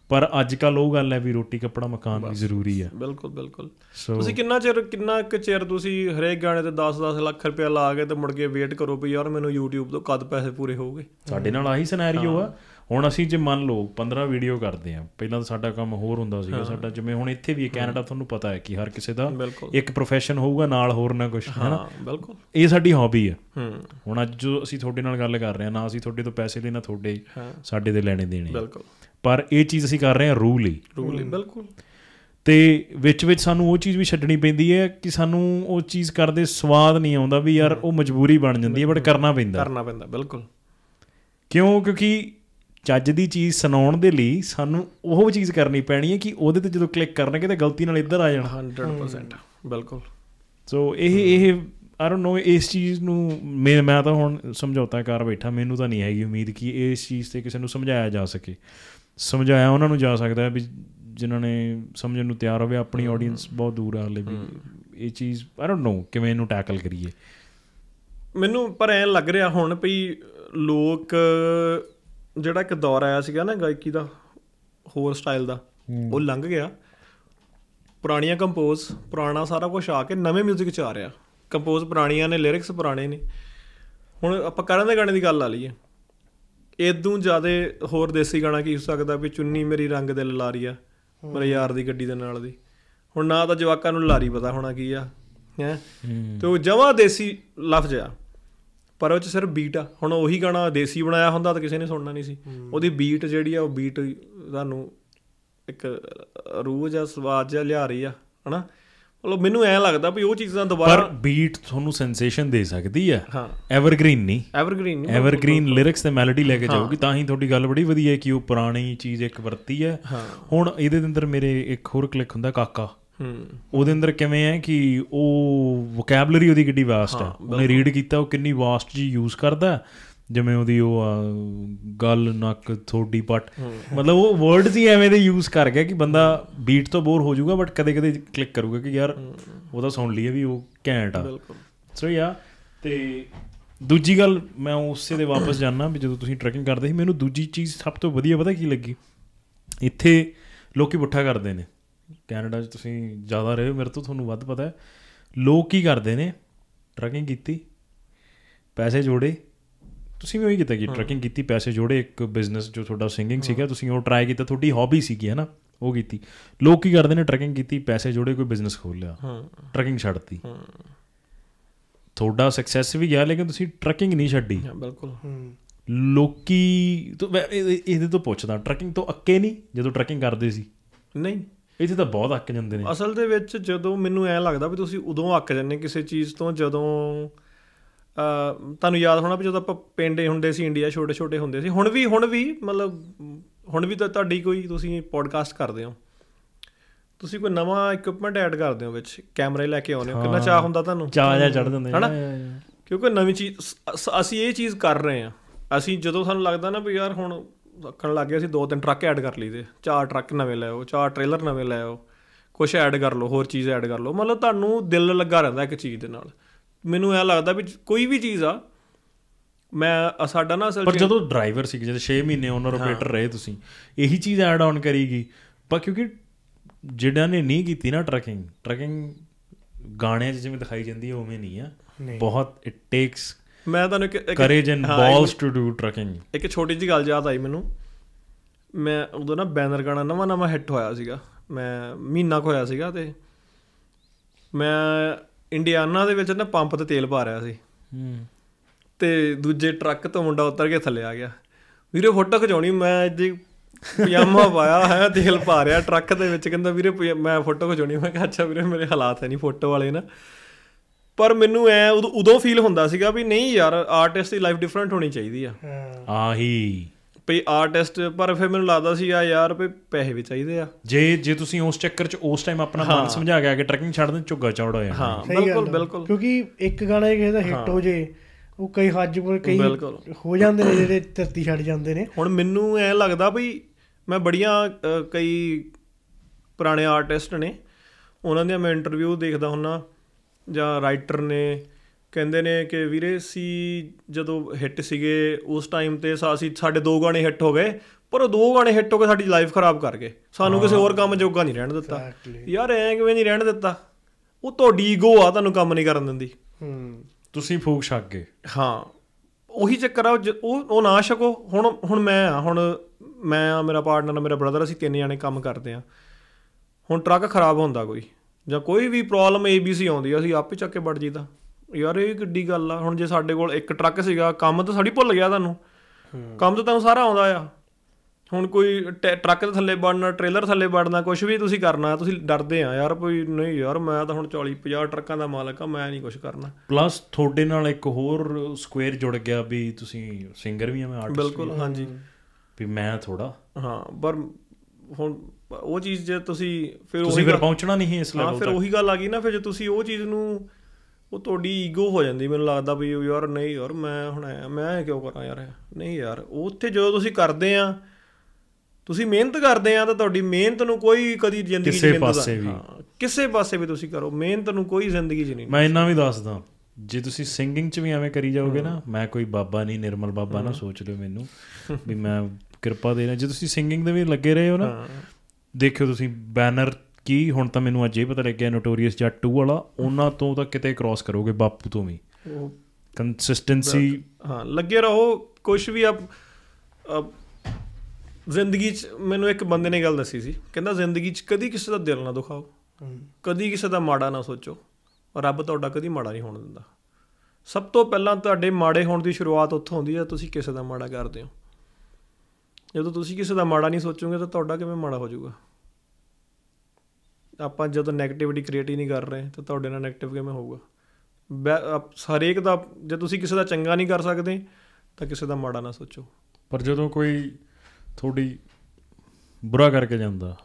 A: ਪਰ ਅੱਜ ਕੱਲ ਉਹ ਗੱਲ ਹੈ ਵੀ ਰੋਟੀ ਕੱਪੜਾ ਮਕਾਨ ਵੀ ਜ਼ਰੂਰੀ
B: ਹੈ ਬਿਲਕੁਲ ਬਿਲਕੁਲ ਤੁਸੀਂ ਕਿੰਨਾ ਚਿਰ ਕਿੰਨਾ ਇੱਕ ਚਿਰ ਤੁਸੀਂ ਹਰੇਕ ਗਾਣੇ ਤੇ 10-10 ਲੱਖ ਰੁਪਏ ਲਾ ਕੇ ਤੇ ਮੁੜ ਕੇ ਵੇਟ ਕਰੋ ਵੀ ਯਾਰ ਮੈਨੂੰ YouTube ਤੋਂ ਕਦ ਪੈਸੇ ਪੂਰੇ ਹੋਊਗੇ ਸਾਡੇ ਨਾਲ ਆਹੀ
A: ਸਿਨੈਰੀਓ ਆ ਹੁਣ ਅਸੀਂ ਜੇ ਮੰਨ ਲਓ 15 ਵੀਡੀਓ ਕਰਦੇ ਆ ਪਹਿਲਾਂ ਤਾਂ ਸਾਡਾ ਕੰਮ ਹੋਰ ਹੁੰਦਾ ਸੀਗਾ ਸਾਡਾ ਜਿਵੇਂ ਹੁਣ ਇੱਥੇ ਵੀ ਕੈਨੇਡਾ ਤੁਹਾਨੂੰ ਪਤਾ ਹੈ ਕਿ ਹਰ ਕਿਸੇ ਦਾ ਇੱਕ profession ਹੋਊਗਾ ਨਾਲ ਹੋਰ ਨਾ ਕੁਝ ਹਨਾ ਬਿਲਕੁਲ ਇਹ ਸਾਡੀ ਹੌਬੀ ਹੈ ਹੁਣ ਅੱਜ ਜੋ ਅਸੀਂ ਤੁਹਾਡੇ ਨਾਲ ਗੱਲ ਕਰ ਰਹੇ ਆ ਨਾ ਅਸੀਂ ਤੁਹਾਡੇ ਤੋਂ ਪੈਸੇ ਲੈਣਾ ਤੁਹਾਡੇ ਸਾਡੇ ਦੇ ਲੈਣੇ ਦੇਣੇ ਬਿਲਕੁਲ ਪਰ ਇਹ ਚੀਜ਼ ਅਸੀਂ ਕਰ ਰਹੇ ਆ ਰੂਲ ਹੀ ਰੂਲ ਹੀ ਬਿਲਕੁਲ ਤੇ ਵਿੱਚ ਵਿੱਚ ਸਾਨੂੰ ਉਹ ਚੀਜ਼ ਵੀ ਛੱਡਣੀ ਪੈਂਦੀ ਹੈ ਕਿ ਸਾਨੂੰ ਉਹ ਚੀਜ਼ ਕਰਦੇ ਸਵਾਦ ਨਹੀਂ ਆਉਂਦਾ ਵੀ ਯਾਰ ਉਹ ਮਜਬੂਰੀ ਬਣ ਜਾਂਦੀ ਹੈ ਬਟ ਕਰਨਾ ਪੈਂਦਾ
B: ਕਰਨਾ ਪੈਂਦਾ ਬਿਲਕੁਲ
A: ਕਿਉਂ ਕਿਉਂਕਿ ਚੱਜ ਦੀ ਚੀਜ਼ ਸੁਣਾਉਣ ਦੇ ਲਈ ਸਾਨੂੰ ਉਹ ਚੀਜ਼ ਕਰਨੀ ਪੈਣੀ ਹੈ ਕਿ ਉਹਦੇ ਤੇ ਜਦੋਂ ਕਲਿੱਕ ਕਰਨਗੇ ਤਾਂ ਗਲਤੀ ਨਾਲ ਇੱਧਰ ਆ ਜਾਣ
B: 100% ਬਿਲਕੁਲ
A: ਸੋ ਇਹ ਇਹ ਆਈ ਡੋਨਟ ਨੋ ਇਸ ਚੀਜ਼ ਨੂੰ ਮੈਂ ਮੈਂ ਤਾਂ ਹੁਣ ਸਮਝੌਤਾ ਕਰ ਬੈਠਾ ਮੈਨੂੰ ਤਾਂ ਨਹੀਂ ਹੈਗੀ ਉਮੀਦ ਕਿ ਇਸ ਚੀਜ਼ ਤੇ ਕਿਸੇ ਨੂੰ ਸਮਝਾਇਆ ਜਾ ਸਕੇ ਸਮਝਾਇਆ ਉਹਨਾਂ ਨੂੰ ਜਾ ਸਕਦਾ ਵੀ ਜਿਨ੍ਹਾਂ ਨੇ ਸਮਝਣ ਨੂੰ ਤਿਆਰ ਹੋਵੇ ਆਪਣੀ ਆਡੀਅנס ਬਹੁਤ ਦੂਰ ਆ ਲੇ ਵੀ ਇਹ ਚੀਜ਼ ਆਈ ਡੋਨਟ ਨੋ ਕਿਵੇਂ ਇਹਨੂੰ ਟੈਕਲ ਕਰੀਏ
B: ਮੈਨੂੰ ਪਰ ਐਂ ਲੱਗ ਰਿਹਾ ਹੁਣ ਵੀ ਲੋਕ ਜਿਹੜਾ ਇੱਕ ਦੌਰ ਆਇਆ ਸੀਗਾ ਨਾ ਗਾਇਕੀ ਦਾ ਹੋਰ ਸਟਾਈਲ ਦਾ ਉਹ ਲੰਘ ਗਿਆ ਪੁਰਾਣੀਆਂ ਕੰਪੋਜ਼ ਪੁਰਾਣਾ ਸਾਰਾ ਕੁਝ ਆ ਕੇ ਨਵੇਂ 뮤직 ਚ ਆ ਰਿਹਾ ਕੰਪੋਜ਼ ਪੁਰਾਣੀਆਂ ਨੇ ਲਿਰਿਕਸ ਪੁਰਾਣੇ ਨੇ ਹੁਣ ਆਪਾਂ ਕਰਨ ਦੇ ਗਾਣੇ ਦੀ ਗੱਲ ਆ ਲਈਏ ਇਦੋਂ ਜ਼ਿਆਦਾ ਹੋਰ ਦੇਸੀ ਗਾਣਾ ਕੀ ਹੋ ਸਕਦਾ ਵੀ ਚੁੰਨੀ ਮੇਰੀ ਰੰਗ ਦੇ ਲਾਰੀ ਆ ਮੇਰੇ ਯਾਰ ਦੀ ਗੱਡੀ ਦੇ ਨਾਲ ਦੀ ਹੁਣ ਨਾ ਤਾਂ ਜਵਾਕਾਂ ਨੂੰ ਲਾਰੀ ਪਤਾ ਹੋਣਾ ਕੀ ਆ ਹੈ ਤੇ ਉਹ ਜਵਾ ਦੇਸੀ ਲਫ਼ਜ਼ ਆ ਪਰ ਉਹ ਚ ਸਿਰਫ ਬੀਟ ਆ ਹੁਣ ਉਹੀ ਗਾਣਾ ਦੇਸੀ ਬਣਾਇਆ ਹੁੰਦਾ ਤਾਂ ਕਿਸੇ ਨੇ ਸੁਣਨਾ ਨਹੀਂ ਸੀ ਉਹਦੀ ਬੀਟ ਜਿਹੜੀ ਆ ਉਹ ਬੀਟ ਤੁਹਾਨੂੰ ਇੱਕ ਰੂਹ ਜਾਂ ਸਵਾਦ ਜਿਹਾ ਲਿਆ ਰਹੀ ਆ ਹਨਾ ਮਤਲਬ ਮੈਨੂੰ ਐ ਲੱਗਦਾ ਵੀ ਉਹ ਚੀਜ਼ਾਂ ਦੁਬਾਰਾ ਪਰ ਬੀਟ
A: ਤੁਹਾਨੂੰ ਸੈਂਸੇਸ਼ਨ ਦੇ ਸਕਦੀ ਆ ਹਾਂ ਐਵਰਗ੍ਰੀਨ ਨਹੀਂ ਐਵਰਗ੍ਰੀਨ ਨਹੀਂ ਐਵਰਗ੍ਰੀਨ ਲਿਰਿਕਸ ਤੇ ਮੈਲੋਡੀ ਲੈ ਕੇ ਜਾਊਗੀ ਤਾਂ ਹੀ ਤੁਹਾਡੀ ਗੱਲ ਬੜੀ ਵਧੀਆ ਕਿ ਉਹ ਪੁਰਾਣੀ ਚੀਜ਼ ਇੱਕ ਵਰਤੀ ਹੈ ਹੁਣ ਇਹਦੇ ਅੰਦਰ ਮੇਰੇ ਇੱਕ ਹੋਰ ਕਲਿੱਕ ਹੁੰਦਾ ਕਾਕਾ ਹੂੰ ਉਹਦੇ ਅੰਦਰ ਕਿਵੇਂ ਹੈ ਕਿ ਉਹ ਵੋਕੈਬਲਰੀ ਉਹਦੀ ਕਿੰਨੀ ਵਾਸਟ ਹੈ ਉਹਨੇ ਰੀਡ ਕੀਤਾ ਉਹ ਕਿੰਨੀ ਵਾਸਟ ਜੀ ਯੂਜ਼ ਕਰਦਾ ਜਿਵੇਂ ਉਹਦੀ ਉਹ ਗੱਲ ਨੱਕ ਥੋੜੀ ਬਟ ਮਤਲਬ ਉਹ ਵਰਡਸ ਹੀ ਐਵੇਂ ਦੇ ਯੂਜ਼ ਕਰ ਗਿਆ ਕਿ ਬੰਦਾ ਬੀਟ ਤੋਂ ਬੋਰ ਹੋ ਜਾਊਗਾ ਬਟ ਕਦੇ-ਕਦੇ ਕਲਿੱਕ ਕਰੂਗਾ ਕਿ ਯਾਰ ਉਹਦਾ ਸੁਣ ਲਈਏ ਵੀ ਉਹ ਘੈਂਟ ਆ ਸੋ ਯਾ ਤੇ ਦੂਜੀ ਗੱਲ ਮੈਂ ਉਸੇ ਦੇ ਵਾਪਸ ਜਾਣਾ ਵੀ ਜਦੋਂ ਤੁਸੀਂ ਟਰੈਕਿੰਗ ਕਰਦੇ ਸੀ ਮੈਨੂੰ ਦੂਜੀ ਚੀਜ਼ ਸਭ ਤੋਂ ਵਧੀਆ ਪਤਾ ਕੀ ਲੱਗੀ ਇੱਥੇ ਲੋਕੀ ਪੁੱਠਾ ਕਰਦੇ ਨੇ ਕੈਨੇਡਾ 'ਚ ਤੁਸੀਂ ਜ਼ਿਆਦਾ ਰਹੇ ਮੇਰੇ ਤੋਂ ਤੁਹਾਨੂੰ ਵੱਧ ਪਤਾ ਹੈ ਲੋਕ ਕੀ ਕਰਦੇ ਨੇ ਟਰੈਕਿੰਗ ਕੀਤੀ ਪੈਸੇ ਜੋੜੇ ਤੁਸੀਂ ਵੀ ਉਹੀ ਕੀਤਾ ਕਿ ਟਰੈਕਿੰਗ ਕੀਤੀ ਪੈਸੇ ਜੋੜੇ ਇੱਕ ਬਿਜ਼ਨਸ ਜੋ ਤੁਹਾਡਾ ਸਿੰਗਿੰਗ ਸੀਗਾ ਤੁਸੀਂ ਉਹ ਟਰਾਈ ਕੀਤਾ ਤੁਹਾਡੀ ਹੌਬੀ ਸੀਗੀ ਹੈ ਨਾ ਉਹ ਕੀਤੀ ਲੋਕ ਕੀ ਕਰਦੇ ਨੇ ਟਰੈਕਿੰਗ ਕੀਤੀ ਪੈਸੇ ਜੋੜੇ ਕੋਈ ਬਿਜ਼ਨਸ ਖੋਲ ਲਿਆ ਹਾਂ ਟਰੈਕਿੰਗ ਛੱਡਤੀ ਹਾਂ ਤੁਹਾਡਾ ਸਕਸੈਸ ਵੀ ਗਿਆ ਲੇਕਿਨ ਤੁਸੀਂ ਟਰੈਕਿੰਗ ਨਹੀਂ ਛੱਡੀ ਹਾਂ ਬਿਲਕੁਲ ਲੋਕੀ ਤੋਂ ਇਹਦੇ ਤੋਂ ਪੁੱਛਦਾ ਟਰੈਕਿੰਗ ਤੋਂ ਅੱਕੇ ਨਹੀਂ ਜਦੋਂ ਟਰੈਕਿੰਗ ਕਰਦੇ ਸੀ ਨਹੀਂ ਇਥੇ ਤਾਂ ਬਹੁਤ ਅੱਕ ਜਾਂਦੇ ਨੇ
B: ਅਸਲ ਦੇ ਵਿੱਚ ਜਦੋਂ ਮੈਨੂੰ ਐ ਲੱਗਦਾ ਵੀ ਤੁਸੀਂ ਉਦੋਂ ਅੱਕ ਜਾਂਦੇ ਕਿਸੇ ਚੀਜ਼ ਤੋਂ ਜਦੋਂ ਤੁਹਾਨੂੰ ਯਾਦ ਹੋਣਾ ਵੀ ਜਦੋਂ ਆਪਾਂ ਪਿੰਡੇ ਹੁੰਦੇ ਸੀ ਇੰਡੀਆ ਛੋਟੇ ਛੋਟੇ ਹੁੰਦੇ ਸੀ ਹੁਣ ਵੀ ਹੁਣ ਵੀ ਮਤਲਬ ਹੁਣ ਵੀ ਤਾਂ ਤੁਹਾਡੀ ਕੋਈ ਤੁਸੀਂ ਪੋਡਕਾਸਟ ਕਰਦੇ ਹੋ ਤੁਸੀਂ ਕੋਈ ਨਵਾਂ ਇਕਵਿਪਮੈਂਟ ਐਡ ਕਰਦੇ ਹੋ ਵਿੱਚ ਕੈਮਰਾ ਲੈ ਕੇ ਆਉਨੇ ਹੋ ਕਿੰਨਾ ਚਾਹ ਹੁੰਦਾ ਤੁਹਾਨੂੰ ਚਾਹ ਜਾਂ ਚੜ ਜਾਂਦੇ ਹਣਾ ਕਿਉਂਕਿ ਨਵੀਂ ਚੀਜ਼ ਅਸੀਂ ਇਹ ਚੀਜ਼ ਕਰ ਰਹੇ ਆ ਅਸੀਂ ਜਦੋਂ ਸਾਨੂੰ ਲੱਗਦਾ ਨਾ ਵੀ ਯਾਰ ਹੁਣ ਕਰਨ ਲੱਗ ਗਏ ਅਸੀਂ ਦੋ ਤਿੰਨ ਟਰੱਕ ਐਡ ਕਰ ਲਈਦੇ ਚਾਰ ਟਰੱਕ ਨਵੇਂ ਲੈ ਆਓ ਚਾਰ ਟ੍ਰੇਲਰ ਨਵੇਂ ਲੈ ਆਓ ਕੁਝ ਐਡ ਕਰ ਲਓ ਹੋਰ ਚੀਜ਼ ਐਡ ਕਰ ਲਓ ਮਤਲਬ ਤੁਹਾਨੂੰ ਦਿਲ ਲੱਗਾ ਰਹਿੰਦਾ ਇੱਕ ਚੀਜ਼ ਦੇ ਨਾਲ ਮੈਨੂੰ ਇਹ ਲੱਗਦਾ ਵੀ ਕੋਈ ਵੀ ਚੀਜ਼ ਆ ਮੈਂ ਸਾਡਾ ਨਾ ਅਸਲ ਪਰ ਜਦੋਂ
A: ਡਰਾਈਵਰ ਸੀ ਜਦੋਂ 6 ਮਹੀਨੇ ਓਨਰ ਆਪਰੇਟਰ ਰਹੇ ਤੁਸੀਂ ਇਹੀ ਚੀਜ਼ ਐਡ ਆਨ ਕਰੀਗੀ ਪਰ ਕਿਉਂਕਿ ਜਿਹੜਾ ਨੇ ਨਹੀਂ ਕੀਤੀ ਨਾ ਟਰਕਿੰਗ ਟਰਕਿੰਗ ਗਾਣਿਆਂ 'ਚ ਜਿਵੇਂ ਦਿਖਾਈ ਜਾਂਦੀ ਹੈ ਉਵੇਂ ਨਹੀਂ ਆ ਬਹੁਤ ਇਟ ਟੇਕਸ ਮੈਂ ਤੁਹਾਨੂੰ ਇੱਕ ਕਰੇਜ ਜਨ ਬਾਲਸ ਟੂ ਡੂ ਟਰਕਿੰਗ
B: ਇੱਕ ਛੋਟੀ ਜੀ ਗੱਲ ਯਾਦ ਆਈ ਮੈਨੂੰ ਮੈਂ ਉਦੋਂ ਨਾ ਬੈਨਰ ਗਾਣਾ ਨਵਾਂ ਨਵਾਂ ਹਿੱਟ ਹੋਇਆ ਸੀਗਾ ਮੈਂ ਮਹੀਨਾ ਕੁ ਹੋਇਆ ਸੀਗਾ ਤੇ ਮੈਂ ਇੰਡੀਆਨਾ ਦੇ ਵਿੱਚ ਨਾ ਪੰਪ ਤੇ ਤੇਲ ਪਾ ਰਿਹਾ ਸੀ ਹੂੰ ਤੇ ਦੂਜੇ ਟਰੱਕ ਤੋਂ ਮੁੰਡਾ ਉਤਰ ਕੇ ਥੱਲੇ ਆ ਗਿਆ ਵੀਰੇ ਫੋਟੋ ਖਿਚਾਉਣੀ ਮੈਂ ਇੱਦੀ ਪਜਾਮਾ ਪਾਇਆ ਹੈ ਤੇਲ ਪਾ ਰਿਹਾ ਟਰੱਕ ਦੇ ਵਿੱਚ ਕਹਿੰਦਾ ਵੀਰੇ ਮੈਂ ਫੋਟੋ ਖਿਚਾਉਣੀ ਮੈਂ ਕਿਹਾ ਅੱਛਾ ਵੀਰੇ ਮੇਰੇ ਹਾਲਾਤ ਹੈ ਨਹੀਂ ਫੋਟੋ ਵਾਲੇ ਨਾ ਪਰ ਮੈਨੂੰ ਐ ਉਦੋਂ ਫੀਲ ਹੁੰਦਾ ਸੀਗਾ ਵੀ ਨਹੀਂ ਯਾਰ ਆਰਟਿਸਟ ਦੀ ਲਾਈਫ ਡਿਫਰੈਂਟ ਹੋਣੀ ਚਾਹੀਦੀ ਆ ਆਹੀ ਪਈ ਆਰਟਿਸਟ ਪਰ ਫਿਰ ਮੈਨੂੰ ਲੱਗਦਾ ਸੀ ਆ ਯਾਰ ਵੀ ਪੈਸੇ ਵੀ ਚਾਹੀਦੇ ਆ
A: ਜੇ ਜੇ ਤੁਸੀਂ ਉਸ ਚੱਕਰ 'ਚ ਉਸ ਟਾਈਮ ਆਪਣਾ ਮਨ ਸਮਝਾ ਕੇ ਕਿ ਟਰੈਕਿੰਗ ਛੱਡ ਦੇ ਝੁੱਗਾ ਚੌੜਾ ਹੋ ਜਾਂਦਾ ਹਾਂ ਬਿਲਕੁਲ
B: ਬਿਲਕੁਲ
D: ਕਿਉਂਕਿ ਇੱਕ ਗਾਣਾ ਇਹ ਕਿਸੇ ਦਾ ਹਿੱਟ ਹੋ ਜੇ ਉਹ ਕਈ ਹੱਜ ਕਈ ਹੋ ਜਾਂਦੇ ਨੇ ਜਿਹੜੇ ਧਰਤੀ ਛੱਡ ਜਾਂਦੇ
B: ਨੇ ਹੁਣ ਮੈਨੂੰ ਐ ਲੱਗਦਾ ਵੀ ਮੈਂ ਬੜੀਆਂ ਕਈ ਪੁਰਾਣੇ ਆਰਟਿਸਟ ਨੇ ਉਹਨਾਂ ਦੇ ਮੈਂ ਇੰਟਰਵਿਊ ਦੇਖਦਾ ਹੁੰਨਾ ਜਾਂ ਰਾਈਟਰ ਨੇ ਕਹਿੰਦੇ ਨੇ ਕਿ ਵੀਰੇ ਸੀ ਜਦੋਂ ਹਿੱਟ ਸੀਗੇ ਉਸ ਟਾਈਮ ਤੇ ਸਾਸੀ ਸਾਡੇ ਦੋ ਗਾਣੇ ਹਿੱਟ ਹੋ ਗਏ ਪਰ ਉਹ ਦੋ ਗਾਣੇ ਹਿੱਟ ਹੋ ਕੇ ਸਾਡੀ ਲਾਈਫ ਖਰਾਬ ਕਰ ਗਏ ਸਾਨੂੰ ਕਿਸੇ ਹੋਰ ਕੰਮ ਜੋਗਾ ਨਹੀਂ ਰਹਿਣ ਦਿੱਤਾ ਯਾਰ ਐ ਕਿਵੇਂ ਨਹੀਂ ਰਹਿਣ ਦਿੱਤਾ ਉਹ ਤੁਹਾਡੀ ਈਗੋ ਆ ਤੁਹਾਨੂੰ ਕੰਮ ਨਹੀਂ ਕਰਨ ਦਿੰਦੀ ਹੂੰ ਤੁਸੀਂ ਫੂਕ ਛੱਕ ਗਏ ਹਾਂ ਉਹੀ ਚੱਕਰ ਆ ਉਹ ਉਹ ਨਾ ਛਕੋ ਹੁਣ ਹੁਣ ਮੈਂ ਆ ਹੁਣ ਮੈਂ ਆ ਮੇਰਾ ਪਾਰਟਨਰ ਮੇਰਾ ਬ੍ਰਦਰ ਅਸੀਂ ਤਿੰਨ ਜਣੇ ਕੰਮ ਕਰਦੇ ਆ ਹੁਣ ਟਰੱਕ ਖਰਾਬ ਹੁੰਦਾ ਕੋਈ ਜਾਂ ਕੋਈ ਵੀ ਪ੍ਰੋਬਲਮ ਸੀ ਆਉਂਦੀ ਅਸੀਂ ਆਪੇ ਚੱਕ ਕੇ ਵੜ ਜੀਦਾ ਯਾਰ ਇਹ ਕਿੱਡੀ ਗੱਲ ਆ ਹੁਣ ਜੇ ਸਾਡੇ ਕੋਲ ਇੱਕ ਟਰੱਕ ਸੀਗਾ ਕੰਮ ਤਾਂ ਸਾਡੀ ਭੁੱਲ ਗਿਆ ਤੁਹਾਨੂੰ ਕੰਮ ਤਾਂ ਤੁਹਾਨੂੰ ਸਾਰਾ ਆਉਂਦਾ ਆ ਹੁਣ ਕੋਈ ਟਰੱਕ ਦੇ ਥੱਲੇ ਵੜਨਾ ਟ੍ਰੇਲਰ ਥੱਲੇ ਵੜਨਾ ਕੁਝ ਵੀ ਤੁਸੀਂ ਕਰਨਾ ਤੁਸੀਂ ਡਰਦੇ ਆ ਯਾਰ ਕੋਈ ਨਹੀਂ ਯਾਰ ਮੈਂ ਤਾਂ ਹੁਣ 40 50 ਟਰੱਕਾਂ ਦਾ ਮਾਲਕ ਆ ਮੈਂ ਨਹੀਂ ਕੁਝ ਕਰਨਾ
A: ਪਲੱਸ ਤੁਹਾਡੇ ਨਾਲ ਇੱਕ ਹੋਰ ਸਕੁਅਰ ਜੁੜ ਗਿਆ ਵੀ ਤੁਸੀਂ ਸਿੰਗਰ ਵੀ ਆ ਮੈਂ ਆਰਟਿਸਟ ਬਿਲਕੁਲ ਹਾਂਜੀ ਵੀ ਮੈਂ ਥੋੜਾ
B: ਹਾਂ ਪਰ ਹੁਣ ਉਹ ਚੀਜ਼ ਜੇ ਤੁਸੀਂ ਫਿਰ ਤੁਸੀਂ ਫਿਰ ਪਹੁੰਚਣਾ ਨਹੀਂ ਇਸ ਲੈਵਲ ਤੱਕ ਫਿਰ ਉਹੀ ਗੱਲ ਆ ਗਈ ਨਾ ਫਿਰ ਜੇ ਤੁਸੀਂ ਉਹ ਚੀਜ਼ ਨੂੰ ਉਹ ਤੁਹਾਡੀ ਈਗੋ ਹੋ ਜਾਂਦੀ ਮੈਨੂੰ ਲੱਗਦਾ ਵੀ ਯਾਰ ਨਹੀਂ ਯਾਰ ਮੈਂ ਹੁਣ ਮੈਂ ਕਿਉਂ ਕਰਾਂ ਯਾਰ ਨਹੀਂ ਯਾਰ ਉੱਥੇ ਜਦੋਂ ਤੁਸੀਂ ਕਰਦੇ ਆ ਤੁਸੀਂ ਮਿਹਨਤ ਕਰਦੇ ਆ ਤਾਂ ਤੁਹਾਡੀ ਮਿਹਨਤ ਨੂੰ ਕੋਈ ਕਦੀ ਜ਼ਿੰਦਗੀ ਪਾਸੇ ਵੀ ਕਿਸੇ ਪਾਸੇ ਵੀ ਤੁਸੀਂ ਕਰੋ ਮਿਹਨਤ ਨੂੰ ਕੋਈ ਜ਼ਿੰਦਗੀ 'ਚ ਨਹੀਂ
A: ਮੈਂ ਇੰਨਾ ਵੀ ਦੱਸਦਾ ਜੇ ਤੁਸੀਂ ਸਿੰਗਿੰਗ 'ਚ ਵੀ ਐਵੇਂ ਕਰੀ ਜਾਓਗੇ ਨਾ ਮੈਂ ਕੋਈ ਬਾਬਾ ਨਹੀਂ ਨਿਰਮਲ ਬਾਬਾ ਨਾ ਸੋਚ ਲਿਓ ਮੈਨੂੰ ਵੀ ਮੈਂ ਕਿਰਪਾ ਦੇ ਰਿਹਾ ਜੇ ਤੁਸੀਂ ਸਿੰਗਿੰਗ ਦੇ ਵੀ ਲੱਗੇ ਰਹੇ ਹੋ ਨਾ ਦੇਖਿਓ ਤੁਸੀਂ ਬੈਨਰ ਕੀ ਹੁਣ ਤਾਂ ਮੈਨੂੰ ਅੱਜ ਇਹ ਪਤਾ ਲੱਗਿਆ ਨੋਟੋਰੀਅਸ ਜੱਟ 2 ਵਾਲਾ ਉਹਨਾਂ ਤੋਂ ਤਾਂ ਕਿਤੇ ਕ੍ਰਾਸ ਕਰੋਗੇ ਬਾਪੂ ਤੋਂ ਵੀ ਕੰਸਿਸਟੈਂਸੀ
B: ਹਾਂ ਲੱਗੇ ਰਹੋ ਕੁਝ ਵੀ ਆਪ ਜ਼ਿੰਦਗੀ 'ਚ ਮੈਨੂੰ ਇੱਕ ਬੰਦੇ ਨੇ ਗੱਲ ਦੱਸੀ ਸੀ ਕਹਿੰਦਾ ਜ਼ਿੰਦਗੀ 'ਚ ਕਦੀ ਕਿਸੇ ਦਾ ਦਿਲ ਨਾ ਦੁਖਾਓ ਕਦੀ ਕਿਸੇ ਦਾ ਮਾੜਾ ਨਾ ਸੋਚੋ ਰੱਬ ਤੁਹਾਡਾ ਕਦੀ ਮਾੜਾ ਨਹੀਂ ਹੋਣ ਦਿੰਦਾ ਸਭ ਤੋਂ ਪਹਿਲਾਂ ਤੁਹਾਡੇ ਮਾੜੇ ਹੋਣ ਦੀ ਸ਼ੁਰੂਆਤ ਉੱਥੋਂ ਹੁੰਦੀ ਹੈ ਤੁਸੀਂ ਕਿਸੇ ਦਾ ਮਾੜਾ ਕਰਦੇ ਹੋ ਜਦੋਂ ਤੁਸੀਂ ਕਿਸੇ ਦਾ ਮਾੜਾ ਨਹੀਂ ਸੋਚੋਗੇ ਤਾਂ ਤੁਹਾਡਾ ਕਿਵੇਂ ਮਾੜਾ ਹੋ ਜਾਊਗਾ ਆਪਾਂ ਜਦੋਂ 네ਗੇਟਿਵਿਟੀ ਕ੍ਰੀਏਟ ਹੀ ਨਹੀਂ ਕਰ ਰਹੇ ਤਾਂ ਤੁਹਾਡੇ ਨਾਲ 네ਗੇਟਿਵ ਕਿਵੇਂ ਹੋਊਗਾ ਹਰੇਕ ਦਾ ਜੇ ਤੁਸੀਂ ਕਿਸੇ ਦਾ ਚੰਗਾ ਨਹੀਂ ਕਰ ਸਕਦੇ ਤਾਂ ਕਿਸੇ ਦਾ ਮਾੜਾ ਨਾ ਸੋਚੋ ਪਰ ਜਦੋਂ
A: ਕੋਈ ਥੋੜੀ ਬੁਰਾ ਕਰਕੇ ਜਾਂਦਾ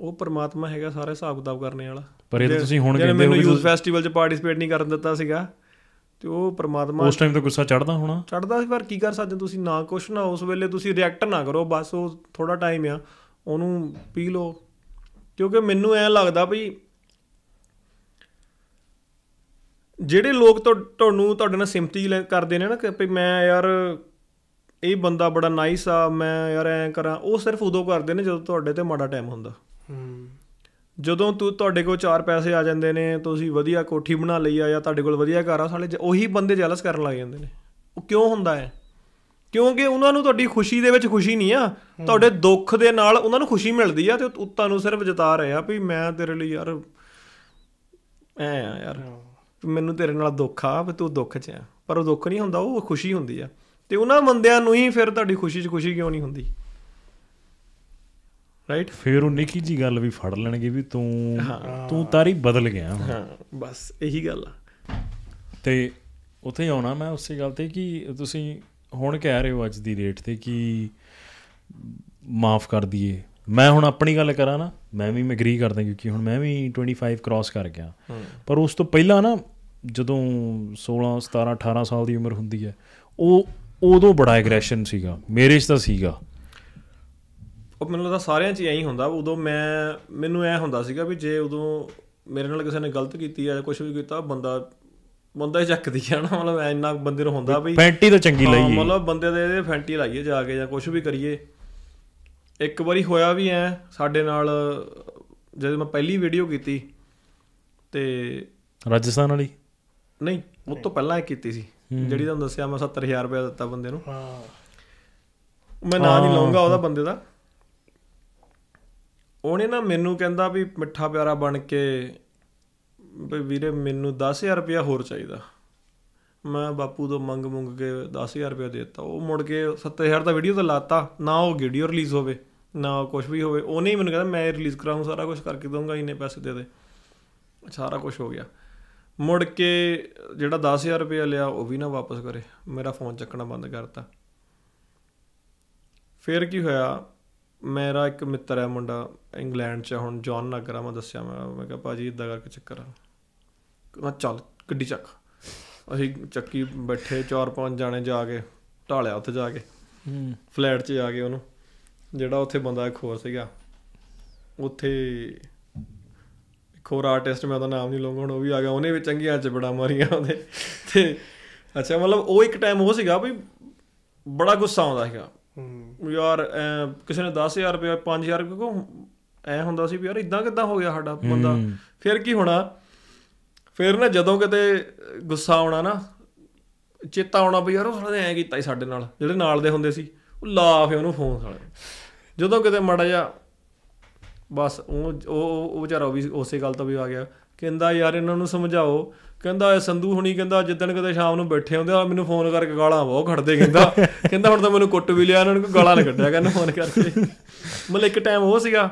B: ਉਹ ਪਰਮਾਤਮਾ ਹੈਗਾ ਸਾਰੇ ਹਿਸਾਬ ਕਿਤਾਬ ਕਰਨੇ ਵਾਲਾ ਪਰ ਇਹ ਤੁਸੀਂ ਹੁਣ ਕਹਿੰਦੇ ਹੋ ਵੀ ਯੂਥ ਫੈਸਟੀਵਲ 'ਚ ਪਾਰਟਿਸਿਪੇਟ ਨਹੀਂ ਕਰਨ ਦਿੱਤਾ ਸੀਗਾ ਤੇ ਉਹ ਪਰਮਾਤਮਾ ਉਸ ਟਾਈਮ ਤਾਂ ਗੁੱਸਾ ਚੜਦਾ ਹੋਣਾ ਚੜਦਾ ਸੀ ਪਰ ਕੀ ਕਰ ਸਕਦੇ ਤੁਸੀਂ ਨਾ ਕੁਛ ਨਾ ਉਸ ਵੇਲੇ ਤੁਸੀਂ ਰਿਐਕਟ ਨਾ ਕਰੋ ਬਸ ਉਹ ਥੋੜਾ ਟਾਈਮ ਆ ਉਹਨੂੰ ਪੀ ਲਓ ਕਿਉਂਕਿ ਮੈਨੂੰ ਐ ਲੱਗਦਾ ਭਈ ਜਿਹੜੇ ਲੋਕ ਤੁਹਾਨੂੰ ਤੁਹਾਡੇ ਨਾਲ ਸਿੰਪਥੀ ਕਰਦੇ ਨੇ ਨਾ ਕਿ ਭਈ ਮੈਂ ਯਾਰ ਇਹ ਬੰਦਾ ਬੜਾ ਨਾਈਸ ਆ ਮੈਂ ਯਾਰ ਐ ਕਰਾਂ ਉਹ ਸਿਰਫ ਉਦੋਂ ਕਰਦੇ ਨੇ ਜਦੋਂ ਤੁਹਾਡੇ ਤੇ ਮਾੜਾ ਟਾਈਮ ਹੁੰਦਾ ਹੂੰ ਜਦੋਂ ਤੂੰ ਤੁਹਾਡੇ ਕੋਲ ਚਾਰ ਪੈਸੇ ਆ ਜਾਂਦੇ ਨੇ ਤੁਸੀਂ ਵਧੀਆ ਕੋਠੀ ਬਣਾ ਲਈ ਆ ਜਾਂ ਤੁਹਾਡੇ ਕੋਲ ਵਧੀਆ ਘਰ ਆ ਸਾਲੇ ਉਹੀ ਬੰਦੇ ਜੈਲਸ ਕਰਨ ਲੱਗ ਜਾਂਦੇ ਨੇ ਉਹ ਕਿਉਂ ਹੁੰਦਾ ਹੈ ਕਿਉਂਕਿ ਉਹਨਾਂ ਨੂੰ ਤੁਹਾਡੀ ਖੁਸ਼ੀ ਦੇ ਵਿੱਚ ਖੁਸ਼ੀ ਨਹੀਂ ਆ ਤੁਹਾਡੇ ਦੁੱਖ ਦੇ ਨਾਲ ਉਹਨਾਂ ਨੂੰ ਖੁਸ਼ੀ ਮਿਲਦੀ ਆ ਤੇ ਉੱਤਾਂ ਨੂੰ ਸਿਰਫ ਜਤਾ ਰਹੇ ਆ ਵੀ ਮੈਂ ਤੇਰੇ ਲਈ ਯਾਰ ਐ ਆ ਯਾਰ ਮੈਨੂੰ ਤੇਰੇ ਨਾਲ ਦੁੱਖ ਆ ਵੀ ਤੂੰ ਦੁੱਖ 'ਚ ਆ ਪਰ ਉਹ ਦੁੱਖ ਨਹੀਂ ਹੁੰਦਾ ਉਹ ਖੁਸ਼ੀ ਹੁੰਦੀ ਆ ਤੇ ਉਹਨਾਂ ਬੰਦਿਆਂ ਨੂੰ ਹੀ ਫਿਰ ਤੁਹਾਡੀ ਖੁਸ਼ੀ 'ਚ ਖੁਸ਼ੀ ਕਿਉਂ ਨਹੀਂ ਹੁੰਦੀ
A: ਰਾਈਟ ਫਿਰ ਉਹ ਨਿੱਕੀ ਜੀ ਗੱਲ ਵੀ ਫੜ ਲੈਣਗੇ ਵੀ ਤੂੰ ਤੂੰ ਤਾਰੀ ਬਦਲ ਗਿਆ ਹਾਂ
B: ਬਸ ਇਹੀ ਗੱਲ ਆ
A: ਤੇ ਉੱਥੇ ਆਉਣਾ ਮੈਂ ਉਸੇ ਗੱਲ ਤੇ ਕਿ ਤੁਸੀਂ ਹੁਣ ਕਹਿ ਰਹੇ ਹੋ ਅੱਜ ਦੀ ਰੇਟ ਤੇ ਕਿ ਮਾਫ ਕਰ ਦਈਏ ਮੈਂ ਹੁਣ ਆਪਣੀ ਗੱਲ ਕਰਾਂ ਨਾ ਮੈਂ ਵੀ ਮੈਗਰੀ ਕਰਦਾ ਕਿਉਂਕਿ ਹੁਣ ਮੈਂ ਵੀ 25 ਕ੍ਰਾਸ ਕਰ ਗਿਆ ਪਰ ਉਸ ਤੋਂ ਪਹਿਲਾਂ ਨਾ ਜਦੋਂ 16 17 18 ਸਾਲ ਦੀ ਉਮਰ ਹੁੰਦੀ ਹੈ ਉਹ ਉਦੋਂ ਬੜਾ ਐਗਰੈਸ਼ਨ ਸੀਗਾ ਮੇਰੇ 'ਚ ਤਾਂ ਸੀਗਾ
B: ਉਹ ਮੈਨੂੰ ਲੱਗਦਾ ਸਾਰਿਆਂ 'ਚ ਐਂ ਹੁੰਦਾ ਉਦੋਂ ਮੈਂ ਮੈਨੂੰ ਐ ਹੁੰਦਾ ਸੀਗਾ ਵੀ ਜੇ ਉਦੋਂ ਮੇਰੇ ਨਾਲ ਕਿਸੇ ਨੇ ਗਲਤ ਕੀਤੀ ਜਾਂ ਕੁਝ ਵੀ ਕੀਤਾ ਬੰਦਾ ਬੰਦਾ ਹੀ ਚੱਕਦੀ ਆ ਨਾ ਮਤਲਬ ਇੰਨਾ ਬੰਦੇ ਨੂੰ ਹੁੰਦਾ ਵੀ ਫੈਂਟੀ ਤਾਂ ਚੰਗੀ ਲਈਏ ਮਤਲਬ ਬੰਦੇ ਦੇ ਇਹਦੇ ਫੈਂਟੀ ਲਾਈਏ ਜਾ ਕੇ ਜਾਂ ਕੁਝ ਵੀ ਕਰੀਏ ਇੱਕ ਵਾਰੀ ਹੋਇਆ ਵੀ ਐ ਸਾਡੇ ਨਾਲ ਜਦੋਂ ਮੈਂ ਪਹਿਲੀ ਵੀਡੀਓ ਕੀਤੀ ਤੇ ਰਾਜਸਥਾਨ ਵਾਲੀ ਨਹੀਂ ਉਹ ਤੋਂ ਪਹਿਲਾਂ ਕੀਤੀ ਸੀ ਜਿਹੜੀ ਤੁਹਾਨੂੰ ਦੱਸਿਆ ਮੈਂ 70000 ਰੁਪਏ ਦਿੱਤਾ ਬੰਦੇ ਨੂੰ ਹਾਂ ਮੈਂ ਨਾਂ ਨਹੀਂ ਲਵਾਂਗਾ ਉਹਦਾ ਬੰਦੇ ਦਾ ਉਹਨੇ ਨਾ ਮੈਨੂੰ ਕਹਿੰਦਾ ਵੀ ਮਿੱਠਾ ਪਿਆਰਾ ਬਣ ਕੇ ਵੀ ਵੀਰੇ ਮੈਨੂੰ 10000 ਰੁਪਇਆ ਹੋਰ ਚਾਹੀਦਾ ਮੈਂ ਬਾਪੂ ਤੋਂ ਮੰਗ ਮੰਗ ਕੇ 10000 ਰੁਪਇਆ ਦਿੱਤਾ ਉਹ ਮੁੜ ਕੇ 7000 ਦਾ ਵੀਡੀਓ ਤਾਂ ਲਾਤਾ ਨਾ ਉਹ ਵੀਡੀਓ ਰਿਲੀਜ਼ ਹੋਵੇ ਨਾ ਕੁਝ ਵੀ ਹੋਵੇ ਉਹਨੇ ਹੀ ਮੈਨੂੰ ਕਹਿੰਦਾ ਮੈਂ ਰਿਲੀਜ਼ ਕਰਾਉਂ ਸਾਰਾ ਕੁਝ ਕਰਕੇ ਦਊਂਗਾ ਇਹਨੇ ਪੈਸੇ ਦੇ ਦੇ ਸਾਰਾ ਕੁਝ ਹੋ ਗਿਆ ਮੁੜ ਕੇ ਜਿਹੜਾ 10000 ਰੁਪਇਆ ਲਿਆ ਉਹ ਵੀ ਨਾ ਵਾਪਸ ਕਰੇ ਮੇਰਾ ਫੋਨ ਚੱਕਣਾ ਬੰਦ ਕਰਤਾ ਫਿਰ ਕੀ ਹੋਇਆ ਮੇਰਾ ਇੱਕ ਮਿੱਤਰ ਹੈ ਮੁੰਡਾ ਇੰਗਲੈਂਡ 'ਚ ਹੁਣ ਜੌਨ ਨਗਰਾ ਮੈਂ ਦੱਸਿਆ ਮੈਂ ਮੈਂ ਕਿਹਾ ਭਾਜੀ ਇਦਾਂ ਕਰਕੇ ਚੱਕਰ ਆ ਚੱਲ ਗੱਡੀ ਚੱਕ ਅਸੀਂ ਚੱਕੀ ਬੈਠੇ ਚਾਰ ਪੰਜ ਜਾਣੇ ਜਾ ਕੇ ਢਾਲਿਆ ਉੱਥੇ ਜਾ ਕੇ ਹੂੰ ਫਲੈਟ 'ਚ ਜਾ ਕੇ ਉਹਨੂੰ ਜਿਹੜਾ ਉੱਥੇ ਬੰਦਾ ਇੱਕ ਹੋਰ ਸੀਗਾ ਉੱਥੇ ਇੱਕ ਹੋਰ ਆਰਟਿਸਟ ਮੈਂ ਉਹਦਾ ਨਾਮ ਨਹੀਂ ਲਵਾਂਗਾ ਹੁਣ ਉਹ ਵੀ ਆ ਗਿਆ ਉਹਨੇ ਵੀ ਚੰਗੀਆਂ ਚਪੜਾ ਮਾਰੀਆਂ ਉਹਦੇ ਤੇ ਅੱਛਾ ਮਤਲਬ ਉਹ ਇੱਕ ਟਾਈਮ ਉਹ ਸੀਗਾ ਵੀ ਬੜਾ ਗੁੱਸਾ ਆਉਂਦਾ ਸੀਗਾ ਯਾਰ ਕਿਸੇ ਨੇ 10000 ਰੁਪਏ 5000 ਰੁਪਏ ਕੋ ਐ ਹੁੰਦਾ ਸੀ ਵੀ ਯਾਰ ਇਦਾਂ ਕਿਦਾਂ ਹੋ ਗਿਆ ਸਾਡਾ ਬੰਦਾ ਫਿਰ ਕੀ ਹੋਣਾ ਫਿਰ ਨਾ ਜਦੋਂ ਕਿਤੇ ਗੁੱਸਾ ਆਉਣਾ ਨਾ ਚੇਤਾ ਆਉਣਾ ਵੀ ਯਾਰ ਉਹ ਸਾਡੇ ਐ ਕੀਤਾ ਸਾਡੇ ਨਾਲ ਜਿਹੜੇ ਨਾਲ ਦੇ ਹੁੰਦੇ ਸੀ ਉਹ ਲਾ ਫੇ ਉਹਨੂੰ ਫੋਨ ਸਾਲੇ ਜਦੋਂ ਕਿਤੇ ਮੜਾ ਜਾ ਬਸ ਉਹ ਉਹ ਵਿਚਾਰਾ ਵੀ ਉਸੇ ਗੱਲ ਤੋਂ ਵੀ ਆ ਗਿਆ ਕਹਿੰਦਾ ਯਾਰ ਇਹਨਾਂ ਨੂੰ ਸਮਝਾਓ ਕਹਿੰਦਾ ਇਹ ਸੰਧੂ ਹੁਣੀ ਕਹਿੰਦਾ ਜਿੱਦਣ ਕਦੇ ਸ਼ਾਮ ਨੂੰ ਬੈਠੇ ਹੁੰਦੇ ਆ ਮੈਨੂੰ ਫੋਨ ਕਰਕੇ ਗਾਲਾਂ ਬਹੁਤ ਖੜਦੇ ਕਹਿੰਦਾ ਕਹਿੰਦਾ ਹੁਣ ਤਾਂ ਮੈਨੂੰ ਕੁੱਟ ਵੀ ਲਿਆ ਇਹਨਾਂ ਨੂੰ ਗਾਲਾਂ ਨਾ ਕੱਢਿਆ ਕਹਿੰਦਾ ਫੋਨ ਕਰਕੇ ਮਤਲਬ ਇੱਕ ਟਾਈਮ ਉਹ ਸੀਗਾ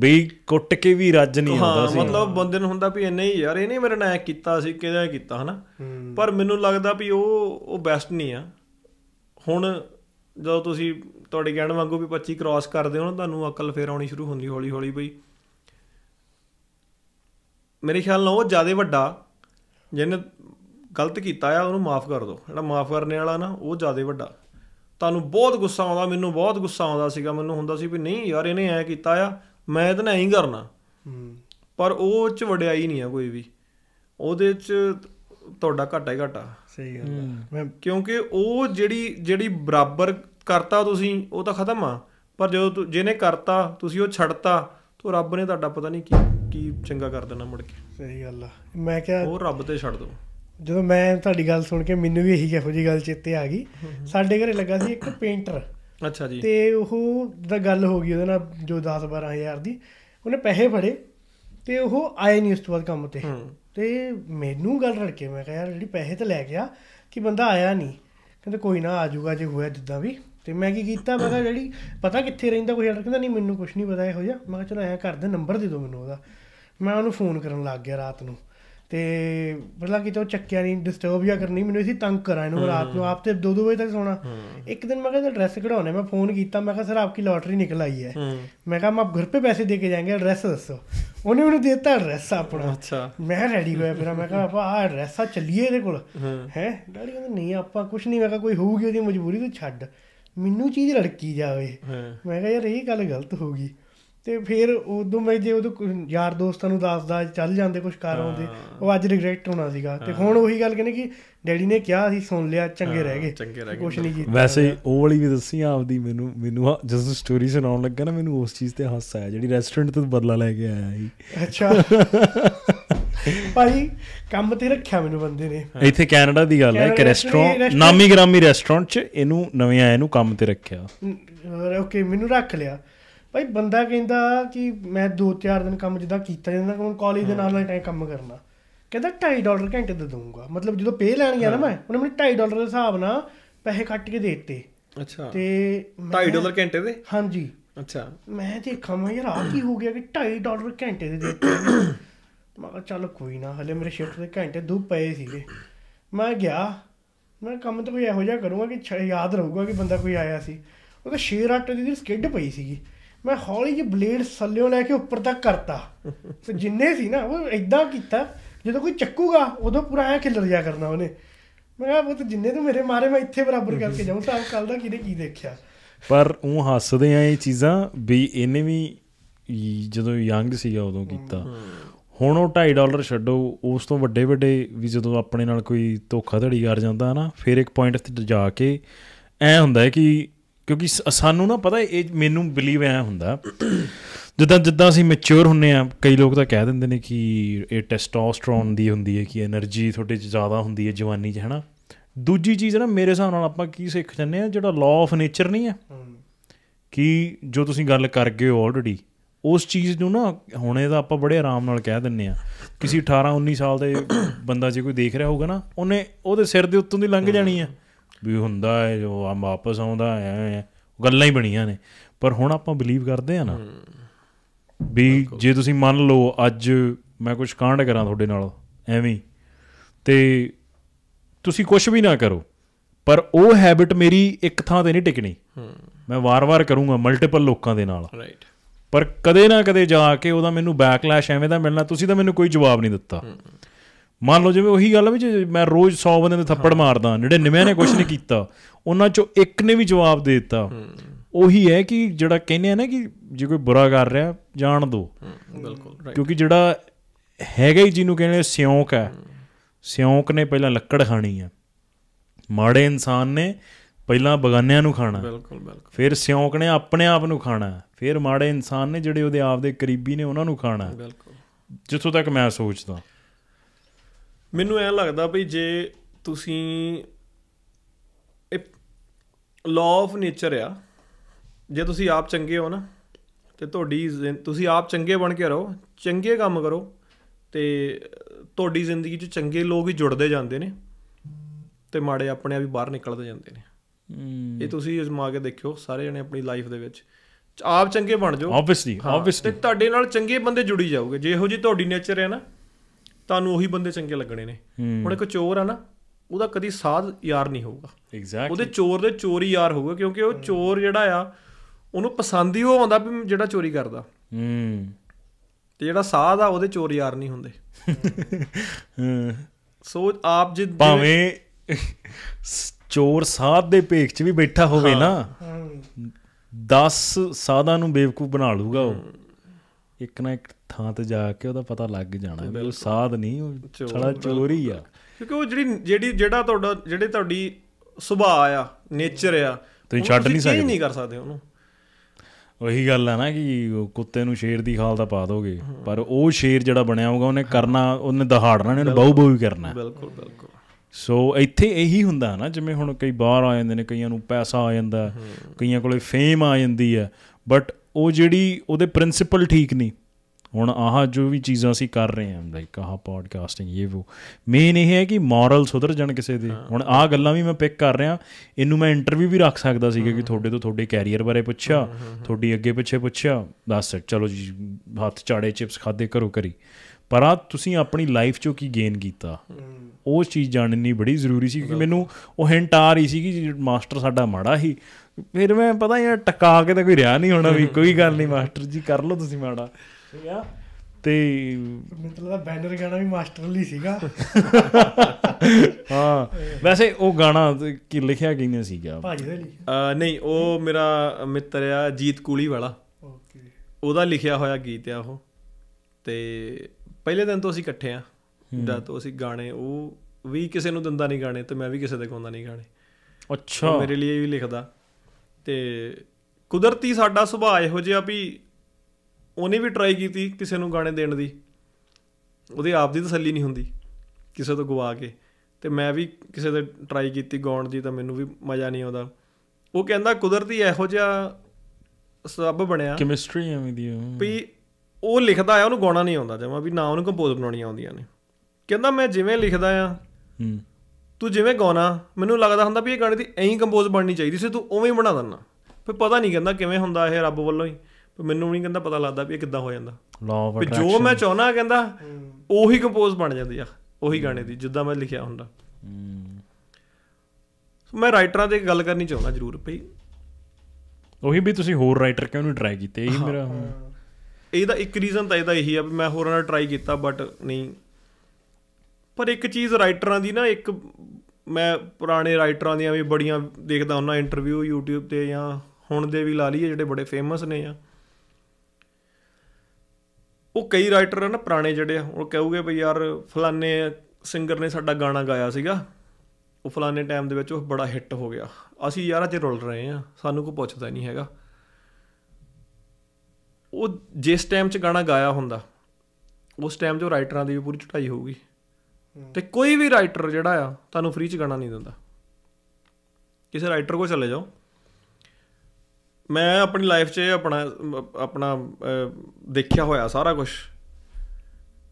A: ਵੀ ਕੁੱਟ ਕੇ ਵੀ ਰੱਜ ਨਹੀਂ ਹੁੰਦਾ ਸੀ ਹਾਂ ਮਤਲਬ
B: ਬੰਦੇ ਨੂੰ ਹੁੰਦਾ ਵੀ ਇੰਨੇ ਹੀ ਯਾਰ ਇਹਨੇ ਮੇਰੇ ਨਾਲ ਕੀਤਾ ਸੀ ਕਿਹਦਾ ਕੀਤਾ ਹਨਾ ਪਰ ਮੈਨੂੰ ਲੱਗਦਾ ਵੀ ਉਹ ਉਹ ਬੈਸਟ ਨਹੀਂ ਆ ਹੁਣ ਜਦੋਂ ਤੁਸੀਂ ਤੁਹਾਡੇ ਕਹਿਣ ਵਾਂਗੂ ਵੀ 25 ਕ੍ਰਾਸ ਕਰਦੇ ਹੋ ਨਾ ਤੁਹਾਨੂੰ ਅਕਲ ਫੇਰ ਆਉਣੀ ਸ਼ੁਰੂ ਹੁੰਦੀ ਹੌਲੀ ਹੌਲੀ ਬਈ ਮੇਰੇ ਖਿਆਲ ਨਾਲ ਉਹ ਜ਼ਿਆਦਾ ਵੱਡਾ ਜਿਹਨੇ ਗਲਤ ਕੀਤਾ ਆ ਉਹਨੂੰ ਮਾਫ ਕਰ ਦਿਓ ਜਿਹੜਾ ਮਾਫ ਕਰਨੇ ਵਾਲਾ ਨਾ ਉਹ ਜ਼ਿਆਦਾ ਵੱਡਾ ਤੁਹਾਨੂੰ ਬਹੁਤ ਗੁੱਸਾ ਆਉਂਦਾ ਮੈਨੂੰ ਬਹੁਤ ਗੁੱਸਾ ਆਉਂਦਾ ਸੀਗਾ ਮੈਨੂੰ ਹੁੰਦਾ ਸੀ ਵੀ ਨਹੀਂ ਯਾਰ ਇਹਨੇ ਐ ਕੀਤਾ ਆ ਮੈਂ ਤਾਂ ਐਂ ਕਰਨਾ ਪਰ ਉਹ ਚ ਵਡਿਆਈ ਨਹੀਂ ਆ ਕੋਈ ਵੀ ਉਹਦੇ ਚ ਤੁਹਾਡਾ ਘਾਟਾ ਹੀ ਘਾਟਾ ਸਹੀ ਗੱਲ ਹੈ ਮੈਂ ਕਿਉਂਕਿ ਉਹ ਜਿਹੜੀ ਜਿਹੜੀ ਬਰਾਬਰ ਕਰਤਾ ਤੁਸੀਂ ਉਹ ਤਾਂ ਖਤਮ ਆ ਪਰ ਜਦੋਂ ਜਿਹਨੇ ਕਰਤਾ ਤੁਸੀਂ ਉਹ ਛੱਡਤਾ ਤੋ ਰੱਬ ਨੇ ਤੁਹਾਡਾ ਪਤਾ ਨਹੀਂ ਕੀ ਕੀ ਚੰਗਾ ਕਰ ਦੇਣਾ ਮੁੜ ਕੇ ਸਹੀ ਗੱਲ ਆ ਮੈਂ ਕਿਹਾ ਉਹ ਰੱਬ ਤੇ ਛੱਡ ਦੋ ਜਦੋਂ
D: ਮੈਂ ਤੁਹਾਡੀ ਗੱਲ ਸੁਣ ਕੇ ਮੈਨੂੰ ਵੀ ਇਹੀ ਕਿਹੋ ਜੀ ਗੱਲ ਚੇਤੇ ਆ ਗਈ ਸਾਡੇ ਘਰੇ ਲੱਗਾ ਸੀ ਇੱਕ ਪੇਂਟਰ
B: ਅੱਛਾ ਜੀ ਤੇ
D: ਉਹ ਦਾ ਗੱਲ ਹੋ ਗਈ ਉਹਦੇ ਨਾਲ ਜੋ 10 12000 ਦੀ ਉਹਨੇ ਪੈਸੇ ਫੜੇ ਤੇ ਉਹ ਆਏ ਨਹੀਂ ਉਸ ਤੋਂ ਬਾਅਦ ਕੰਮ ਤੇ ਤੇ ਮੈਨੂੰ ਗੱਲ ਕੇ ਮੈਂ ਕਿਹਾ ਯਾਰ ਜਿਹੜੀ ਪੈਸੇ ਤੇ ਲੈ ਗਿਆ ਕਿ ਬੰਦਾ ਆਇਆ ਨਹੀਂ ਕਹਿੰਦੇ ਕੋਈ ਨਾ ਆ ਜਾਊਗਾ ਜੇ ਹੋਇਆ ਜਿੱਦਾਂ ਵੀ ਤੇ ਮੈਂ ਕੀ ਕੀਤਾ ਮੈਂ ਕਿਹਾ ਜਿਹੜੀ ਪਤਾ ਕਿੱਥੇ ਰਹਿੰਦਾ ਕੋਈ ਹੈਲਰ ਕਹਿੰਦਾ ਨਹੀਂ ਮੈਨੂੰ ਕੁਝ ਨਹੀਂ ਪਤਾ ਇਹੋ ਜਿਹਾ ਮੈਂ ਕਿਹਾ ਚਲੋ ਐ ਕਰਦੇ ਨੰਬਰ ਦੇ ਦਿਓ ਮੈਨੂੰ ਉਹਦਾ ਮੈਂ ਉਹਨੂੰ ਫੋਨ ਕਰਨ ਲੱਗ ਗਿਆ ਰਾਤ ਨੂੰ ਤੇ ਬਲਾ ਕਿ ਉਹ ਚੱਕਿਆ ਨਹੀਂ ਡਿਸਟਰਬ ਜਾਂ ਕਰਨੀ ਮੈਨੂੰ ਇਸੀ ਤੰਗ ਕਰਾ ਇਹਨੂੰ ਰਾਤ ਨੂੰ ਆਪ ਤੇ 2-2 ਵਜੇ ਤੱਕ ਸੋਣਾ ਇੱਕ ਦਿਨ ਮੈਂ ਕਿਹਾ ਐਡਰੈਸ ਕਢਾਉਣੇ ਮੈਂ ਫੋਨ ਕੀਤਾ ਮੈਂ ਕਿਹਾ ਸਰ ਆਪਕੀ ਲੋਟਰੀ ਨਿਕਲ ਆਈ ਹੈ ਮੈਂ ਕਿਹਾ ਮੈਂ ਆਪ ਘਰ ਪੇ ਪੈਸੇ ਦੇ ਕੇ ਜਾਏਂਗੇ ਐਡਰੈਸ ਦੱਸੋ ਉਹਨੇ ਮੈਨੂੰ ਦਿੱਤਾ ਐਡਰੈਸ ਆਪਣਾ ਅੱਛਾ ਮੈਂ ਰੈਡੀ ਹੋਇਆ ਫਿਰ ਮੈਂ ਕਿਹਾ ਆਪਾਂ ਆ ਐਡਰੈਸਾ ਚੱਲੀਏ ਇਹਦੇ ਕੋਲ ਹੈ ਡੈਡੀ ਕਹਿੰਦਾ ਨਹੀਂ ਆਪਾਂ ਕੁਝ ਨਹੀਂ ਮੈਂ ਕਿਹਾ ਕੋਈ ਹੋਊਗੀ ਉਹਦੀ ਮਜਬੂਰੀ ਤੇ ਛੱਡ ਮੈਨੂੰ ਚੀਜ਼ ਲੜਕੀ ਜਾਵੇ ਮੈਂ ਕਿਹਾ ਯਾਰ ਇਹ ਗੱਲ ਗਲਤ ਹੋ ਗਈ ਤੇ ਫਿਰ ਉਦੋਂ ਮੈਂ ਜੇ ਉਹਦੇ ਯਾਰ ਦੋਸਤਾਂ ਨੂੰ ਦੱਸਦਾ ਚੱਲ ਜਾਂਦੇ ਕੁਝ ਕਰ ਆਉਂਦੇ ਉਹ ਅੱਜ ਰਿਗਰੈਟ ਹੋਣਾ ਸੀਗਾ ਤੇ ਹੁਣ ਉਹੀ ਗੱਲ ਕਹਿੰਦੇ ਕਿ ਡੈਡੀ ਨੇ ਕਿਹਾ ਸੀ ਸੁਣ ਲਿਆ ਚੰਗੇ ਰਹਿ ਗਏ ਕੁਝ ਨਹੀਂ ਕੀਤਾ ਵੈਸੇ
A: ਉਹ ਵਾਲੀ ਵੀ ਦੱਸੀ ਆਪਦੀ ਮੈਨੂੰ ਮੈਨੂੰ ਜਦ ਸਟੋਰੀ ਸੁਣਾਉਣ ਲੱਗਾ ਨਾ ਮੈਨੂੰ ਉਸ ਚੀਜ਼ ਤੇ ਹਾਸਾ ਆਇਆ ਜਿਹੜੀ ਰੈਸਟੋਰੈਂਟ ਤੋਂ ਬਦਲਾ ਲੈ ਕੇ ਆਇਆ ਸੀ
C: ਅੱਛਾ <laughs>
D: ਭਾਈ ਕੰਮ ਤੇ ਰੱਖਿਆ ਮੈਨੂੰ ਬੰਦੇ ਨੇ ਇੱਥੇ ਕੈਨੇਡਾ ਦੀ ਗੱਲ ਹੈ ਇੱਕ ਰੈਸਟੋਰੈਂਟ ਨਾਮੀ ਗ੍ਰਾਮੀ
A: ਰੈਸਟੋਰੈਂਟ 'ਚ ਇਹਨੂੰ ਨਵੇਂ ਆਏ ਨੂੰ ਕੰਮ ਤੇ ਰੱਖਿਆ
D: ਓਕੇ ਮੈਨੂੰ ਰੱਖ ਲਿਆ ਭਾਈ ਬੰਦਾ ਕਹਿੰਦਾ ਕਿ ਮੈਂ 2-4 ਦਿਨ ਕੰਮ ਜਿੱਦਾਂ ਕੀਤਾ ਜਾਂਦਾ ਹੁਣ ਕਾਲਜ ਦੇ ਨਾਲ ਨਾਲ ਕੰਮ ਕਰਨਾ ਕਹਿੰਦਾ 2.5 ਡਾਲਰ ਘੰਟੇ ਦਾ ਦਊਗਾ ਮਤਲਬ ਜਦੋਂ ਪੇ ਲੈਣ ਗਿਆ ਨਾ ਮੈਂ ਉਹਨੇ ਮੈਨੂੰ 2.5 ਡਾਲਰ ਦੇ ਹਿਸਾਬ ਨਾਲ ਪੈਸੇ ਕੱਟ ਕੇ ਦੇ ਦਿੱਤੇ
B: ਅੱਛਾ ਤੇ 2.5 ਡਾਲਰ ਘੰਟੇ ਦੇ ਹਾਂਜੀ ਅੱਛਾ
D: ਮੈਂ ਦੇਖਾਂ ਮੈਂ ਯਾਰ ਆ ਕੀ ਹੋ ਗਿਆ ਕਿ 2.5 ਡਾਲਰ ਘੰਟੇ ਦੇ ਦਿੱਤੇ ਮੈਂ ਕਿਹਾ ਚੱਲ ਕੋਈ ਨਾ ਹਲੇ ਮੇਰੇ ਸ਼ਿਫਟ ਦੇ ਘੰਟੇ ਦੋ ਪਏ ਸੀਗੇ ਮੈਂ ਗਿਆ ਮੈਂ ਕੰਮ ਤੇ ਕੋਈ ਇਹੋ ਜਿਹਾ ਕਰੂੰਗਾ ਕਿ ਯਾਦ ਰਹੂਗਾ ਕਿ ਬੰਦਾ ਕੋਈ ਆਇਆ ਸੀ ਉਹ ਤਾਂ ਸ਼ੇਰ 8 ਦੀ ਸਕਿੱਡ ਪਈ ਸੀਗੀ ਮੈਂ ਹੌਲੀ ਜਿਹੀ ਬਲੇਡ ਸੱਲਿਓ ਲੈ ਕੇ ਉੱਪਰ ਤੱਕ ਕਰਤਾ ਤੇ ਜਿੰਨੇ ਸੀ ਨਾ ਉਹ ਐਦਾਂ ਕੀਤਾ ਜਦੋਂ ਕੋਈ ਚੱਕੂਗਾ ਉਦੋਂ ਪੂਰਾ ਐ ਖਿਲਰ ਜਾ ਕਰਨਾ ਉਹਨੇ ਮੈਂ ਕਿਹਾ ਤਾਂ ਜਿੰਨੇ ਤੂੰ ਮੇਰੇ ਮਾਰੇ ਮੈਂ ਇੱਥੇ ਬਰਾਬਰ ਕਰਕੇ ਜਾਉਂ ਤਾਂ ਕੱਲ ਦਾ ਕਿਹਨੇ ਕੀ ਦੇਖਿਆ
A: ਪਰ ਉਹ ਹੱਸਦੇ ਆ ਇਹ ਚੀਜ਼ਾਂ ਵੀ ਇਹਨੇ ਵੀ ਜਦੋਂ ਯੰਗ ਸੀਗਾ ਉਦੋਂ ਕੀਤਾ ਹੁਣ ਉਹ 2.5 ਡਾਲਰ ਛੱਡੋ ਉਸ ਤੋਂ ਵੱਡੇ ਵੱਡੇ ਵੀ ਜਦੋਂ ਆਪਣੇ ਨਾਲ ਕੋਈ ਧੋਖਾਧੜੀ ਕਰ ਜਾਂਦਾ ਹਨਾ ਫਿਰ ਇੱਕ ਪੁਆਇੰਟ ਤੇ ਜਾ ਕੇ ਐ ਹੁੰਦਾ ਹੈ ਕਿ ਕਿਉਂਕਿ ਸਾਨੂੰ ਨਾ ਪਤਾ ਇਹ ਮੈਨੂੰ ਬਿਲੀਵ ਐ ਹੁੰਦਾ ਜਦੋਂ ਜਿੱਦਾਂ ਅਸੀਂ ਮੈਚੁਰ ਹੁੰਨੇ ਆ ਕਈ ਲੋਕ ਤਾਂ ਕਹਿ ਦਿੰਦੇ ਨੇ ਕਿ ਇਹ ਟੈਸਟੋਸਟਰੋਨ ਦੀ ਹੁੰਦੀ ਹੈ ਕਿ એનર્ਜੀ ਤੁਹਾਡੇ 'ਚ ਜ਼ਿਆਦਾ ਹੁੰਦੀ ਹੈ ਜਵਾਨੀ 'ਚ ਹਨਾ ਦੂਜੀ ਚੀਜ਼ ਨਾ ਮੇਰੇ ਹਿਸਾਬ ਨਾਲ ਆਪਾਂ ਕੀ ਸਿੱਖ ਜੰਨੇ ਆ ਜਿਹੜਾ ਲਾਅ ਆਫ ਨੇਚਰ ਨਹੀਂ ਹੈ ਕਿ ਜੋ ਤੁਸੀਂ ਗੱਲ ਕਰ ਗਏ ਹੋ ਆਲਰੇਡੀ ਉਸ ਚੀਜ਼ ਨੂੰ ਨਾ ਹੁਣ ਇਹਦਾ ਆਪਾਂ ਬੜੇ ਆਰਾਮ ਨਾਲ ਕਹਿ ਦਿੰਨੇ ਆ ਕਿਸੇ 18 19 ਸਾਲ ਦੇ ਬੰਦਾ ਜੇ ਕੋਈ ਦੇਖ ਰਿਹਾ ਹੋਊਗਾ ਨਾ ਉਹਨੇ ਉਹਦੇ ਸਿਰ ਦੇ ਉੱਤੋਂ ਦੀ ਲੰਘ ਜਾਣੀ ਆ ਵੀ ਹੁੰਦਾ ਹੈ ਜੋ ਆ ਵਾਪਸ ਆਉਂਦਾ ਐ ਗੱਲਾਂ ਹੀ ਬਣੀਆਂ ਨੇ ਪਰ ਹੁਣ ਆਪਾਂ ਬਲੀਵ ਕਰਦੇ ਆ ਨਾ ਵੀ ਜੇ ਤੁਸੀਂ ਮੰਨ ਲਓ ਅੱਜ ਮੈਂ ਕੁਝ ਕਾਂਡ ਕਰਾਂ ਤੁਹਾਡੇ ਨਾਲ ਐਵੇਂ ਤੇ ਤੁਸੀਂ ਕੁਝ ਵੀ ਨਾ ਕਰੋ ਪਰ ਉਹ ਹੈਬਿਟ ਮੇਰੀ ਇੱਕ ਥਾਂ ਤੇ ਨਹੀਂ ਟਿਕਣੀ ਮੈਂ ਵਾਰ-ਵਾਰ ਕਰੂੰਗਾ ਮਲਟੀਪਲ ਲੋਕਾਂ ਦੇ ਨਾਲ ਰਾਈਟ ਪਰ ਕਦੇ ਨਾ ਕਦੇ ਜਾ ਕੇ ਉਹਦਾ ਮੈਨੂੰ ਬੈਕਲੈਸ਼ ਐਵੇਂ ਦਾ ਮਿਲਣਾ ਤੁਸੀਂ ਤਾਂ ਮੈਨੂੰ ਕੋਈ ਜਵਾਬ ਨਹੀਂ ਦਿੱਤਾ ਮੰਨ ਲਓ ਜਿਵੇਂ ਉਹੀ ਗੱਲ ਵਿੱਚ ਮੈਂ ਰੋਜ਼ 100 ਬੰਦੇ ਦੇ ਥੱਪੜ ਮਾਰਦਾ 99 ਨੇ ਕੁਝ ਨਹੀਂ ਕੀਤਾ ਉਹਨਾਂ ਚੋਂ ਇੱਕ ਨੇ ਵੀ ਜਵਾਬ ਦੇ ਦਿੱਤਾ ਉਹੀ ਹੈ ਕਿ ਜਿਹੜਾ ਕਹਿੰਦੇ ਆ ਨਾ ਕਿ ਜੇ ਕੋਈ ਬੁਰਾ ਕਰ ਰਿਹਾ ਜਾਣ ਦੋ
D: ਬਿਲਕੁਲ
B: ਰਾਈਟ ਕਿਉਂਕਿ
A: ਜਿਹੜਾ ਹੈਗਾ ਹੀ ਜਿਹਨੂੰ ਕਹਿੰਦੇ ਸਿਉਂਕ ਹੈ ਸਿਉਂਕ ਨੇ ਪਹਿਲਾਂ ਲੱਕੜ ਖਾਣੀ ਹੈ ਮਾੜੇ ਇਨਸਾਨ ਨੇ ਪਹਿਲਾਂ ਬਗਾਨਿਆਂ ਨੂੰ ਖਾਣਾ
B: ਬਿਲਕੁਲ ਬਿਲਕੁਲ
A: ਫਿਰ ਸਿਉਂਕ ਨੇ ਆਪਣੇ ਆਪ ਨੂੰ ਖਾਣਾ ਫਿਰ ਮਾੜੇ ਇਨਸਾਨ ਨੇ ਜਿਹੜੇ ਉਹਦੇ ਆਪ ਦੇ ਕਰੀਬੀ ਨੇ ਉਹਨਾਂ ਨੂੰ ਖਾਣਾ ਬਿਲਕੁਲ ਜਿੱਥੋਂ ਤੱਕ ਮੈਂ ਸੋਚਦਾ
B: ਮੈਨੂੰ ਐ ਲੱਗਦਾ ਵੀ ਜੇ ਤੁਸੀਂ ਇਹ ਲਾਅ ਆਫ ਨੇਚਰ ਆ ਜੇ ਤੁਸੀਂ ਆਪ ਚੰਗੇ ਹੋ ਨਾ ਤੇ ਤੁਹਾਡੀ ਤੁਸੀਂ ਆਪ ਚੰਗੇ ਬਣ ਕੇ ਰਹੋ ਚੰਗੇ ਕੰਮ ਕਰੋ ਤੇ ਤੁਹਾਡੀ ਜ਼ਿੰਦਗੀ 'ਚ ਚੰਗੇ ਲੋਕ ਹੀ ਜੁੜਦੇ ਜਾਂਦੇ ਨੇ ਤੇ ਮਾੜੇ ਆਪਣੇ ਆਪ ਹੀ ਬਾਹਰ ਨਿਕਲਦੇ ਜਾਂਦੇ ਨੇ ਇਹ ਤੁਸੀਂ ਅਜ਼ਮਾ ਕੇ ਦੇਖਿਓ ਸਾਰੇ ਜਣੇ ਆਪਣੀ ਲਾਈਫ ਦੇ ਵਿੱਚ ਆਪ ਚੰਗੇ ਬਣ ਜਾਓ ਆਬਵੀਅਸਲੀ ਆਬਵੀਅਸਲੀ ਤੇ ਤੁਹਾਡੇ ਨਾਲ ਚੰਗੇ ਬੰਦੇ ਜੁੜੀ ਜਾਓਗੇ ਜੇ ਇਹੋ ਜੀ ਤੁਹਾਡੀ ਨੇਚਰ ਹੈ ਨਾ ਤੁਹਾਨੂੰ ਉਹੀ ਬੰਦੇ ਚੰਗੇ ਲੱਗਣੇ ਨੇ ਹੁਣ ਇੱਕ ਚੋਰ ਆ ਨਾ ਉਹਦਾ ਕਦੀ ਸਾਧ ਯਾਰ ਨਹੀਂ ਹੋਊਗਾ ਐਗਜ਼ੈਕਟਲੀ ਉਹਦੇ ਚੋਰ ਦੇ ਚੋਰੀ ਯਾਰ ਹੋਊਗਾ ਕਿਉਂਕਿ ਉਹ ਚੋਰ ਜਿਹੜਾ ਆ ਉਹਨੂੰ ਪਸੰਦ ਹੀ ਉਹ ਆਉਂਦਾ ਵੀ ਜਿਹੜਾ ਚੋਰੀ ਕਰਦਾ ਹੂੰ ਤੇ ਜਿਹੜਾ ਸਾਧ ਆ ਉਹਦੇ ਚੋਰ ਯਾਰ ਨਹੀਂ ਹੁੰਦੇ ਹੂੰ ਸੋ ਆਪ ਜਿੱਦ ਭਾਵੇਂ
A: ਚੋਰ ਸਾਧ ਦੇ ਭੇਖ 'ਚ ਵੀ ਬੈਠਾ ਹੋਵੇ ਨਾ 10 ਸਾਧਾਂ ਨੂੰ ਬੇਵਕੂਫ ਬਣਾ ਲੂਗਾ ਉਹ ਇੱਕ ਨਾ ਇੱਕ ਥਾਂ ਤੇ ਜਾ ਕੇ ਉਹਦਾ ਪਤਾ ਲੱਗ ਜਾਣਾ ਵੀ ਉਹ ਸਾਧ ਨਹੀਂ ਉਹ ਛੜਾ ਚੋਰ ਹੀ ਆ
B: ਕਿਉਂਕਿ ਉਹ ਜਿਹੜੀ ਜਿਹੜੀ ਜਿਹੜਾ ਤੁਹਾਡਾ ਜਿਹੜੇ ਤੁਹਾਡੀ ਸੁਭਾਅ ਆ ਨੇਚਰ ਆ ਤੁਸੀਂ ਛੱਡ ਨਹੀਂ ਸਕਦੇ ਨਹੀਂ ਕਰ ਸਕਦੇ ਉਹਨੂੰ
A: ਉਹੀ ਗੱਲ ਆ ਨਾ ਕਿ ਕੁੱਤੇ ਨੂੰ ਸ਼ੇਰ ਦੀ ਖਾਲ ਦਾ ਪਾ ਦੋਗੇ ਪਰ ਉਹ ਸ਼ੇਰ ਜਿਹੜਾ ਬਣਿਆ ਹੋਊਗਾ ਉਹਨੇ ਕਰਨਾ ਉਹਨੇ ਦਹਾੜਨਾ ਉਹਨੇ ਬਹੁ ਬਹੁ ਹੀ ਕਰਨਾ
B: ਬਿਲਕੁਲ ਬਿਲਕੁਲ
A: ਸੋ ਇੱਥੇ ਇਹੀ ਹੁੰਦਾ ਨਾ ਜਿਵੇਂ ਹੁਣ ਕਈ ਬਾਹਰ ਆ ਜਾਂਦੇ ਨੇ ਕਈਆਂ ਨੂੰ ਪੈਸਾ ਆ ਜਾਂਦਾ ਕਈਆਂ ਕੋਲੇ ਫੇਮ ਆ ਜਾਂਦੀ ਹੈ ਬਟ ਉਹ ਜਿਹੜੀ ਉਹਦੇ ਪ੍ਰਿੰਸੀਪਲ ਠੀਕ ਨਹੀਂ ਹੁਣ ਆਹ ਜੋ ਵੀ ਚੀਜ਼ਾਂ ਅਸੀਂ ਕਰ ਰਹੇ ਹਾਂ ਲਾਈਕ ਆਹ ਪੋਡਕਾਸਟਿੰਗ ਇਹ ਉਹ ਮੇਨ ਇਹ ਹੈ ਕਿ ਮੋਰਲ ਸੁਧਰ ਜਾਣ ਕਿਸੇ ਦੇ ਹੁਣ ਆਹ ਗੱਲਾਂ ਵੀ ਮੈਂ ਪਿਕ ਕਰ ਰਿਹਾ ਇਹਨੂੰ ਮੈਂ ਇੰਟਰਵਿਊ ਵੀ ਰੱਖ ਸਕਦਾ ਸੀ ਕਿ ਤੁਹਾਡੇ ਤੋਂ ਤੁਹਾਡੇ ਕੈਰੀਅਰ ਬਾਰੇ ਪੁੱਛਿਆ ਤੁਹਾਡੀ ਅੱਗੇ ਪਿੱਛੇ ਪੁੱਛਿਆ ਦੱਸ ਚਲੋ ਜੀ ਹੱਥ ਚਾੜੇ ਚਿਪਸ ਖਾਦੇ ਕਰੋ ਕਰੀ ਪਰ ਆ ਤੁਸੀਂ ਆਪਣੀ ਲਾਈਫ ਚੋਂ ਕੀ ਗੇਨ ਕੀਤਾ ਉਹ ਚੀਜ਼ ਜਾਣਨੀ ਬੜੀ ਜ਼ਰੂਰੀ ਸੀ ਕਿਉਂਕਿ ਮੈਨੂੰ ਉਹ ਹਿੰਟ ਆ ਰਹੀ ਸੀ ਕਿ ਮਾਸਟਰ ਸਾਡਾ ਮਾੜਾ ਹੀ ਫਿਰ ਮੈਂ ਪਤਾ ਯਾਰ ਟਕਾ ਕੇ ਤਾਂ ਕੋਈ ਰਿਹਾ ਨਹੀਂ ਹੋਣਾ ਵੀ ਕੋਈ ਗੱਲ ਨਹੀਂ ਮਾਸਟਰ ਜੀ ਕਰ ਲਓ ਤੁਸੀਂ ਮਾੜਾ ਠੀਕ ਆ ਤੇ ਮੈਨੂੰ
D: ਲੱਗਾ ਬੈਨਰ ਗਾਣਾ ਵੀ ਮਾਸਟਰ ਲਈ ਸੀਗਾ
A: ਹਾਂ ਵੈਸੇ ਉਹ ਗਾਣਾ ਕੀ ਲਿਖਿਆ ਕਿਹਨੇ ਸੀਗਾ ਭਾਜੀ
B: ਦਾ ਲਿਖਿਆ ਨਹੀਂ ਉਹ ਮੇਰਾ ਮਿੱਤਰ ਆ ਜੀਤ ਕੂਲੀ ਵਾਲਾ ਓਕੇ ਉਹਦਾ ਲਿਖਿਆ ਹੋਇਆ ਗੀਤ ਆ ਉਹ ਤੇ ਪਹਿਲੇ ਦਿਨ ਤੋਂ ਅਸੀਂ ਇਕੱਠੇ ਆ ਜਾਂ ਤੋਂ ਅਸੀਂ ਗਾਣੇ ਉਹ ਵੀ ਕਿਸੇ ਨੂੰ ਦਿੰਦਾ ਨਹੀਂ ਗਾਣੇ ਤੇ ਮੈਂ ਵੀ ਕਿਸੇ ਦੇ ਗਾਉਂਦਾ ਨਹੀਂ ਗਾਣੇ ਅੱਛਾ ਮੇਰੇ ਲਈ ਵੀ ਲਿਖਦਾ ਤੇ ਕੁਦਰਤੀ ਸਾਡਾ ਸੁਭਾਅ ਇਹੋ ਜਿਹਾ ਵੀ ਉਹਨੇ ਵੀ ਟਰਾਈ ਕੀਤੀ ਕਿਸੇ ਨੂੰ ਗਾਣੇ ਦੇਣ ਦੀ ਉਹਦੀ ਆਪ ਦੀ ਤਸੱਲੀ ਨਹੀਂ ਹੁੰਦੀ ਕਿਸੇ ਤੋਂ ਗਵਾ ਕੇ ਤੇ ਮੈਂ ਵੀ ਕਿਸੇ ਦੇ ਟਰਾਈ ਕੀਤੀ ਗਾਉਣ ਦੀ ਤਾਂ ਮੈਨੂੰ ਵੀ ਮਜ਼ਾ ਨਹੀਂ ਆਉਂਦਾ ਉਹ ਕਹਿੰਦਾ ਕੁਦਰਤੀ ਇਹੋ ਜਿਹਾ ਸਭ ਬਣਿਆ ਕੈਮਿਸਟਰੀ ਐਵੇਂ ਦੀ ਵੀ ਉਹ ਲਿਖਦਾ ਆ ਉਹਨੂੰ ਗਾਉਣਾ ਨਹੀਂ ਆਉਂਦਾ ਜਮਾ ਵੀ ਨਾ ਉਹਨੂੰ ਕੰਪੋਜ਼ ਬਣਾਉਣੀਆਂ ਆਉਂਦੀਆਂ ਨੇ ਕਹਿੰਦਾ ਮੈਂ ਜਿਵੇਂ ਲਿਖਦਾ ਆ ਹੂੰ ਤੂੰ ਜਿਵੇਂ ਗਾਉਣਾ ਮੈਨੂੰ ਲੱਗਦਾ ਹੁੰਦਾ ਵੀ ਇਹ ਗਾਣੇ ਦੀ ਐਂ ਕੰਪੋਜ਼ ਬਣਨੀ ਚਾਹੀਦੀ ਸੀ ਤੂੰ ਉਵੇਂ ਹੀ ਬਣਾ ਦਿੰਨਾ ਫਿਰ ਪਤਾ ਨਹੀਂ ਕਹਿੰਦਾ ਕਿਵੇਂ ਹੁੰਦਾ ਇਹ ਰੱਬ ਵੱਲੋਂ ਹੀ ਪਰ ਮੈਨੂੰ ਨਹੀਂ ਕਹਿੰਦਾ ਪਤਾ ਲੱਗਦਾ ਵੀ ਇਹ ਕਿੱਦਾਂ ਹੋ ਜਾਂਦਾ
A: ਲਾਅ ਜੋ ਮੈਂ
B: ਚਾਹਣਾ ਕਹਿੰਦਾ ਉਹੀ ਕੰਪੋਜ਼ ਬਣ ਜਾਂਦੀ ਆ ਉਹੀ ਗਾਣੇ ਦੀ ਜਿੱਦਾਂ ਮੈਂ ਲਿਖਿਆ ਹੁੰਦਾ ਮੈਂ ਰਾਈਟਰਾਂ ਦੇ ਗੱਲ ਕਰਨੀ ਚਾਹੁੰਦਾ ਜ਼ਰੂਰ ਭਈ
A: ਉਹੀ ਵੀ ਤੁਸੀਂ ਹੋਰ ਰਾਈਟਰ ਕਿਉਂ ਨਹੀਂ ਟਰਾਈ ਕੀਤੇ ਇਹ ਮੇਰਾ
B: ਇਹਦਾ ਇੱਕ ਰੀਜ਼ਨ ਤਾਂ ਇਹਦਾ ਇਹੀ ਆ ਵੀ ਮੈਂ ਹੋਰਾਂ ਨਾਲ ਟਰਾਈ ਕੀਤਾ ਬਟ ਨਹੀਂ ਪਰ ਇੱਕ ਚੀਜ਼ ਰਾਈਟਰਾਂ ਦੀ ਨਾ ਇੱਕ ਮੈਂ ਪੁਰਾਣੇ ਰਾਈਟਰਾਂ ਦੀਆਂ ਵੀ ਬੜੀਆਂ ਦੇਖਦਾ ਹੁੰਨਾ ਇੰਟਰਵਿਊ YouTube ਤੇ ਜਾਂ ਹੁਣ ਦੇ ਵੀ ਲਾ ਲਈਏ ਜਿਹੜੇ ਬੜੇ ਫੇਮਸ ਨੇ ਆ ਉਹ ਕਈ ਰਾਈਟਰ ਹਨ ਪੁਰਾਣੇ ਜਿਹੜੇ ਉਹ ਕਹੂਗੇ ਵੀ ਯਾਰ ਫਲਾਣੇ ਸਿੰਗਰ ਨੇ ਸਾਡਾ ਗਾਣਾ ਗਾਇਆ ਸੀਗਾ ਉਹ ਫਲਾਣੇ ਟਾਈਮ ਦੇ ਵਿੱਚ ਉਹ ਬੜਾ ਹਿੱਟ ਹੋ ਗਿਆ ਅਸੀਂ ਯਾਰ ਅੱਜ ਰੁੱਲ ਰਹੇ ਆ ਸਾਨੂੰ ਕੋਈ ਪੁੱਛਦਾ ਨਹੀਂ ਹੈਗਾ ਉਹ ਜਿਸ ਟਾਈਮ 'ਚ ਗਾਣਾ ਗਾਇਆ ਹੁੰਦਾ ਉਸ ਟਾਈਮ 'ਚ ਰਾਈਟਰਾਂ ਦੀ ਵੀ ਪੂਰੀ ਚਟਾਈ ਹੋਊਗੀ ਤੇ ਕੋਈ ਵੀ ਰਾਈਟਰ ਜਿਹੜਾ ਆ ਤੁਹਾਨੂੰ ਫ੍ਰੀ ਚ ਗਾਣਾ ਨਹੀਂ ਦਿੰਦਾ ਕਿਸੇ ਰਾਈਟਰ ਕੋਲ ਚਲੇ ਜਾਓ ਮੈਂ ਆਪਣੀ ਲਾਈਫ 'ਚ ਆਪਣਾ ਆਪਣਾ ਦੇਖਿਆ ਹੋਇਆ ਸਾਰਾ ਕੁਝ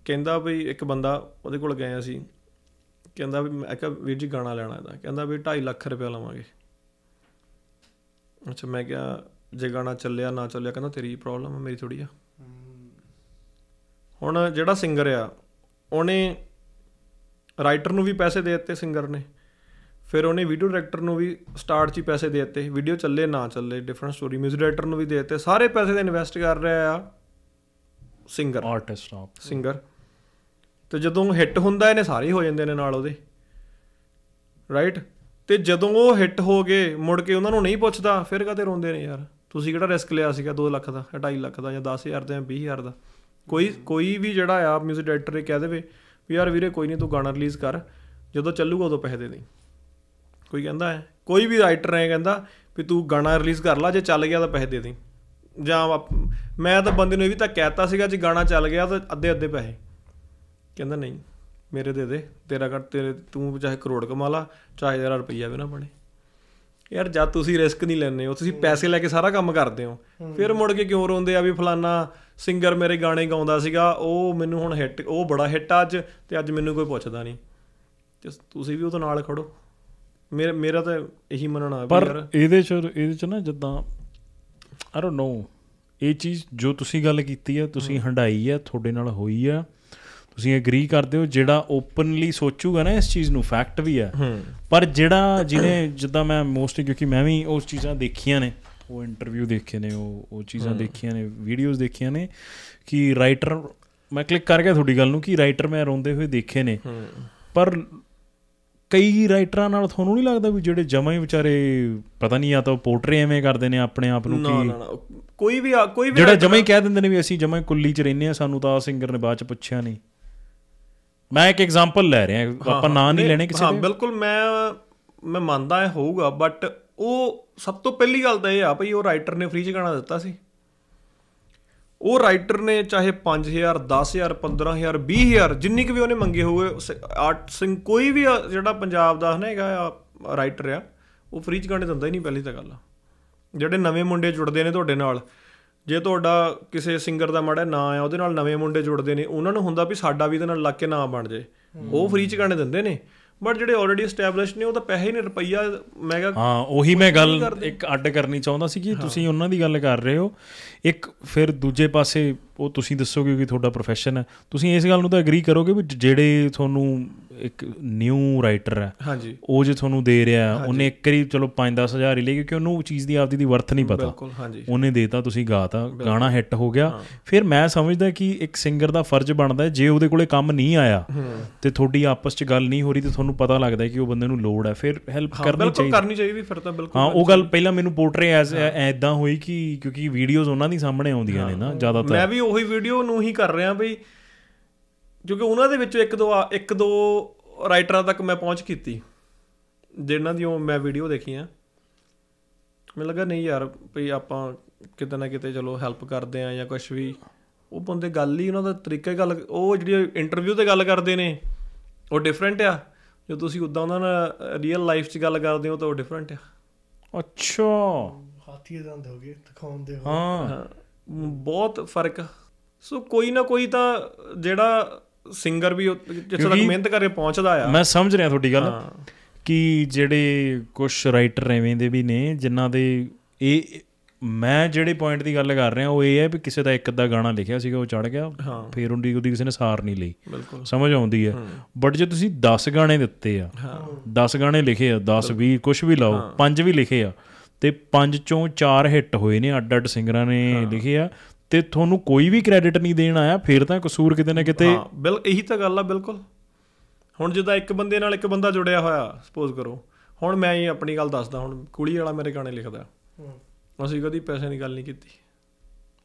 B: ਕਹਿੰਦਾ ਵੀ ਇੱਕ ਬੰਦਾ ਉਹਦੇ ਕੋਲ ਗਏ ਅਸੀਂ ਕਹਿੰਦਾ ਵੀ ਮੈਂ ਕਿਹਾ ਵੀਰ ਜੀ ਗਾਣਾ ਲੈਣਾ ਇਹਦਾ ਕਹਿੰਦਾ ਵੀ 2.5 ਲੱਖ ਰੁਪਏ ਲਵਾਂਗੇ ਅੱਛਾ ਮੈਂ ਕਿਹਾ ਜੇ ਗਾਣਾ ਚੱਲਿਆ ਨਾ ਚੱਲਿਆ ਕਹਿੰਦਾ ਤੇਰੀ ਪ੍ਰੋਬਲਮ ਹੈ ਮੇਰੀ ਥੋੜੀ ਆ ਹੁਣ ਜਿਹੜਾ ਸਿੰਗਰ ਆ ਉਹਨੇ ਰਾਈਟਰ ਨੂੰ ਵੀ ਪੈਸੇ ਦੇ ਦਿੱਤੇ ਸਿੰਗਰ ਨੇ ਫਿਰ ਉਹਨੇ ਵੀਡੀਓ ਡਾਇਰੈਕਟਰ ਨੂੰ ਵੀ ਸਟਾਰਟ 'ਚ ਹੀ ਪੈਸੇ ਦੇ ਦਿੱਤੇ ਵੀਡੀਓ ਚੱਲੇ ਨਾ ਚੱਲੇ ਡਿਫਰੈਂਟ ਸਟੋਰੀ ਮਿਊਜ਼ਿਕ ਡਾਇਰੈਕਟਰ ਨੂੰ ਵੀ ਦੇ ਦਿੱਤੇ ਸਾਰੇ ਪੈਸੇ ਦੇ ਇਨਵੈਸਟ ਕਰ ਰਿਹਾ ਆ ਸਿੰਗਰ ਆਰਟਿਸਟ ਆਪ ਸਿੰਗਰ ਤੇ ਜਦੋਂ ਹਿੱਟ ਹੁੰਦਾ ਇਹਨੇ ਸਾਰੇ ਹੋ ਜਾਂਦੇ ਨੇ ਨਾਲ ਉਹਦੇ ਰਾਈਟ ਤੇ ਜਦੋਂ ਉਹ ਹਿੱਟ ਹੋ ਗਏ ਮੁੜ ਕੇ ਉਹਨਾਂ ਨੂੰ ਨਹੀਂ ਪੁੱਛਦਾ ਫਿਰ ਕਦੇ ਰੋਂਦੇ ਨੇ ਯਾਰ ਤੁਸੀਂ ਕਿਹੜਾ ਰਿਸਕ ਲਿਆ ਸੀਗਾ 2 ਲੱਖ ਦਾ 2.5 ਲੱਖ ਦਾ ਜਾਂ 10000 ਦਾ ਜਾਂ 20000 ਦਾ ਕੋਈ ਕੋਈ ਵੀ ਜਿਹੜਾ ਆ ਮਿਊਜ਼ਿਕ ਡਾਇਰੈਕਟਰ ਇਹ ਕਹਿ ਦੇਵੇ ਵੀ ਯਾਰ ਵੀਰੇ ਕੋਈ ਨਹੀਂ ਤੂੰ ਗਾਣਾ ਰਿਲੀਜ਼ ਕਰ ਜਦੋਂ ਚੱਲੂਗਾ ਉਦੋਂ ਪੈਸੇ ਦੇ ਦੇ ਕੋਈ ਕਹਿੰਦਾ ਹੈ ਕੋਈ ਵੀ ਰਾਈਟਰ ਹੈ ਕਹਿੰਦਾ ਵੀ ਤੂੰ ਗਾਣਾ ਰਿਲੀਜ਼ ਕਰ ਲੈ ਜੇ ਚੱਲ ਗਿਆ ਤਾਂ ਪੈਸੇ ਦੇ ਦੇ ਜਾਂ ਮੈਂ ਤਾਂ ਬੰਦੇ ਨੂੰ ਇਹ ਵੀ ਤਾਂ ਕਹਿਤਾ ਸੀਗਾ ਜੇ ਗਾਣਾ ਚੱਲ ਗਿਆ ਤਾਂ ਅੱਧੇ ਅੱਧੇ ਪੈਸੇ ਕਹਿੰਦਾ ਨਹੀਂ ਮੇਰੇ ਦੇ ਦੇ ਤੇਰਾ ਘਟ ਤੇਰੇ ਤੂੰ ਚਾਹੇ ਕਰੋੜ ਕਮਾ ਲਾ ਚਾਹੇ ਜਰਾ ਰੁਪਈਆ ਵੀ ਨਾ ਬਣੇ ਯਾਰ ਜਦ ਤੁਸੀਂ ਰਿਸਕ ਨਹੀਂ ਲੈਂਦੇ ਹੋ ਤੁਸੀਂ ਪੈਸੇ ਲੈ ਕੇ ਸਾਰਾ ਕੰਮ ਕਰਦੇ ਹੋ ਫਿਰ ਮੁੜ ਕੇ ਕਿਉਂ ਰੋਂਦੇ ਆ ਵੀ ਫਲਾਨਾ ਸਿੰਗਰ ਮੇਰੇ ਗਾਣੇ ਗਾਉਂਦਾ ਸੀਗਾ ਉਹ ਮੈਨੂੰ ਹੁਣ ਹਿੱਟ ਉਹ ਬੜਾ ਹਿੱਟ ਆ ਅੱਜ ਤੇ ਅੱਜ ਮੈਨੂੰ ਕੋਈ ਪੁੱਛਦਾ ਨਹੀਂ ਤੇ ਤੁਸੀਂ ਵੀ ਉਹਦੇ ਨਾਲ ਖੜੋ ਮੇਰਾ ਮੇਰਾ ਤਾਂ ਇਹੀ ਮੰਨਣਾ ਹੈ ਪਰ
A: ਇਹਦੇ ਚ ਇਹਦੇ ਚ ਨਾ ਜਿੱਦਾਂ ਆਈ ਡੋਟ ਨੋ ਇਹ ਚੀਜ਼ ਜੋ ਤੁਸੀਂ ਗੱਲ ਕੀਤੀ ਆ ਤੁਸੀਂ ਹੰਡਾਈ ਆ ਤੁਹਾਡੇ ਨਾਲ ਹੋਈ ਆ ਤੁਸੀਂ ਐਗਰੀ ਕਰਦੇ ਹੋ ਜਿਹੜਾ ਓਪਨਲੀ ਸੋਚੂਗਾ ਨਾ ਇਸ ਚੀਜ਼ ਨੂੰ ਫੈਕਟ ਵੀ ਆ ਪਰ ਜਿਹੜਾ ਜਿਹਨੇ ਜਿੱਦਾਂ ਮੈਂ ਮੋਸਟਲੀ ਕਿਉਂਕਿ ਮੈਂ ਵੀ ਉਸ ਚੀਜ਼ਾਂ ਦੇਖੀਆਂ ਨੇ ਉਹ ਇੰਟਰਵਿਊ ਦੇਖੇ ਨੇ ਉਹ ਉਹ ਚੀਜ਼ਾਂ ਦੇਖੀਆਂ ਨੇ ਵੀਡੀਓਜ਼ ਦੇਖੀਆਂ ਨੇ ਕਿ ਰਾਈਟਰ ਮੈਂ ਕਲਿੱਕ ਕਰ ਗਿਆ ਤੁਹਾਡੀ ਗੱਲ ਨੂੰ ਕਿ ਰਾਈਟਰ ਮੈਂ ਰੋਂਦੇ ਹੋਏ ਦੇਖੇ ਨੇ ਪਰ ਕਈ ਰਾਈਟਰਾਂ ਨਾਲ ਤੁਹਾਨੂੰ ਨਹੀਂ ਲੱਗਦਾ ਵੀ ਜਿਹੜੇ ਜਮਾ ਹੀ ਵਿਚਾਰੇ ਪਤਾ ਨਹੀਂ ਆ ਤਾਂ ਪੋਰਟਰੇ ਐਵੇਂ ਕਰਦੇ ਨੇ ਆਪਣੇ ਆਪ ਨੂੰ ਕਿ ਨਾ ਨਾ
B: ਕੋਈ ਵੀ ਕੋਈ ਵੀ ਜਿਹੜਾ ਜਮਾ ਹੀ
A: ਕਹਿ ਦਿੰਦੇ ਨੇ ਵੀ ਅਸੀਂ ਜਮਾ ਹੀ ਕੁੱਲੀ 'ਚ ਰਹਿੰਦੇ ਆ ਸਾਨੂੰ ਤਾਂ ਸਿੰਗਰ ਨੇ ਬਾਅਦ 'ਚ ਪੁੱਛਿਆ ਨਹੀਂ ਮੈਂ ਇੱਕ ਐਗਜ਼ਾਮਪਲ ਲੈ ਰਿਹਾ ਆਪਾਂ ਨਾਂ ਨਹੀਂ ਲੈਣੇ ਕਿਸੇ ਦੇ ਹਾਂ
B: ਬਿਲਕੁਲ ਮੈਂ ਮੈਂ ਮੰਨਦਾ ਹੈ ਹੋਊਗਾ ਬਟ ਉਹ ਸਭ ਤੋਂ ਪਹਿਲੀ ਗੱਲ ਤਾਂ ਇਹ ਆ ਭਈ ਉਹ ਰਾਈਟਰ ਨੇ ਫ੍ਰੀ ਚ ਗਾਣਾ ਦਿੱਤਾ ਸੀ ਉਹ ਰਾਈਟਰ ਨੇ ਚਾਹੇ 5000 10000 15000 20000 ਜਿੰਨੀ ਕੁ ਵੀ ਉਹਨੇ ਮੰਗੇ ਹੋਵੇ ਆਰਟ ਸਿੰਘ ਕੋਈ ਵੀ ਜਿਹੜਾ ਪੰਜਾਬ ਦਾ ਹਨਾ ਹੈਗਾ ਰਾਈਟਰ ਆ ਉਹ ਫ੍ਰੀ ਚ ਗਾਣੇ ਦਿੰਦਾ ਹੀ ਨਹੀਂ ਪਹਿਲੀ ਤਾਂ ਗੱਲ ਜਿਹੜੇ ਨਵੇਂ ਮੁੰਡੇ ਜੁੜਦੇ ਨੇ ਤੁਹਾਡੇ ਨਾਲ ਜੇ ਤੁਹਾਡਾ ਕਿਸੇ ਸਿੰਗਰ ਦਾ ਮਾੜਾ ਨਾਂ ਆ ਉਹਦੇ ਨਾਲ ਨਵੇਂ ਮੁੰਡੇ ਜੁੜਦੇ ਨੇ ਉਹਨਾਂ ਨੂੰ ਹੁੰਦਾ ਵੀ ਸਾਡਾ ਵੀ ਇਹਦੇ ਨਾਲ ਲੱਗ ਕੇ ਨਾਂ ਬਣ ਜਾਏ ਉਹ ਫ੍ਰੀ ਚ ਗਾਣੇ ਦਿੰਦੇ ਨੇ ਬਟ ਜਿਹੜੇ ਆਲਰੇਡੀ ਐਸਟੈਬਲਿਸ਼ਡ ਨੇ ਉਹ ਤਾਂ ਪੈਸੇ ਨਹੀਂ ਰੁਪਈਆ ਮੈਂ ਹਾਂ ਉਹੀ ਮੈਂ ਗੱਲ
A: ਇੱਕ ਅੱਡ ਕਰਨੀ ਚਾਹੁੰਦਾ ਸੀ ਕਿ ਤੁਸੀਂ ਉਹਨਾਂ ਦੀ ਗੱਲ ਕਰ ਰਹੇ ਹੋ ਇੱਕ ਫਿਰ ਦੂਜੇ ਪਾਸੇ ਉਹ ਤੁਸੀਂ ਦੱਸੋਗੇ ਕਿ ਤੁਹਾਡਾ profession ਹੈ ਤੁਸੀਂ ਇਸ ਗੱਲ ਨੂੰ ਤਾਂ ਐਗਰੀ ਕਰੋਗੇ ਵੀ ਜਿਹੜੇ ਤੁਹਾਨੂੰ ਇੱਕ ਨਿਊ ਰਾਈਟਰ ਹੈ ਹਾਂਜੀ ਉਹ ਜੇ ਤੁਹਾਨੂੰ ਦੇ ਰਿਹਾ ਉਹਨੇ ਇੱਕ ਵਾਰੀ ਚਲੋ 5-10000 ਹੀ ਲਈ ਕਿਉਂਕਿ ਉਹਨੂੰ ਚੀਜ਼ ਦੀ ਆਪਦੀ ਦੀ ਵਰਥ ਨਹੀਂ ਪਤਾ ਬਿਲਕੁਲ ਹਾਂਜੀ ਉਹਨੇ ਦੇਤਾ ਤੁਸੀਂ ਗਾਤਾ ਗਾਣਾ ਹਿੱਟ ਹੋ ਗਿਆ ਫਿਰ ਮੈਂ ਸਮਝਦਾ ਕਿ ਇੱਕ ਸਿੰਗਰ ਦਾ ਫਰਜ਼ ਬਣਦਾ ਜੇ ਉਹਦੇ ਕੋਲੇ ਕੰਮ ਨਹੀਂ ਆਇਆ ਤੇ ਤੁਹਾਡੀ ਆਪਸ 'ਚ ਗੱਲ ਨਹੀਂ ਹੋ ਰਹੀ ਤੇ ਤੁਹਾਨੂੰ ਪਤਾ ਲੱਗਦਾ ਕਿ ਉਹ ਬੰਦੇ ਨੂੰ ਲੋਡ ਹੈ ਫਿਰ ਹੈਲਪ ਕਰਨੀ ਚਾਹੀਦੀ ਕਰਨੀ ਚਾਹੀਦੀ ਫਿਰ ਤਾਂ ਬਿਲਕੁਲ ਹਾਂ ਉਹ ਗੱਲ ਪਹਿਲਾਂ ਮੈਨੂੰ ਪੋਰਟਰੇ ਐਸ ਐਦਾਂ ਹੋਈ ਕਿ ਕਿਉਂਕਿ ਵੀਡੀਓਜ਼ ਉਹਨਾਂ ਦੀ ਸਾਹਮਣੇ ਆਉਂਦੀਆਂ ਨੇ ਨਾ ਜ਼ਿਆਦਾਤਰ ਮੈਂ ਵੀ
B: ਉਹੀ ਵੀਡੀਓ ਨੂੰ ਹੀ ਕਰ ਰਿਹਾ ਬਈ ਕਿਉਂਕਿ ਉਹਨਾਂ ਦੇ ਵਿੱਚੋਂ ਇੱਕ ਦੋ ਇੱਕ ਦੋ ਰਾਈਟਰਾਂ ਤੱਕ ਮੈਂ ਪਹੁੰਚ ਕੀਤੀ ਜਿਨ੍ਹਾਂ ਦੀ ਮੈਂ ਵੀਡੀਓ ਦੇਖੀਆਂ ਮੈਨੂੰ ਲੱਗਾ ਨਹੀਂ ਯਾਰ ਭਈ ਆਪਾਂ ਕਿਤੇ ਨਾ ਕਿਤੇ ਚਲੋ ਹੈਲਪ ਕਰਦੇ ਆ ਜਾਂ ਕੁਝ ਵੀ ਉਹ ਬੰਦੇ ਗੱਲ ਹੀ ਉਹਨਾਂ ਦਾ ਤਰੀਕਾ ਹੀ ਗੱਲ ਉਹ ਜਿਹੜੀ ਇੰਟਰਵਿਊ ਤੇ ਗੱਲ ਕਰਦੇ ਨੇ ਉਹ ਡਿਫਰੈਂਟ ਆ ਜੋ ਤੁਸੀਂ ਉਦਾਂ ਉਹਨਾਂ ਨਾਲ ਰੀਅਲ ਲਾਈਫ 'ਚ ਗੱਲ ਕਰਦੇ ਹੋ ਤਾਂ ਉਹ ਡਿਫਰੈਂਟ ਆ
A: ਅੱਛਾ
D: ਹਾਥੀ ਦੇ ਦੰਦ
B: ਹੋ ਗਏ ਦਿਖਾਉਂਦੇ ਹੋ ਹਾਂ ਬਹੁਤ ਫਰਕ ਸੋ ਕੋਈ ਨਾ ਕੋਈ ਤਾਂ ਜਿਹੜਾ ਸਿੰਗਰ ਵੀ ਜਿੱਥੇ ਤੱਕ ਮਿਹਨਤ ਕਰੇ ਪਹੁੰਚਦਾ ਆ ਮੈਂ ਸਮਝ ਰਿਹਾ ਤੁਹਾਡੀ ਗੱਲ
A: ਕਿ ਜਿਹੜੇ ਕੁਝ ਰਾਈਟਰ ਐਵੇਂ ਦੇ ਵੀ ਨੇ ਜਿਨ੍ਹਾਂ ਦੇ ਇਹ ਮੈਂ ਜਿਹੜੇ ਪੁਆਇੰਟ ਦੀ ਗੱਲ ਕਰ ਰਿਹਾ ਉਹ ਇਹ ਹੈ ਕਿ ਕਿਸੇ ਦਾ ਇੱਕ ਦਾ ਗਾਣਾ ਲਿਖਿਆ ਸੀਗਾ ਉਹ ਚੜ ਗਿਆ ਫੇਰ ਉਹਦੀ ਉਹਦੀ ਕਿਸੇ ਨੇ ਸਾਰ ਨਹੀਂ ਲਈ ਸਮਝ ਆਉਂਦੀ ਹੈ ਬਟ ਜੇ ਤੁਸੀਂ 10 ਗਾਣੇ ਦਿੱਤੇ ਆ 10 ਗਾਣੇ ਲਿਖੇ ਆ 10 20 ਕੁਝ ਵੀ ਲਾਓ 5 ਵੀ ਲਿਖੇ ਆ ਤੇ 5 ਚੋਂ 4 ਹਿੱਟ ਹੋਏ ਨੇ ਅੱਡ ਅੱਡ ਸਿੰਗਰਾਂ ਨੇ ਲਿਖੇ ਆ ਤੇ ਤੁਹਾਨੂੰ ਕੋਈ ਵੀ ਕ੍ਰੈਡਿਟ ਨਹੀਂ ਦੇਣ ਆਇਆ ਫੇਰ ਤਾਂ ਕਸੂਰ ਕਿਤੇ ਨਾ ਕਿਤੇ ਹਾਂ
B: ਬਿਲਕੁਲ ਇਹੀ ਤਾਂ ਗੱਲ ਆ ਬਿਲਕੁਲ ਹੁਣ ਜਿੱਦਾਂ ਇੱਕ ਬੰਦੇ ਨਾਲ ਇੱਕ ਬੰਦਾ ਜੁੜਿਆ ਹੋਇਆ ਸਪੋਜ਼ ਕਰੋ ਹੁਣ ਮੈਂ ਇਹ ਆਪਣੀ ਗੱਲ ਦੱਸਦਾ ਹੁਣ ਕੁਲੀ ਵਾਲਾ ਮੇਰੇ ਗਾਣੇ ਲਿਖਦਾ ਅਸੀਂ ਕਦੀ ਪੈਸੇ ਦੀ ਗੱਲ ਨਹੀਂ ਕੀਤੀ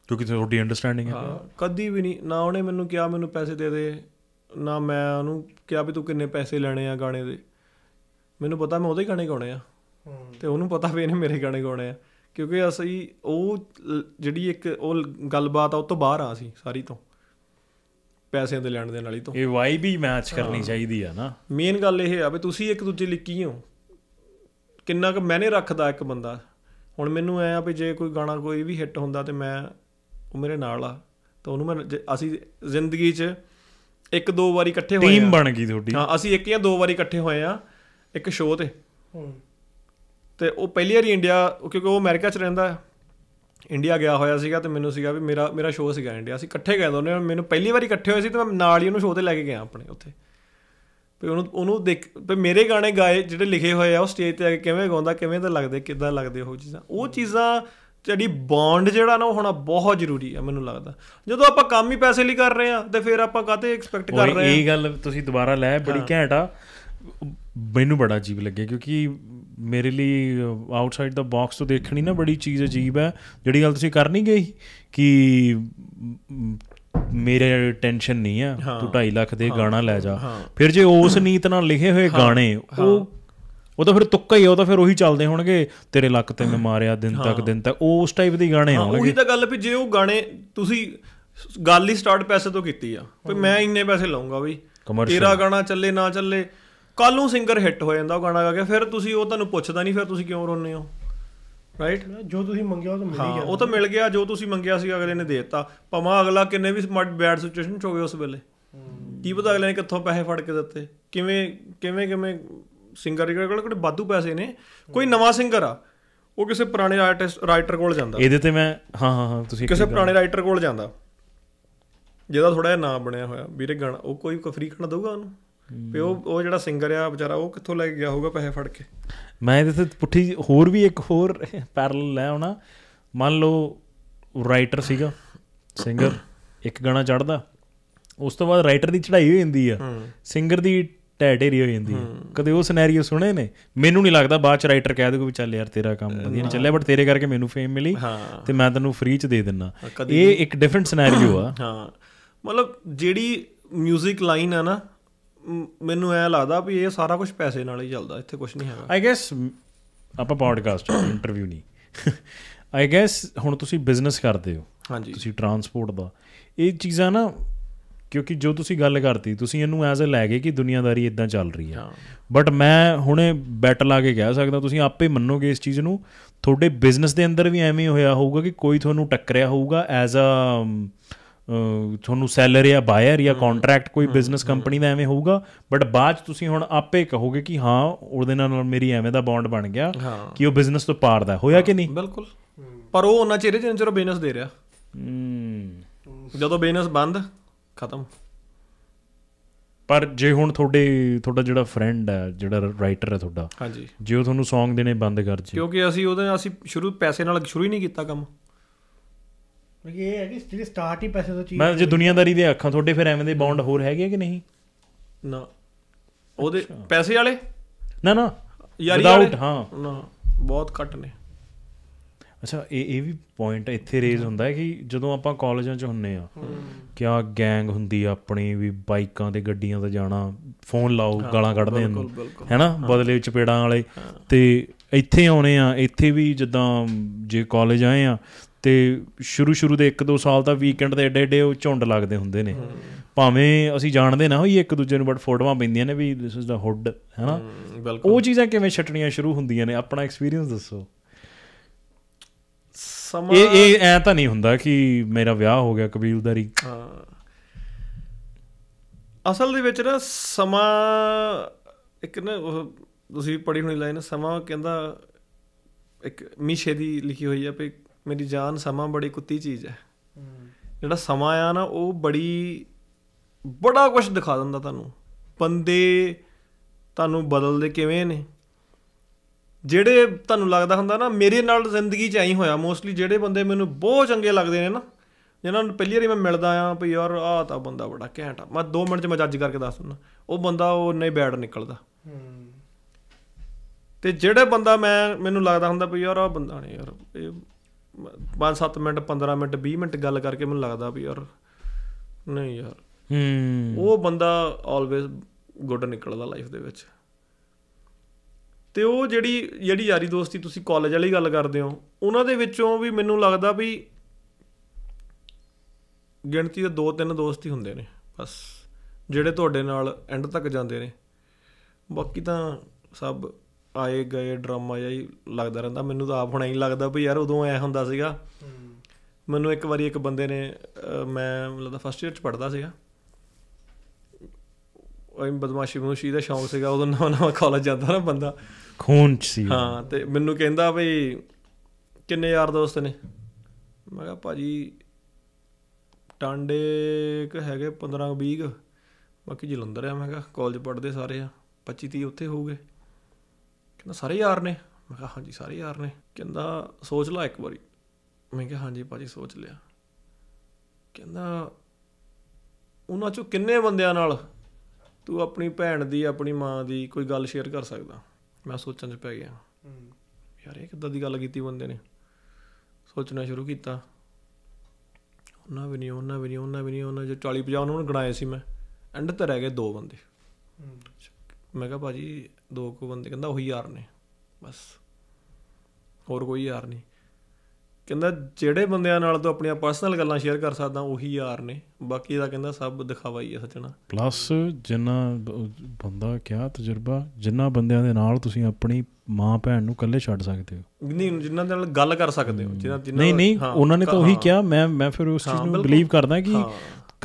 A: ਕਿਉਂਕਿ ਤੁਹਾਡੀ ਅੰਡਰਸਟੈਂਡਿੰਗ ਹੈ
B: ਕਦੀ ਵੀ ਨਹੀਂ ਨਾ ਉਹਨੇ ਮੈਨੂੰ ਕਿਹਾ ਮੈਨੂੰ ਪੈਸੇ ਦੇ ਦੇ ਨਾ ਮੈਂ ਉਹਨੂੰ ਕਿਹਾ ਵੀ ਤੂੰ ਕਿੰਨੇ ਪੈਸੇ ਲੈਣੇ ਆ ਗਾਣੇ ਦੇ ਮੈਨੂੰ ਪਤਾ ਮੈਂ ਉਹਦੇ ਗਾਣੇ ਗਾਉਣੇ ਆ ਤੇ ਉਹਨੂੰ ਪਤਾ ਵੀ ਇਹਨੇ ਮੇਰੇ ਗਾਣੇ ਗਾਉਣੇ ਆ ਕਿਉਂਕਿ ਅਸੀਂ ਉਹ ਜਿਹੜੀ ਇੱਕ ਉਹ ਗੱਲਬਾਤ ਆ ਉਹ ਤੋਂ ਬਾਹਰ ਆ ਸੀ ਸਾਰੀ ਤੋਂ ਪੈਸਿਆਂ ਦੇ ਲੈਣ ਦੇਣ ਵਾਲੀ ਤੋਂ ਇਹ ਵਾਈ ਵੀ ਮੈਚ ਕਰਨੀ ਚਾਹੀਦੀ ਆ ਨਾ ਮੇਨ ਗੱਲ ਇਹ ਆ ਵੀ ਤੁਸੀਂ ਇੱਕ ਦੂਜੇ ਲਈ ਕੀ ਹੋ ਕਿੰਨਾ ਕੁ ਮੈਨੇ ਰੱਖਦਾ ਇੱਕ ਬੰਦਾ ਹੁਣ ਮੈਨੂੰ ਐ ਆ ਵੀ ਜੇ ਕੋਈ ਗਾਣਾ ਕੋਈ ਵੀ ਹਿੱਟ ਹੁੰਦਾ ਤੇ ਮੈਂ ਉਹ ਮੇਰੇ ਨਾਲ ਆ ਤਾਂ ਉਹਨੂੰ ਮੈਂ ਅਸੀਂ ਜ਼ਿੰਦਗੀ 'ਚ ਇੱਕ ਦੋ ਵਾਰੀ ਇਕੱਠੇ ਹੋਏ ਆ ਟੀਮ ਬਣ ਗਈ ਤੁਹਾਡੀ ਹਾਂ ਅਸੀਂ ਇੱਕ ਜਾਂ ਦੋ ਵਾਰੀ ਇਕੱਠੇ ਹੋਏ ਆ ਇੱਕ ਸ਼ੋਅ ਤੇ ਤੇ ਉਹ ਪਹਿਲੀ ਵਾਰੀ ਇੰਡੀਆ ਕਿਉਂਕਿ ਉਹ ਅਮਰੀਕਾ 'ਚ ਰਹਿੰਦਾ ਹੈ ਇੰਡੀਆ ਗਿਆ ਹੋਇਆ ਸੀਗਾ ਤੇ ਮੈਨੂੰ ਸੀਗਾ ਵੀ ਮੇਰਾ ਮੇਰਾ ਸ਼ੋਅ ਸੀਗਾ ਇੰਡੀਆ ਅਸੀਂ ਇਕੱਠੇ ਗਏ ਦੋਨੇ ਮੈਨੂੰ ਪਹਿਲੀ ਵਾਰੀ ਇਕੱਠੇ ਹੋਏ ਸੀ ਤੇ ਮੈਂ ਨਾਲ ਹੀ ਉਹਨੂੰ ਸ਼ੋਅ ਤੇ ਲੈ ਕੇ ਗਿਆ ਆਪਣੇ ਉੱਥੇ ਵੀ ਉਹਨੂੰ ਉਹਨੂੰ ਦੇਖ ਵੀ ਮੇਰੇ ਗਾਣੇ ਗਾਏ ਜਿਹੜੇ ਲਿਖੇ ਹੋਏ ਆ ਉਹ ਸਟੇਜ ਤੇ ਆ ਕੇ ਕਿਵੇਂ ਗਾਉਂਦਾ ਕਿਵੇਂ ਤਾਂ ਲੱਗਦੇ ਕਿੱਦਾਂ ਲੱਗਦੇ ਉਹ ਚੀਜ਼ਾਂ ਉਹ ਚੀਜ਼ਾਂ ਜਿਹੜੀ ਬੌਂਡ ਜਿਹੜਾ ਨਾ ਉਹ ਹੋਣਾ ਬਹੁਤ ਜ਼ਰੂਰੀ ਹੈ ਮੈਨੂੰ ਲੱਗਦਾ ਜਦੋਂ ਆਪਾਂ ਕੰਮ ਹੀ ਪੈਸੇ ਲਈ ਕਰ ਰਹੇ ਆ ਤੇ ਫਿਰ ਆਪਾਂ ਕਾਤੇ ਐਕਸਪੈਕਟ ਕਰ ਰਹੇ ਆ ਇਹ
A: ਗੱਲ ਤੁਸੀਂ ਦੁਬਾਰਾ ਲੈ ਬੜੀ ਘੈਂਟ ਆ ਮੈਨੂੰ ਬੜਾ ਅਜੀਬ ਲੱਗਿਆ ਕਿਉਂਕਿ ਮੇਰੇ ਲਈ ਆਊਟਸਾਈਡ ਦਾ ਬਾਕਸ ਤੋਂ ਦੇਖਣੀ ਨਾ ਬੜੀ ਚੀਜ਼ ਅਜੀਬ ਹੈ ਜਿਹੜੀ ਗੱਲ ਤੁਸੀਂ ਕਰ ਨਹੀਂ ਗਈ ਕਿ ਮੇਰੇ ਟੈਨਸ਼ਨ ਨਹੀਂ ਆ ਤੂੰ 2.5 ਲੱਖ ਦੇ ਗਾਣਾ ਲੈ ਜਾ ਫਿਰ ਜੇ ਉਸ ਨੀਤ ਨਾਲ ਲਿਖੇ ਹੋਏ ਗਾਣੇ ਉਹ ਉਹ ਤਾਂ ਫਿਰ ਤੁੱਕਾ ਹੀ ਆ ਉਹ ਤਾਂ ਫਿਰ ਉਹੀ ਚੱਲਦੇ ਹੋਣਗੇ ਤੇਰੇ ਲੱਕ ਤੇ ਮੈਂ ਮਾਰਿਆ ਦਿਨ ਤੱਕ ਦਿਨ ਤੱਕ ਉਸ ਟਾਈਪ ਦੇ ਗਾਣੇ ਆਉਣਗੇ ਉਹੀ
B: ਤਾਂ ਗੱਲ ਵੀ ਜੇ ਉਹ ਗਾਣੇ ਤੁਸੀਂ ਗੱਲ ਹੀ ਸਟਾਰਟ ਪੈਸੇ ਤੋਂ ਕੀਤੀ ਆ ਵੀ ਮੈਂ ਇੰਨੇ ਪੈਸੇ ਲਾਉਂਗਾ ਬਈ ਤੇਰਾ ਗਾਣਾ ਚੱਲੇ ਨਾ ਚੱਲੇ ਕੱਲ ਨੂੰ ਸਿੰਗਰ ਹਿੱਟ ਹੋ ਜਾਂਦਾ ਉਹ ਗਾਣਾ ਗਾ ਕੇ ਫਿਰ ਤੁਸੀਂ ਉਹ ਤੁਹਾਨੂੰ ਪੁੱਛਦਾ ਨਹੀਂ ਫਿਰ ਤੁਸੀਂ ਕਿਉਂ ਰੋਨੇ ਹੋ ਰਾਈਟ ਜੋ ਤੁਸੀਂ ਮੰਗਿਆ ਉਹ ਤਾਂ ਮਿਲ ਹੀ ਗਿਆ ਉਹ ਤਾਂ ਮਿਲ ਗਿਆ ਜੋ ਤੁਸੀਂ ਮੰਗਿਆ ਸੀ ਅਗਲੇ ਨੇ ਦੇਤਾ ਪਮਾ ਅਗਲਾ ਕਿੰਨੇ ਵੀ ਸਮਾਰਟ ਬੈਡ ਸਿਚੁਏਸ਼ਨ ਚ ਹੋਵੇ ਉਸ ਵੇਲੇ ਕੀ ਪਤਾ ਅਗਲੇ ਨੇ ਕਿੱਥੋਂ ਪੈਸੇ ਫੜ ਕੇ ਦਿੱਤੇ ਕਿਵੇਂ ਕਿਵੇਂ ਕਿਵੇਂ ਸਿੰਗਰ ਜਿਹੜੇ ਕੋਲ ਕੋਈ ਬਾਦੂ ਪੈਸੇ ਨੇ ਕੋਈ ਨਵਾਂ ਸਿੰਗਰ ਆ ਉਹ ਕਿਸੇ ਪੁਰਾਣੇ ਆਰਟਿਸਟ ਰਾਈਟਰ ਕੋਲ ਜਾਂਦਾ ਇਹਦੇ ਤੇ ਮੈਂ
A: ਹਾਂ ਹਾਂ ਹਾਂ ਤੁਸੀਂ ਕਿਸੇ ਪੁਰਾਣੇ
B: ਰਾਈਟਰ ਕੋਲ ਜਾਂਦਾ ਜਿਹਦਾ ਥੋੜਾ ਜਿਹਾ ਨਾਮ ਬਣਿਆ ਹੋਇਆ ਵੀਰੇ ਗਾਣਾ ਉਹ ਕੋਈ ਕਫਰੀ ਖਣ ਦਊਗਾ ਉਹਨੂੰ ਵੀ ਉਹ ਉਹ ਜਿਹੜਾ ਸਿੰਗਰ ਆ ਵਿਚਾਰਾ ਉਹ ਕਿੱਥੋਂ ਲੈ ਕੇ ਗਿਆ ਹੋਊਗਾ ਪੈਸੇ ਫੜ ਕੇ
A: ਮੈਂ ਇਹਦੇ ਤੇ ਪੁੱਠੀ ਹੋਰ ਵੀ ਇੱਕ ਹੋਰ ਪੈਰਲਲ ਲੈ ਆਉਣਾ ਮੰਨ ਲਓ ਰਾਈਟਰ ਸੀਗਾ ਸਿੰਗਰ ਇੱਕ ਗਾਣਾ ਚੜਦਾ ਉਸ ਤੋਂ ਬਾਅਦ ਰਾਈਟਰ ਦੀ ਚੜ੍ਹਾਈ ਹੋ ਜਾਂਦੀ ਆ ਸਿੰਗਰ ਦੀ ਟੈ ਹੋ ਜਾਂਦੀ ਆ ਕਦੇ ਉਹ ਸਿਨੈਰੀਓ ਸੁਣੇ ਨੇ ਮੈਨੂੰ ਨਹੀਂ ਲੱਗਦਾ ਬਾਅਦ ਚ ਰਾਈਟਰ ਕਹਿ ਦੇਗਾ ਵੀ ਚੱਲ ਯਾਰ ਤੇਰਾ ਕੰਮ ਵਧੀਆ ਨਹੀਂ ਚੱਲਿਆ ਬਟ ਤੇਰੇ ਕਰਕੇ ਮੈਨੂੰ ਫੇਮ ਮਿਲੀ ਤੇ ਮੈਂ ਤੈਨੂੰ ਫ੍ਰੀ ਚ ਦੇ ਦਿੰਨਾ ਇਹ ਇੱਕ ਡਿਫਰੈਂਟ ਸਿਨੈਰੀਓ ਆ
B: ਹਾਂ ਮਤਲਬ ਜਿਹੜੀ 뮤직 ਲਾਈਨ ਆ ਨਾ ਮੈਨੂੰ ਐ ਲੱਗਦਾ ਵੀ ਇਹ ਸਾਰਾ ਕੁਝ ਪੈਸੇ ਨਾਲ ਹੀ ਚੱਲਦਾ ਇੱਥੇ ਕੁਝ ਨਹੀਂ ਹੈਗਾ
A: ਆਈ ਗੈਸ ਆਪਾਂ ਪੋਡਕਾਸਟ ਇੰਟਰਵਿਊ <coughs> ਨਹੀਂ ਆਈ <laughs> ਗੈਸ ਹੁਣ ਤੁਸੀਂ ਬਿਜ਼ਨਸ ਕਰਦੇ ਹੋ ਹਾਂਜੀ ਤੁਸੀਂ ਟਰਾਂਸਪੋਰਟ ਦਾ ਇਹ ਚੀਜ਼ਾਂ ਨਾ ਕਿਉਂਕਿ ਜੋ ਤੁਸੀਂ ਗੱਲ ਕਰਤੀ ਤੁਸੀਂ ਇਹਨੂੰ ਐਜ਼ ਅ ਲੈ ਗਏ ਕਿ ਦੁਨੀਆਦਾਰੀ ਇਦਾਂ ਚੱਲ ਰਹੀ ਹੈ ਬਟ ਮੈਂ ਹੁਣੇ ਬੈਟ ਲਾ ਕੇ ਕਹਿ ਸਕਦਾ ਤੁਸੀਂ ਆਪੇ ਮੰਨੋਗੇ ਇਸ ਚੀਜ਼ ਨੂੰ ਤੁਹਾਡੇ ਬਿਜ਼ਨਸ ਦੇ ਅੰਦਰ ਵੀ ਐਵੇਂ ਹੋਇਆ ਹੋਊਗਾ ਕਿ ਕੋਈ ਤੁਹਾਨੂੰ ਟੱਕਰਿਆ ਹੋਊਗਾ ਐਜ਼ ਅ ਤੁਹਾਨੂੰ ਸੈਲਰ ਜਾਂ ਬਾਇਰ ਜਾਂ ਕੰਟਰੈਕਟ ਕੋਈ ਬਿਜ਼ਨਸ ਕੰਪਨੀ ਦਾ ਐਵੇਂ ਹੋਊਗਾ ਬਟ ਬਾਅਦ ਤੁਸੀਂ ਹੁਣ ਆਪੇ ਕਹੋਗੇ ਕਿ ਹਾਂ ਉਹਦੇ ਨਾਲ ਮੇਰੀ ਐਵੇਂ ਦਾ ਬੌਂਡ ਬਣ ਗਿਆ ਕਿ ਉਹ ਬਿਜ਼ਨਸ ਤੋਂ ਪਾਰਦਾ ਹੋਇਆ ਕਿ ਨਹੀਂ
B: ਬਿਲਕੁਲ ਪਰ ਉਹ ਉਹਨਾਂ ਚਿਹਰੇ ਜਿੰਨਾ ਚਿਰ ਬਿਜ਼ਨਸ ਦੇ ਰਿਹਾ ਜਦੋਂ ਬਿਜ਼ਨਸ ਬੰਦ ਖਤਮ
A: ਪਰ ਜੇ ਹੁਣ ਤੁਹਾਡੇ ਤੁਹਾਡਾ ਜਿਹੜਾ ਫਰੈਂਡ ਹੈ ਜਿਹੜਾ ਰਾਈਟਰ ਹੈ ਤੁਹਾਡਾ ਹਾਂਜੀ ਜੇ ਉਹ ਤੁਹਾਨੂੰ Song ਦੇਣੇ ਬੰਦ ਕਰ ਜੇ
B: ਕਿਉਂਕਿ ਅਸੀਂ ਉਹਦੇ ਅਸੀਂ ਸ਼ੁਰੂ ਪੈਸੇ ਨਾਲ ਸ਼ੁਰੂ ਹੀ ਨਹੀਂ ਕੀਤਾ ਕੰਮ
D: ਇਹ ਹੈ ਕਿ ਜਿਹੜੇ ਸਟਾਰਟ ਹੀ ਪੈਸੇ ਤੋਂ ਚੀਜ਼ ਮੈਂ ਜੇ ਦੁਨੀਆਦਾਰੀ
A: ਦੇ ਅੱਖਾਂ ਤੁਹਾਡੇ ਫਿਰ ਐਵੇਂ ਦੇ ਬੌਂਡ ਹੋਰ ਹੈਗੇ ਕਿ ਨਹੀਂ
B: ਨਾ ਉਹਦੇ ਪੈਸੇ ਵਾਲੇ
A: ਨਾ ਨਾ ਯਾਰੀ ਵਾਲੇ ਹਾਂ
B: ਨਾ ਬਹੁਤ ਘੱਟ ਨੇ
A: ਅੱਛਾ ਇਹ ਇਹ ਵੀ ਪੁਆਇੰਟ ਇੱਥੇ ਰੇਜ਼ ਹੁੰਦਾ ਹੈ ਕਿ ਜਦੋਂ ਆਪਾਂ ਕਾਲਜਾਂ 'ਚ ਹੁੰਨੇ ਆ ਕਿਆ ਗੈਂਗ ਹੁੰਦੀ ਆ ਆਪਣੀ ਵੀ ਬਾਈਕਾਂ ਤੇ ਗੱਡੀਆਂ ਤੇ ਜਾਣਾ ਫੋਨ ਲਾਓ ਗਾਲਾਂ ਕੱਢਦੇ ਹਨ ਹੈਨਾ ਬਦਲੇ ਵਿੱਚ ਪੇੜਾਂ ਵਾਲੇ ਤੇ ਇੱਥੇ ਆਉਣੇ ਆ ਇੱਥੇ ਵੀ ਜਦੋਂ ਜੇ ਕਾਲਜ ਆਏ ਆ ਤੇ ਸ਼ੁਰੂ ਸ਼ੁਰੂ ਦੇ 1-2 ਸਾਲ ਤਾਂ ਵੀਕਐਂਡ ਦੇ ਏਡੇ ਏਡੇ ਉਹ ਝੁੰਡ ਲੱਗਦੇ ਹੁੰਦੇ ਨੇ ਭਾਵੇਂ ਅਸੀਂ ਜਾਣਦੇ ਨਾ ਹੋਈ ਇੱਕ ਦੂਜੇ ਨੂੰ ਬਟ ਫੋਟੋਆਂ ਪੈਂਦੀਆਂ ਨੇ ਵੀ ਥਿਸ ਇਜ਼ ਦਾ ਹੁੱਡ ਹੈਨਾ ਉਹ ਚੀਜ਼ਾਂ ਕਿਵੇਂ ਛਟਣੀਆਂ ਸ਼ੁਰੂ ਹੁੰਦੀਆਂ ਨੇ ਆਪਣਾ ਐਕਸਪੀਰੀਅੰਸ ਦੱਸੋ
B: ਸਮਾਂ ਇਹ ਇਹ
A: ਐ ਤਾਂ ਨਹੀਂ ਹੁੰਦਾ ਕਿ ਮੇਰਾ ਵਿਆਹ ਹੋ ਗਿਆ ਕਬੀਲਦਾਰੀ
B: ਹਾਂ ਅਸਲ ਦੇ ਵਿੱਚ ਨਾ ਸਮਾਂ ਇੱਕ ਨਾ ਤੁਸੀਂ ਪੜ੍ਹੀ ਹੋਣੀ ਲਾਈਨ ਸਮਾਂ ਕਹਿੰਦਾ ਇੱਕ ਮਿਸ਼ੇ ਦੀ ਲਿਖੀ ਹੋਈ ਆ ਵੀ ਮੇਰੀ ਜਾਨ ਸਮਾਂ ਬੜੀ ਕੁੱਤੀ ਚੀਜ਼ ਹੈ ਜਿਹੜਾ ਸਮਾਂ ਆ ਨਾ ਉਹ ਬੜੀ ਬੜਾ ਕੁਝ ਦਿਖਾ ਦਿੰਦਾ ਤੁਹਾਨੂੰ ਬੰਦੇ ਤੁਹਾਨੂੰ ਬਦਲਦੇ ਕਿਵੇਂ ਨੇ ਜਿਹੜੇ ਤੁਹਾਨੂੰ ਲੱਗਦਾ ਹੁੰਦਾ ਨਾ ਮੇਰੇ ਨਾਲ ਜ਼ਿੰਦਗੀ 'ਚ ਆਈ ਹੋਇਆ ਮੋਸਟਲੀ ਜਿਹੜੇ ਬੰਦੇ ਮੈਨੂੰ ਬਹੁਤ ਚੰਗੇ ਲੱਗਦੇ ਨੇ ਨਾ ਜਿਹਨਾਂ ਨੂੰ ਪਹਿਲੀ ਵਾਰੀ ਮੈਂ ਮਿਲਦਾ ਆ ਭਈ ਯਾਰ ਆਹ ਤਾਂ ਬੰਦਾ ਬੜਾ ਘੈਂਟ ਆ ਮੈਂ 2 ਮਿੰਟ 'ਚ ਮੈਂ ਜੱਜ ਕਰਕੇ ਦੱਸ ਦਿੰਦਾ ਉਹ ਬੰਦਾ ਉਹ ਨਹੀਂ ਬੈਡ ਨਿਕਲਦਾ ਤੇ ਜਿਹੜੇ ਬੰਦਾ ਮੈਂ ਮੈਨੂੰ ਲੱਗਦਾ ਹੁੰਦਾ ਭਈ ਯਾਰ ਆਹ ਬੰਦਾ ਨਹੀਂ ਯਾਰ ਇਹ 5-7 ਮਿੰਟ 15 ਮਿੰਟ 20 ਮਿੰਟ ਗੱਲ ਕਰਕੇ ਮੈਨੂੰ ਲੱਗਦਾ ਵੀ ਯਾਰ ਨਹੀਂ ਯਾਰ ਹੂੰ ਉਹ ਬੰਦਾ ਆਲਵੇਸ ਗੁੱਡ ਨਿਕਲਦਾ ਲਾਈਫ ਦੇ ਵਿੱਚ ਤੇ ਉਹ ਜਿਹੜੀ ਜਿਹੜੀ ਯਾਰੀ ਦੋਸਤੀ ਤੁਸੀਂ ਕਾਲਜ ਵਾਲੀ ਗੱਲ ਕਰਦੇ ਹੋ ਉਹਨਾਂ ਦੇ ਵਿੱਚੋਂ ਵੀ ਮੈਨੂੰ ਲੱਗਦਾ ਵੀ ਗਿਣਤੀ ਦੇ ਦੋ ਤਿੰਨ ਦੋਸਤ ਹੀ ਹੁੰਦੇ ਨੇ ਬਸ ਜਿਹੜੇ ਤੁਹਾਡੇ ਨਾਲ ਐਂਡ ਤੱਕ ਜਾਂਦੇ ਨੇ ਬਾਕੀ ਤਾਂ ਸਭ ਆਏ ਗਏ ਡਰਾਮਾ ਜਾਂ ਹੀ ਲੱਗਦਾ ਰਹਿੰਦਾ ਮੈਨੂੰ ਤਾਂ ਆਪ ਹੁਣ ਐਂ ਲੱਗਦਾ ਵੀ ਯਾਰ ਉਦੋਂ ਐ ਹੁੰਦਾ ਸੀਗਾ ਮੈਨੂੰ ਇੱਕ ਵਾਰੀ ਇੱਕ ਬੰਦੇ ਨੇ ਮੈਂ ਲੱਗਦਾ ਫਸਟ ਇਅਰ ਚ ਪੜਦਾ ਸੀਗਾ ਉਹ ਬਦਮਾਸ਼ੀ ਮਨੂਸ਼ੀ ਦਾ ਸ਼ੌਂਕ ਸੀਗਾ ਉਦੋਂ ਨਵਾਂ ਨਵਾਂ ਕਾਲਜ ਜਾਂਦਾ ਨਾ ਬੰਦਾ
A: ਖੂਨ ਚ ਸੀ
B: ਹਾਂ ਤੇ ਮੈਨੂੰ ਕਹਿੰਦਾ ਵੀ ਕਿੰਨੇ ਯਾਰ ਦੋਸਤ ਨੇ ਮੈਂ ਕਿਹਾ ਭਾਜੀ ਟਾਂਡੇ ਇੱਕ ਹੈਗੇ 15 20 ਬਾਕੀ ਜਲੰਧਰ ਆ ਮੈਂ ਕਿਹਾ ਕਾਲਜ ਪੜਦੇ ਸਾਰੇ ਆ 25 30 ਉੱਥੇ ਹੋਊਗੇ ਕਹਿੰਦਾ ਸਾਰੇ ਯਾਰ ਨੇ ਮੈਂ ਕਿਹਾ ਹਾਂਜੀ ਸਾਰੇ ਯਾਰ ਨੇ ਕਹਿੰਦਾ ਸੋਚ ਲੈ ਇੱਕ ਵਾਰੀ ਮੈਂ ਕਿਹਾ ਹਾਂਜੀ ਭਾਜੀ ਸੋਚ ਲਿਆ ਕਹਿੰਦਾ ਉਹਨਾਂ ਚੋਂ ਕਿੰਨੇ ਬੰਦਿਆਂ ਨਾਲ ਤੂੰ ਆਪਣੀ ਭੈਣ ਦੀ ਆਪਣੀ ਮਾਂ ਦੀ ਕੋਈ ਗੱਲ ਸ਼ੇਅਰ ਕਰ ਸਕਦਾ ਮੈਂ ਸੋਚਣ 'ਚ ਪੈ ਗਿਆ ਯਾਰ ਇਹ ਕਿੱਦਾਂ ਦੀ ਗੱਲ ਕੀਤੀ ਬੰਦੇ ਨੇ ਸੋਚਣਾ ਸ਼ੁਰੂ ਕੀਤਾ ਉਹਨਾਂ ਵੀ ਨਹੀਂ ਉਹਨਾਂ ਵੀ ਨਹੀਂ ਉਹਨਾਂ ਵੀ ਨਹੀਂ ਉਹਨਾਂ ਜੋ 40 50 ਉਹਨਾਂ ਨੂੰ ਗਣਾਏ ਸੀ ਮੈਂ ਐਂਡ ਤੇ ਰਹਿ ਗਏ ਦੋ ਬੰਦੇ ਮੈਂ ਕਿਹਾ ਭਾਜੀ ਦੋ ਕੁ ਬੰਦੇ ਕਹਿੰਦਾ ਉਹੀ ਯਾਰ ਨੇ ਬਸ ਹੋਰ ਕੋਈ ਯਾਰ ਨਹੀਂ ਕਹਿੰਦਾ ਜਿਹੜੇ ਬੰਦਿਆਂ ਨਾਲ ਤੂੰ ਆਪਣੀਆਂ ਪਰਸਨਲ ਗੱਲਾਂ ਸ਼ੇਅਰ ਕਰ ਸਕਦਾ ਉਹੀ ਯਾਰ ਨੇ ਬਾਕੀ ਦਾ ਕਹਿੰਦਾ ਸਭ ਦਿਖਾਵਾ ਹੀ ਹੈ ਸੱਚਣਾ
A: ਪਲੱਸ ਜਿੰਨਾ ਬੰਦਾ ਕਿਆ ਤਜਰਬਾ ਜਿੰਨਾ ਬੰਦਿਆਂ ਦੇ ਨਾਲ ਤੁਸੀਂ ਆਪਣੀ ਮਾਂ ਭੈਣ ਨੂੰ ਇਕੱਲੇ ਛੱਡ ਸਕਦੇ
B: ਹੋ ਨਹੀਂ ਜਿੰਨਾ ਨਾਲ ਗੱਲ ਕਰ ਸਕਦੇ ਹੋ ਜਿੰਨਾ ਜਿੰਨਾ ਨਹੀਂ ਨਹੀਂ ਉਹਨਾਂ ਨੇ ਤਾਂ ਉਹੀ ਕਿਹਾ
A: ਮੈਂ ਮੈਂ ਫਿਰ ਉਸ ਚੀਜ਼ ਨੂੰ ਬਲੀਵ ਕਰਦਾ ਕਿ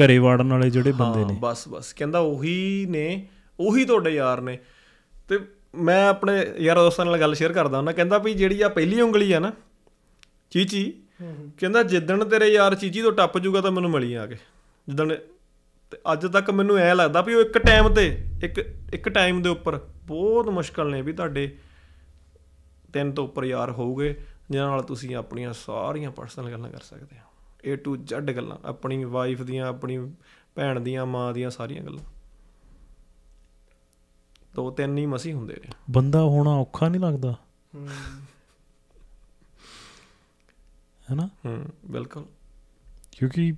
A: ਘਰੇ ਵਾੜਨ ਵਾਲੇ ਜਿਹੜੇ
B: ਬੰਦੇ ਨੇ ਬਸ ਬਸ ਕਹਿੰਦਾ ਉਹੀ ਨੇ ਉਹੀ ਤੁਹਾਡੇ ਯਾਰ ਨੇ ਤੇ ਮੈਂ ਆਪਣੇ ਯਾਰ ਦੋਸਤਾਂ ਨਾਲ ਗੱਲ ਸ਼ੇਅਰ ਕਰਦਾ ਉਹਨਾਂ ਕਹਿੰਦਾ ਵੀ ਜਿਹੜੀ ਆ ਪਹਿਲੀ ਉਂਗਲੀ ਆ ਨਾ ਚੀਚੀ ਕਹਿੰਦਾ ਜਿੱਦਣ ਤੇਰੇ ਯਾਰ ਚੀਚੀ ਤੋਂ ਟੱਪ ਜੂਗਾ ਤਾਂ ਮੈਨੂੰ ਮਿਲੀ ਆ ਕੇ ਜਿੱਦਣ ਤੇ ਅੱਜ ਤੱਕ ਮੈਨੂੰ ਐ ਲੱਗਦਾ ਵੀ ਉਹ ਇੱਕ ਟਾਈਮ ਤੇ ਇੱਕ ਇੱਕ ਟਾਈਮ ਦੇ ਉੱਪਰ ਬਹੁਤ ਮੁਸ਼ਕਲ ਨੇ ਵੀ ਤੁਹਾਡੇ ਤਿੰਨ ਤੋਂ ਉੱਪਰ ਯਾਰ ਹੋਊਗੇ ਜਿਨ੍ਹਾਂ ਨਾਲ ਤੁਸੀਂ ਆਪਣੀਆਂ ਸਾਰੀਆਂ ਪਰਸਨਲ ਗੱਲਾਂ ਕਰ ਸਕਦੇ ਹੋ A to Z ਗੱਲਾਂ ਆਪਣੀ ਵਾਈਫ ਦੀਆਂ ਆਪਣੀ ਭੈਣ ਦੀਆਂ ਮਾਂ ਦੀਆਂ ਸਾਰੀਆਂ ਗੱਲਾਂ ਦੋ ਤਿੰਨ ਹੀ ਮਸੀ ਹੁੰਦੇ ਨੇ
A: ਬੰਦਾ ਹੋਣਾ ਔਖਾ ਨਹੀਂ ਲੱਗਦਾ
B: ਹੈਨਾ ਹੂੰ ਬਿਲਕੁਲ
A: ਕਿਉਂਕਿ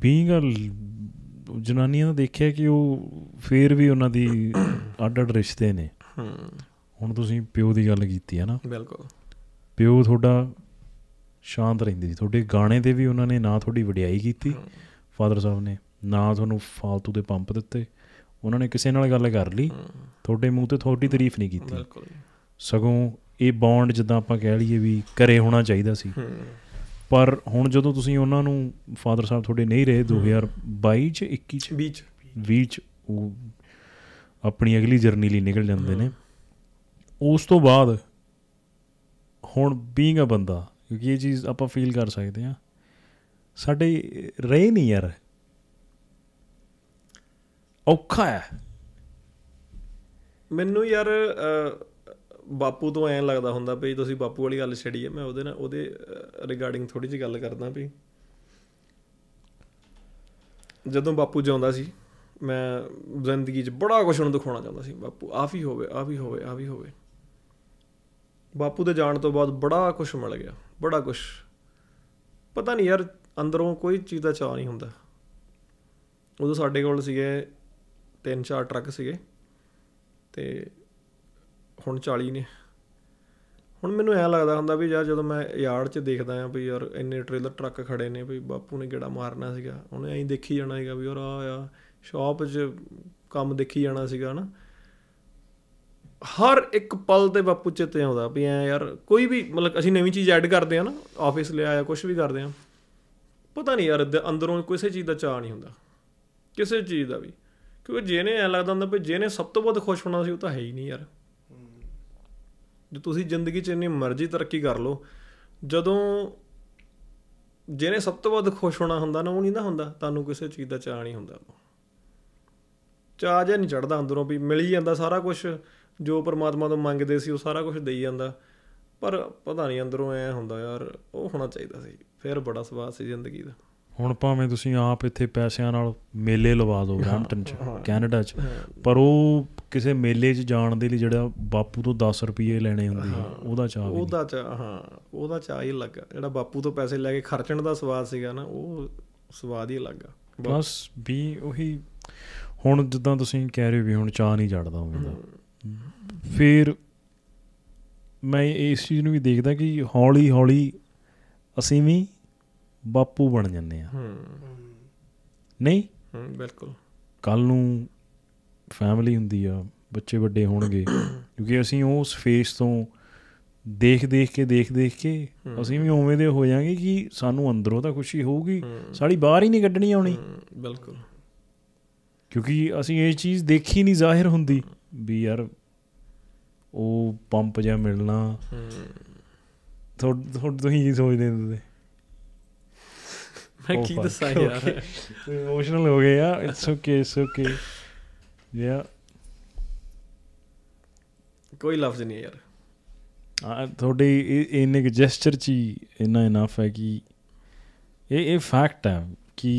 A: ਬੀਇੰਗ ਅ ਜਨਾਨੀਆਂ ਦਾ ਦੇਖਿਆ ਕਿ ਉਹ ਫੇਰ ਵੀ ਉਹਨਾਂ ਦੀ ਅੱਡ ਅੱਡ ਰਿਸ਼ਤੇ ਨੇ ਹੂੰ ਹੁਣ ਤੁਸੀਂ ਪਿਓ ਦੀ ਗੱਲ ਕੀਤੀ ਹੈ ਨਾ ਬਿਲਕੁਲ ਪਿਓ ਤੁਹਾਡਾ ਸ਼ਾਂਤ ਰਹਿੰਦੇ ਸੀ ਤੁਹਾਡੇ ਗਾਣੇ ਦੇ ਵੀ ਉਹਨਾਂ ਨੇ ਨਾ ਤੁਹਾਡੀ ਵਡਿਆਈ ਕੀਤੀ ਫਾਦਰ ਸਾਹਿਬ ਨੇ ਨਾ ਤੁਹਾਨੂੰ ਫਾਲਤੂ ਦੇ ਪੰਪ ਦਿੱਤੇ ਉਹਨਾਂ ਨੇ ਕਿਸੇ ਨਾਲ ਗੱਲ ਕਰ ਲਈ ਤੁਹਾਡੇ ਮੂੰਹ ਤੇ ਤੁਹਾਡੀ ਤਾਰੀਫ ਨਹੀਂ ਕੀਤੀ ਸਗੋਂ ਇਹ ਬੌਂਡ ਜਿੱਦਾਂ ਆਪਾਂ ਕਹਿ ਲਈਏ ਵੀ ਕਰੇ ਹੋਣਾ ਚਾਹੀਦਾ ਸੀ ਪਰ ਹੁਣ ਜਦੋਂ ਤੁਸੀਂ ਉਹਨਾਂ ਨੂੰ ਫਾਦਰ ਸਾਹਿਬ ਤੁਹਾਡੇ ਨਹੀਂ ਰਹੇ 2022 ਚ 21 ਚ ਵਿੱਚ ਵਿੱਚ ਉਹ ਆਪਣੀ ਅਗਲੀ ਜਰਨੀ ਲਈ ਨਿਕਲ ਜਾਂਦੇ ਨੇ ਉਸ ਤੋਂ ਬਾਅਦ ਹੁਣ ਬੀਇੰਗ ਅ ਬੰਦਾ ਕਿਉਂਕਿ ਇਹ ਚੀਜ਼ ਆਪਾਂ ਫੀਲ ਕਰ ਸਕਦੇ ਆ ਸਾਡੇ ਰਹੇ ਨਹੀਂ ਯਾਰ ਔਖਾ ਹੈ
B: ਮੈਨੂੰ ਯਾਰ ਬਾਪੂ ਤੋਂ ਐਂ ਲੱਗਦਾ ਹੁੰਦਾ ਵੀ ਤੁਸੀਂ ਬਾਪੂ ਵਾਲੀ ਗੱਲ ਛੇੜੀ ਹੈ ਮੈਂ ਉਹਦੇ ਨਾਲ ਉਹਦੇ ਰਿਗਾਰਡਿੰਗ ਥੋੜੀ ਜਿਹੀ ਗੱਲ ਕਰਦਾ ਵੀ ਜਦੋਂ ਬਾਪੂ ਜਿਉਂਦਾ ਸੀ ਮੈਂ ਜ਼ਿੰਦਗੀ 'ਚ ਬੜਾ ਕੁਝ ਉਹਨੂੰ ਦਿਖਾਉਣਾ ਚਾਹੁੰਦਾ ਸੀ ਬਾਪੂ ਆ ਵੀ ਹੋਵੇ ਆ ਵੀ ਹੋਵੇ ਆ ਵੀ ਹੋਵੇ ਬਾਪੂ ਦੇ ਜਾਣ ਤੋਂ ਬਾਅਦ ਬੜਾ ਕੁਝ ਮਿਲ ਗਿਆ ਬੜਾ ਕੁਝ ਪਤਾ ਨਹੀਂ ਯਾਰ ਅੰਦਰੋਂ ਕੋਈ ਚੀਜ਼ ਦਾ ਚਾਹ ਨਹੀਂ ਹੁੰਦਾ ਉਦੋਂ ਸਾਡੇ ਕੋਲ ਸੀਗੇ ਤਿੰਨ ਚਾਰ ਟਰੱਕ ਸੀਗੇ ਤੇ ਹੁਣ 40 ਨੇ ਹੁਣ ਮੈਨੂੰ ਐ ਲੱਗਦਾ ਹੁੰਦਾ ਵੀ ਯਾਰ ਜਦੋਂ ਮੈਂ ਯਾਰਡ 'ਚ ਦੇਖਦਾ ਆ ਵੀ ਯਾਰ ਇੰਨੇ ਟ੍ਰੇਲਰ ਟਰੱਕ ਖੜੇ ਨੇ ਵੀ ਬਾਪੂ ਨੇ ਗੇੜਾ ਮਾਰਨਾ ਸੀਗਾ ਉਹਨੇ ਐਂ ਦੇਖੀ ਜਾਣਾ ਸੀਗਾ ਵੀ ਯਾਰ ਆ ਆ ਸ਼ਾਪ 'ਚ ਕੰਮ ਦੇਖੀ ਜਾਣਾ ਸੀਗਾ ਨਾ ਹਰ ਇੱਕ ਪਲ ਤੇ ਬਾਪੂ ਚਿੱਤੇ ਆਉਂਦਾ ਵੀ ਐ ਯਾਰ ਕੋਈ ਵੀ ਮਤਲਬ ਅਸੀਂ ਨਵੀਂ ਚੀਜ਼ ਐਡ ਕਰਦੇ ਆ ਨਾ ਆਫਿਸ ਲਿਆ ਜਾਂ ਕੁਝ ਵੀ ਕਰਦੇ ਆ ਪਤਾ ਨਹੀਂ ਯਾਰ ਅੰਦਰੋਂ ਕਿਸੇ ਚੀਜ਼ ਦਾ ਚਾਹ ਨਹੀਂ ਹੁੰਦਾ ਕਿਸੇ ਚੀਜ਼ ਦਾ ਵੀ ਕਿਉਂਕਿ ਜਿਹਨੇ ਐ ਲੱਗਦਾ ਹੁੰਦਾ ਵੀ ਜਿਹਨੇ ਸਭ ਤੋਂ ਵੱਧ ਖੁਸ਼ ਹੋਣਾ ਸੀ ਉਹ ਤਾਂ ਹੈ ਹੀ ਨਹੀਂ ਯਾਰ ਜੇ ਤੁਸੀਂ ਜ਼ਿੰਦਗੀ 'ਚ ਇੰਨੀ ਮਰਜ਼ੀ ਤਰੱਕੀ ਕਰ ਲਓ ਜਦੋਂ ਜਿਹਨੇ ਸਭ ਤੋਂ ਵੱਧ ਖੁਸ਼ ਹੋਣਾ ਹੁੰਦਾ ਨਾ ਉਹ ਨਹੀਂ ਨਾ ਹੁੰਦਾ ਤੁਹਾਨੂੰ ਕਿਸੇ ਚੀਜ਼ ਦਾ ਚਾਹ ਨਹੀਂ ਹੁੰਦਾ ਚਾਹ ਜੇ ਨਹੀਂ ਚੜਦਾ ਅੰਦਰੋਂ ਵੀ ਮਿਲ ਹੀ ਜਾਂਦਾ ਸਾਰਾ ਕੁਝ ਜੋ ਪਰਮਾਤਮਾ ਤੋਂ ਮੰਗਦੇ ਸੀ ਉਹ ਸਾਰਾ ਕੁਝ ਦੇਈ ਜਾਂਦਾ ਪਰ ਪਤਾ ਨਹੀਂ ਅੰਦਰੋਂ ਐ ਹੁੰਦਾ ਯਾਰ ਉਹ ਹੋਣਾ ਚਾਹੀਦਾ ਸੀ ਫਿਰ ਬੜਾ ਸਵਾਦ ਸੀ ਜ਼ਿੰਦਗੀ ਦਾ
A: ਹੁਣ ਭਾਵੇਂ ਤੁਸੀਂ ਆਪ ਇੱਥੇ ਪੈਸਿਆਂ ਨਾਲ ਮੇਲੇ ਲਵਾ ਦੋ ਬ੍ਰੈਂਟਨ 'ਚ ਕੈਨੇਡਾ 'ਚ ਪਰ ਉਹ ਕਿਸੇ ਮੇਲੇ 'ਚ ਜਾਣ ਦੇ ਲਈ ਜਿਹੜਾ ਬਾਪੂ ਤੋਂ 10 ਰੁਪਏ ਲੈਣੇ ਹੁੰਦੇ ਆ ਉਹਦਾ ਚਾਹ ਵੀ
B: ਉਹਦਾ ਚਾਹ ਹਾਂ ਉਹਦਾ ਚਾਹ ਹੀ ਲੱਗਾ ਜਿਹੜਾ ਬਾਪੂ ਤੋਂ ਪੈਸੇ ਲੈ ਕੇ ਖਰਚਣ ਦਾ ਸਵਾਦ ਸੀਗਾ ਨਾ ਉਹ ਸਵਾਦ ਹੀ ਲੱਗਾ ਬਸ
A: ਵੀ ਉਹੀ ਹੁਣ ਜਿੱਦਾਂ ਤੁਸੀਂ ਕਹਿ ਰਹੇ ਵੀ ਹੁਣ ਚਾਹ ਨਹੀਂ ਜੜਦਾ ਹੁੰਦਾ ਫਿਰ ਮੈਂ ਇਸ ਚੀਜ਼ ਨੂੰ ਵੀ ਦੇਖਦਾ ਕਿ ਹੌਲੀ ਹੌਲੀ ਅਸੀਂ ਵੀ ਬਾਪੂ ਬਣ ਜੰਨੇ ਆ ਹੂੰ ਨਹੀਂ ਹੂੰ ਬਿਲਕੁਲ ਕੱਲ ਨੂੰ ਫੈਮਿਲੀ ਹੁੰਦੀ ਆ ਬੱਚੇ ਵੱਡੇ ਹੋਣਗੇ ਕਿਉਂਕਿ ਅਸੀਂ ਉਸ ਫੇਸ ਤੋਂ ਦੇਖ ਦੇਖ ਕੇ ਦੇਖ ਦੇਖ ਕੇ ਅਸੀਂ ਵੀ ਉਵੇਂ ਦੇ ਹੋ ਜਾਾਂਗੇ ਕਿ ਸਾਨੂੰ ਅੰਦਰੋਂ ਤਾਂ ਖੁਸ਼ੀ ਹੋਊਗੀ ਸਾਡੀ ਬਾਹਰ ਹੀ ਨਹੀਂ ਕੱਢਣੀ ਆਉਣੀ ਬਿਲਕੁਲ ਕਿਉਂਕਿ ਅਸੀਂ ਇਹ ਚੀਜ਼ ਦੇਖੀ ਨਹੀਂ ਜ਼ਾਹਿਰ ਹੁੰਦੀ ਵੀ ਯਾਰ ਉਹ ਪੰਪ ਜਾਂ ਮਿਲਣਾ ਥੋੜ ਥੋੜ ਤੁਸੀਂ ਕੀ ਸੋਚਦੇ ਹੁੰਦੇ
C: ਮੈਂ ਕੀ ਦੱਸਾਂ ਯਾਰ ਇਮੋਸ਼ਨਲ ਹੋ
A: ਗਏ ਆ it's okay it's okay yeah
B: ਕੋਈ ਲਫ਼ਜ਼ ਨਹੀਂ ਯਾਰ
A: ਆ ਤੁਹਾਡੀ ਇੰਨੇ ਜੈਸਚਰ ਚ ਇਨਾ ਇਨਾਫ ਹੈ ਕਿ ਇਹ ਇਹ ਫੈਕਟ ਹੈ ਕਿ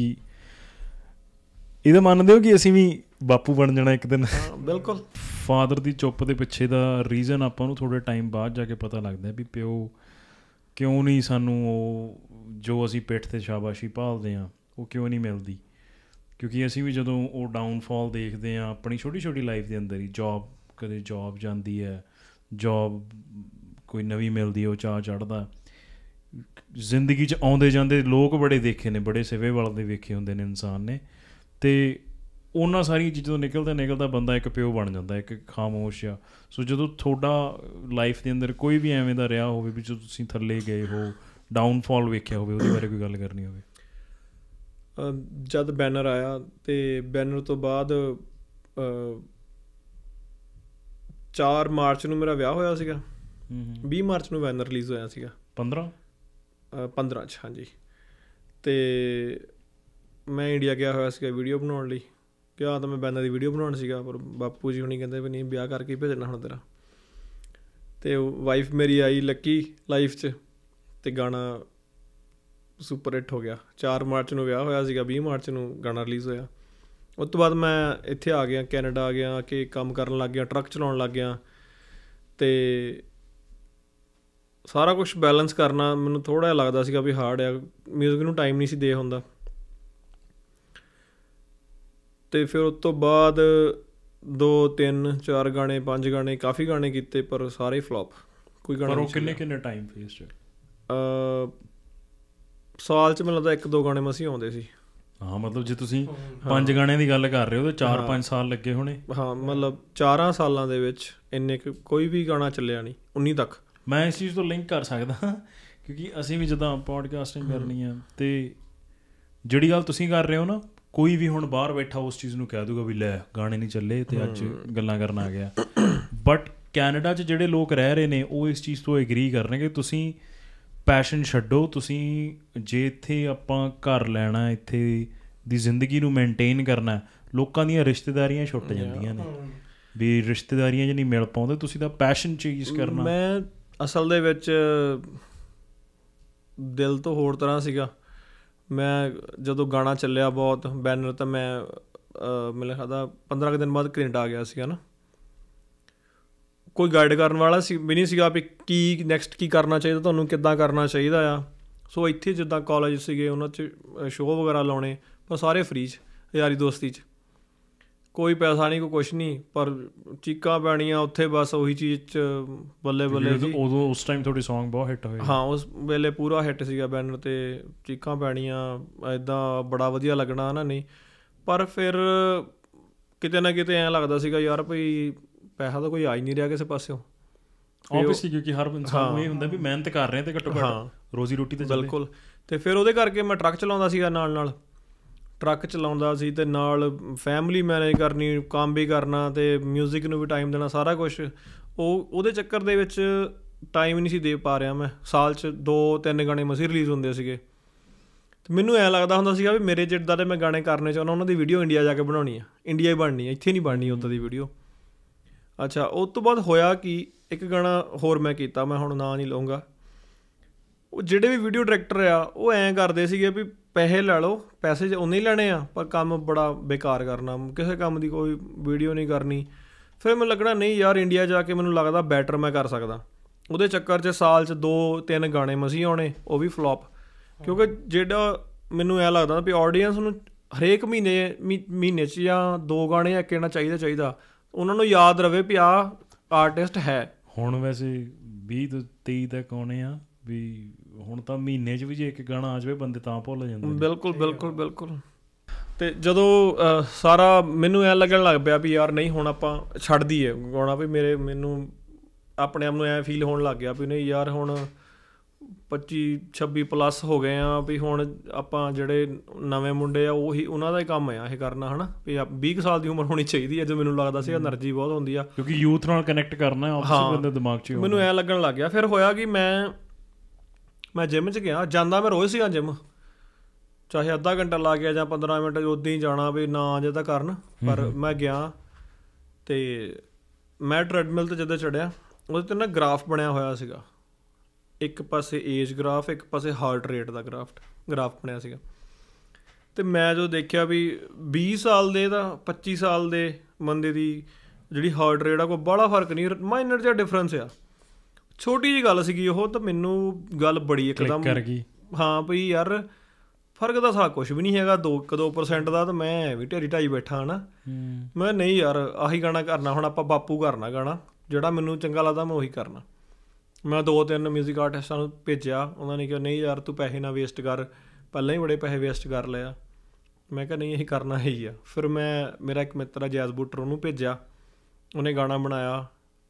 A: ਇਹਦਾ
B: ਮੰਨਦੇ ਹੋ ਕਿ ਅਸੀਂ ਵੀ
A: ਬਾਪੂ ਬਣ ਜਾਣਾ ਇੱਕ ਦਿਨ ਹਾਂ ਬਿਲਕੁਲ ਫਾਦਰ ਦੀ ਚੁੱਪ ਦੇ ਪਿੱਛੇ ਦਾ ਰੀਜ਼ਨ ਆਪਾਂ ਨੂੰ ਥੋੜੇ ਟਾਈਮ ਬਾਅਦ ਜਾ ਕੇ ਪਤਾ ਲੱਗਦਾ ਵੀ ਪਿਓ ਕਿਉਂ ਨਹੀਂ ਸਾਨੂੰ ਉਹ ਜੋ ਅਸੀਂ ਪਿੱਠ ਤੇ ਸ਼ਾਬਾਸ਼ੀ ਭਾਲਦੇ ਆ ਉਹ ਕਿਉਂ ਨਹੀਂ ਮਿਲਦੀ ਕਿਉਂਕਿ ਅਸੀਂ ਵੀ ਜਦੋਂ ਉਹ ਡਾਊਨਫਾਲ ਦੇਖਦੇ ਆ ਆਪਣੀ ਛੋਟੀ ਛੋਟੀ ਲਾਈਫ ਦੇ ਅੰਦਰ ਹੀ ਜੌਬ ਕਦੇ ਜੌਬ ਜਾਂਦੀ ਹੈ ਜੌਬ ਕੋਈ ਨਵੀਂ ਮਿਲਦੀ ਉਹ ਚਾਹ ਚੜਦਾ ਜ਼ਿੰਦਗੀ 'ਚ ਆਉਂਦੇ ਜਾਂਦੇ ਲੋਕ ਬੜੇ ਦੇਖੇ ਨੇ ਬੜੇ ਸਿਵੇ ਵਾਲ ਦੇ ਵੇਖੇ ਹੁੰਦੇ ਨੇ ਇਨਸਾਨ ਨੇ ਤੇ ਉਹਨਾਂ ਸਾਰੀਆਂ ਚੀਜ਼ਾਂ ਤੋਂ ਨਿਕਲਦਾ ਨਿਕਲਦਾ ਬੰਦਾ ਇੱਕ ਪਿਓ ਬਣ ਜਾਂਦਾ ਇੱਕ ਖਾਮੋਸ਼ ਆ ਸੋ ਜਦੋਂ ਤੁਹਾਡਾ ਲਾਈਫ ਦੇ ਅੰਦਰ ਕੋਈ ਵੀ ਐਵੇਂ ਦਾ ਰਿਹਾ ਹੋਵੇ ਵੀ ਜੋ ਤੁਸੀਂ ਥੱਲੇ ਗਏ ਹੋ ਡਾਊਨਫਾਲ ਵੇਖਿਆ ਹੋਵੇ ਉਹਦੇ ਬਾਰੇ ਕੋਈ ਗੱਲ ਕਰਨੀ ਹੋਵੇ
B: ਜਦ ਬੈਨਰ ਆਇਆ ਤੇ ਬੈਨਰ ਤੋਂ ਬਾਅਦ 4 ਮਾਰਚ ਨੂੰ ਮੇਰਾ ਵਿਆਹ ਹੋਇਆ ਸੀਗਾ 20 ਮਾਰਚ ਨੂੰ ਬੈਨਰ ਰਿਲੀਜ਼ ਹੋਇਆ ਸੀਗਾ 15 15 ਚ ਹਾਂਜੀ ਤੇ ਮੈਂ ਇੰਡੀਆ ਗਿਆ ਹੋਇਆ ਸੀਗਾ ਵੀਡੀਓ ਬਣਾਉਣ ਲਈ ਕਿਹਾ ਤਾਂ ਮੈਂ ਬੈਨਰ ਦੀ ਵੀਡੀਓ ਬਣਾਉਣ ਸੀਗਾ ਪਰ ਬਾਪੂ ਜੀ ਹੁਣੀ ਕਹਿੰਦੇ ਵੀ ਨਹੀਂ ਵਿਆਹ ਕਰਕੇ ਭੇਜਣਾ ਹੁਣ ਤੇਰਾ ਤੇ ਵਾਈਫ ਮੇਰੀ ਆਈ ਲੱਕੀ ਲਾਈਫ 'ਚ ਤੇ ਗਾਣਾ ਸੁਪਰ ਹਿੱਟ ਹੋ ਗਿਆ 4 ਮਾਰਚ ਨੂੰ ਵਿਆਹ ਹੋਇਆ ਸੀਗਾ 20 ਮਾਰਚ ਨੂੰ ਗਾਣਾ ਰਿਲੀਜ਼ ਹੋਇਆ ਉਸ ਤੋਂ ਬਾਅਦ ਮੈਂ ਇੱਥੇ ਆ ਗਿਆ ਕੈਨੇਡਾ ਆ ਗਿਆ ਕਿ ਕੰਮ ਕਰਨ ਲੱਗ ਗਿਆ ਟਰੱਕ ਚਲਾਉਣ ਲੱਗ ਗਿਆ ਤੇ ਸਾਰਾ ਕੁਝ ਬੈਲੈਂਸ ਕਰਨਾ ਮੈਨੂੰ ਥੋੜਾ ਜਿਹਾ ਲੱਗਦਾ ਸੀਗਾ ਵੀ ਹਾਰਡ ਆ 뮤직 ਨੂੰ ਟਾਈਮ ਨਹੀਂ ਸੀ ਦੇ ਹੁੰਦਾ ਤੇ ਫਿਰ ਉਸ ਤੋਂ ਬਾਅਦ ਦੋ ਤਿੰਨ ਚਾਰ ਗਾਣੇ ਪੰਜ ਗਾਣੇ ਕਾਫੀ ਗਾਣੇ ਕੀਤੇ ਪਰ ਸਾਰੇ ਫਲॉप ਕੋਈ ਗਾਣਾ ਪਰ ਉਹ ਕਿੰਨੇ
A: ਕਿੰਨੇ ਟਾਈਮ ਫੇਸ ਚ
B: ਅ ਸਾਲ ਚ ਮਿਲਦਾ ਇੱਕ ਦੋ ਗਾਣੇ ਮਸੀ ਆਉਂਦੇ ਸੀ ਹਾਂ ਮਤਲਬ ਜੇ ਤੁਸੀਂ ਪੰਜ ਗਾਣੇ ਦੀ ਗੱਲ ਕਰ ਰਹੇ ਹੋ ਤਾਂ 4-5 ਸਾਲ ਲੱਗੇ ਹੋਣੇ ਹਾਂ ਮਤਲਬ 4 ਸਾਲਾਂ ਦੇ ਵਿੱਚ ਇੰਨੇ ਕੋਈ ਵੀ ਗਾਣਾ ਚੱਲਿਆ ਨਹੀਂ 19 ਤੱਕ ਮੈਂ ਇਸ ਚੀਜ਼ ਤੋਂ ਲਿੰਕ ਕਰ ਸਕਦਾ
A: ਕਿਉਂਕਿ ਅਸੀਂ ਵੀ ਜਦੋਂ ਪੋਡਕਾਸਟਿੰਗ ਕਰਨੀ ਆ ਤੇ ਜਿਹੜੀ ਗੱਲ ਤੁਸੀਂ ਕਰ ਰਹੇ ਹੋ ਨਾ ਕੋਈ ਵੀ ਹੁਣ ਬਾਹਰ ਬੈਠਾ ਉਸ ਚੀਜ਼ ਨੂੰ ਕਹਿ ਦੂਗਾ ਵੀ ਲੈ ਗਾਣੇ ਨਹੀਂ ਚੱਲੇ ਤੇ ਅੱਜ ਗੱਲਾਂ ਕਰਨ ਆ ਗਿਆ ਬਟ ਕੈਨੇਡਾ 'ਚ ਜਿਹੜੇ ਲੋਕ ਰਹਿ ਰਹੇ ਨੇ ਉਹ ਇਸ ਚੀਜ਼ ਤੋਂ ਐਗਰੀ ਕਰਨਗੇ ਤੁਸੀਂ ਪੈਸ਼ਨ ਛੱਡੋ ਤੁਸੀਂ ਜੇ ਇੱਥੇ ਆਪਾਂ ਘਰ ਲੈਣਾ ਇੱਥੇ ਦੀ ਜ਼ਿੰਦਗੀ ਨੂੰ ਮੇਨਟੇਨ ਕਰਨਾ ਲੋਕਾਂ ਦੀਆਂ ਰਿਸ਼ਤੇਦਾਰੀਆਂ ਛੁੱਟ ਜਾਂਦੀਆਂ ਨੇ ਵੀ ਰਿਸ਼ਤੇਦਾਰੀਆਂ ਜੇ ਨਹੀਂ ਮਿਲ ਪਾਉਂਦੇ ਤੁਸੀਂ ਤਾਂ ਪੈਸ਼ਨ ਚੀਜ਼ ਕਰਨਾ
B: ਮੈਂ ਅਸਲ ਦੇ ਵਿੱਚ ਦਿਲ ਤੋਂ ਹੋਰ ਤਰ੍ਹਾਂ ਸੀਗਾ ਮੈਂ ਜਦੋਂ ਗਾਣਾ ਚੱਲਿਆ ਬਹੁਤ ਬੈਨਰ ਤਾਂ ਮੈਂ ਮੈਨੂੰ ਲੱਗਦਾ 15 ਕੁ ਦਿਨ ਬਾਅਦ ਕੈਨੇਡਾ ਆ ਗਿਆ ਸੀ ਹਨਾ ਕੋਈ ਗਾਈਡ ਕਰਨ ਵਾਲਾ ਸੀ ਵੀ ਨਹੀਂ ਸੀਗਾ ਵੀ ਕੀ ਨੈਕਸਟ ਕੀ ਕਰਨਾ ਚਾਹੀਦਾ ਤੁਹਾਨੂੰ ਕਿੱਦਾਂ ਕਰਨਾ ਚਾਹੀਦਾ ਆ ਸੋ ਇੱਥੇ ਜਿੱਦਾਂ ਕਾਲਜ ਸੀਗੇ ਉਹਨਾਂ 'ਚ ਸ਼ੋਅ ਵਗੈਰਾ ਲਾਉਣੇ ਪਰ ਸਾਰੇ ਫ੍ਰੀ 'ਚ ਯਾਰੀ ਦੋਸਤੀ 'ਚ ਕੋਈ ਪੈਸਾ ਨਹੀਂ ਕੋਈ ਕੁਛ ਨਹੀਂ ਪਰ ਚੀਕਾਂ ਪੈਣੀਆਂ ਉੱਥੇ ਬਸ ਉਹੀ ਚੀਜ਼ ਚ ਬੱਲੇ ਬੱਲੇ ਜੀ
A: ਉਦੋਂ ਉਸ ਟਾਈਮ ਤੁਹਾਡੀ Song ਬਹੁਤ ਹਿੱਟ ਹੋਈ ਹਾਂ
B: ਉਸ ਵੇਲੇ ਪੂਰਾ ਹਿੱਟ ਸੀਗਾ ਬੈਨਰ ਤੇ ਚੀਕਾਂ ਪੈਣੀਆਂ ਐਦਾਂ ਬੜਾ ਵਧੀਆ ਲੱਗਣਾ ਨਾ ਨਹੀਂ ਪਰ ਫਿਰ ਕਿਤੇ ਨਾ ਕਿਤੇ ਐਂ ਲੱਗਦਾ ਸੀਗਾ ਯਾਰ ਭਈ ਪੈਸਾ ਤਾਂ ਕੋਈ ਆ ਹੀ ਨਹੀਂ ਰਿਹਾ ਕਿਸੇ ਪਾਸਿਓਂ ਆਬਵੀਅਸਲੀ ਕਿਉਂਕਿ ਹਰ ਇਨਸਾਨ ਨੂੰ ਇਹ ਹੁੰਦਾ ਵੀ ਮਿਹਨਤ ਕਰ ਰਹੇ ਤੇ ਘੱਟੋ ਘੱਟ ਰੋਜ਼ੀ ਰੋਟੀ ਤੇ ਬਿਲਕੁਲ ਤੇ ਫਿਰ ਉਹਦੇ ਕਰਕੇ ਮੈਂ ਟਰੱਕ ਚਲਾਉਂਦਾ ਸੀਗਾ ਨਾਲ ਨਾਲ ਟਰੱਕ ਚਲਾਉਂਦਾ ਸੀ ਤੇ ਨਾਲ ਫੈਮਿਲੀ ਮੈਨੇਜ ਕਰਨੀ ਕੰਮ ਵੀ ਕਰਨਾ ਤੇ 뮤직 ਨੂੰ ਵੀ ਟਾਈਮ ਦੇਣਾ ਸਾਰਾ ਕੁਝ ਉਹ ਉਹਦੇ ਚੱਕਰ ਦੇ ਵਿੱਚ ਟਾਈਮ ਨਹੀਂ ਸੀ ਦੇ ਪਾ ਰਿਹਾ ਮੈਂ ਸਾਲ 'ਚ 2-3 ਗਾਣੇ ਮਸੀ ਰਿਲੀਜ਼ ਹੁੰਦੇ ਸੀਗੇ ਤੇ ਮੈਨੂੰ ਐ ਲੱਗਦਾ ਹੁੰਦਾ ਸੀਗਾ ਵੀ ਮੇਰੇ ਜਿੱਦਾਂ ਦੇ ਮੈਂ ਗਾਣੇ ਕਰਨੇ ਚਾਹੁੰਦਾ ਉਹਨਾਂ ਦੀ ਵੀਡੀਓ ਇੰਡੀਆ ਜਾ ਕੇ ਬਣਾਉਣੀ ਆ ਇੰਡੀਆ ਹੀ ਬਣਨੀ ਆ ਇੱਥੇ ਨਹੀਂ ਬਣਨੀ ਉਦਾਂ ਦੀ ਵੀਡੀਓ ਅੱਛਾ ਉਸ ਤੋਂ ਬਾਅਦ ਹੋਇਆ ਕਿ ਇੱਕ ਗਾਣਾ ਹੋਰ ਮੈਂ ਕੀਤਾ ਮੈਂ ਹੁਣ ਨਾਂ ਨਹੀਂ ਲਵਾਂਗਾ ਉਹ ਜਿਹੜੇ ਵੀ ਵੀਡੀਓ ਡਾਇਰੈਕਟਰ ਆ ਉਹ ਐਂ ਕਰਦੇ ਸੀਗੇ ਵੀ ਪੈਸੇ ਲੈ ਲਓ ਪੈਸੇ ਜੇ ਉਨੇ ਹੀ ਲੈਣੇ ਆ ਪਰ ਕੰਮ ਬੜਾ ਬੇਕਾਰ ਕਰਨਾ ਕਿਸੇ ਕੰਮ ਦੀ ਕੋਈ ਵੀਡੀਓ ਨਹੀਂ ਕਰਨੀ ਫਿਰ ਮੈਨੂੰ ਲੱਗਣਾ ਨਹੀਂ ਯਾਰ ਇੰਡੀਆ ਜਾ ਕੇ ਮੈਨੂੰ ਲੱਗਦਾ ਬੈਟਰ ਮੈਂ ਕਰ ਸਕਦਾ ਉਹਦੇ ਚੱਕਰ 'ਚ ਸਾਲ 'ਚ 2-3 ਗਾਣੇ ਮਸੀ ਆਉਣੇ ਉਹ ਵੀ ਫਲॉप ਕਿਉਂਕਿ ਜਿਹੜਾ ਮੈਨੂੰ ਐ ਲੱਗਦਾ ਵੀ ਆਡੀਅנס ਨੂੰ ਹਰੇਕ ਮਹੀਨੇ ਮਹੀਨੇ 'ਚ ਜਾਂ ਦੋ ਗਾਣੇ ਆ ਕਿਹਣਾ ਚਾਹੀਦਾ ਚਾਹੀਦਾ ਉਹਨਾਂ ਨੂੰ ਯਾਦ ਰਵੇ ਵੀ ਆ ਆਰਟਿਸਟ ਹੈ ਹੁਣ ਵੈਸੇ 20 ਤੋਂ 23 ਤੱਕ ਆਉਣੇ ਆ ਵੀ ਹੁਣ ਤਾਂ ਮਹੀਨੇ 'ਚ ਵੀ ਜੇ ਇੱਕ ਗਾਣਾ ਆ ਜਾਵੇ ਬੰਦੇ ਤਾਂ ਭੁੱਲ ਜਾਂਦੇ ਨੇ ਬਿਲਕੁਲ ਬਿਲਕੁਲ ਬਿਲਕੁਲ ਤੇ ਜਦੋਂ ਸਾਰਾ ਮੈਨੂੰ ਐ ਲੱਗਣ ਲੱਗ ਪਿਆ ਵੀ ਯਾਰ ਨਹੀਂ ਹੁਣ ਆਪਾਂ ਛੱਡ ਦਈਏ ਗਾਉਣਾ ਵੀ ਮੇਰੇ ਮੈਨੂੰ ਆਪਣੇ ਆਪ ਨੂੰ ਐ ਫੀਲ ਹੋਣ ਲੱਗ ਗਿਆ ਵੀ ਨਹੀਂ ਯਾਰ ਹੁਣ 25 26 ਪਲੱਸ ਹੋ ਗਏ ਆ ਵੀ ਹੁਣ ਆਪਾਂ ਜਿਹੜੇ ਨਵੇਂ ਮੁੰਡੇ ਆ ਉਹੀ ਉਹਨਾਂ ਦਾ ਹੀ ਕੰਮ ਆ ਇਹ ਕਰਨਾ ਹਨਾ ਵੀ 20 ਸਾਲ ਦੀ ਉਮਰ ਹੋਣੀ ਚਾਹੀਦੀ ਹੈ ਜੋ ਮੈਨੂੰ ਲੱਗਦਾ ਸੀ એનર્ਜੀ ਬਹੁਤ ਹੁੰਦੀ ਆ ਕਿਉਂਕਿ ਯੂਥ
A: ਨਾਲ ਕਨੈਕਟ ਕਰਨਾ ਆਪਸ ਵਿੱਚ ਬੰਦੇ ਦਿਮਾਗ 'ਚ ਮੈਨੂੰ
B: ਐ ਲੱਗਣ ਲੱਗ ਗਿਆ ਫਿਰ ਹੋਇਆ ਕਿ ਮੈਂ ਮੈਂ ਜਿਮ 'ਚ ਗਿਆ ਜਾਂਦਾ ਮੈਂ ਰੋਜ਼ ਸੀਗਾ ਜਿਮ ਚਾਹੇ ਅੱਧਾ ਘੰਟਾ ਲਾ ਗਿਆ ਜਾਂ 15 ਮਿੰਟ ਉਦੋਂ ਹੀ ਜਾਣਾ ਵੀ ਨਾ ਜੇ ਤਾਂ ਕਰਨ ਪਰ ਮੈਂ ਗਿਆ ਤੇ ਮੈਂ ਟ੍ਰੈਡਮਿਲ ਤੇ ਜਦੋਂ ਚੜਿਆ ਉਹਦੇ ਤੇ ਨਾ ਗ੍ਰਾਫ ਬਣਿਆ ਹੋਇਆ ਸੀਗਾ ਇੱਕ ਪਾਸੇ ਏਜ ਗ੍ਰਾਫ ਇੱਕ ਪਾਸੇ ਹਾਰਟ ਰੇਟ ਦਾ ਗ੍ਰਾਫ ਗ੍ਰਾਫ ਬਣਿਆ ਸੀਗਾ ਤੇ ਮੈਂ ਜੋ ਦੇਖਿਆ ਵੀ 20 ਸਾਲ ਦੇ ਦਾ 25 ਸਾਲ ਦੇ ਬੰਦੇ ਦੀ ਜਿਹੜੀ ਹਾਰਟ ਰੇਟ ਆ ਕੋਈ ਬੜਾ ਫਰਕ ਨਹੀਂ ਮਾਈਨਰ ਜਿਹਾ ਡਿਫਰੈਂਸ ਆ ਛੋਟੀ ਜੀ ਗੱਲ ਸੀਗੀ ਉਹ ਤਾਂ ਮੈਨੂੰ ਗੱਲ ਬੜੀ ਇੱਕਦਮ ਕਰ ਗਈ ਹਾਂ ਭਈ ਯਾਰ ਫਰਕ ਦਾ ਸਾ ਕੁਝ ਵੀ ਨਹੀਂ ਹੈਗਾ 2 2% ਦਾ ਤਾਂ ਮੈਂ ਵੀ ਢੇਰੀ ਢਾਈ ਬੈਠਾ ਹਾਂ ਨਾ ਮੈਂ ਨਹੀਂ ਯਾਰ ਆਹੀ ਗਾਣਾ ਕਰਨਾ ਹੁਣ ਆਪਾਂ ਬਾਪੂ ਕਰਨਾ ਗਾਣਾ ਜਿਹੜਾ ਮੈਨੂੰ ਚੰਗਾ ਲੱਗਦਾ ਮੈਂ ਉਹੀ ਕਰਨਾ ਮੈਂ ਦੋ ਤਿੰਨ 뮤직 ਆਰਟਿਸਟਾਂ ਨੂੰ ਭੇਜਿਆ ਉਹਨਾਂ ਨੇ ਕਿਹਾ ਨਹੀਂ ਯਾਰ ਤੂੰ ਪੈਸੇ ਨਾ ਵੇਸਟ ਕਰ ਪਹਿਲਾਂ ਹੀ ਬੜੇ ਪੈਸੇ ਵੇਸਟ ਕਰ ਲਿਆ ਮੈਂ ਕਿਹਾ ਨਹੀਂ ਇਹ ਕਰਨਾ ਹੀ ਆ ਫਿਰ ਮੈਂ ਮੇਰਾ ਇੱਕ ਮਿੱਤਰ ਆ ਜੈਜ਼ ਬੂਟਰ ਉਹਨੂੰ ਭੇਜਿਆ ਉਹਨੇ ਗਾਣਾ ਬਣਾਇਆ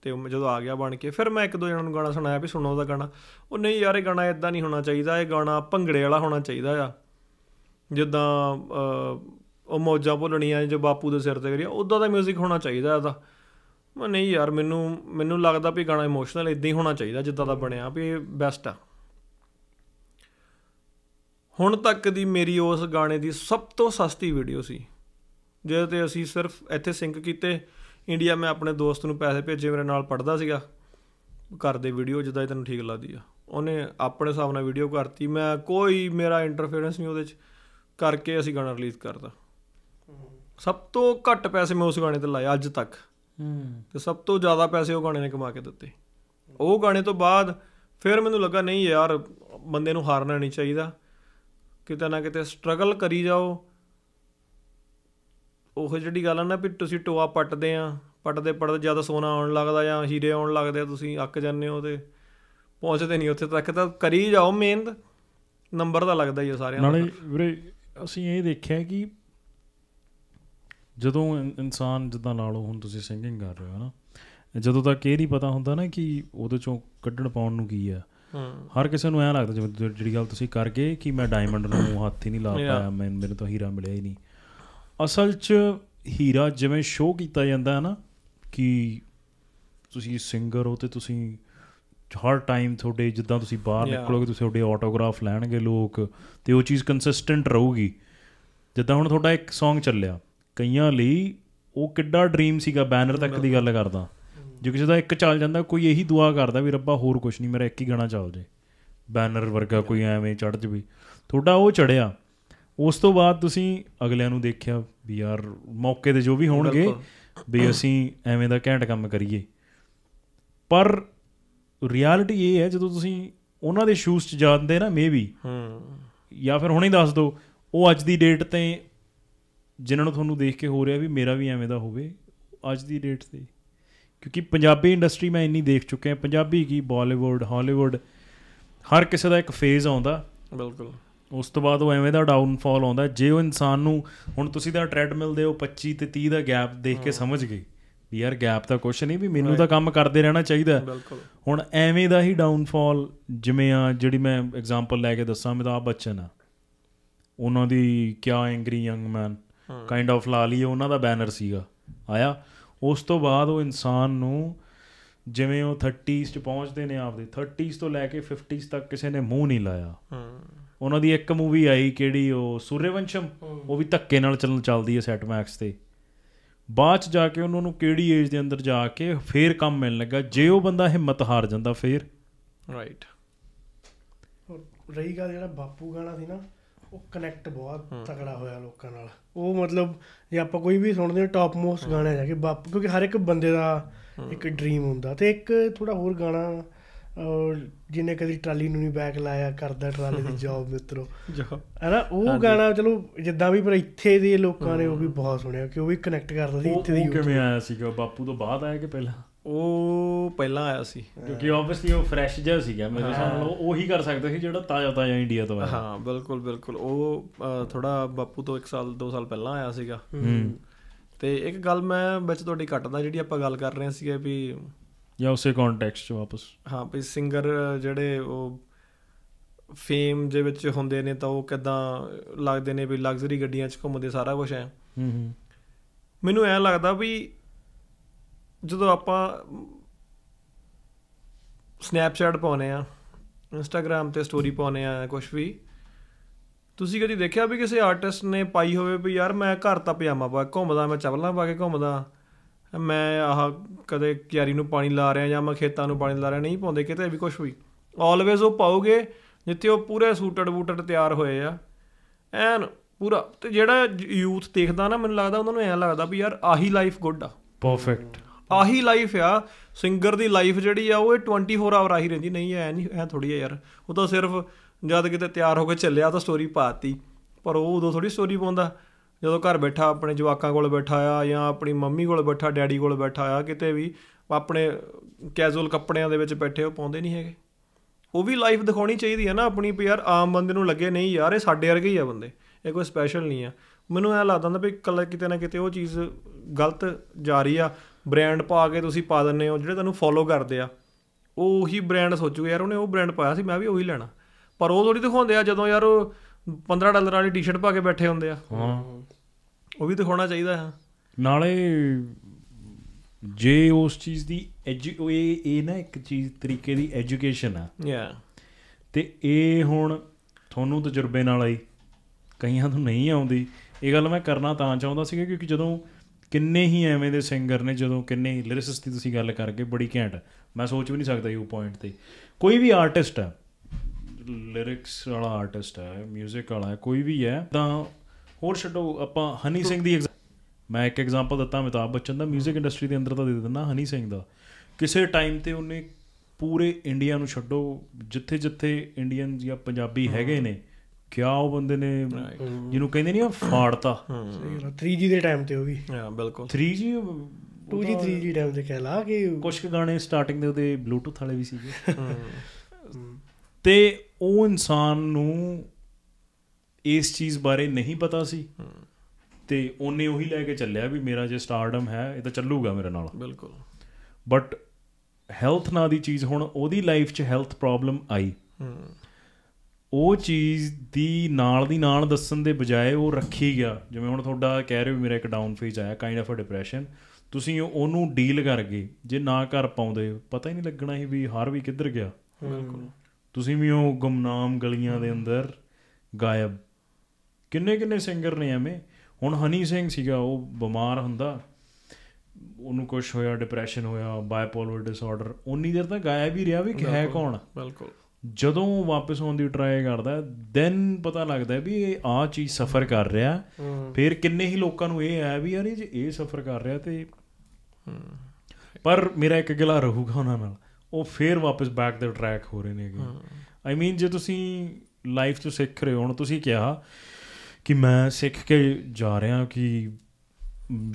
B: ਤੇ ਉਹ ਜਦੋਂ ਆ ਗਿਆ ਬਣ ਕੇ ਫਿਰ ਮੈਂ ਇੱਕ ਦੋ ਜਣਾਂ ਨੂੰ ਗਾਣਾ ਸੁਣਾਇਆ ਵੀ ਸੁਣੋ ਉਹਦਾ ਗਾਣਾ ਉਹ ਨਹੀਂ ਯਾਰ ਇਹ ਗਾਣਾ ਇਦਾਂ ਨਹੀਂ ਹੋਣਾ ਚਾਹੀਦਾ ਇਹ ਗਾਣਾ ਭੰਗੜੇ ਵਾਲਾ ਹੋਣਾ ਚਾਹੀਦਾ ਆ ਜਿੱਦਾਂ ਉਹ ਮੌਜਾਂ ਭੁੱਲਣੀਆਂ ਜੋ ਬਾਪੂ ਦੇ ਸਿਰ ਤੇ ਕਰੀਆ ਉਦਾਂ ਦਾ 뮤직 ਹੋਣਾ ਚਾਹੀਦਾ ਇਹਦਾ ਮੈਂ ਨਹੀਂ ਯਾਰ ਮੈਨੂੰ ਮੈਨੂੰ ਲੱਗਦਾ ਵੀ ਗਾਣਾ ਇਮੋਸ਼ਨਲ ਇਦਾਂ ਹੀ ਹੋਣਾ ਚਾਹੀਦਾ ਜਿੱਦਾਂ ਦਾ ਬਣਿਆ ਵੀ ਬੈਸਟ ਆ ਹੁਣ ਤੱਕ ਦੀ ਮੇਰੀ ਉਸ ਗਾਣੇ ਦੀ ਸਭ ਤੋਂ ਸਸਤੀ ਵੀਡੀਓ ਸੀ ਜਿਹਦੇ ਤੇ ਅਸੀਂ ਸਿਰਫ ਇੱਥੇ ਸਿੰਕ ਕੀਤੇ ਇੰਡੀਆ ਮੈਂ ਆਪਣੇ ਦੋਸਤ ਨੂੰ ਪੈਸੇ ਭੇਜੇ ਮੇਰੇ ਨਾਲ ਪੜਦਾ ਸੀਗਾ ਘਰ ਦੇ ਵੀਡੀਓ ਜਿੱਦਾਂ ਤੈਨੂੰ ਠੀਕ ਲੱਗਦੀ ਆ ਉਹਨੇ ਆਪਣੇ ਹਿਸਾਬ ਨਾਲ ਵੀਡੀਓ ਕਰਤੀ ਮੈਂ ਕੋਈ ਮੇਰਾ ਇੰਟਰਫੇਰੈਂਸ ਨਹੀਂ ਉਹਦੇ ਚ ਕਰਕੇ ਅਸੀਂ ਗਾਣਾ ਰਿਲੀਜ਼ ਕਰਦਾ ਸਭ ਤੋਂ ਘੱਟ ਪੈਸੇ ਮੈਂ ਉਸ ਗਾਣੇ ਤੇ ਲਾਏ ਅੱਜ ਤੱਕ ਹੂੰ ਤੇ ਸਭ ਤੋਂ ਜ਼ਿਆਦਾ ਪੈਸੇ ਉਹ ਗਾਣੇ ਨੇ ਕਮਾ ਕੇ ਦਿੱਤੇ ਉਹ ਗਾਣੇ ਤੋਂ ਬਾਅਦ ਫਿਰ ਮੈਨੂੰ ਲੱਗਾ ਨਹੀਂ ਯਾਰ ਬੰਦੇ ਨੂੰ ਹਾਰਨਾ ਨਹੀਂ ਚਾਹੀਦਾ ਕਿਤੇ ਨਾ ਕਿਤੇ ਸਟਰਗਲ ਕਰੀ ਜਾਓ ਉਹ ਜਿਹੜੀ ਗੱਲ ਆ ਨਾ ਵੀ ਤੁਸੀਂ ਟੋਆ ਪੱਟਦੇ ਆ ਪੱਟਦੇ ਪੱਟਦੇ ਜਿਆਦਾ ਸੋਨਾ ਆਉਣ ਲੱਗਦਾ ਜਾਂ ਹੀਰੇ ਆਉਣ ਲੱਗਦੇ ਆ ਤੁਸੀਂ ਅੱਕ ਜਾਂਦੇ ਹੋ ਤੇ ਪਹੁੰਚਦੇ ਨਹੀਂ ਉੱਥੇ ਤੱਕ ਤਾਂ ਕਰੀ ਜਾਓ ਮਿਹਨਤ ਨੰਬਰ ਤਾਂ ਲੱਗਦਾ ਹੀ ਆ ਸਾਰਿਆਂ ਨਾਲ ਨਾਲੇ
A: ਵੀਰੇ ਅਸੀਂ ਇਹ ਦੇਖਿਆ ਕਿ ਜਦੋਂ ਇਨਸਾਨ ਜਿੱਦਾਂ ਨਾਲ ਲਓ ਹੁਣ ਤੁਸੀਂ ਸਿੰਗਿੰਗ ਕਰ ਰਹੇ ਹੋ ਨਾ ਜਦੋਂ ਤੱਕ ਇਹ ਨਹੀਂ ਪਤਾ ਹੁੰਦਾ ਨਾ ਕਿ ਉਹਦੇ ਚੋਂ ਕੱਢਣ ਪਾਉਣ ਨੂੰ ਕੀ ਆ ਹਰ ਕਿਸੇ ਨੂੰ ਐ ਲੱਗਦਾ ਜਿਵੇਂ ਜਿਹੜੀ ਗੱਲ ਤੁਸੀਂ ਕਰਕੇ ਕਿ ਮੈਂ ਡਾਇਮੰਡ ਨੂੰ ਹੱਥ ਹੀ ਨਹੀਂ ਲਾ ਪਾਇਆ ਮੈਨੂੰ ਤਾਂ ਹੀਰਾ ਮਿਲਿਆ ਹੀ ਨਹੀਂ ਅਸਲ 'ਚ ਹੀਰਾ ਜਿਵੇਂ ਸ਼ੋਅ ਕੀਤਾ ਜਾਂਦਾ ਹੈ ਨਾ ਕਿ ਤੁਸੀਂ ਸਿੰਗਰ ਹੋ ਤੇ ਤੁਸੀਂ ਹਰ ਟਾਈਮ ਤੁਹਾਡੇ ਜਿੱਦਾਂ ਤੁਸੀਂ ਬਾਹਰ ਨਿਕਲੋਗੇ ਤੁਸੀਂ ਤੁਹਾਡੇ ਆਟੋਗ੍ਰਾਫ ਲੈਣਗੇ ਲੋਕ ਤੇ ਉਹ ਚੀਜ਼ ਕੰਸਿਸਟੈਂਟ ਰਹੂਗੀ ਜਿੱਦਾਂ ਹੁਣ ਤੁਹਾਡਾ ਇੱਕ Song ਚੱਲਿਆ ਕਈਆਂ ਲਈ ਉਹ ਕਿੱਡਾ ਡ੍ਰੀਮ ਸੀਗਾ ਬੈਨਰ ਤੱਕ ਦੀ ਗੱਲ ਕਰਦਾ ਜੇ ਕਿਸੇ ਦਾ ਇੱਕ ਚੱਲ ਜਾਂਦਾ ਕੋਈ ਇਹੀ ਦੁਆ ਕਰਦਾ ਵੀ ਰੱਬਾ ਹੋਰ ਕੁਝ ਨਹੀਂ ਮੇਰਾ ਇੱਕ ਹੀ ਗਾਣਾ ਚੱਲ ਜੇ ਬੈਨਰ ਵਰਗਾ ਕੋਈ ਐਵੇਂ ਚੜ ਜਵੇ ਤੁਹਾਡਾ ਉਹ ਚੜਿਆ ਉਸ ਤੋਂ ਬਾਅਦ ਤੁਸੀਂ ਅਗਲਿਆਂ ਨੂੰ ਦੇਖਿਆ ਵੀ ਯਾਰ ਮੌਕੇ ਤੇ ਜੋ ਵੀ ਹੋਣਗੇ ਵੀ ਅਸੀਂ ਐਵੇਂ ਦਾ ਘੈਂਟ ਕੰਮ ਕਰੀਏ ਪਰ ਰਿਐਲਿਟੀ ਇਹ ਹੈ ਜਦੋਂ ਤੁਸੀਂ ਉਹਨਾਂ ਦੇ ਸ਼ੂਜ਼ 'ਚ ਜਾਂਦੇ ਨਾ ਮੇਬੀ ਹੂੰ ਜਾਂ ਫਿਰ ਹੁਣੇ ਦੱਸ ਦੋ ਉਹ ਅੱਜ ਦੀ ਡੇਟ ਤੇ ਜਿਨ੍ਹਾਂ ਨੂੰ ਤੁਹਾਨੂੰ ਦੇਖ ਕੇ ਹੋ ਰਿਹਾ ਵੀ ਮੇਰਾ ਵੀ ਐਵੇਂ ਦਾ ਹੋਵੇ ਅੱਜ ਦੀ ਡੇਟ ਤੇ ਕਿਉਂਕਿ ਪੰਜਾਬੀ ਇੰਡਸਟਰੀ ਮੈਂ ਇੰਨੀ ਦੇਖ ਚੁੱਕਿਆ ਪੰਜਾਬੀ ਕੀ ਬਾਲੀਵੁੱਡ ਹਾਲੀਵੁੱਡ ਹਰ ਕਿਸੇ ਦਾ ਇੱਕ ਫੇਜ਼ ਆਉਂਦਾ ਬਿਲਕੁਲ ਉਸ ਤੋਂ ਬਾਅਦ ਉਹ ਐਵੇਂ ਦਾ ਡਾਊਨਫਾਲ ਆਉਂਦਾ ਜੇ ਉਹ ਇਨਸਾਨ ਨੂੰ ਹੁਣ ਤੁਸੀਂ ਦਾ ਟ੍ਰੈਡਮਿਲ ਦੇ ਉਹ 25 ਤੇ 30 ਦਾ ਗੈਪ ਦੇਖ ਕੇ ਸਮਝ ਗਏ ਵੀ ਯਾਰ ਗੈਪ ਤਾਂ ਕੁਛ ਨਹੀਂ ਵੀ ਮੈਨੂੰ ਤਾਂ ਕੰਮ ਕਰਦੇ ਰਹਿਣਾ ਚਾਹੀਦਾ ਹੁਣ ਐਵੇਂ ਦਾ ਹੀ ਡਾਊਨਫਾਲ ਜਿਵੇਂ ਆ ਜਿਹੜੀ ਮੈਂ ਐਗਜ਼ਾਮਪਲ ਲੈ ਕੇ ਦੱਸਾਂ ਮੈਂ ਤਾਂ ਆ ਬੱਚਨ ਆ ਉਹਨਾਂ ਦੀ ਕਿਆ angry young man kind of ਲਾ ਲਈ ਉਹਨਾਂ ਦਾ ਬੈਨਰ ਸੀਗਾ ਆਇਆ ਉਸ ਤੋਂ ਬਾਅਦ ਉਹ ਇਨਸਾਨ ਨੂੰ ਜਿਵੇਂ ਉਹ 30s ਚ ਪਹੁੰਚਦੇ ਨੇ ਆਪਦੇ 30s ਤੋਂ ਲੈ ਕੇ 50s ਤੱਕ ਕਿਸੇ ਨੇ ਮੂੰਹ ਨਹੀਂ ਲਾਇਆ ਹਾਂ ਉਹਨਾਂ ਦੀ ਇੱਕ ਮੂਵੀ ਆਈ ਕਿਹੜੀ ਉਹ ਸੂਰਯਵੰਸ਼ਮ ਉਹ ਵੀ ਧੱਕੇ ਨਾਲ ਚੱਲਣ ਚੱਲਦੀ ਹੈ ਸੈਟ ਮੈਕਸ ਤੇ ਬਾਅਦ ਚ ਜਾ ਕੇ ਉਹਨਾਂ ਨੂੰ ਕਿਹੜੀ ਏਜ ਦੇ ਅੰਦਰ ਜਾ ਕੇ ਫੇਰ ਕੰਮ ਮਿਲਣ ਲੱਗਾ ਜੇ ਉਹ ਬੰਦਾ ਹਿੰਮਤ ਹਾਰ ਜਾਂਦਾ ਫੇਰ
B: ਰਾਈਟ
D: ਰਹੀ ਗੱਲ ਜਿਹੜਾ ਬਾਪੂ ਗਾਣਾ ਸੀ ਨਾ ਉਹ ਕਨੈਕਟ ਬਹੁਤ ਤਕੜਾ ਹੋਇਆ ਲੋਕਾਂ ਨਾਲ ਉਹ ਮਤਲਬ ਜੇ ਆਪਾਂ ਕੋਈ ਵੀ ਸੁਣਦੇ ਹਾਂ ਟਾਪ ਮੋਸਟ ਗਾਣਾ ਜਾ ਕੇ ਬਾਪੂ ਕਿਉਂਕਿ ਹਰ ਇੱਕ ਬੰਦੇ ਦਾ ਇੱਕ ਡ੍ਰੀਮ ਹੁੰਦਾ ਤੇ ਇੱਕ ਥੋੜਾ ਹੋਰ ਗਾਣਾ ਜਿਨੇ ਕਦੀ ਟਰਾਲੀ ਨੂੰ ਨਹੀਂ ਬੈਕ ਲਾਇਆ ਕਰਦਾ ਟਰਾਲੀ ਦੀ ਜੌਬ <laughs> ਮਿੱਤਰੋ ਹੈਨਾ ਉਹ ਗਾਣਾ ਚਲੋ ਜਿੱਦਾਂ ਵੀ ਪਰ ਇੱਥੇ ਦੇ ਲੋਕਾਂ ਨੇ ਉਹ ਵੀ ਬਹੁਤ ਸੁਣਿਆ ਕਿ ਉਹ ਵੀ ਕਨੈਕਟ ਕਰਦਾ ਸੀ ਇੱਥੇ ਦੀ ਉਹ ਕਿਵੇਂ
A: ਆਇਆ ਸੀ ਸੀਗਾ ਬਾਪੂ ਤੋਂ ਬਾਅਦ ਆਇਆ ਕਿ ਪਹਿਲਾਂ
B: ਉਹ ਪਹਿਲਾਂ ਆਇਆ ਸੀ ਕਿਉਂਕਿ ਆਬਵੀਅਸਲੀ ਉਹ ਫਰੈਸ਼ ਜਿਹਾ ਸੀਗਾ ਮੇਰੇ ਸਾਹਮਣੇ ਨਾਲ ਉਹ ਹੀ ਕਰ ਸਕਦਾ ਸੀ ਜਿਹੜਾ ਤਾਜ਼ਾ ਤਾਜ਼ਾ ਇੰਡੀਆ ਤੋਂ ਆਇਆ ਹਾਂ ਬਿਲਕੁਲ ਬਿਲਕੁਲ ਉਹ ਥੋੜਾ ਬਾਪੂ ਤੋਂ 1 ਸਾਲ 2 ਸਾਲ ਪਹਿਲਾਂ ਆਇਆ ਸੀਗਾ ਤੇ ਇੱਕ ਗੱਲ ਮੈਂ ਵਿੱਚ ਤੁਹਾਡੀ ਕੱਟਦਾ ਜਿਹੜੀ ਆਪਾਂ ਗੱਲ ਕਰ ਰਹੇ ਸੀਗੇ ਵੀ
A: ਜਾਂ ਉਸੇ ਕੰਟੈਕਸਟ 'ਚ ਵਾਪਸ
B: ਹਾਂ ਵੀ ਸਿੰਗਰ ਜਿਹੜੇ ਉਹ ਫੇਮ ਦੇ ਵਿੱਚ ਹੁੰਦੇ ਨੇ ਤਾਂ ਉਹ ਕਿਦਾਂ ਲੱਗਦੇ ਨੇ ਵੀ ਲਗਜ਼ਰੀ ਗੱਡੀਆਂ 'ਚ ਘੁੰਮਦੇ ਸਾਰਾ ਕੁਝ ਹੈ ਹੂੰ ਹੂੰ ਮੈਨੂੰ ਐ ਲੱਗਦਾ ਵੀ ਜਦੋਂ ਆਪਾਂ ਸਨੈਪਚੈਟ ਪਾਉਨੇ ਆ ਇੰਸਟਾਗ੍ਰam ਤੇ ਸਟੋਰੀ ਪਾਉਨੇ ਆ ਕੁਝ ਵੀ ਤੁਸੀਂ ਕਦੀ ਦੇਖਿਆ ਵੀ ਕਿਸੇ ਆਰਟਿਸਟ ਨੇ ਪਾਈ ਹੋਵੇ ਵੀ ਯਾਰ ਮੈਂ ਘਰ ਤਾਂ ਪਜਾਮਾ ਪਾ ਕੇ ਘੁੰਮਦਾ ਮੈਂ ਚਪਲਾਂ ਪਾ ਕੇ ਘੁੰਮਦਾ ਮੈਂ ਆਹ ਕਦੇ ਕਿਆਰੀ ਨੂੰ ਪਾਣੀ ਲਾ ਰਿਹਾ ਜਾਂ ਮੈਂ ਖੇਤਾਂ ਨੂੰ ਪਾਣੀ ਲਾ ਰਿਹਾ ਨਹੀਂ ਪਾਉਂਦੇ ਕਿਤੇ ਵੀ ਕੁਝ ਵੀ ਆਲਵੇਜ਼ ਉਹ ਪਾਉਗੇ ਜਿੱਥੇ ਉਹ ਪੂਰੇ ਸੂਟਡ ਬੂਟਡ ਤਿਆਰ ਹੋਏ ਆ ਐਨ ਪੂਰਾ ਤੇ ਜਿਹੜਾ ਯੂਥ ਦੇਖਦਾ ਨਾ ਮੈਨੂੰ ਲੱਗਦਾ ਉਹਨਾਂ ਨੂੰ ਐਂ ਲੱਗਦਾ ਵੀ ਯਾਰ ਆਹੀ ਲਾਈਫ ਗੁੱਡ ਆ ਪਰਫੈਕਟ ਆਹੀ ਲਾਈਫ ਆ ਸਿੰਗਰ ਦੀ ਲਾਈਫ ਜਿਹੜੀ ਆ ਉਹ 24 ਆਵਰ ਆਹੀ ਰਹਿੰਦੀ ਨਹੀਂ ਐ ਨਹੀਂ ਐ ਥੋੜੀ ਆ ਯਾਰ ਉਹ ਤਾਂ ਸਿਰਫ ਜਦ ਕਿਤੇ ਤਿਆਰ ਹੋ ਕੇ ਚੱਲਿਆ ਤਾਂ ਸਟੋਰੀ ਪਾਤੀ ਪਰ ਉਹ ਉਦੋਂ ਥੋੜੀ ਸਟੋਰੀ ਪਾਉਂਦਾ ਜਦੋਂ ਘਰ ਬੈਠਾ ਆਪਣੇ ਜਵਾਕਾਂ ਕੋਲ ਬੈਠਾ ਆ ਜਾਂ ਆਪਣੀ ਮੰਮੀ ਕੋਲ ਬੈਠਾ ਡੈਡੀ ਕੋਲ ਬੈਠਾ ਆ ਕਿਤੇ ਵੀ ਆਪਣੇ ਕੈਜੂਅਲ ਕੱਪੜਿਆਂ ਦੇ ਵਿੱਚ ਬੈਠੇ ਹੋ ਪਾਉਂਦੇ ਨਹੀਂ ਹੈਗੇ ਉਹ ਵੀ ਲਾਈਫ ਦਿਖਾਉਣੀ ਚਾਹੀਦੀ ਹੈ ਨਾ ਆਪਣੀ ਪਿਆਰ ਯਾਰ ਆਮ ਬੰਦੇ ਨੂੰ ਲੱਗੇ ਨਹੀਂ ਯਾਰ ਇਹ ਸਾਡੇ ਵਰਗੇ ਹੀ ਆ ਬੰਦੇ ਇਹ ਕੋਈ ਸਪੈਸ਼ਲ ਨਹੀਂ ਆ ਮੈਨੂੰ ਐ ਲੱਗਦਾ ਹੁੰਦਾ ਵੀ ਕਲਰ ਕਿਤੇ ਨਾ ਕਿਤੇ ਉਹ ਚੀਜ਼ ਗਲਤ ਜਾ ਰਹੀ ਆ ਬ੍ਰਾਂਡ ਪਾ ਕੇ ਤੁਸੀਂ ਪਾ ਦਿੰਨੇ ਹੋ ਜਿਹੜੇ ਤੁਹਾਨੂੰ ਫੋਲੋ ਕਰਦੇ ਆ ਉਹ ਉਹੀ ਬ੍ਰਾਂਡ ਸੋਚੂ ਯਾਰ ਉਹਨੇ ਉਹ ਬ੍ਰਾਂਡ ਪਾਇਆ ਸੀ ਮੈਂ ਵੀ ਉਹੀ ਲੈਣਾ ਪਰ ਉਹ ਥੋੜੀ ਦਿਖਾਉਂਦੇ ਆ ਜਦੋਂ ਯਾਰ ਉਹ 15 ਡਾਲਰ ਵਾਲੀ ਟੀ-ਸ਼ਰਟ ਪਾ ਕੇ ਬੈਠੇ ਹੁੰਦੇ ਆ ਹਾਂ ਉਹ ਵੀ ਦਿਖਾਉਣਾ ਚਾਹੀਦਾ ਹੈ
A: ਨਾਲੇ ਜੇ ਉਸ ਚੀਜ਼ ਦੀ ਇਹ ਇਹ ਨਾ ਇੱਕ ਚੀਜ਼ ਤਰੀਕੇ ਦੀ ਐਜੂਕੇਸ਼ਨ ਆ ਯਾ ਤੇ ਇਹ ਹੁਣ ਤੁਹਾਨੂੰ ਤਜਰਬੇ ਨਾਲ ਆਈ ਕਈਆਂ ਨੂੰ ਨਹੀਂ ਆਉਂਦੀ ਇਹ ਗੱਲ ਮੈਂ ਕਰਨਾ ਤਾਂ ਚਾਹੁੰਦਾ ਸੀ ਕਿਉਂਕਿ ਜਦੋਂ ਕਿੰਨੇ ਹੀ ਐਵੇਂ ਦੇ ਸਿੰਗਰ ਨੇ ਜਦੋਂ ਕਿੰਨੇ ਲਿਰਿਸਿਸ ਦੀ ਤੁਸੀਂ ਗੱਲ ਕਰਕੇ ਬੜੀ ਘੈਂਟ ਮੈਂ ਸੋਚ ਵੀ ਨਹੀਂ ਸਕਦਾ ਯੂ ਪੁਆਇੰਟ ਤੇ ਕੋਈ ਵੀ ਆਰਟਿਸਟ ਹੈ ਲਿਰਿਕਸ ਵਾਲਾ ਆਰਟਿਸਟ ਹੈ 뮤직 ਵਾਲਾ ਹੈ ਕੋਈ ਵੀ ਹੈ ਤਾਂ ਹੋਰ ਛੱਡੋ ਆਪਾਂ ਹਨੀ ਸਿੰਘ ਦੀ ਮੈਂ ਇੱਕ ਐਗਜ਼ਾਮਪਲ ਦਿੱਤਾ ਮਿਤਾਬ ਬੱਚਨ ਦਾ 뮤직 ਇੰਡਸਟਰੀ ਦੇ ਅੰਦਰ ਤਾਂ ਦੇ ਦਿੰਦਾ ਹਨੀ ਸਿੰਘ ਦਾ ਕਿਸੇ ਟਾਈਮ ਤੇ ਉਹਨੇ ਪੂਰੇ ਇੰਡੀਆ ਨੂੰ ਛੱਡੋ ਜਿੱਥੇ-ਜਿੱਥੇ ਇੰਡੀਅਨ ਜਾਂ ਪੰਜਾਬੀ ਹੈਗੇ ਨੇ ਕਿਆ ਉਹ ਬੰਦੇ ਨੇ ਜਿਹਨੂੰ ਕਹਿੰਦੇ ਨਹੀਂ ਫਾੜਤਾ ਸਹੀ 3G ਦੇ ਟਾਈਮ ਤੇ ਉਹ ਵੀ ਹਾਂ ਬਿਲਕੁਲ 3G
D: 2G 3G ਟਾਈਮ ਤੇ ਕਹਿ ਲਾ ਕਿ
A: ਕੁਝ ਗਾਣੇ ਸਟਾਰਟਿੰਗ ਦੇ ਉਹਦੇ ਬਲੂਟੁੱਥ ਵਾਲੇ ਵੀ ਸੀਗੇ ਤੇ ਉਹ ਇਨਸਾਨ ਨੂੰ ਇਸ ਚੀਜ਼ ਬਾਰੇ ਨਹੀਂ ਪਤਾ ਸੀ ਤੇ ਉਹਨੇ ਉਹੀ ਲੈ ਕੇ ਚੱਲਿਆ ਵੀ ਮੇਰਾ ਜੇ ਸਟਾਰਡਮ ਹੈ ਇਹ ਤਾਂ ਚੱਲੂਗਾ ਮੇਰੇ ਨਾਲ ਬਿਲਕੁਲ ਬਟ ਹੈਲਥ ਨਾਲ ਦੀ ਚੀਜ਼ ਹੁਣ ਉਹਦੀ ਲਾਈਫ 'ਚ ਹੈਲਥ ਪ੍ਰੋਬਲਮ ਆਈ ਉਹ ਚੀਜ਼ ਦੀ ਨਾਲ ਦੀ ਨਾਲ ਦੱਸਣ ਦੇ ਬਜਾਏ ਉਹ ਰੱਖੀ ਗਿਆ ਜਿਵੇਂ ਹੁਣ ਤੁਹਾਡਾ ਕਹਿ ਰਹੇ ਹੋ ਮੇਰਾ ਇੱਕ ਡਾਊਨ ਫੇਜ ਆਇਆ ਕਾਈਂਡ ਆਫ ਅ ਡਿਪਰੈਸ਼ਨ ਤੁਸੀਂ ਉਹਨੂੰ ਡੀਲ ਕਰ ਗਏ ਜੇ ਨਾ ਕਰ ਪਾਉਂਦੇ ਪਤਾ ਹੀ ਨਹੀਂ ਲੱਗਣਾ ਸੀ ਵੀ ਹਰ ਵੀ ਕਿੱਧਰ ਗਿਆ ਬਿਲਕੁਲ ਤੁਸੀਂ ਵੀ ਉਹ ਗਮਨਾਮ ਗਲੀਆਂ ਦੇ ਅੰਦਰ ਗਾਇਬ ਕਿੰਨੇ ਕਿੰਨੇ ਸਿੰਗਰ ਨੇ ਐਵੇਂ ਹੁਣ ਹਨੀ ਸਿੰਘ ਸੀਗਾ ਉਹ ਬਿਮਾਰ ਹੁੰਦਾ ਉਹਨੂੰ ਕੁਝ ਹੋਇਆ ਡਿਪਰੈਸ਼ਨ ਹੋਇਆ ਬਾਈਪੋਲਰ ਡਿਸਆਰਡਰ ਉਨੀ ਦੇਰ ਤੱਕ ਗਾਇਆ ਵੀ ਰਿਹਾ ਵੀ ਕਿ ਹੈ ਕੌਣ ਬਿਲਕੁਲ ਜਦੋਂ ਉਹ ਵਾਪਸ ਆਉਣ ਦੀ ਟਰਾਈ ਕਰਦਾ ਦੈਨ ਪਤਾ ਲੱਗਦਾ ਵੀ ਇਹ ਆ ਚੀਜ਼ ਸਫਰ ਕਰ ਰਿਹਾ ਫਿਰ ਕਿੰਨੇ ਹੀ ਲੋਕਾਂ ਨੂੰ ਇਹ ਆ ਵੀ ਯਾਰ ਇਹ ਇਹ ਸਫਰ ਕਰ ਰਿਹਾ ਤੇ ਪਰ ਮੇਰਾ ਇੱਕ ਗਿਲਾ ਰਹੂਗਾ ਉਹਨਾਂ ਨਾਲ ਉਹ ਫੇਰ ਵਾਪਸ ਬੈਕ ਦੇ ਟਰੈਕ ਹੋ ਰਹੇ ਨੇਗੇ ਆਈ ਮੀਨ ਜੇ ਤੁਸੀਂ ਲਾਈਫ ਤੋਂ ਸਿੱਖ ਰਹੇ ਹੋ ਹੁਣ ਤੁਸੀਂ ਕਿਹਾ ਕਿ ਮੈਂ ਸਿੱਖ ਕੇ ਜਾ ਰਿਹਾ ਕਿ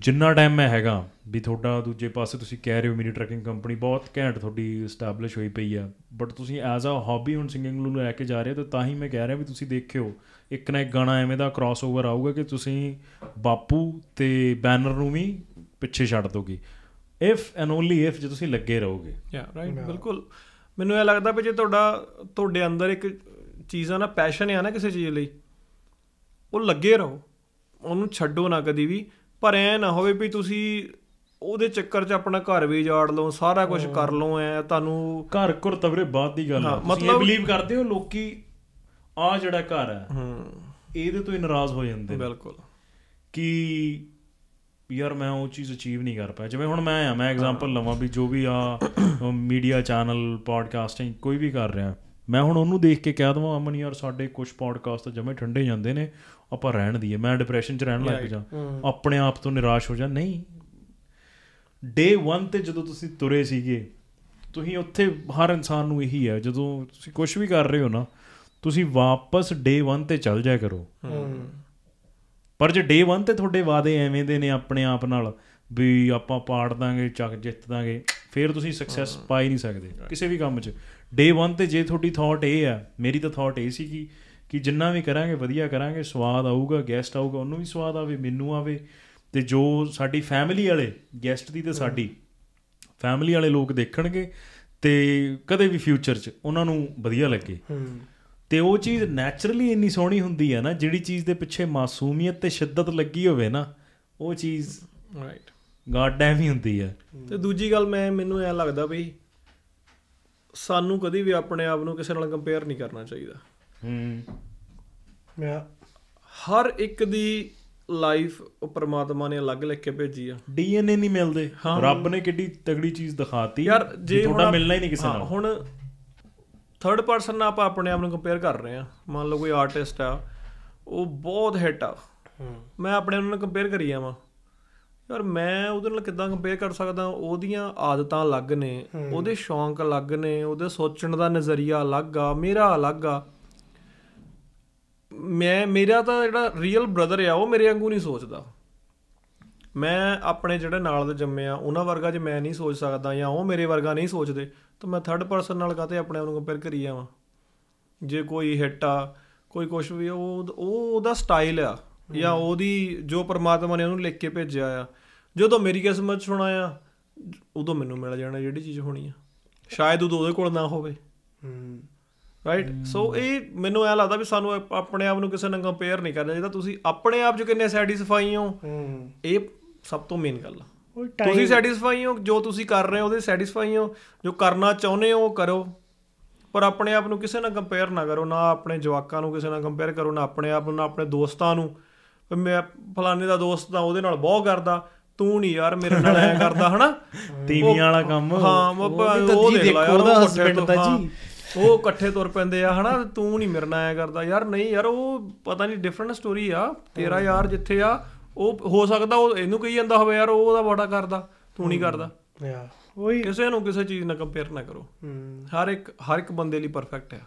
A: ਜਿੰਨਾ ਟਾਈਮ ਮੈਂ ਹੈਗਾ ਵੀ ਤੁਹਾਡਾ ਦੂਜੇ ਪਾਸੇ ਤੁਸੀਂ ਕਹਿ ਰਹੇ ਹੋ ਮੇਰੀ ਟਰੈਕਿੰਗ ਕੰਪਨੀ ਬਹੁਤ ਘੈਂਟ ਤੁਹਾਡੀ ਸਟੈਬਲਿਸ਼ ਹੋਈ ਪਈ ਆ ਬਟ ਤੁਸੀਂ ਐਜ਼ ਅ ਹੌਬੀ ਹੁਣ ਸਿੰਗਿੰਗ ਨੂੰ ਲੈ ਕੇ ਜਾ ਰਹੇ ਹੋ ਤਾਂ ਤਾਂ ਹੀ ਮੈਂ ਕਹਿ ਰਿਹਾ ਵੀ ਤੁਸੀਂ ਦੇਖਿਓ ਇੱਕ ਨਾ ਇੱਕ ਗਾਣਾ ਐਵੇਂ ਦਾ ਕ੍ਰਾਸਓਵਰ ਆਊਗਾ ਕਿ ਤੁਸੀਂ ਬਾਪੂ ਤੇ ਬੈਨਰ ਨੂੰ ਵੀ ਪਿੱਛੇ ਛੱਡ ਦੋਗੇ ਇਫ ਐਂਡ ਓਨਲੀ ਇਫ ਜੇ ਤੁਸੀਂ ਲੱਗੇ ਰਹੋਗੇ
B: ਯਾ ਰਾਈਟ ਬਿਲਕੁਲ ਮੈਨੂੰ ਇਹ ਲੱਗਦਾ ਵੀ ਜੇ ਤੁਹਾਡਾ ਤੁਹਾਡੇ ਅੰਦਰ ਇੱਕ ਚੀਜ਼ ਆ ਨਾ ਪੈਸ਼ਨ ਆ ਨਾ ਕਿਸੇ ਚੀਜ਼ ਲਈ ਉਹ ਲੱਗੇ ਰਹੋ ਉਹਨੂੰ ਛੱਡੋ ਨਾ ਕਦੀ ਵੀ ਪਰ ਐ ਨਾ ਹੋਵੇ ਵੀ ਤੁਸੀਂ ਉਹਦੇ ਚੱਕਰ 'ਚ ਆਪਣਾ ਘਰ ਵੀ ਜਾੜ ਲਓ ਸਾਰਾ ਕੁਝ ਕਰ ਲਓ ਐ ਤੁਹਾਨੂੰ ਘਰ ਘਰ ਤਾਂ ਵੀਰੇ ਬਾਅਦ ਦੀ ਗੱਲ ਹੈ ਮਤਲਬ ਇਹ ਬਲੀਵ ਕਰਦੇ ਹੋ ਲੋਕੀ
A: ਆ ਜਿਹੜਾ ਘਰ ਹੈ ਹੂੰ ਇਹਦੇ ਤੋਂ ਹੀ ਨਾਰਾਜ਼ ਹੋ ਜਾਂਦੇ ਬਿਲਕੁਲ ਕਿ ਯਾਰ ਮੈਂ ਉਹ ਚੀਜ਼ ਅਚੀਵ ਨਹੀਂ ਕਰ ਪਾਇਆ ਜਿਵੇਂ ਹੁਣ ਮੈਂ ਆ ਮੈਂ ਐਗਜ਼ਾਮਪਲ ਲਵਾਂ ਵੀ ਜੋ ਵੀ ਆ ਮੀਡੀਆ ਚੈਨਲ ਪੋਡਕਾਸਟਿੰਗ ਕੋਈ ਵੀ ਕਰ ਰਿਹਾ ਮੈਂ ਹੁਣ ਉਹਨੂੰ ਦੇਖ ਕੇ ਕਹਿ ਦਵਾਂ ਅਮਨ ਯਾਰ ਸਾਡੇ ਕੁਝ ਪੌਡਕਾਸਟ ਜਮੇ ਠੰਡੇ ਜਾਂਦੇ ਨੇ ਆਪਾਂ ਰਹਿਣ ਦਈਏ ਮੈਂ ਡਿਪਰੈਸ਼ਨ 'ਚ ਰਹਿਣ ਲੱਗ ਜਾ ਆਪਣੇ ਆਪ ਤੋਂ ਨਿਰਾਸ਼ ਹੋ ਜਾ ਨਹੀਂ ਡੇ 1 ਤੇ ਜਦੋਂ ਤੁਸੀਂ ਤੁਰੇ ਸੀਗੇ ਤੁਸੀਂ ਉੱਥੇ ਹਰ ਇਨਸਾਨ ਨੂੰ ਇਹੀ ਹੈ ਜਦੋਂ ਤੁਸੀਂ ਕੁਝ ਵੀ ਕਰ ਰਹੇ ਹੋ ਨਾ ਤੁਸੀਂ ਵਾਪਸ ਡੇ 1 ਤੇ ਚੱਲ ਜਾਇਆ ਕਰੋ ਪਰ ਜੇ ਡੇ 1 ਤੇ ਤੁਹਾਡੇ ਵਾਦੇ ਐਵੇਂ ਦੇ ਨੇ ਆਪਣੇ ਆਪ ਨਾਲ ਵੀ ਆਪਾਂ ਪਾੜ ਦਾਂਗੇ ਚੱਕ ਜਿੱਤ ਦਾਂਗੇ ਫਿਰ ਤੁਸੀਂ ਸਕਸੈਸ ਪਾ ਹੀ ਨਹੀਂ ਸਕਦੇ ਕਿਸੇ ਵੀ ਕੰਮ 'ਚ ਡੇ 1 ਤੇ ਜੇ ਤੁਹਾਡੀ ਥਾਟ ਇਹ ਆ ਮੇਰੀ ਤਾਂ ਥਾਟ ਇਹ ਸੀ ਕਿ ਕਿ ਜਿੰਨਾ ਵੀ ਕਰਾਂਗੇ ਵਧੀਆ ਕਰਾਂਗੇ ਸਵਾਦ ਆਊਗਾ ਗੈਸਟ ਆਊਗਾ ਉਹਨੂੰ ਵੀ ਸਵਾਦ ਆਵੇ ਮੈਨੂੰ ਆਵੇ ਤੇ ਜੋ ਸਾਡੀ ਫੈਮਿਲੀ ਵਾਲੇ ਗੈਸਟ ਦੀ ਤੇ ਸਾਡੀ ਫੈਮਿਲੀ ਵਾਲੇ ਲੋਕ ਦੇਖਣਗੇ ਤੇ ਕਦੇ ਵੀ ਫਿਊਚਰ 'ਚ ਉਹਨਾਂ ਨੂੰ ਵਧੀਆ ਲੱਗੇ ਤੇ ਉਹ ਚੀਜ਼ ਨੇਚਰਲੀ ਇੰਨੀ ਸੋਹਣੀ ਹੁੰਦੀ ਹੈ ਨਾ ਜਿਹੜੀ ਚੀਜ਼ ਦੇ ਪਿੱਛੇ ਮਾਸੂਮੀਅਤ ਤੇ ਸ਼ਿੱਦਤ ਲੱਗੀ ਹੋਵੇ ਨਾ
B: ਉਹ ਚੀਜ਼ ਰਾਈਟ
A: ਗੋਡ ਡੈਮ ਹੀ ਹੁੰਦੀ ਹੈ
B: ਤੇ ਦੂਜੀ ਗੱਲ ਮੈਂ ਮੈਨੂੰ ਇਹ ਲੱਗਦਾ ਵੀ ਸਾਨੂੰ ਕਦੀ ਵੀ ਆਪਣੇ ਆਪ ਨੂੰ ਕਿਸੇ ਨਾਲ ਕੰਪੇਅਰ ਨਹੀਂ ਕਰਨਾ ਚਾਹੀਦਾ ਹੂੰ ਮੈਂ ਹਰ ਇੱਕ ਦੀ ਲਾਈਫ ਉਹ ਪਰਮਾਤਮਾ ਨੇ ਅਲੱਗ ਲਿਖ ਕੇ ਭੇਜੀ ਆ ਡੀਐਨਏ ਨਹੀਂ ਮਿਲਦੇ ਰੱਬ ਨੇ ਕਿੱਡੀ ਤਗੜੀ ਚੀਜ਼ ਦਿਖਾਤੀ ਯਾਰ ਜੇ ਤੁਹਾਡਾ ਮਿਲਣਾ ਹੀ ਨਹੀਂ ਕਿਸੇ ਨਾਲ ਹੁਣ ਥਰਡ ਪਰਸਨ ਨਾਲ ਆਪਾਂ ਆਪਣੇ ਆਪ ਨੂੰ ਕੰਪੇਅਰ ਕਰ ਰਹੇ ਆ ਮੰਨ ਲਓ ਕੋਈ ਆਰਟਿਸਟ ਆ ਉਹ ਬਹੁਤ ਹਿੱਟ ਆ ਮੈਂ ਆਪਣੇ ਉਹਨਾਂ ਨੂੰ ਕੰਪੇਅਰ ਕਰੀ ਜਾਵਾਂ ਯਾਰ ਮੈਂ ਉਹਦੇ ਨਾਲ ਕਿਦਾਂ ਕੰਪੇਅਰ ਕਰ ਸਕਦਾ ਉਹਦੀਆਂ ਆਦਤਾਂ ਅਲੱਗ ਨੇ ਉਹਦੇ ਸ਼ੌਂਕ ਅਲੱਗ ਨੇ ਉਹਦੇ ਸੋਚਣ ਦਾ ਨਜ਼ਰੀਆ ਅਲੱਗ ਆ ਮੇਰਾ ਅਲੱਗ ਆ ਮੈਂ ਮੇਰਾ ਤਾਂ ਜਿਹੜਾ ਰੀਅਲ ਬ੍ਰਦਰ ਆ ਉਹ ਮੇਰੇ ਵਾਂਗੂ ਨਹੀਂ ਸੋਚਦਾ ਮੈਂ ਆਪਣੇ ਜਿਹੜੇ ਨਾਲ ਦੇ ਜੰਮੇ ਆ ਉਹਨਾਂ ਵਰਗਾ ਜੇ ਮੈਂ ਨਹੀਂ ਸੋਚ ਸਕਦਾ ਜਾਂ ਉਹ ਮੇਰੇ ਵਰਗਾ ਨਹੀਂ ਸੋਚਦੇ ਤਾਂ ਮੈਂ ਥਰਡ ਪਰਸਨ ਨਾਲ ਕਾਤੇ ਆਪਣੇ ਆਪ ਨੂੰ ਕੰਪੇਅਰ ਕਰੀ ਜਾਵਾਂ ਜੇ ਕੋਈ ਹਿੱਟ ਆ ਕੋਈ ਕੁਝ ਵੀ ਉਹ ਉਹਦਾ ਸਟਾਈਲ ਆ ਜਾਂ ਉਹਦੀ ਜੋ ਪ੍ਰਮਾਤਮਾ ਨੇ ਉਹਨੂੰ ਲਿਖ ਕੇ ਭੇਜਿਆ ਆ ਜਦੋਂ ਮੇਰੀ ਕਿਸਮਤ ਸੁਣਾ ਆ ਉਦੋਂ ਮੈਨੂੰ ਮਿਲ ਜਾਣਾ ਜਿਹੜੀ ਚੀਜ਼ ਹੋਣੀ ਆ ਸ਼ਾਇਦ ਉਦੋਂ ਉਹਦੇ ਕੋਲ ਨਾ ਹੋਵੇ ਹੂੰ ਰਾਈਟ ਸੋ ਇਹ ਮੈਨੂੰ ਐ ਲੱਗਦਾ ਵੀ ਸਾਨੂੰ ਆਪਣੇ ਆਪ ਨੂੰ ਕਿਸੇ ਨਾਲ ਕੰਪੇਅਰ ਨਹੀਂ ਕਰਨਾ ਚਾਹੀਦਾ ਤੁਸੀਂ ਆਪਣੇ ਆਪ 'ਚ ਕਿੰਨੇ ਸੈਟੀਸਫਾਈ ਹੋ ਇਹ ਸਭ ਤੋਂ ਮੇਨ ਗੱਲ ਆ
D: ਤੁਸੀਂ ਸੈਟੀਸਫਾਈ
B: ਹੋ ਜੋ ਤੁਸੀਂ ਕਰ ਰਹੇ ਹੋ ਉਹਦੇ ਸੈਟੀਸਫਾਈ ਹੋ ਜੋ ਕਰਨਾ ਚਾਹੁੰਦੇ ਹੋ ਉਹ ਕਰੋ ਪਰ ਆਪਣੇ ਆਪ ਨੂੰ ਕਿਸੇ ਨਾਲ ਕੰਪੇਅਰ ਨਾ ਕਰੋ ਨਾ ਆਪਣੇ ਜਵਾਕਾਂ ਨੂੰ ਕਿਸੇ ਨਾਲ ਕੰਪੇਅਰ ਕਰੋ ਨਾ ਆਪਣੇ ਆਪ ਨੂੰ ਨਾ ਆਪਣੇ ਦੋਸਤਾਂ ਨੂੰ ਮੈਂ ਫਲਾਣੇ ਦਾ ਦੋਸਤ ਤਾਂ ਉਹਦੇ ਨਾਲ ਬਹੁਤ ਕਰਦਾ ਤੂੰ ਨਹੀਂ ਯਾਰ ਮੇਰੇ ਨਾਲ ਐ ਕਰਦਾ ਹਨਾ ਤੀਵੀਆਂ ਵਾਲਾ ਕੰਮ ਹਾਂ ਉਹ ਦੇਖ ਲਾ ਯਾਰ ਉਹਦਾ ਹਸਬੰਡ ਤਾਂ ਜੀ ਉਹ ਇਕੱਠੇ ਤੁਰ ਪੈਂਦੇ ਆ ਹਨਾ ਤੂੰ ਨਹੀਂ ਮੇਰੇ ਨਾਲ ਐ ਕਰਦਾ ਯਾਰ ਨਹੀਂ ਯਾਰ ਉਹ ਪਤਾ ਨਹੀਂ ਡਿਫਰੈਂਟ ਸਟੋਰੀ ਆ ਤੇਰਾ ਯਾਰ ਜਿੱਥੇ ਆ ਉਹ ਹੋ ਸਕਦਾ ਉਹ ਇਹਨੂੰ ਕਹੀ ਜਾਂਦਾ ਹੋਵੇ ਯਾਰ ਉਹ ਉਹਦਾ ਬੜਾ ਕਰਦਾ ਤੂੰ ਨਹੀਂ ਕਰਦਾ ਯਾ ਉਹੀ ਕਿਸੇ ਨੂੰ ਕਿਸੇ ਚੀਜ਼ ਨਾਲ ਕੰਪੇਅਰ ਨਾ ਕਰੋ ਹਰ ਇੱਕ ਹਰ ਇੱਕ ਬੰਦੇ ਲਈ ਪਰਫੈਕਟ ਆ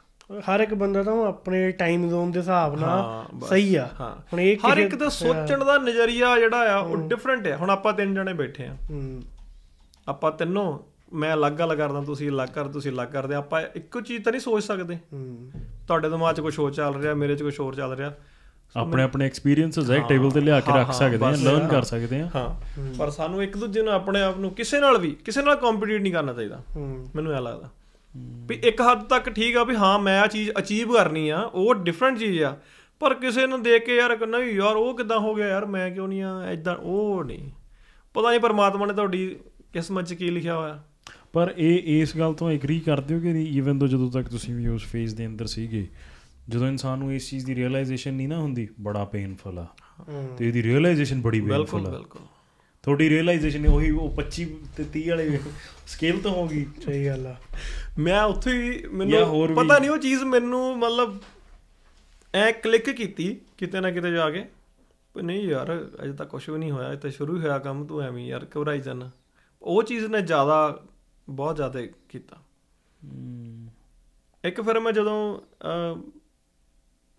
D: ਹਰ ਇੱਕ ਬੰਦਾ ਤਾਂ ਆਪਣੇ ਟਾਈਮ ਜ਼ੋਨ ਦੇ ਹਿਸਾਬ ਨਾਲ ਸਹੀ ਆ
B: ਹੁਣ ਇਹ ਹਰ ਇੱਕ ਦਾ ਸੋਚਣ ਦਾ ਨਜ਼ਰੀਆ ਜਿਹੜਾ ਆ ਉਹ ਡਿਫਰੈਂਟ ਆ ਹੁਣ ਆਪਾਂ ਤਿੰਨ ਜਣੇ ਬੈਠੇ ਆ ਆਪਾਂ ਤਿੰਨੋਂ ਮੈਂ ਅਲੱਗ ਅਲੱਗ ਕਰਦਾ ਤੁਸੀਂ ਅਲੱਗ ਕਰ ਤੁਸੀਂ ਅਲੱਗ ਕਰਦੇ ਆਪਾਂ ਇੱਕੋ ਚੀਜ਼ ਤਾਂ ਨਹੀਂ ਸੋਚ ਸਕਦੇ ਤੁਹਾਡੇ ਦਿਮਾਗ 'ਚ ਕੁਝ ਹੋਰ ਚੱਲ ਰਿਹਾ ਮੇਰੇ 'ਚ ਕੁਝ ਹੋਰ ਚੱਲ ਰਿਹਾ ਆਪਣੇ ਆਪਣੇ
A: ਐਕਸਪੀਰੀਐਂਸਸ ਹੈ ਟੇਬਲ ਤੇ ਲਿਆ ਕੇ ਰੱਖ ਸਕਦੇ ਆ ਲਰਨ ਕਰ ਸਕਦੇ ਆ
B: ਹਾਂ ਪਰ ਸਾਨੂੰ ਇੱਕ ਦੂਜੇ ਨਾਲ ਆਪਣੇ ਆਪ ਨੂੰ ਕਿਸੇ ਨਾਲ ਵੀ ਕਿਸੇ ਨਾਲ ਕੰਪੀਟੀਟ ਨਹੀਂ ਕਰਨਾ ਚਾਹੀਦਾ ਮੈਨੂੰ ਇਹ ਲੱਗਦਾ ਵੀ ਇੱਕ ਹੱਦ ਤੱਕ ਠੀਕ ਆ ਵੀ ਹਾਂ ਮੈਂ ਆ ਚੀਜ਼ ਅਚੀਵ ਕਰਨੀ ਆ ਉਹ ਡਿਫਰੈਂਟ ਚੀਜ਼ ਆ ਪਰ ਕਿਸੇ ਨੂੰ ਦੇਖ ਕੇ ਯਾਰ ਕਹਿੰਦਾ ਵੀ ਯਾਰ ਉਹ ਕਿਦਾਂ ਹੋ ਗਿਆ ਯਾਰ ਮੈਂ ਕਿਉਂ ਨਹੀਂ ਆ ਐਦਾਂ ਉਹ ਨਹੀਂ ਪਤਾ ਨਹੀਂ ਪਰਮਾਤਮਾ ਨੇ ਤੁਹਾਡੀ ਕਿਸਮਤ 'ਚ ਕੀ ਲਿਖਿਆ ਹੋਇਆ
A: ਪਰ ਇਹ ਇਸ ਗੱਲ ਤੋਂ ਐਗਰੀ ਕਰਦੇ ਹੋ ਕਿ ਨਹੀਂ ਈਵਨ ਦੋ ਜਦੋਂ ਤੱਕ ਤੁਸੀਂ ਵੀ ਉਸ ਫੇਸ ਦੇ ਅੰਦਰ ਸੀਗੇ ਜਦੋਂ ਇਨਸਾਨ ਨੂੰ ਇਸ ਚੀਜ਼ ਦੀ ਰਿਅਲਾਈਜੇਸ਼ਨ ਨਹੀਂ ਨਾ ਹੁੰਦੀ ਬੜਾ ਪੇਨਫੁਲ ਆ ਤੇ ਇਹਦੀ ਰਿਅਲਾਈਜੇਸ਼ਨ ਬੜੀ ਪੇਨਫੁਲ ਆ ਬਿਲਕੁਲ ਬਿਲਕੁਲ
B: ਤੁਹਾਡੀ ਰੀਅਲਾਈਜੇਸ਼ਨ ਉਹੀ ਉਹ 25 ਤੇ 30 ਵਾਲੇ ਸਕੇਲ ਤੋਂ ਹੋਗੀ ਸਹੀ ਗੱਲ ਆ ਮੈਂ ਉੱਥੇ ਹੀ ਮੈਨੂੰ ਪਤਾ ਨਹੀਂ ਉਹ ਚੀਜ਼ ਮੈਨੂੰ ਮਤਲਬ ਐ ਕਲਿੱਕ ਕੀਤੀ ਕਿਤੇ ਨਾ ਕਿਤੇ ਜਾ ਕੇ ਨਹੀਂ ਯਾਰ ਅਜੇ ਤੱਕ ਕੁਝ ਵੀ ਨਹੀਂ ਹੋਇਆ ਤਾਂ ਸ਼ੁਰੂ ਹੋਇਆ ਕੰਮ ਤੂੰ ਐਵੇਂ ਯਾਰ ਘਬਰਾਈ ਜਾਣਾ ਉਹ ਚੀਜ਼ ਨੇ ਜ਼ਿਆਦਾ ਬਹੁਤ ਜ਼ਿਆਦਾ ਕੀਤਾ ਇੱਕ ਫਿਰ ਮੈਂ ਜਦੋਂ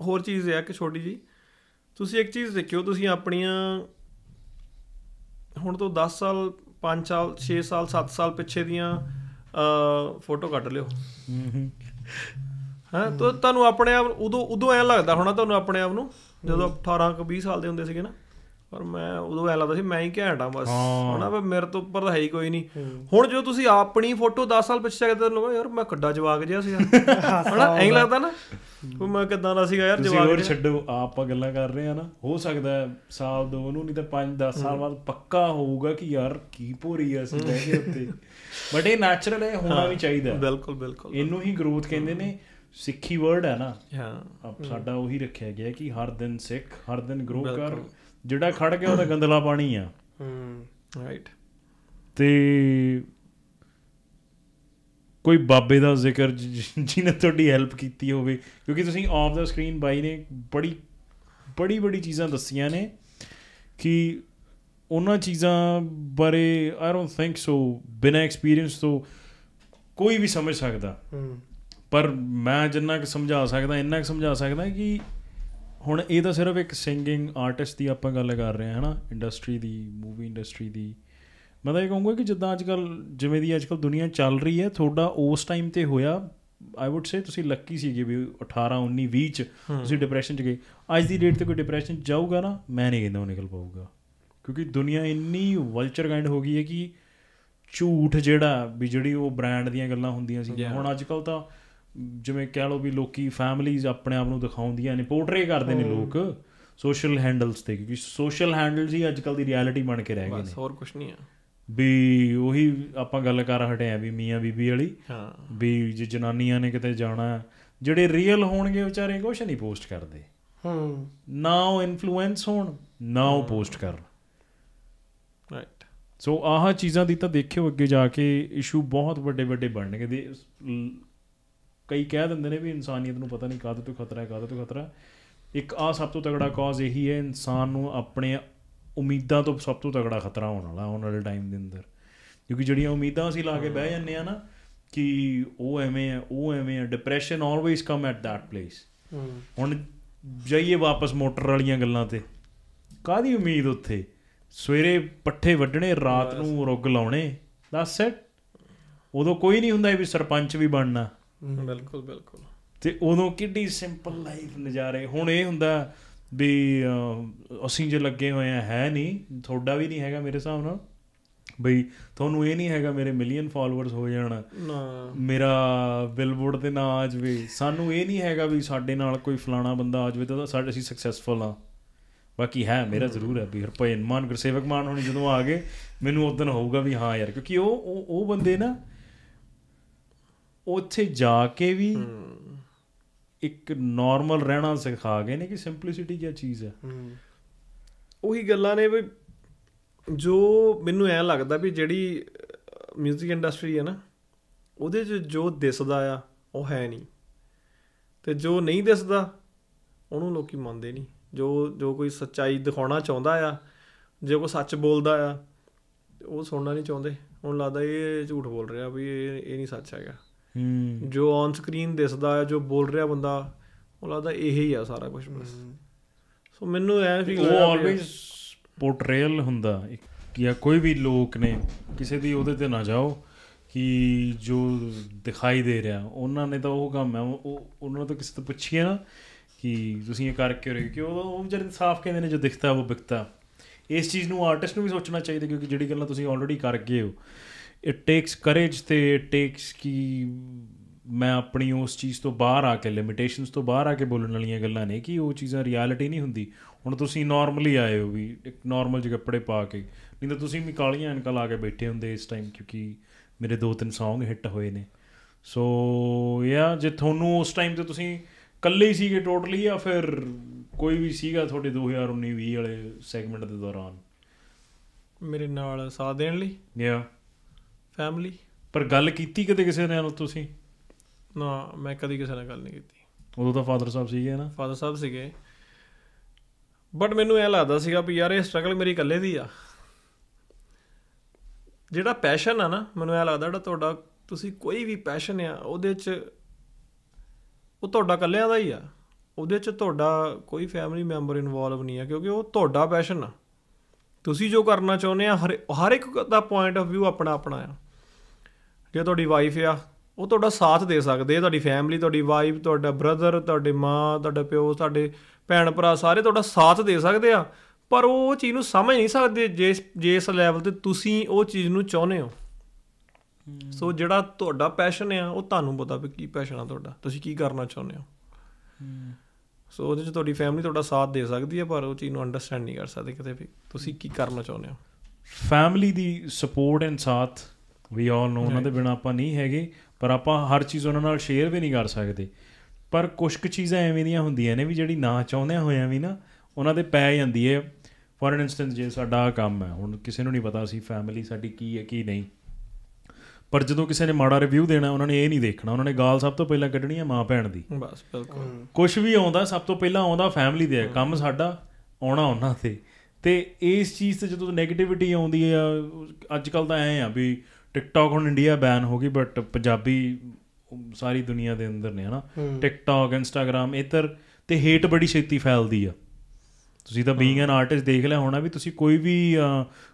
B: ਹੋਰ ਚੀਜ਼ ਹੈ ਕਿ ਛੋਟੀ ਜੀ ਤੁਸੀਂ ਇੱਕ ਚੀਜ਼ ਦੇਖਿਓ ਤੁਸੀਂ ਆਪਣੀਆਂ ਹੁਣ ਤੋਂ 10 ਸਾਲ 5 ਸਾਲ 6 ਸਾਲ 7 ਸਾਲ ਪਿੱਛੇ ਦੀਆਂ ਫੋਟੋ ਕੱਢ ਲਿਓ ਹਾਂ ਤਾਂ ਤੁਹਾਨੂੰ ਆਪਣੇ ਆਪ ਉਦੋਂ ਉਦੋਂ ਐ ਲੱਗਦਾ ਹੋਣਾ ਤੁਹਾਨੂੰ ਆਪਣੇ ਆਪ ਨੂੰ ਜਦੋਂ 18 20 ਸਾਲ ਦੇ ਹੁੰਦੇ ਸੀਗੇ ਨਾ ਪਰ ਮੈਂ ਉਦੋਂ ਐ ਲੱਗਦਾ ਸੀ ਮੈਂ ਹੀ ਘੈਂਟ ਆ ਬਸ ਹਣਾ ਵੀ ਮੇਰੇ ਤੋਂ ਉੱਪਰ ਤਾਂ ਹੈ ਹੀ ਕੋਈ ਨਹੀਂ ਹੁਣ ਜੋ ਤੁਸੀਂ ਆਪਣੀ ਫੋਟੋ 10 ਸਾਲ ਪਿੱਛੇ ਜਾ ਕੇ ਤੁਹਾਨੂੰ ਯਾਰ ਮੈਂ ਕੱਡਾ ਜਵਾਕ ਜਿਹਾ ਸੀ <laughs> ਹਣਾ ਐਂ ਲੱਗਦਾ ਨਾ ਉਹ ਮੈਂ ਕਿਦਾਂ ਦਾ ਸੀਗਾ ਯਾਰ ਜਵਾਬ ਹੋਰ
A: ਛੱਡੋ ਆਪਾਂ ਗੱਲਾਂ ਕਰ ਰਹੇ ਆ ਨਾ ਹੋ ਸਕਦਾ ਸਾਲ ਦੋ ਨੂੰ ਨਹੀਂ ਤਾਂ 5 10 ਸਾਲ ਬਾਅਦ ਪੱਕਾ ਹੋਊਗਾ ਕਿ ਯਾਰ ਕੀ ਭੋਰੀ ਆ ਅਸੀਂ ਬਹਿ ਉੱਤੇ ਬਟ ਇਹ ਨੈਚੁਰਲ ਹੈ ਹੋਣਾ ਵੀ ਚਾਹੀਦਾ ਬਿਲਕੁਲ ਬਿਲਕੁਲ ਇਹਨੂੰ ਹੀ ਗਰੋਥ ਕਹਿੰਦੇ ਨੇ ਸਿੱਖੀ ਵਰਡ ਹੈ ਨਾ ਹਾਂ ਸਾਡਾ ਉਹੀ ਰੱਖਿਆ ਗਿਆ ਕਿ ਹਰ ਦਿਨ ਸਿੱਖ ਹਰ ਦਿਨ ਗਰੋ ਕਰ ਜਿਹੜਾ ਖੜ ਗਿਆ ਉਹਦਾ ਗੰਦਲਾ ਪਾਣੀ ਆ
C: ਹੂੰ ਰਾਈਟ
A: ਤੇ ਕੋਈ ਬਾਬੇ ਦਾ ਜ਼ਿਕਰ ਜਿਹਨੇ ਤੁਹਾਡੀ ਹੈਲਪ ਕੀਤੀ ਹੋਵੇ ਕਿਉਂਕਿ ਤੁਸੀਂ ਆਫ ਦਾ ਸਕਰੀਨ ਬਾਈ ਨੇ ਬੜੀ ਬੜੀ ਬੜੀ ਚੀਜ਼ਾਂ ਦੱਸੀਆਂ ਨੇ ਕਿ ਉਹਨਾਂ ਚੀਜ਼ਾਂ ਬਾਰੇ ਆਈ ਡੋਨਟ ਥਿੰਕ ਸੋ ਬਿਨਾ ਐਕਸਪੀਰੀਅੰਸ ਤੋਂ ਕੋਈ ਵੀ ਸਮਝ ਸਕਦਾ ਪਰ ਮੈਂ ਜਿੰਨਾ ਕਿ ਸਮਝਾ ਸਕਦਾ ਇੰਨਾ ਕਿ ਸਮਝਾ ਸਕਦਾ ਕਿ ਹੁਣ ਇਹ ਤਾਂ ਸਿਰਫ ਇੱਕ ਸਿੰਗਿੰਗ ਆਰਟਿਸਟ ਦੀ ਆਪਾਂ ਗੱਲ ਕਰ ਰਹੇ ਹਾਂ ਹਨਾ ਇੰਡਸਟਰੀ ਦੀ ਮੂਵੀ ਇੰਡਸਟਰੀ ਦੀ ਮੈਂ ਤਾਂ ਇਹ ਕਹੂੰਗਾ ਕਿ ਜਿੱਦਾਂ ਅੱਜਕੱਲ ਜਿਵੇਂ ਦੀ ਅੱਜਕੱਲ ਦੁਨੀਆ ਚੱਲ ਰਹੀ ਹੈ ਤੁਹਾਡਾ ਉਸ ਟਾਈਮ ਤੇ ਹੋਇਆ ਆਈ ਊਡ ਸੇ ਤੁਸੀਂ ਲੱਕੀ ਸੀਗੇ ਵੀ 18 19 20 ਚ ਤੁਸੀਂ ਡਿਪਰੈਸ਼ਨ ਚ ਗਏ ਅੱਜ ਦੀ ਡੇਟ ਤੇ ਕੋਈ ਡਿਪਰੈਸ਼ਨ ਜਾਊਗਾ ਨਾ ਮੈਂ ਨਹੀਂ ਕਹਿੰਦਾ ਉਹ ਨਿਕਲ ਪਾਊਗਾ ਕਿਉਂਕਿ ਦੁਨੀਆ ਇੰਨੀ ਵਲਚਰ ਕਾਈਂਡ ਹੋ ਗਈ ਹੈ ਕਿ ਝੂਠ ਜਿਹੜਾ ਵੀ ਜਿਹੜੀ ਉਹ ਬ੍ਰਾਂਡ ਦੀਆਂ ਗੱਲਾਂ ਹੁੰਦੀਆਂ ਸੀ ਹੁਣ ਅੱਜ ਕੱਲ ਤਾਂ ਜਿਵੇਂ ਕਹਿ ਲਓ ਵੀ ਲੋਕੀ ਫੈਮਲੀਜ਼ ਆਪਣੇ ਆਪ ਨੂੰ ਦਿਖਾਉਂਦੀਆਂ ਨੇ ਪੋਰਟਰੇ ਕਰਦੇ ਨੇ ਲੋਕ ਸੋਸ਼ਲ ਹੈਂਡਲਸ ਤੇ ਕਿਉਂਕਿ ਸੋਸ਼ਲ ਹੈਂਡਲਸ ਹੀ ਅੱਜ ਕੱਲ ਦੀ ਰਿਐਲਿਟੀ ਬਣ ਕੇ ਰਹਿ ਗਏ ਨੇ ਬਸ ਹੋਰ ਕੁਝ ਨਹੀਂ ਆ ਵੀ ਉਹੀ ਆਪਾਂ ਗੱਲ ਕਰ ਹਟੇ ਆ ਵੀ ਮੀਆਂ ਬੀਬੀ ਵਾਲੀ ਹਾਂ ਵੀ ਜੇ ਜਨਾਨੀਆਂ ਨੇ ਕਿਤੇ ਜਾਣਾ ਜਿਹੜੇ ਰੀਅਲ ਹੋਣਗੇ ਵਿਚਾਰੇ ਕੁਛ ਨਹੀਂ ਪੋਸਟ ਕਰਦੇ ਹੂੰ ਨਾ ਉਹ ਇਨਫਲੂਐਂਸ ਹੋਣ ਨਾ ਉਹ ਪੋਸਟ ਕਰ ਰਾਈਟ ਸੋ ਆਹ ਚੀਜ਼ਾਂ ਦੀ ਤਾਂ ਦੇਖਿਓ ਅੱਗੇ ਜਾ ਕੇ ਇਸ਼ੂ ਬਹੁਤ ਵੱਡੇ ਵੱਡੇ ਬਣਨਗੇ ਦੇ ਕਈ ਕਹਿ ਦਿੰਦੇ ਨੇ ਵੀ ਇਨਸਾਨੀਅਤ ਨੂੰ ਪਤਾ ਨਹੀਂ ਕਾਹਦੇ ਤੋਂ ਖਤਰਾ ਹੈ ਕਾਹਦੇ ਤੋਂ ਖਤਰਾ ਇੱਕ ਆ ਸਭ ਤੋਂ ਤਗੜਾ ਕਾਜ਼ ਇਹੀ ਹੈ ਇਨਸਾਨ ਨੂੰ ਆਪਣੇ ਉਮੀਦਾਂ ਤੋਂ ਸਭ ਤੋਂ ਤਗੜਾ ਖਤਰਾ ਹੋਣ ਵਾਲਾ ਆਉਣ ਵਾਲੇ ਟਾਈਮ ਦੇ ਅੰਦਰ ਕਿਉਂਕਿ ਜਿਹੜੀਆਂ ਉਮੀਦਾਂ ਅਸੀਂ ਲਾ ਕੇ ਬਹਿ ਜਾਂਦੇ ਆ ਨਾ ਕਿ ਉਹ ਐਵੇਂ ਆ ਉਹ ਐਵੇਂ ਆ depression always come at that place ਹੁਣ ਜਾਈਏ ਵਾਪਸ ਮੋਟਰ ਵਾਲੀਆਂ ਗੱਲਾਂ ਤੇ ਕਾਦੀ ਉਮੀਦ ਉੱਥੇ ਸਵੇਰੇ ਪੱਠੇ ਵੱਢਣੇ ਰਾਤ ਨੂੰ ਰੁੱਗ ਲਾਉਣੇ ਦੱਸ ਇਟ ਉਦੋਂ ਕੋਈ ਨਹੀਂ ਹੁੰਦਾ ਵੀ ਸਰਪੰਚ ਵੀ ਬਣਨਾ
B: ਬਿਲਕੁਲ ਬਿਲਕੁਲ
A: ਤੇ ਉਦੋਂ ਕਿੱਡੀ ਸਿੰਪਲ ਲਾਈਫ ਨਜ਼ਾਰੇ ਹੁਣ ਇਹ ਹੁੰਦਾ ਵੀ ਅਸੀਂ ਜੇ ਲੱਗੇ ਹੋਏ ਆ ਹੈ ਨਹੀਂ ਤੁਹਾਡਾ ਵੀ ਨਹੀਂ ਹੈਗਾ ਮੇਰੇ ਹਿਸਾਬ ਨਾਲ ਬਈ ਤੁਹਾਨੂੰ ਇਹ ਨਹੀਂ ਹੈਗਾ ਮੇਰੇ ਮਿਲੀਅਨ ਫਾਲੋਅਰਸ ਹੋ ਜਾਣ ਨਾ ਮੇਰਾ ਬਿਲਬੋਰਡ ਤੇ ਨਾ ਆ ਜਵੇ ਸਾਨੂੰ ਇਹ ਨਹੀਂ ਹੈਗਾ ਵੀ ਸਾਡੇ ਨਾਲ ਕੋਈ ਫਲਾਣਾ ਬੰਦਾ ਆ ਜਵੇ ਤਾਂ ਸਾਡੇ ਅਸੀਂ ਸਕਸੈਸਫੁਲ ਆ ਬਾਕੀ ਹੈ ਮੇਰਾ ਜ਼ਰੂਰ ਹੈ ਵੀ ਹਰਪੈਨ ਮਾਨ ਗੁਰਸੇਵਕ ਮਾਨ ਹੋਣੀ ਜਦੋਂ ਆ ਗਏ ਮੈਨੂੰ ਉਦੋਂ ਹੋਊਗਾ ਵੀ ਹਾਂ ਯਾਰ ਕਿਉਂਕਿ ਉਹ ਉਹ ਬੰਦੇ ਨਾ ਉੱਥੇ ਜਾ ਕੇ ਵੀ ਇੱਕ ਨਾਰਮਲ
B: ਰਹਿਣਾ ਸਿਖਾ ਗਏ ਨੇ ਕਿ ਸਿੰਪਲਿਸਿਟੀ ਕੀ ਚੀਜ਼ ਹੈ ਉਹੀ ਗੱਲਾਂ ਨੇ ਵੀ ਜੋ ਮੈਨੂੰ ਐ ਲੱਗਦਾ ਵੀ ਜਿਹੜੀ 뮤직 ਇੰਡਸਟਰੀ ਹੈ ਨਾ ਉਹਦੇ 'ਚ ਜੋ ਦਿਸਦਾ ਆ ਉਹ ਹੈ ਨਹੀਂ ਤੇ ਜੋ ਨਹੀਂ ਦਿਸਦਾ ਉਹਨੂੰ ਲੋਕੀ ਮੰਨਦੇ ਨਹੀਂ ਜੋ ਜੋ ਕੋਈ ਸੱਚਾਈ ਦਿਖਾਉਣਾ ਚਾਹੁੰਦਾ ਆ ਜੇ ਕੋ ਸੱਚ ਬੋਲਦਾ ਆ ਉਹ ਸੁਣਨਾ ਨਹੀਂ ਚਾਹੁੰਦੇ ਹੁਣ ਲੱਗਦਾ ਇਹ ਝੂਠ ਬੋਲ ਰਿਹਾ ਵੀ ਇਹ ਇਹ ਨਹੀਂ ਸੱਚ ਹੈਗਾ ਜੋ ਔਨ ਸਕਰੀਨ ਦਿਸਦਾ ਹੈ ਜੋ ਬੋਲ ਰਿਹਾ ਬੰਦਾ ਉਹ ਲੱਗਦਾ ਇਹ ਹੀ ਆ ਸਾਰਾ ਕੁਝ ਬਸ ਸੋ ਮੈਨੂੰ ਐ ਫੀਲ ਉਹ ਆਲਵੇਸ
A: ਪੋਰਟਰੇਲ ਹੁੰਦਾ ਜਾਂ ਕੋਈ ਵੀ ਲੋਕ ਨੇ ਕਿਸੇ ਦੀ ਉਹਦੇ ਤੇ ਨਾ ਜਾਓ ਕਿ ਜੋ ਦਿਖਾਈ ਦੇ ਰਿਹਾ ਉਹਨਾਂ ਨੇ ਤਾਂ ਉਹ ਕੰਮ ਹੈ ਉਹ ਉਹਨਾਂ ਤੋਂ ਕਿਸੇ ਤੋਂ ਪੁੱਛੀਏ ਨਾ ਕਿ ਤੁਸੀਂ ਇਹ ਕਰ ਕਿਉਂ ਰਹੇ ਕਿ ਉਹ ਉਹ ਜਿਹੜੇ ਸਾਫ਼ ਕਹਿੰਦੇ ਨੇ ਜੋ ਦਿਖਦਾ ਉਹ ਵਿਕਦਾ ਇਸ ਚੀਜ਼ ਨੂੰ ਆਰਟਿਸਟ ਨੂੰ ਵੀ ਸੋਚਣਾ ਚਾਹੀਦਾ ਕਿਉਂਕਿ ਜਿਹੜੀ ਗੱਲਾਂ ਤੁਸੀਂ ਆਲਰੇਡੀ ਕਰ ਗਏ ਹੋ ਇਟ ਟੇਕਸ ਕਰੇਜ ਤੇ ਇਟ ਟੇਕਸ ਕਿ ਮੈਂ ਆਪਣੀ ਉਸ ਚੀਜ਼ ਤੋਂ ਬਾਹਰ ਆ ਕੇ ਲਿਮਿਟੇਸ਼ਨਸ ਤੋਂ ਬਾਹਰ ਆ ਕੇ ਬੋਲਣ ਵਾਲੀਆਂ ਗੱਲਾਂ ਨੇ ਕਿ ਉਹ ਚੀਜ਼ਾਂ ਰਿਐਲਿਟੀ ਨਹੀਂ ਹੁੰਦੀ ਹੁਣ ਤੁਸੀਂ ਨਾਰਮਲੀ ਆਏ ਹੋ ਵੀ ਇੱਕ ਨਾਰਮਲ ਜਿਹੇ ਕੱਪੜੇ ਪਾ ਕੇ ਨਹੀਂ ਤਾਂ ਤੁਸੀਂ ਵੀ ਕਾਲੀਆਂ ਐਨਕਾਂ ਲਾ ਕੇ ਬੈਠੇ ਹੁੰਦੇ ਇਸ ਟਾਈਮ ਕਿਉਂਕਿ ਮੇਰੇ ਦੋ ਤਿੰਨ Song ਹਿੱਟ ਹੋਏ ਨੇ ਸੋ ਯਾ ਜੇ ਤੁਹਾਨੂੰ ਉਸ ਟਾਈਮ ਤੇ ਤੁਸੀਂ ਕੱਲੇ ਹੀ ਸੀਗੇ ਟੋਟਲੀ ਜਾਂ ਫਿਰ ਕੋਈ ਵੀ ਸੀਗਾ ਤੁਹਾਡੇ 2019 20 ਵਾਲੇ ਸੈਗਮੈਂਟ ਦੇ ਦੌਰਾਨ
B: ਮੇਰੇ ਨਾਲ ਸਾਥ ਦੇਣ ਲਈ ਯਾ ਫੈਮਿਲੀ ਪਰ ਗੱਲ ਕੀਤੀ ਕਦੇ ਕਿਸੇ ਨਾਲ ਤੁਸੀਂ ਨਾ ਮੈਂ ਕਦੀ ਕਿਸੇ ਨਾਲ ਗੱਲ ਨਹੀਂ ਕੀਤੀ
A: ਉਦੋਂ ਤਾਂ ਫਾਦਰ ਸਾਹਿਬ
B: ਸੀਗੇ ਨਾ ਫਾਦਰ ਸਾਹਿਬ ਸੀਗੇ ਬਟ ਮੈਨੂੰ ਇਹ ਲੱਗਦਾ ਸੀਗਾ ਵੀ ਯਾਰ ਇਹ ਸਟਰਗਲ ਮੇਰੀ ਇਕੱਲੇ ਦੀ ਆ ਜਿਹੜਾ ਪੈਸ਼ਨ ਆ ਨਾ ਮੈਨੂੰ ਇਹ ਲੱਗਦਾ ਜਿਹੜਾ ਤੁਹਾਡਾ ਤੁਸੀਂ ਕੋਈ ਵੀ ਪੈਸ਼ਨ ਆ ਉਹਦੇ 'ਚ ਉਹ ਤੁਹਾਡਾ ਇਕੱਲਿਆਂ ਦਾ ਹੀ ਆ ਉਹਦੇ 'ਚ ਤੁਹਾਡਾ ਕੋਈ ਫੈਮਿਲੀ ਮੈਂਬਰ ਇਨਵੋਲਵ ਨਹੀਂ ਆ ਕਿਉਂਕਿ ਉਹ ਤੁਹਾਡਾ ਪੈਸ਼ਨ ਆ ਤੁਸੀਂ ਜੋ ਕਰਨਾ ਚਾਹੁੰਦੇ ਆ ਹਰ ਹਰ ਇੱਕ ਦਾ ਪੁਆਇੰਟ ਆਫ View ਆਪਣਾ ਆਪਣਾ ਆ ਜੇ ਤੁਹਾਡੀ ਵਾਈਫ ਆ ਉਹ ਤੁਹਾਡਾ ਸਾਥ ਦੇ ਸਕਦੇ ਆ ਤੁਹਾਡੀ ਫੈਮਿਲੀ ਤੁਹਾਡੀ ਵਾਈਫ ਤੁਹਾਡਾ ਬ੍ਰਦਰ ਤੁਹਾਡੇ ਮਾਂ ਤੁਹਾਡਾ ਪਿਓ ਤੁਹਾਡੇ ਭੈਣ ਭਰਾ ਸਾਰੇ ਤੁਹਾਡਾ ਸਾਥ ਦੇ ਸਕਦੇ ਆ ਪਰ ਉਹ ਚੀਜ਼ ਨੂੰ ਸਮਝ ਨਹੀਂ ਸਕਦੇ ਜੇ ਜੇ ਇਸ ਲੈਵਲ ਤੇ ਤੁਸੀਂ ਉਹ ਚੀਜ਼ ਨੂੰ ਚਾਹੁੰਦੇ ਹੋ ਸੋ ਜਿਹੜਾ ਤੁਹਾਡਾ ਪੈਸ਼ਨ ਆ ਉਹ ਤੁਹਾਨੂੰ ਪਤਾ ਵੀ ਕੀ ਪੈਸ਼ਨ ਆ ਤੁਹਾਡਾ ਤੁਸੀਂ ਕੀ ਕਰਨਾ ਚਾਹੁੰਦੇ ਹੋ ਸੋ ਉਹਦੇ 'ਚ ਤੁਹਾਡੀ ਫੈਮਿਲੀ ਤੁਹਾਡਾ ਸਾਥ ਦੇ ਸਕਦੀ ਹੈ ਪਰ ਉਹ ਚੀਜ਼ ਨੂੰ ਅੰਡਰਸਟੈਂਡ ਨਹੀਂ ਕਰ ਸਕਦੇ ਕਿਤੇ ਵੀ ਤੁਸੀਂ ਕੀ ਕਰਨਾ ਚਾਹੁੰਦੇ ਹੋ
A: ਫੈਮਿਲੀ ਦੀ ਸਪੋਰਟ ਐਂਡ ਸਾਥ ਵੀ ਆਲ ਨੋ ਉਹਨਾਂ ਦੇ ਬਿਨਾ ਆਪਾਂ ਨਹੀਂ ਹੈਗੇ ਪਰ ਆਪਾਂ ਹਰ ਚੀਜ਼ ਉਹਨਾਂ ਨਾਲ ਸ਼ੇਅਰ ਵੀ ਨਹੀਂ ਕਰ ਸਕਦੇ ਪਰ ਕੁਝ ਕੁ ਚੀਜ਼ਾਂ ਐਵੇਂ ਦੀਆਂ ਹੁੰਦੀਆਂ ਨੇ ਵੀ ਜਿਹੜੀ ਨਾ ਚਾਹੁੰਦੇ ਹੋਇਆਂ ਵੀ ਨਾ ਉਹਨਾਂ ਦੇ ਪੈ ਜਾਂਦੀ ਹੈ ਫੋਰ ਇਨਸਟੈਂਸ ਜੇ ਸਾਡਾ ਕੰਮ ਹੈ ਹੁਣ ਕਿਸੇ ਨੂੰ ਨਹੀਂ ਪਤਾ ਸੀ ਫੈਮਿਲੀ ਸਾਡੀ ਕੀ ਹੈ ਕੀ ਨਹੀਂ ਪਰ ਜਦੋਂ ਕਿਸੇ ਨੇ ਮਾੜਾ ਰਿਵਿਊ ਦੇਣਾ ਉਹਨਾਂ ਨੇ ਇਹ ਨਹੀਂ ਦੇਖਣਾ ਉਹਨਾਂ ਨੇ ਗਾਲ ਸਭ ਤੋਂ ਪਹਿਲਾਂ ਕੱਢਣੀ ਹੈ ਮਾਂ ਭੈਣ ਦੀ
B: ਬਸ ਬਿਲਕੁਲ
A: ਕੁਝ ਵੀ ਆਉਂਦਾ ਸਭ ਤੋਂ ਪਹਿਲਾਂ ਆਉਂਦਾ ਫੈਮਿਲੀ ਦੇ ਕੰਮ ਸਾਡਾ ਆਉਣਾ ਉਹਨਾਂ ਤੇ ਤੇ ਇਸ ਚੀਜ਼ ਤੇ ਜਦੋਂ 네ਗੇਟਿਵਿਟੀ ਆਉਂਦੀ ਆ ਅੱਜ ਕੱਲ ਤਾਂ ਐ ਆ ਵੀ ਟਿਕਟੌਕ ਹੁਣ ਇੰਡੀਆ ਬੈਨ ਹੋ ਗਈ ਬਟ ਪੰਜਾਬੀ ਸਾਰੀ ਦੁਨੀਆ ਦੇ ਅੰਦਰ ਨੇ ਹਨਾ ਟਿਕਟੌਕ ਇੰਸਟਾਗ੍ਰam ਇਧਰ ਤੇ ਹੇਟ ਬੜੀ ਛੇਤੀ ਫੈਲਦੀ ਆ ਤੁਸੀਂ ਤਾਂ ਬੀਇੰਗ ਐਨ ਆਰਟਿਸਟ ਦੇਖ ਲਿਆ ਹੋਣਾ ਵੀ ਤੁਸੀਂ ਕੋਈ ਵੀ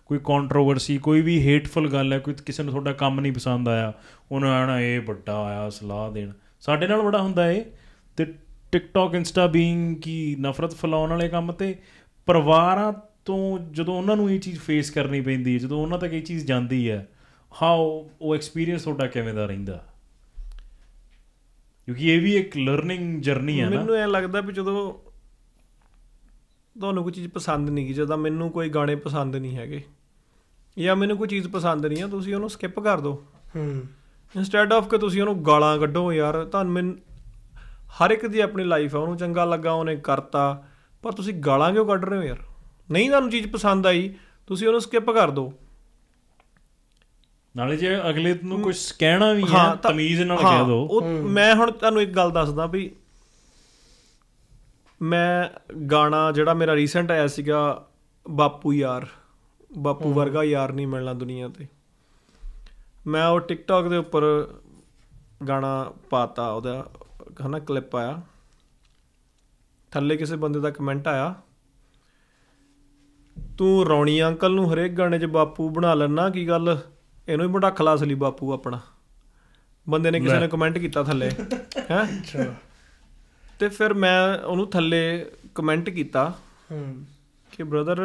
A: ਕੋਈ ਕੰਟਰੋਵਰਸੀ ਕੋਈ ਵੀ ਹੇਟਫੁਲ ਗੱਲ ਹੈ ਕੋਈ ਕਿਸੇ ਨੂੰ ਤੁਹਾਡਾ ਕੰਮ ਨਹੀਂ ਪਸੰਦ ਆਇਆ ਉਹਨਾਂ ਆਣਾ ਇਹ ਵੱਡਾ ਆਇਆ ਸਲਾਹ ਦੇਣ ਸਾਡੇ ਨਾਲ ਬੜਾ ਹੁੰਦਾ ਏ ਤੇ ਟਿਕਟੌਕ ਇੰਸਟਾ ਬੀਇੰਗ ਕੀ ਨਫ਼ਰਤ ਫਲਾਉਣ ਵਾਲੇ ਕੰਮ ਤੇ ਪਰਿਵਾਰਾਂ ਤੋਂ ਜਦੋਂ ਉਹਨਾਂ ਨੂੰ ਇਹ ਚੀਜ਼ ਫੇਸ ਕਰਨੀ ਪੈਂਦੀ ਹੈ ਜਦੋਂ ਉਹਨਾਂ ਤੱਕ ਇਹ ਚੀਜ਼ ਜਾਂਦੀ ਹੈ ਹਾਉ ਉਹ ਐਕਸਪੀਰੀਅੰਸ ਤੁਹਾਡਾ ਕਿਵੇਂ ਦਾ ਰਹਿੰਦਾ ਕਿਉਂਕਿ ਇਹ ਵੀ ਇੱਕ ਲਰਨਿੰਗ ਜਰਨੀ ਹੈ ਨਾ ਮੈਨੂੰ
B: ਇਹ ਲੱਗਦਾ ਵੀ ਜਦੋਂ ਤੁਹਾਨੂੰ ਕੋਈ ਚੀਜ਼ ਪਸੰਦ ਨਹੀਂ ਗਈ ਜਦੋਂ ਮੈਨੂੰ ਕੋਈ ਗਾਣੇ ਪਸੰਦ ਨਹੀਂ ਹੈਗੇ ਜਾਂ ਮੈਨੂੰ ਕੋਈ ਚੀਜ਼ ਪਸੰਦ ਨਹੀਂ ਆ ਤੁਸੀਂ ਉਹਨੂੰ ਸਕਿਪ ਕਰ ਦਿਓ ਹੂੰ ਇਨਸਟੈਡ ਆਫ ਕਿ ਤੁਸੀਂ ਉਹਨੂੰ ਗਾਲਾਂ ਕੱਢੋ ਯਾਰ ਤੁਹਾਨੂੰ ਹਰ ਇੱਕ ਦੀ ਆਪਣੀ ਲਾਈਫ ਆ ਉਹਨੂੰ ਚੰਗਾ ਲੱਗਾ ਉਹਨੇ ਕਰਤਾ ਪਰ ਤੁਸੀਂ ਗਾਲਾਂ ਕਿਉਂ ਕੱਢ ਰਹੇ ਹੋ ਯਾਰ ਨਹੀਂ ਤੁਹਾਨੂੰ ਚੀਜ਼ ਪਸੰਦ ਆਈ ਤੁਸੀਂ ਉਹਨੂੰ ਸਕਿਪ ਕਰ ਦਿਓ ਨਾਲੇ ਜੇ ਅਗਲੇ ਨੂੰ ਕੁਝ ਕਹਿਣਾ ਵੀ ਹੈ ਤਮੀਜ਼ ਨਾਲ ਕਹਿ ਦਿਓ ਮੈਂ ਹੁਣ ਤੁਹਾਨੂੰ ਇੱਕ ਗੱਲ ਦੱਸਦਾ ਵੀ ਮੈਂ ਗਾਣਾ ਜਿਹੜਾ ਮੇਰਾ ਰੀਸੈਂਟ ਆਇਆ ਸੀਗਾ ਬਾਪੂ ਯਾਰ ਬਾਪੂ ਵਰਗਾ ਯਾਰ ਨਹੀਂ ਮਿਲਣਾ ਦੁਨੀਆ ਤੇ ਮੈਂ ਉਹ ਟਿਕਟੌਕ ਦੇ ਉੱਪਰ ਗਾਣਾ ਪਾਤਾ ਉਹਦਾ ਹਨਾ ਕਲਿੱਪ ਆਇਆ ਥੱਲੇ ਕਿਸੇ ਬੰਦੇ ਦਾ ਕਮੈਂਟ ਆਇਆ ਤੂੰ ਰੌਣੀ ਅੰਕਲ ਨੂੰ ਹਰੇਕ ਗਾਣੇ 'ਚ ਬਾਪੂ ਬਣਾ ਲੈਣਾ ਕੀ ਗੱਲ ਇਹਨੂੰ ਹੀ ਮਟਾਖਲਾ ਅਸਲੀ ਬਾਪੂ ਆਪਣਾ ਬੰਦੇ ਨੇ ਕਿਸੇ ਨੇ ਕਮੈਂਟ ਕੀਤਾ ਥੱਲੇ ਹੈ ਤੇ ਫਿਰ ਮੈਂ ਉਹਨੂੰ ਥੱਲੇ ਕਮੈਂਟ ਕੀਤਾ ਹੂੰ ਕਿ ਬ੍ਰਦਰ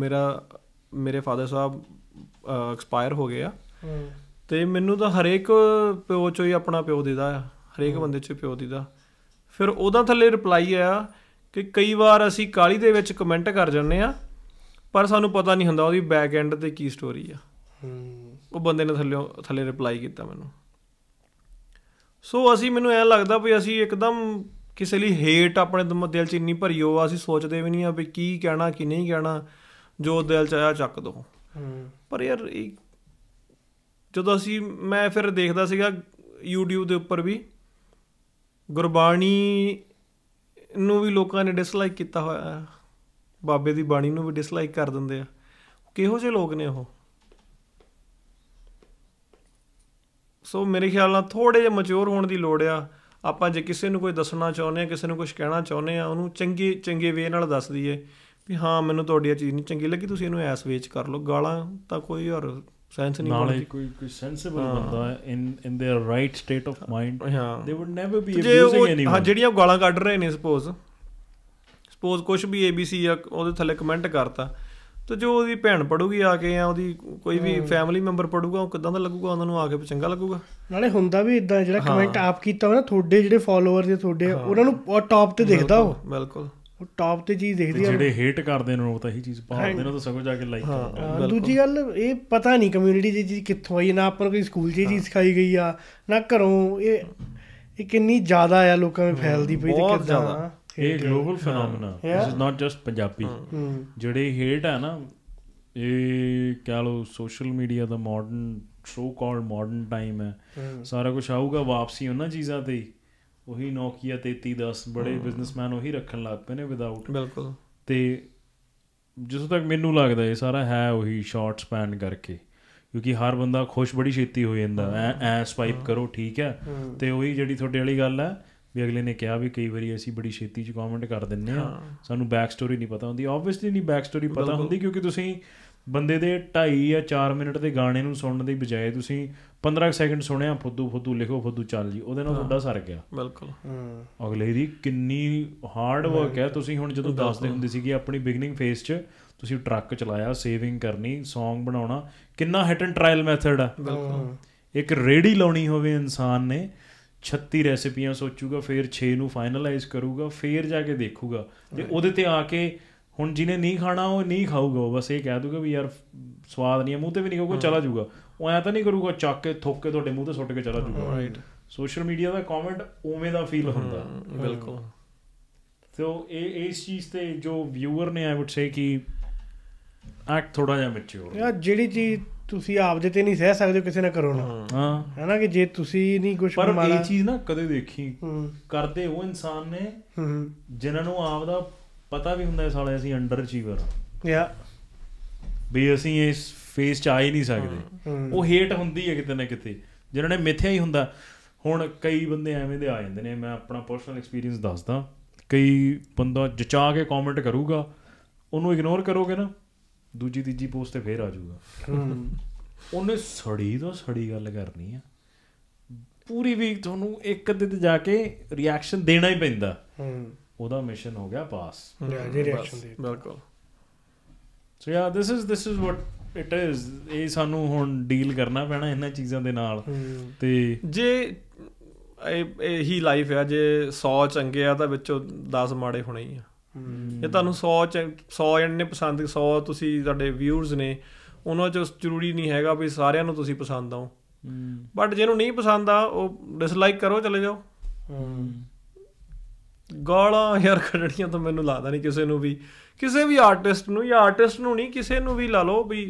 B: ਮੇਰਾ ਮੇਰੇ ਫਾਦਰ ਸਾਹਿਬ ਐਕਸਪਾਇਰ ਹੋ ਗਏ ਆ ਹੂੰ ਤੇ ਮੈਨੂੰ ਤਾਂ ਹਰੇਕ ਪਿਓ ਚੋਂ ਹੀ ਆਪਣਾ ਪਿਓ ਦਿਦਾ ਆ ਹਰੇਕ ਬੰਦੇ ਚ ਪਿਓ ਦਿਦਾ ਫਿਰ ਉਹਦਾ ਥੱਲੇ ਰਿਪਲਾਈ ਆਇਆ ਕਿ ਕਈ ਵਾਰ ਅਸੀਂ ਕਾਲੀ ਦੇ ਵਿੱਚ ਕਮੈਂਟ ਕਰ ਜਾਂਦੇ ਆ ਪਰ ਸਾਨੂੰ ਪਤਾ ਨਹੀਂ ਹੁੰਦਾ ਉਹਦੀ ਬੈਕ ਐਂਡ ਤੇ ਕੀ ਸਟੋਰੀ ਆ ਹੂੰ ਉਹ ਬੰਦੇ ਨੇ ਥੱਲੇ ਥੱਲੇ ਰਿਪਲਾਈ ਕੀਤਾ ਮੈਨੂੰ ਸੋ ਅਸੀਂ ਮੈਨੂੰ ਐ ਲੱਗਦਾ ਵੀ ਅਸੀਂ ਇੱਕਦਮ ਕਿਸੇ ਲਈ ਹੇਟ ਆਪਣੇ ਦਿਲ 'ਚ ਇੰਨੀ ਭਰੀ ਹੋ ਅਸੀਂ ਸੋਚਦੇ ਵੀ ਨਹੀਂ ਆ ਵੀ ਕੀ ਕਹਿਣਾ ਕੀ ਨਹੀਂ ਕਹਿਣਾ ਜੋ ਦਿਲ 'ਚ ਆਇਆ ਚੱਕ ਦੋ ਪਰ ਯਾਰ ਇਹ ਜਦੋਂ ਅਸੀਂ ਮੈਂ ਫਿਰ ਦੇਖਦਾ ਸੀਗਾ YouTube ਦੇ ਉੱਪਰ ਵੀ ਗੁਰਬਾਣੀ ਨੂੰ ਵੀ ਲੋਕਾਂ ਨੇ ਡਿਸਲਾਈਕ ਕੀਤਾ ਹੋਇਆ ਬਾਬੇ ਦੀ ਬਾਣੀ ਨੂੰ ਵੀ ਡਿਸਲਾਈਕ ਕਰ ਦਿੰਦੇ ਆ ਕਿਹੋ ਜਿਹੇ ਲੋਕ ਨੇ ਉਹ ਸੋ ਮੇਰੇ ਖਿਆਲ ਨਾਲ ਥੋੜੇ ਜਿਹਾ ਮੈਚੁਰ ਹੋਣ ਦੀ ਲੋੜ ਆ ਆਪਾਂ ਜੇ ਕਿਸੇ ਨੂੰ ਕੋਈ ਦੱਸਣਾ ਚਾਹੁੰਦੇ ਆ ਕਿਸੇ ਨੂੰ ਕੁਝ ਕਹਿਣਾ ਚਾਹੁੰਦੇ ਆ ਉਹਨੂੰ ਚੰਗੇ ਚੰਗੇ ਵੇ ਨਾਲ ਦੱਸ ਦਈਏ ਵੀ ਹਾਂ ਮੈਨੂੰ ਤੁਹਾਡੀ ਇਹ ਚੀਜ਼ ਨਹੀਂ ਚੰਗੀ ਲੱਗੀ ਤੁਸੀਂ ਇਹਨੂੰ ਐਸ ਵੇਚ ਕਰ ਲਓ ਗਾਲਾਂ ਤਾਂ ਕੋਈ ਹੋਰ ਸੈਂਸ ਨਹੀਂ ਬਣਦੀ ਕੋਈ ਕੋਈ ਸੈਂਸਿਬਲ ਬੰਦਾ in in their right state of mind
A: they would never be abusing anyone ਹਾਂ ਜਿਹੜੀਆਂ
B: ਗਾਲਾਂ ਕੱਢ ਰਹੇ ਨੇ ਸਪੋਜ਼ ਸਪੋਜ਼ ਕੁਝ ਵੀ ਏਬੀਸੀ ਆ ਉਹਦੇ ਥੱਲੇ ਕਮੈਂਟ ਕਰਤਾ ਤੇ ਜੋ ਉਹਦੀ ਭੈਣ ਪੜੂਗੀ ਆ ਕੇ ਆ ਉਹਦੀ ਕੋਈ ਵੀ ਫੈਮਿਲੀ ਮੈਂਬਰ ਪੜੂਗਾ ਉਹ ਕਿਦਾਂ ਦਾ ਲੱਗੂਗਾ ਉਹਨਾਂ ਨੂੰ ਆ ਕੇ ਚੰਗਾ ਲੱਗੂਗਾ
D: ਨਾਲੇ ਹੁੰਦਾ ਵੀ ਇਦਾਂ ਜਿਹੜਾ ਕਮੈਂਟ ਆਪ ਕੀਤਾ ਹੋਣਾ ਤੁਹਾਡੇ ਜਿਹੜੇ ਫਾਲੋਅਰ ਦੇ ਤੁਹਾਡੇ ਉਹਨਾਂ ਨੂੰ ਟਾਪ ਤੇ
A: ਦੇਖਦਾ ਉਹ ਬਿਲਕੁਲ ਉਹ ਟਾਪ ਤੇ ਚੀਜ਼ ਦੇਖਦੀ ਆ ਜਿਹੜੇ ਹੇਟ ਕਰਦੇ ਨੇ ਉਹ ਤਾਂ ਇਹੀ ਚੀਜ਼ ਪਾਉਂਦੇ ਨੇ ਉਹ ਤਾਂ ਸਗੋਂ ਜਾ ਕੇ ਲਾਈਕ ਕਰਦੇ ਦੂਜੀ
D: ਗੱਲ ਇਹ ਪਤਾ ਨਹੀਂ ਕਮਿਊਨਿਟੀ ਦੀ ਚੀਜ਼ ਕਿੱਥੋਂ ਆਈ ਨਾ ਆਪਾਂ ਨੂੰ ਕੋਈ ਸਕੂਲ 'ਚ ਚੀਜ਼ ਸਿਖਾਈ ਗਈ ਆ ਨਾ ਘਰੋਂ ਇਹ ਇਹ ਕਿੰਨੀ ਜ਼ਿਆਦਾ ਆ ਲੋਕਾਂ ਵਿੱਚ ਫੈਲਦੀ ਪਈ ਤੇ ਜ਼ਿਆਦਾ
A: ਇਹ ਗਲੋਬਲ ਫੈਨੋਮਨਾ ਇਸ ਇਜ਼ ਨਾਟ ਜਸਟ ਪੰਜਾਬੀ ਜਿਹੜੇ ਹੇਟ ਆ ਨਾ ਇਹ ਕਹ ਲੋ ਸੋਸ਼ਲ ਮੀਡੀਆ ਦਾ modern so called modern time ਹੈ ਸਾਰਾ ਕੁਝ ਆਊਗਾ ਵਾਪਸੀ ਉਹਨਾਂ ਚੀਜ਼ਾਂ ਤੇ ਉਹੀ ਨੋਕੀਆ 3310 ਬੜੇ ਬਿਜ਼ਨਸਮੈਨ ਉਹੀ ਰੱਖਣ ਲੱਗ ਪਏ ਨੇ ਵਿਦਆਊਟ ਬਿਲਕੁਲ ਤੇ ਜਿਸ ਤੱਕ ਮੈਨੂੰ ਲੱਗਦਾ ਇਹ ਸਾਰਾ ਹੈ ਉਹੀ ਸ਼ਾਰਟ ਸਪੈਨ ਕਰਕੇ ਕਿਉਂਕਿ ਹਰ ਬੰਦਾ ਖੁਸ਼ ਬੜੀ ਛੇਤੀ ਹੋ ਜਾਂਦਾ ਐ ਐ ਸਵਾਈਪ ਕਰੋ ਠੀਕ ਹੈ ਤੇ ਉਹੀ ਜਿਹੜੀ ਤੁਹਾਡੇ ਵਾਲੀ ਗੱਲ ਹੈ ਵੀ ਅਗਲੇ ਨੇ ਕਿਹਾ ਵੀ ਕਈ ਵਾਰੀ ਅਸੀਂ ਬੜੀ ਛੇਤੀ ਚ ਕਮੈਂਟ ਕਰ ਦਿੰਨੇ ਆ ਸਾਨੂੰ ਬੈਕ ਸਟੋਰੀ ਨਹੀਂ ਪਤਾ ਹੁੰਦੀ ਆਬਵੀਅਸਲੀ ਨਹੀਂ ਬੈਕ ਸਟੋਰੀ ਪਤਾ ਹੁੰਦੀ ਕਿਉਂਕਿ ਤੁਸੀਂ ਬੰਦੇ ਦੇ 2.5 ਜਾਂ 4 ਮਿੰਟ ਦੇ ਗਾਣੇ ਨੂੰ ਸੁਣਨ ਦੀ ਬਜਾਏ ਤੁਸੀਂ 15 ਸੈਕਿੰਡ ਸੁਣਿਆ ਫੁੱਦੂ ਫੁੱਦੂ ਲਿਖੋ ਫੁੱਦੂ ਚੱਲ ਜੀ ਉਹਦੇ ਨਾਲ ਤੁਹਾਡਾ ਸਰ ਗਿਆ ਬਿਲਕੁਲ ਅਗਲੇ ਦੀ ਕਿੰਨੀ ਹਾਰਡ ਵਰਕ ਹੈ ਤੁਸੀਂ ਹੁਣ ਜਦੋਂ ਦੱਸਦੇ ਹੁੰਦੇ ਸੀਗੇ ਆਪਣੀ ਬਿਗਨਿੰਗ ਫੇਸ 'ਚ ਤੁਸੀਂ ਟਰੱਕ ਚਲਾਇਆ ਸੇਵਿੰਗ ਕਰਨੀ Song ਬਣਾਉਣਾ ਕਿੰਨਾ ਹਿਟ ਐਂਡ ਟ੍ਰਾਇਲ ਮੈਥਡ ਆ ਬਿਲਕੁਲ ਇੱਕ ਰੇੜੀ ਲਾਉਣੀ ਹੋਵੇ ਇਨਸਾਨ ਨੇ 36 ਰੈਸਪੀਆਂ ਸੋਚੂਗਾ ਫਿਰ 6 ਨੂੰ ਫਾਈਨਲਾਈਜ਼ ਕਰੂਗਾ ਫਿਰ ਜਾ ਕੇ ਦੇਖੂਗਾ ਤੇ ਉਹਦੇ ਤੇ ਆ ਕੇ ਹੁਣ ਜਿਹਨੇ ਨਹੀਂ ਖਾਣਾ ਉਹ ਨਹੀਂ ਖਾਊਗਾ ਉਹ ਬਸ ਇਹ ਕਹਿ ਦੂਗਾ ਵੀ ਯਾਰ ਸਵਾਦ ਨਹੀਂ ਆ ਮੂੰਹ ਤੇ ਵੀ ਨਹੀਂ ਕਹੂਗਾ ਚਲਾ ਜਾਊਗਾ ਉਹ ਐ ਤਾਂ ਨਹੀਂ ਕਰੂਗਾ ਚੱਕ ਕੇ ਥੁੱਕ ਕੇ ਤੁਹਾਡੇ ਮੂੰਹ ਤੇ ਸੁੱਟ ਕੇ ਚਲਾ ਜਾਊਗਾ ਰਾਈਟ ਸੋਸ਼ਲ ਮੀਡੀਆ ਦਾ ਕਮੈਂਟ ਉਵੇਂ ਦਾ ਫੀਲ ਹੁੰਦਾ ਬਿਲਕੁਲ ਸੋ ਇਹ ਇਸ ਚੀਜ਼ ਤੇ ਜੋ ਵਿਊਅਰ ਨੇ ਆਈ ਊਡ ਸੇ ਕਿ ਐਕਟ ਥੋੜਾ ਜਿਹਾ ਮੈਚੁਰ
D: ਯਾਰ ਜਿਹੜੀ ਚੀਜ਼ ਤੁਸੀਂ ਆਪਦੇ ਤੇ ਨਹੀਂ ਸਹਿ ਸਕਦੇ ਕਿਸੇ ਨਾਲ ਕਰੋ ਨਾ ਹਾਂ ਹੈਨਾ ਕਿ ਜੇ ਤੁਸੀਂ ਨਹੀਂ ਕੁਝ ਪਰ ਇਹ ਚੀਜ਼ ਨਾ ਕਦੇ ਦੇਖੀ
A: ਕਰਦੇ ਉਹ ਇਨਸਾਨ ਨੇ ਜਿਨ੍ਹਾਂ ਨੂੰ ਆਪ ਦਾ ਪਤਾ ਵੀ ਹੁੰਦਾ ਹੈ ਸਾਲੇ ਅਸੀਂ ਅੰਡਰ ਅਚੀਵਰ
D: ਆ ਯਾ
A: ਵੀ ਅਸੀਂ ਇਸ ਫੇਸ 'ਚ ਆ ਹੀ ਨਹੀਂ ਸਕਦੇ ਉਹ ਹੇਟ ਹੁੰਦੀ ਹੈ ਕਿਤੇ ਨਾ ਕਿਤੇ ਜਿਨ੍ਹਾਂ ਨੇ ਮਿੱਥਿਆ ਹੀ ਹੁੰਦਾ ਹੁਣ ਕਈ ਬੰਦੇ ਐਵੇਂ ਦੇ ਆ ਜਾਂਦੇ ਨੇ ਮੈਂ ਆਪਣਾ ਪਰਸਨਲ ਐਕਸਪੀਰੀਅੰਸ ਦੱਸਦਾ ਕਈ ਬੰਦਾ ਜਚਾ ਕੇ ਕਮੈਂਟ ਕਰੂਗਾ ਉਹਨੂੰ ਇਗਨੋਰ ਕਰੋਗੇ ਨਾ ਦੂਜੀ ਤੀਜੀ ਪੋਸਟ ਤੇ ਫੇਰ ਆ ਜਾਊਗਾ ਉਹਨੇ ਸੜੀ ਤੋਂ ਸੜੀ ਗੱਲ ਕਰਨੀ ਆ ਪੂਰੀ ਵੀਕ ਤੁਹਾਨੂੰ ਇੱਕ ਅੱਧੇ ਤੇ ਜਾ ਕੇ ਰਿਐਕਸ਼ਨ ਦੇਣਾ ਹੀ ਪੈਂਦਾ ਹੂੰ ਉਹਦਾ ਮਿਸ਼ਨ ਹੋ ਗਿਆ ਪਾਸ ਜੀ ਰਿਐਕਸ਼ਨ ਦੇ ਬਿਲਕੁਲ so yeah this is this is what it is ਇਹ ਸਾਨੂੰ ਹੁਣ ਡੀਲ ਕਰਨਾ ਪੈਣਾ ਇਹਨਾਂ ਚੀਜ਼ਾਂ ਦੇ ਨਾਲ ਤੇ
B: ਜੇ ਇਹ ਹੀ ਲਾਈਫ ਆ ਜੇ 100 ਚੰਗੇ ਆ ਤਾਂ ਵਿੱਚੋਂ 10 ਮਾੜੇ ਹੋਣੇ ਹੀ ਆ ਜੇ ਤੁਹਾਨੂੰ 100 100 ਜਣ ਨੇ ਪਸੰਦ 100 ਤੁਸੀਂ ਸਾਡੇ ਵਿਊਅਰਸ ਨੇ ਉਹਨਾਂ ਚ ਜ਼ਰੂਰੀ ਨਹੀਂ ਹੈਗਾ ਵੀ ਸਾਰਿਆਂ ਨੂੰ ਤੁਸੀਂ ਪਸੰਦ ਆਓ ਬਟ ਜਿਹਨੂੰ ਨਹੀਂ ਪਸੰਦ ਆ ਉਹ ਡਿਸਲਾਈਕ ਕਰੋ ਚਲੇ ਜਾਓ ਗਾਲਾਂ ਯਾਰ ਕੱਢਣੀਆਂ ਤਾਂ ਮੈਨੂੰ ਲੱਗਦਾ ਨਹੀਂ ਕਿਸੇ ਨੂੰ ਵੀ ਕਿਸੇ ਵੀ ਆਰਟਿਸਟ ਨੂੰ ਜਾਂ ਆਰਟਿਸਟ ਨੂੰ ਨਹੀਂ ਕਿਸੇ ਨੂੰ ਵੀ ਲਾ ਲਓ ਵੀ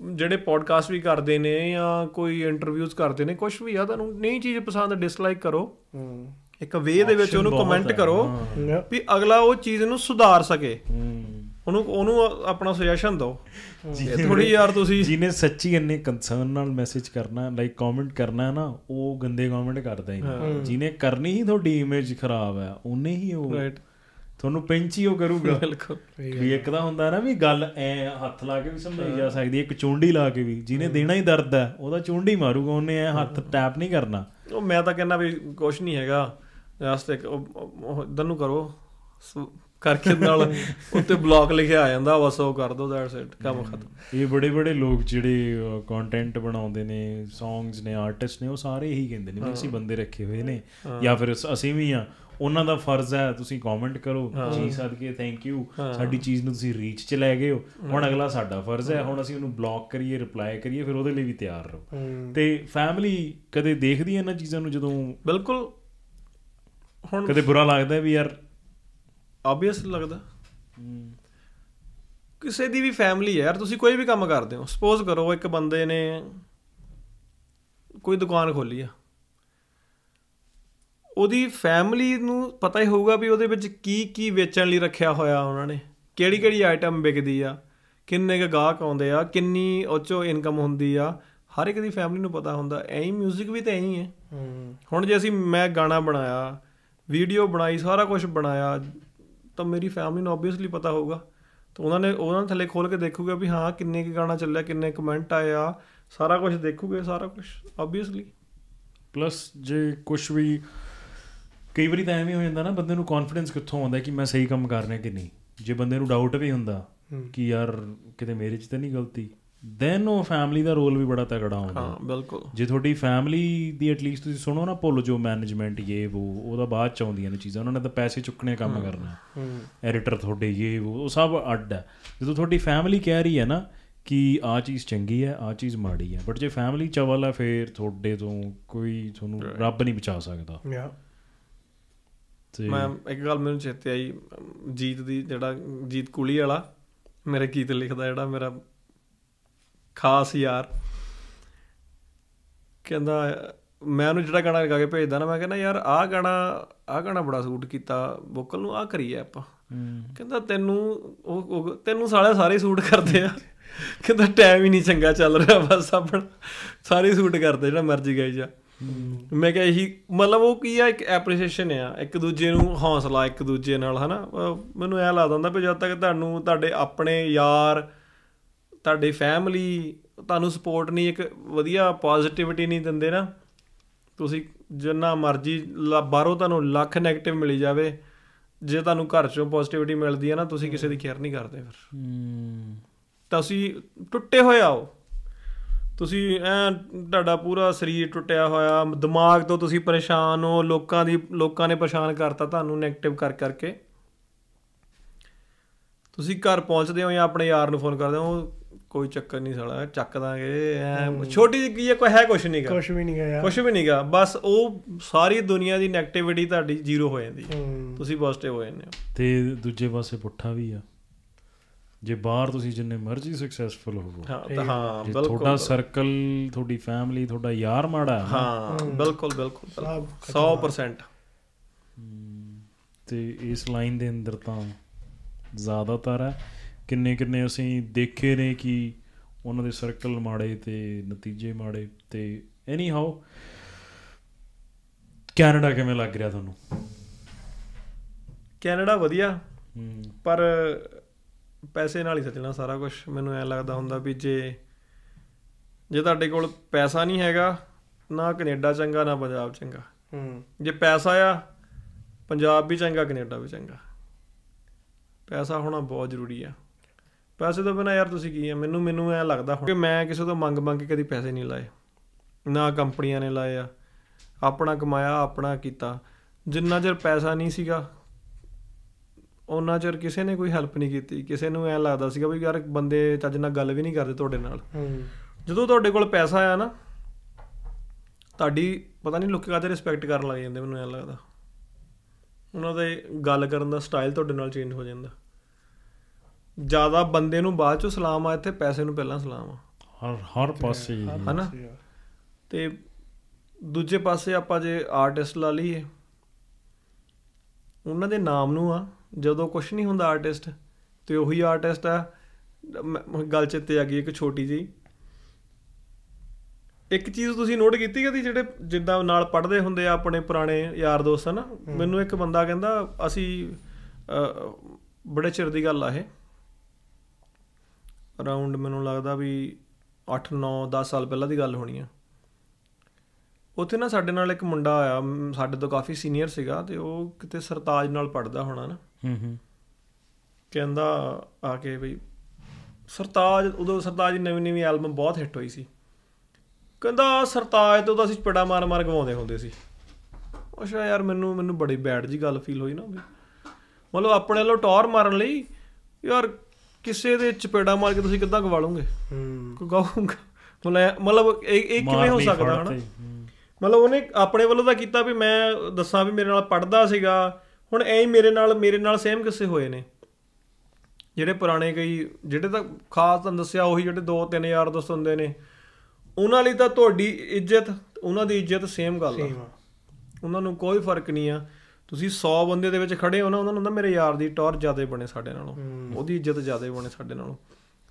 B: ਜਿਹੜੇ ਪੋਡਕਾਸਟ ਵੀ ਕਰਦੇ ਨੇ ਜਾਂ ਕੋਈ ਇੰਟਰਵਿਊਜ਼ ਕਰਦੇ ਨੇ ਕੁਝ ਵੀ ਆ ਤੁਹਾਨੂੰ ਨਹੀਂ ਚੀਜ਼ ਪਸੰਦ ਡਿਸਲਾਈਕ ਕਰੋ ਇੱਕ ਵੇ ਦੇ ਵਿੱਚ ਉਹਨੂੰ ਕਮੈਂਟ ਕਰੋ ਵੀ ਅਗਲਾ ਉਹ ਚੀਜ਼ ਨੂੰ ਸੁਧਾਰ ਸਕੇ ਉਹਨੂੰ ਉਹਨੂੰ ਆਪਣਾ ਸੁਜੈਸ਼ਨ ਦਿਓ ਥੋੜੀ ਯਾਰ
A: ਤੁਸੀਂ ਜਿਹਨੇ ਸੱਚੀ ਇੰਨੇ ਕੰਸਰਨ ਨਾਲ ਮੈਸੇਜ ਕਰਨਾ ਲਾਈਕ ਕਮੈਂਟ ਕਰਨਾ ਹੈ ਨਾ ਉਹ ਗੰਦੇ ਕਮੈਂਟ ਕਰਦਾ ਹੀ ਜਿਹਨੇ ਕਰਨੀ ਹੀ ਤੁਹਾਡੀ ਇਮੇਜ ਖਰਾਬ ਹੈ ਉਹਨੇ ਹੀ ਉਹ ਤੁਹਾਨੂੰ ਪਿੰਚ ਹੀ ਉਹ ਕਰੂਗਾ ਬਿਲਕੁਲ ਵੀ ਇੱਕ ਤਾਂ ਹੁੰਦਾ ਨਾ ਵੀ ਗੱਲ ਐ
B: ਹੱਥ ਲਾ ਕੇ ਵੀ ਸਮਝਾਈ ਜਾ ਸਕਦੀ
A: ਹੈ ਇੱਕ ਚੁੰਡੀ ਲਾ ਕੇ ਵੀ ਜਿਹਨੇ ਦੇਣਾ ਹੀ ਦਰਦ ਹੈ ਉਹਦਾ ਚੁੰਡੀ ਮਾਰੂਗਾ ਉਹਨੇ ਐ ਹੱਥ ਟੈਪ ਨਹੀਂ ਕਰਨਾ
B: ਉਹ ਮੈਂ ਤਾਂ ਕਹਿੰਦਾ ਵੀ ਕੁਝ ਨਹੀਂ ਹੈਗਾ ਜਸਟ ਇੱਕ ਇਦਾਂ ਨੂੰ ਕਰੋ ਕਰਕੇ ਨਾਲ ਉੱਤੇ ਬਲੌਕ ਲਿਖਿਆ ਆ ਜਾਂਦਾ ਬਸ ਉਹ ਕਰ ਦੋ ਦੈਟਸ ਇਟ ਕੰਮ ਖਤਮ
A: ਇਹ ਬੜੇ ਬੜੇ ਲੋਕ ਜਿਹੜੇ ਕੰਟੈਂਟ ਬਣਾਉਂਦੇ ਨੇ ਸੌਂਗਸ ਨੇ ਆਰਟਿਸਟ ਨੇ ਉਹ ਸਾਰੇ ਇਹੀ ਕਹਿੰਦੇ ਨੇ ਵੀ ਅਸੀਂ ਬੰਦੇ ਰੱਖੇ ਹੋਏ ਨੇ ਜਾਂ ਫਿਰ ਅਸੀਂ ਵੀ ਆ ਉਹਨਾਂ ਦਾ ਫਰਜ਼ ਹੈ ਤੁਸੀਂ ਕਮੈਂਟ ਕਰੋ ਜੀ ਸਦਕੇ ਥੈਂਕ ਯੂ ਸਾਡੀ ਚੀਜ਼ ਨੂੰ ਤੁਸੀਂ ਰੀਚ 'ਚ ਲੈ ਗਏ ਹੋ ਹੁਣ ਅਗਲਾ ਸਾਡਾ ਫਰਜ਼ ਹੈ ਹੁਣ ਅਸੀਂ ਉਹਨੂੰ ਬਲੌਕ ਕਰੀਏ ਰਿਪਲਾਈ ਕਰੀਏ ਫਿਰ ਉਹਦੇ ਲਈ ਵੀ ਤਿਆਰ ਰਹੋ ਤੇ ਫੈਮਿਲੀ ਕਦੇ ਦੇਖਦੀ ਹੈ ਇਹਨਾਂ ਚੀਜ਼ਾਂ ਨੂੰ ਜਦੋਂ
B: ਬਿਲਕੁਲ ਹੁਣ ਕਦੇ ਬੁਰਾ
A: ਲੱਗਦਾ ਵੀ ਯਾਰ
B: ਆਬਵੀਅਸ ਲੱਗਦਾ ਕਿਸੇ ਦੀ ਵੀ ਫੈਮਿਲੀ ਹੈ ਯਾਰ ਤੁਸੀਂ ਕੋਈ ਵੀ ਕੰਮ ਕਰਦੇ ਹੋ ਸਪੋਜ਼ ਕਰੋ ਇੱਕ ਬੰਦੇ ਨੇ ਕੋਈ ਦੁਕਾਨ ਖੋਲੀ ਆ ਉਹਦੀ ਫੈਮਿਲੀ ਨੂੰ ਪਤਾ ਹੀ ਹੋਊਗਾ ਵੀ ਉਹਦੇ ਵਿੱਚ ਕੀ ਕੀ ਵੇਚਣ ਲਈ ਰੱਖਿਆ ਹੋਇਆ ਉਹਨਾਂ ਨੇ ਕਿਹੜੀ ਕਿਹੜੀ ਆਈਟਮ ਵਿਕਦੀ ਆ ਕਿੰਨੇ ਕ ਗਾਹਕ ਆਉਂਦੇ ਆ ਕਿੰਨੀ ਉੱਚੋ ਇਨਕਮ ਹੁੰਦੀ ਆ ਹਰ ਇੱਕ ਦੀ ਫੈਮਿਲੀ ਨੂੰ ਪਤਾ ਹੁੰਦਾ ਐਂ ਹੀ 뮤직 ਵੀ ਤਾਂ ਐਂ ਹੀ ਹੈ ਹੁਣ ਜੇ ਅਸੀਂ ਮੈਂ ਗਾਣਾ ਬਣਾਇਆ ਵੀਡੀਓ ਬਣਾਈ ਸਾਰਾ ਕੁਝ ਬਣਾਇਆ ਤਾਂ ਮੇਰੀ ਫੈਮਿਲੀ ਨੂੰ ਆਬਵੀਅਸਲੀ ਪਤਾ ਹੋਊਗਾ ਤਾਂ ਉਹਨਾਂ ਨੇ ਉਹਨਾਂ ਥੱਲੇ ਖੋਲ ਕੇ ਦੇਖੂਗਾ ਵੀ ਹਾਂ ਕਿੰਨੇ ਕੀ ਗਾਣਾ ਚੱਲਿਆ ਕਿੰਨੇ ਕਮੈਂਟ ਆਇਆ ਸਾਰਾ ਕੁਝ ਦੇਖੂਗੇ ਸਾਰਾ ਕੁਝ ਆਬਵੀਅਸਲੀ
A: ਪਲੱਸ ਜੇ ਕੁਝ ਵੀ ਕਈ ਵਾਰੀ ਤਾਂ ਐਵੇਂ ਹੋ ਜਾਂਦਾ ਨਾ ਬੰਦੇ ਨੂੰ ਕੌਨਫੀਡੈਂਸ ਕਿੱਥੋਂ ਆਉਂਦਾ ਕਿ ਮੈਂ ਸਹੀ ਕੰਮ ਕਰ ਰਿਹਾ ਕਿ ਨਹੀਂ ਜੇ ਬੰਦੇ ਨੂੰ ਡਾਊਟ ਵੀ ਹੁੰਦਾ ਕਿ ਯਾਰ ਕਿਤੇ ਮੇਰੇ 'ਚ ਤਾਂ ਨਹੀਂ ਗਲਤੀ ਦੈਨ ਉਹ ਫੈਮਿਲੀ ਦਾ ਰੋਲ ਵੀ ਬੜਾ ਤਕੜਾ ਹੁੰਦਾ ਹਾਂ ਬਿਲਕੁਲ ਜੇ ਤੁਹਾਡੀ ਫੈਮਿਲੀ ਦੀ ਏਟਲੀਸਟ ਤੁਸੀਂ ਸੁਣੋ ਨਾ ਭੁੱਲ ਜੋ ਮੈਨੇਜਮੈਂਟ ਇਹ ਉਹ ਉਹਦਾ ਬਾਅਦ ਚ ਆਉਂਦੀਆਂ ਨੇ ਚੀਜ਼ਾਂ ਉਹਨਾਂ ਨੇ ਤਾਂ ਪੈਸੇ ਚੁੱਕਣੇ ਕੰਮ ਕਰਨਾ ਐਡੀਟਰ ਤੁਹਾਡੇ ਇਹ ਉਹ ਸਭ ਅੱਡ ਹੈ ਜਦੋਂ ਤੁਹਾਡੀ ਫੈਮਿਲੀ ਕਹਿ ਰਹੀ ਹੈ ਨਾ ਕਿ ਆ ਚੀਜ਼ ਚੰਗੀ ਹੈ ਆ ਚੀਜ਼ ਮਾੜੀ ਹੈ ਬਟ ਜੇ ਫੈਮਿਲੀ ਚਵਲ ਹੈ ਫੇਰ ਤੁਹਾਡੇ ਤੋਂ ਕੋਈ ਤੁਹਾਨੂੰ ਰੱਬ ਨਹੀਂ ਬਚਾ ਸਕਦਾ ਯਾ ਮੈਂ
B: ਇੱਕ ਗੱਲ ਮੈਨੂੰ ਚੇਤੇ ਆਈ ਜੀਤ ਦੀ ਜਿਹੜਾ ਜੀਤ ਕੁਲੀ ਵਾਲਾ ਮੇਰੇ ਗੀਤ ਲਿਖਦਾ ਜਿਹੜਾ ਮੇਰਾ ਖਾਸ ਯਾਰ ਕਹਿੰਦਾ ਮੈਂ ਉਹਨੂੰ ਜਿਹੜਾ ਗਾਣਾ ਲਗਾ ਕੇ ਭੇਜਦਾ ਨਾ ਮੈਂ ਕਹਿੰਦਾ ਯਾਰ ਆਹ ਗਾਣਾ ਆਹ ਗਾਣਾ ਬੜਾ ਸੂਟ ਕੀਤਾ ਵੋਕਲ ਨੂੰ ਆਹ ਕਰੀਏ ਆਪਾਂ ਕਹਿੰਦਾ ਤੈਨੂੰ ਉਹ ਤੈਨੂੰ ਸਾਲੇ ਸਾਰੇ ਸੂਟ ਕਰਦੇ ਆ ਕਹਿੰਦਾ ਟਾਈਮ ਹੀ ਨਹੀਂ ਚੰਗਾ ਚੱਲ ਰਿਹਾ ਬਸ ਆਪਣਾ ਸਾਰੇ ਸੂਟ ਕਰਦੇ ਜਿਹੜਾ ਮਰਜ਼ੀ ਗਾਈ ਜਾ ਮੈਂ ਕਿਹਾ ਇਹੀ ਮਤਲਬ ਉਹ ਕੀ ਆ ਇੱਕ ਐਪਰੀਸੀਏਸ਼ਨ ਆ ਇੱਕ ਦੂਜੇ ਨੂੰ ਹੌਸਲਾ ਇੱਕ ਦੂਜੇ ਨਾਲ ਹਨਾ ਮੈਨੂੰ ਐ ਲੱਗਦਾ ਹੁੰਦਾ ਵੀ ਜਦ ਤੱਕ ਤੁਹਾਨੂੰ ਤੁਹਾਡੇ ਆਪਣੇ ਯਾਰ ਤੁਹਾਡੀ ਫੈਮਿਲੀ ਤੁਹਾਨੂੰ ਸਪੋਰਟ ਨਹੀਂ ਇੱਕ ਵਧੀਆ ਪੋਜ਼ਿਟਿਵਿਟੀ ਨਹੀਂ ਦਿੰਦੇ ਨਾ ਤੁਸੀਂ ਜਿੰਨਾ ਮਰਜ਼ੀ ਬਾਹਰੋਂ ਤੁਹਾਨੂੰ ਲੱਖ 네ਗੇਟਿਵ ਮਿਲੀ ਜਾਵੇ ਜੇ ਤੁਹਾਨੂੰ ਘਰ ਚੋਂ ਪੋਜ਼ਿਟਿਵਿਟੀ ਮਿਲਦੀ ਹੈ ਨਾ ਤੁਸੀਂ ਕਿਸੇ ਦੀ ਕੇਅਰ ਨਹੀਂ ਕਰਦੇ ਫਿਰ ਤੁਸੀਂ ਟੁੱਟੇ ਹੋਏ ਆਓ ਤੁਸੀਂ ਐ ਤੁਹਾਡਾ ਪੂਰਾ ਸਰੀਰ ਟੁੱਟਿਆ ਹੋਇਆ ਦਿਮਾਗ ਤੋਂ ਤੁਸੀਂ ਪਰੇਸ਼ਾਨ ਹੋ ਲੋਕਾਂ ਦੀ ਲੋਕਾਂ ਨੇ ਪਰੇਸ਼ਾਨ ਕਰਤਾ ਤੁਹਾਨੂੰ 네ਗੇਟਿਵ ਕਰ ਕਰਕੇ ਤੁਸੀਂ ਘਰ ਪਹੁੰਚਦੇ ਹੋ ਜਾਂ ਆਪਣੇ ਯਾਰ ਨੂੰ ਫੋਨ ਕਰਦੇ ਹੋ ਕੋਈ ਚੱਕਰ ਨਹੀਂ ਸਾਲਾ ਚੱਕ ਦਾਂਗੇ ਐ ਛੋਟੀ ਜਿਹੀ ਕੀ ਹੈ ਕੋਈ ਹੈ ਕੁਝ ਨਹੀਂਗਾ ਕੁਝ ਵੀ ਨਹੀਂਗਾ ਯਾਰ ਕੁਝ ਵੀ ਨਹੀਂਗਾ ਬਸ ਉਹ ਸਾਰੀ ਦੁਨੀਆ ਦੀ 네ਗੇਟਿਵਿਟੀ ਤੁਹਾਡੀ ਜ਼ੀਰੋ ਹੋ ਜਾਂਦੀ ਹੈ ਤੁਸੀਂ ਪੋਜ਼ਿਟਿਵ ਹੋ ਜਾਂਦੇ ਹੋ
A: ਤੇ ਦੂਜੇ ਪਾਸੇ ਪੁੱਠਾ ਵੀ ਆ ਜੇ ਬਾਹਰ ਤੁਸੀਂ ਜਿੰਨੇ ਮਰਜ਼ੀ ਸਕਸੈਸਫੁਲ ਹੋਵੋ ਹਾਂ ਹਾਂ ਬਿਲਕੁਲ ਤੁਹਾਡਾ ਸਰਕਲ ਤੁਹਾਡੀ ਫੈਮਿਲੀ ਤੁਹਾਡਾ ਯਾਰ ਮਾੜਾ ਹਾਂ
B: ਬਿਲਕੁਲ ਬਿਲਕੁਲ 100%
A: ਤੇ ਇਸ ਲਾਈਨ ਦੇ ਅੰਦਰ ਤਾਂ ਜ਼ਿਆਦਾਤਰ ਹੈ ਕਿੰਨੇ ਕਿੰਨੇ ਅਸੀਂ ਦੇਖੇ ਨੇ ਕਿ ਉਹਨਾਂ ਦੇ ਸਰਕਲ ਮਾੜੇ ਤੇ ਨਤੀਜੇ ਮਾੜੇ ਤੇ ਐਨੀ ਹਾਉ ਕੈਨੇਡਾ ਕਿਵੇਂ ਲੱਗ ਰਿਹਾ ਤੁਹਾਨੂੰ
B: ਕੈਨੇਡਾ ਵਧੀਆ ਪਰ ਪੈਸੇ ਨਾਲ ਹੀ ਸੱਜਣਾ ਸਾਰਾ ਕੁਝ ਮੈਨੂੰ ਐ ਲੱਗਦਾ ਹੁੰਦਾ ਵੀ ਜੇ ਜੇ ਤੁਹਾਡੇ ਕੋਲ ਪੈਸਾ ਨਹੀਂ ਹੈਗਾ ਨਾ ਕੈਨੇਡਾ ਚੰਗਾ ਨਾ ਪੰਜਾਬ ਚੰਗਾ ਹੂੰ ਜੇ ਪੈਸਾ ਆ ਪੰਜਾਬ ਵੀ ਚੰਗਾ ਕੈਨੇਡਾ ਵੀ ਚੰਗਾ ਪੈਸਾ ਹੋਣਾ ਬਹੁਤ ਜ਼ਰੂਰੀ ਆ ਪੈਸੇ ਤੋਂ ਬਿਨਾ ਯਾਰ ਤੁਸੀਂ ਕੀ ਆ ਮੈਨੂੰ ਮੈਨੂੰ ਐ ਲੱਗਦਾ ਹੁਣ ਕਿ ਮੈਂ ਕਿਸੇ ਤੋਂ ਮੰਗ ਮੰਗ ਕੇ ਕਦੀ ਪੈਸੇ ਨਹੀਂ ਲਾਏ ਨਾ ਕੰਪਨੀਆਂ ਨੇ ਲਾਏ ਆ ਆਪਣਾ ਕਮਾਇਆ ਆਪਣਾ ਕੀਤਾ ਜਿੰਨਾ ਚਿਰ ਪੈਸਾ ਨਹੀਂ ਸੀਗਾ ਉਹਨਾਂ ਚਿਰ ਕਿਸੇ ਨੇ ਕੋਈ ਹੈਲਪ ਨਹੀਂ ਕੀਤੀ ਕਿਸੇ ਨੂੰ ਐ ਲੱਗਦਾ ਸੀਗਾ ਵੀ ਯਾਰ ਬੰਦੇ ਚੱਜ ਨਾਲ ਗੱਲ ਵੀ ਨਹੀਂ ਕਰਦੇ ਤੁਹਾਡੇ ਨਾਲ ਜਦੋਂ ਤੁਹਾਡੇ ਕੋਲ ਪੈਸਾ ਆਇਆ ਨਾ ਤੁਹਾਡੀ ਪਤਾ ਨਹੀਂ ਲੋਕੀ ਕਾਹਦੇ ਰਿਸਪੈਕਟ ਕਰਨ ਲੱਗ ਜਾਂਦੇ ਮੈਨੂੰ ਐ ਲੱਗਦਾ ਉਹਨਾਂ ਦੇ ਗੱਲ ਕਰਨ ਦਾ ਸਟਾਈਲ ਤੁਹਾਡੇ ਨਾਲ ਚੇਂਜ ਹੋ ਜਾਂਦਾ ਜਿਆਦਾ ਬੰਦੇ ਨੂੰ ਬਾਅਦ ਚ ਸਲਾਮ ਆ ਇੱਥੇ ਪੈਸੇ ਨੂੰ ਪਹਿਲਾਂ ਸਲਾਮ ਆ
A: ਹਰ ਹਰ ਪਾਸੇ ਹਨਾ
B: ਤੇ ਦੂਜੇ ਪਾਸੇ ਆਪਾਂ ਜੇ ਆਰਟਿਸਟ ਲਾ ਲਈਏ ਉਹਨਾਂ ਦੇ ਨਾਮ ਨੂੰ ਆ ਜਦੋਂ ਕੁਝ ਨਹੀਂ ਹੁੰਦਾ ਆਰਟਿਸਟ ਤੇ ਉਹੀ ਆਰਟਿਸਟ ਆ ਗੱਲ ਚਿੱਤੇ ਆ ਗਈ ਇੱਕ ਛੋਟੀ ਜੀ ਇੱਕ ਚੀਜ਼ ਤੁਸੀਂ ਨੋਟ ਕੀਤੀ ਕਿ ਜਿਹੜੇ ਜਿੱਦਾਂ ਨਾਲ ਪੜਦੇ ਹੁੰਦੇ ਆ ਆਪਣੇ ਪੁਰਾਣੇ ਯਾਰ ਦੋਸਤ ਹਨ ਮੈਨੂੰ ਇੱਕ ਬੰਦਾ ਕਹਿੰਦਾ ਅਸੀਂ ਬੜੇ ਚਿਰ ਦੀ ਗੱਲ ਆ ਇਹ ਅਰਾਊਂਡ ਮੈਨੂੰ ਲੱਗਦਾ ਵੀ 8 9 10 ਸਾਲ ਪਹਿਲਾਂ ਦੀ ਗੱਲ ਹੋਣੀ ਆ ਉੱਥੇ ਨਾ ਸਾਡੇ ਨਾਲ ਇੱਕ ਮੁੰਡਾ ਆਇਆ ਸਾਡੇ ਤੋਂ ਕਾਫੀ ਸੀਨੀਅਰ ਸੀਗਾ ਤੇ ਉਹ ਕਿਤੇ ਸਰਤਾਜ ਨਾਲ ਪੜਦਾ ਹੋਣਾ ਨਾ ਹੂੰ ਹੂੰ ਕਹਿੰਦਾ ਆ ਕੇ ਬਈ ਸਰਤਾਜ ਉਦੋਂ ਸਰਤਾਜ ਦੀ ਨਵੀਂ ਨਵੀਂ ਐਲਬਮ ਬਹੁਤ ਹਿੱਟ ਹੋਈ ਸੀ ਕਹਿੰਦਾ ਸਰਤਾਜ ਤੋਂ ਤਾਂ ਅਸੀਂ ਚਪੜਾ ਮਾਰ ਮਾਰ ਗਵਾਉਂਦੇ ਹੁੰਦੇ ਸੀ ਅਸ਼ਾ ਯਾਰ ਮੈਨੂੰ ਮੈਨੂੰ ਬੜੀ ਬੈਡ ਜੀ ਗੱਲ ਫੀਲ ਹੋਈ ਨਾ ਮਤਲਬ ਆਪਣੇ ਲੋ ਟੌਰ ਮਾਰਨ ਲਈ ਯਾਰ ਕਿਸੇ ਦੇ ਚਪੇੜਾ ਮਾਰ ਕੇ ਤੁਸੀਂ ਕਿੱਦਾਂ ਗਵਾ ਲਓਗੇ ਕੋਈ ਗਾਉਂਗਾ ਮਤਲਬ ਇਹ ਇਹ ਕਿਵੇਂ ਹੋ ਸਕਦਾ ਹਨਾ ਮਤਲਬ ਉਹਨੇ ਆਪਣੇ ਵੱਲੋਂ ਤਾਂ ਕੀਤਾ ਵੀ ਮੈਂ ਦੱਸਾਂ ਵੀ ਮੇਰੇ ਨਾਲ ਪੜਦਾ ਸੀਗਾ ਹੁਣ ਐਂ ਹੀ ਮੇਰੇ ਨਾਲ ਮੇਰੇ ਨਾਲ ਸੇਮ ਕਿਸੇ ਹੋਏ ਨੇ ਜਿਹੜੇ ਪੁਰਾਣੇ ਕਈ ਜਿਹੜੇ ਤਾਂ ਖਾਸ ਤਾਂ ਦੱਸਿਆ ਉਹੀ ਜਿਹੜੇ 2-3 ਯਾਰ ਦੋਸਤ ਹੁੰਦੇ ਨੇ ਉਹਨਾਂ ਲਈ ਤਾਂ ਤੁਹਾਡੀ ਇੱਜ਼ਤ ਉਹਨਾਂ ਦੀ ਇੱਜ਼ਤ ਸੇਮ ਗੱਲ ਆ ਉਹਨਾਂ ਨੂੰ ਕੋਈ ਫਰਕ ਨਹੀਂ ਆ ਤੁਸੀਂ 100 ਬੰਦੇ ਦੇ ਵਿੱਚ ਖੜੇ ਹੋ ਨਾ ਉਹਨਾਂ ਨੂੰ ਨਾ ਮੇਰੇ ਯਾਰ ਦੀ ਟੌਰ ਜ਼ਿਆਦਾ ਬਣੇ ਸਾਡੇ ਨਾਲੋਂ ਉਹਦੀ ਇੱਜ਼ਤ ਜ਼ਿਆਦਾ ਬਣੇ ਸਾਡੇ ਨਾਲੋਂ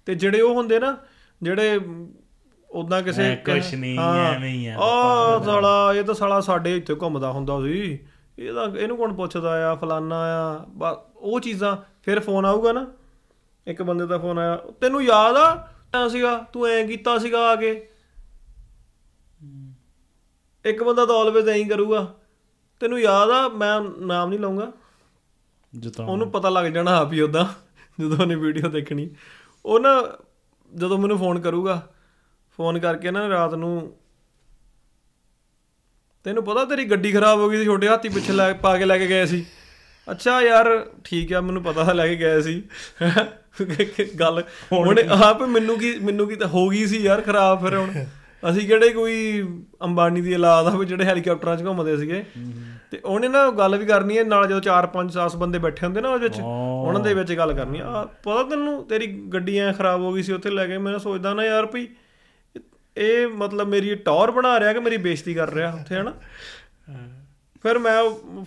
B: ਤੇ ਜਿਹੜੇ ਉਹ ਹੁੰਦੇ ਨਾ ਜਿਹੜੇ ਉਦਾਂ ਕਿਸੇ ਕੁਛ ਨਹੀਂ ਐਵੇਂ ਹੀ ਆ ਆ ਸਾਲਾ ਇਹ ਤਾਂ ਸਾਲਾ ਸਾਡੇ ਇੱਥੇ ਘੁੰਮਦਾ ਹੁੰਦਾ ਸੀ ਇਹਦਾ ਇਹਨੂੰ ਕੌਣ ਪੁੱਛਦਾ ਆ ਫਲਾਨਾ ਆ ਉਹ ਚੀਜ਼ਾਂ ਫਿਰ ਫੋਨ ਆਊਗਾ ਨਾ ਇੱਕ ਬੰਦੇ ਦਾ ਫੋਨ ਆਇਆ ਤੈਨੂੰ ਯਾਦ ਆ ਐ ਸੀਗਾ ਤੂੰ ਐ ਕੀਤਾ ਸੀਗਾ ਆ ਕੇ ਇੱਕ ਬੰਦਾ ਤਾਂ ਆਲਵੇਜ਼ ਐਂ ਕਰੂਗਾ ਤੈਨੂੰ ਯਾਦ ਆ ਮੈਂ ਨਾਮ ਨਹੀਂ ਲਾਉਂਗਾ ਜਤਾ ਉਹਨੂੰ ਪਤਾ ਲੱਗ ਜਾਣਾ ਆਪ ਹੀ ਉਦਾਂ ਜਦੋਂ ਉਹਨੇ ਵੀਡੀਓ ਦੇਖਣੀ ਉਹ ਨਾ ਜਦੋਂ ਮੈਨੂੰ ਫੋਨ ਕਰੂਗਾ ਫੋਨ ਕਰਕੇ ਨਾ ਰਾਤ ਨੂੰ ਤੈਨੂੰ ਪਤਾ ਤੇਰੀ ਗੱਡੀ ਖਰਾਬ ਹੋ ਗਈ ਸੀ ਛੋਟੇ ਹਾਥੀ ਪਿੱਛੇ ਲੈ ਪਾ ਕੇ ਲੈ ਕੇ ਗਏ ਸੀ ਅੱਛਾ ਯਾਰ ਠੀਕ ਆ ਮੈਨੂੰ ਪਤਾ ਲੈ ਕੇ ਗਏ ਸੀ ਗੱਲ ਹੁਣ ਆਪ ਮੈਨੂੰ ਕੀ ਮੈਨੂੰ ਕੀ ਤਾਂ ਹੋ ਗਈ ਸੀ ਯਾਰ ਖਰਾਬ ਫਿਰ ਹੁਣ ਅਸੀਂ ਕਿਹੜੇ ਕੋਈ ਅੰਬਾਨੀ ਦੀ ਔਲਾਦ ਆ ਵੀ ਜਿਹੜੇ ਹੈਲੀਕਾਪਟਰਾਂ 'ਚ ਘੁੰਮਦੇ ਸੀਗੇ ਤੇ ਉਹਨੇ ਨਾ ਗੱਲ ਵੀ ਕਰਨੀ ਹੈ ਨਾਲ ਜਦੋਂ 4-5 10 ਬੰਦੇ ਬੈਠੇ ਹੁੰਦੇ ਨਾ ਉਹਦੇ ਵਿੱਚ ਉਹਨਾਂ ਦੇ ਵਿੱਚ ਗੱਲ ਕਰਨੀ ਆ ਪਤਾ ਤੈਨੂੰ ਤੇਰੀ ਗੱਡੀ ਐ ਖਰਾਬ ਹੋ ਗਈ ਸੀ ਉੱਥੇ ਲੈ ਕੇ ਮੈਂ ਸੋਚਦਾ ਨਾ ਯਾਰ ਭਈ ਇਹ ਮਤਲਬ ਮੇਰੀ ਟੌਰ ਬਣਾ ਰਿਹਾ ਕਿ ਮੇਰੀ ਬੇਇੱਜ਼ਤੀ ਕਰ ਰਿਹਾ ਉੱਥੇ ਹਨਾ ਫਿਰ ਮੈਂ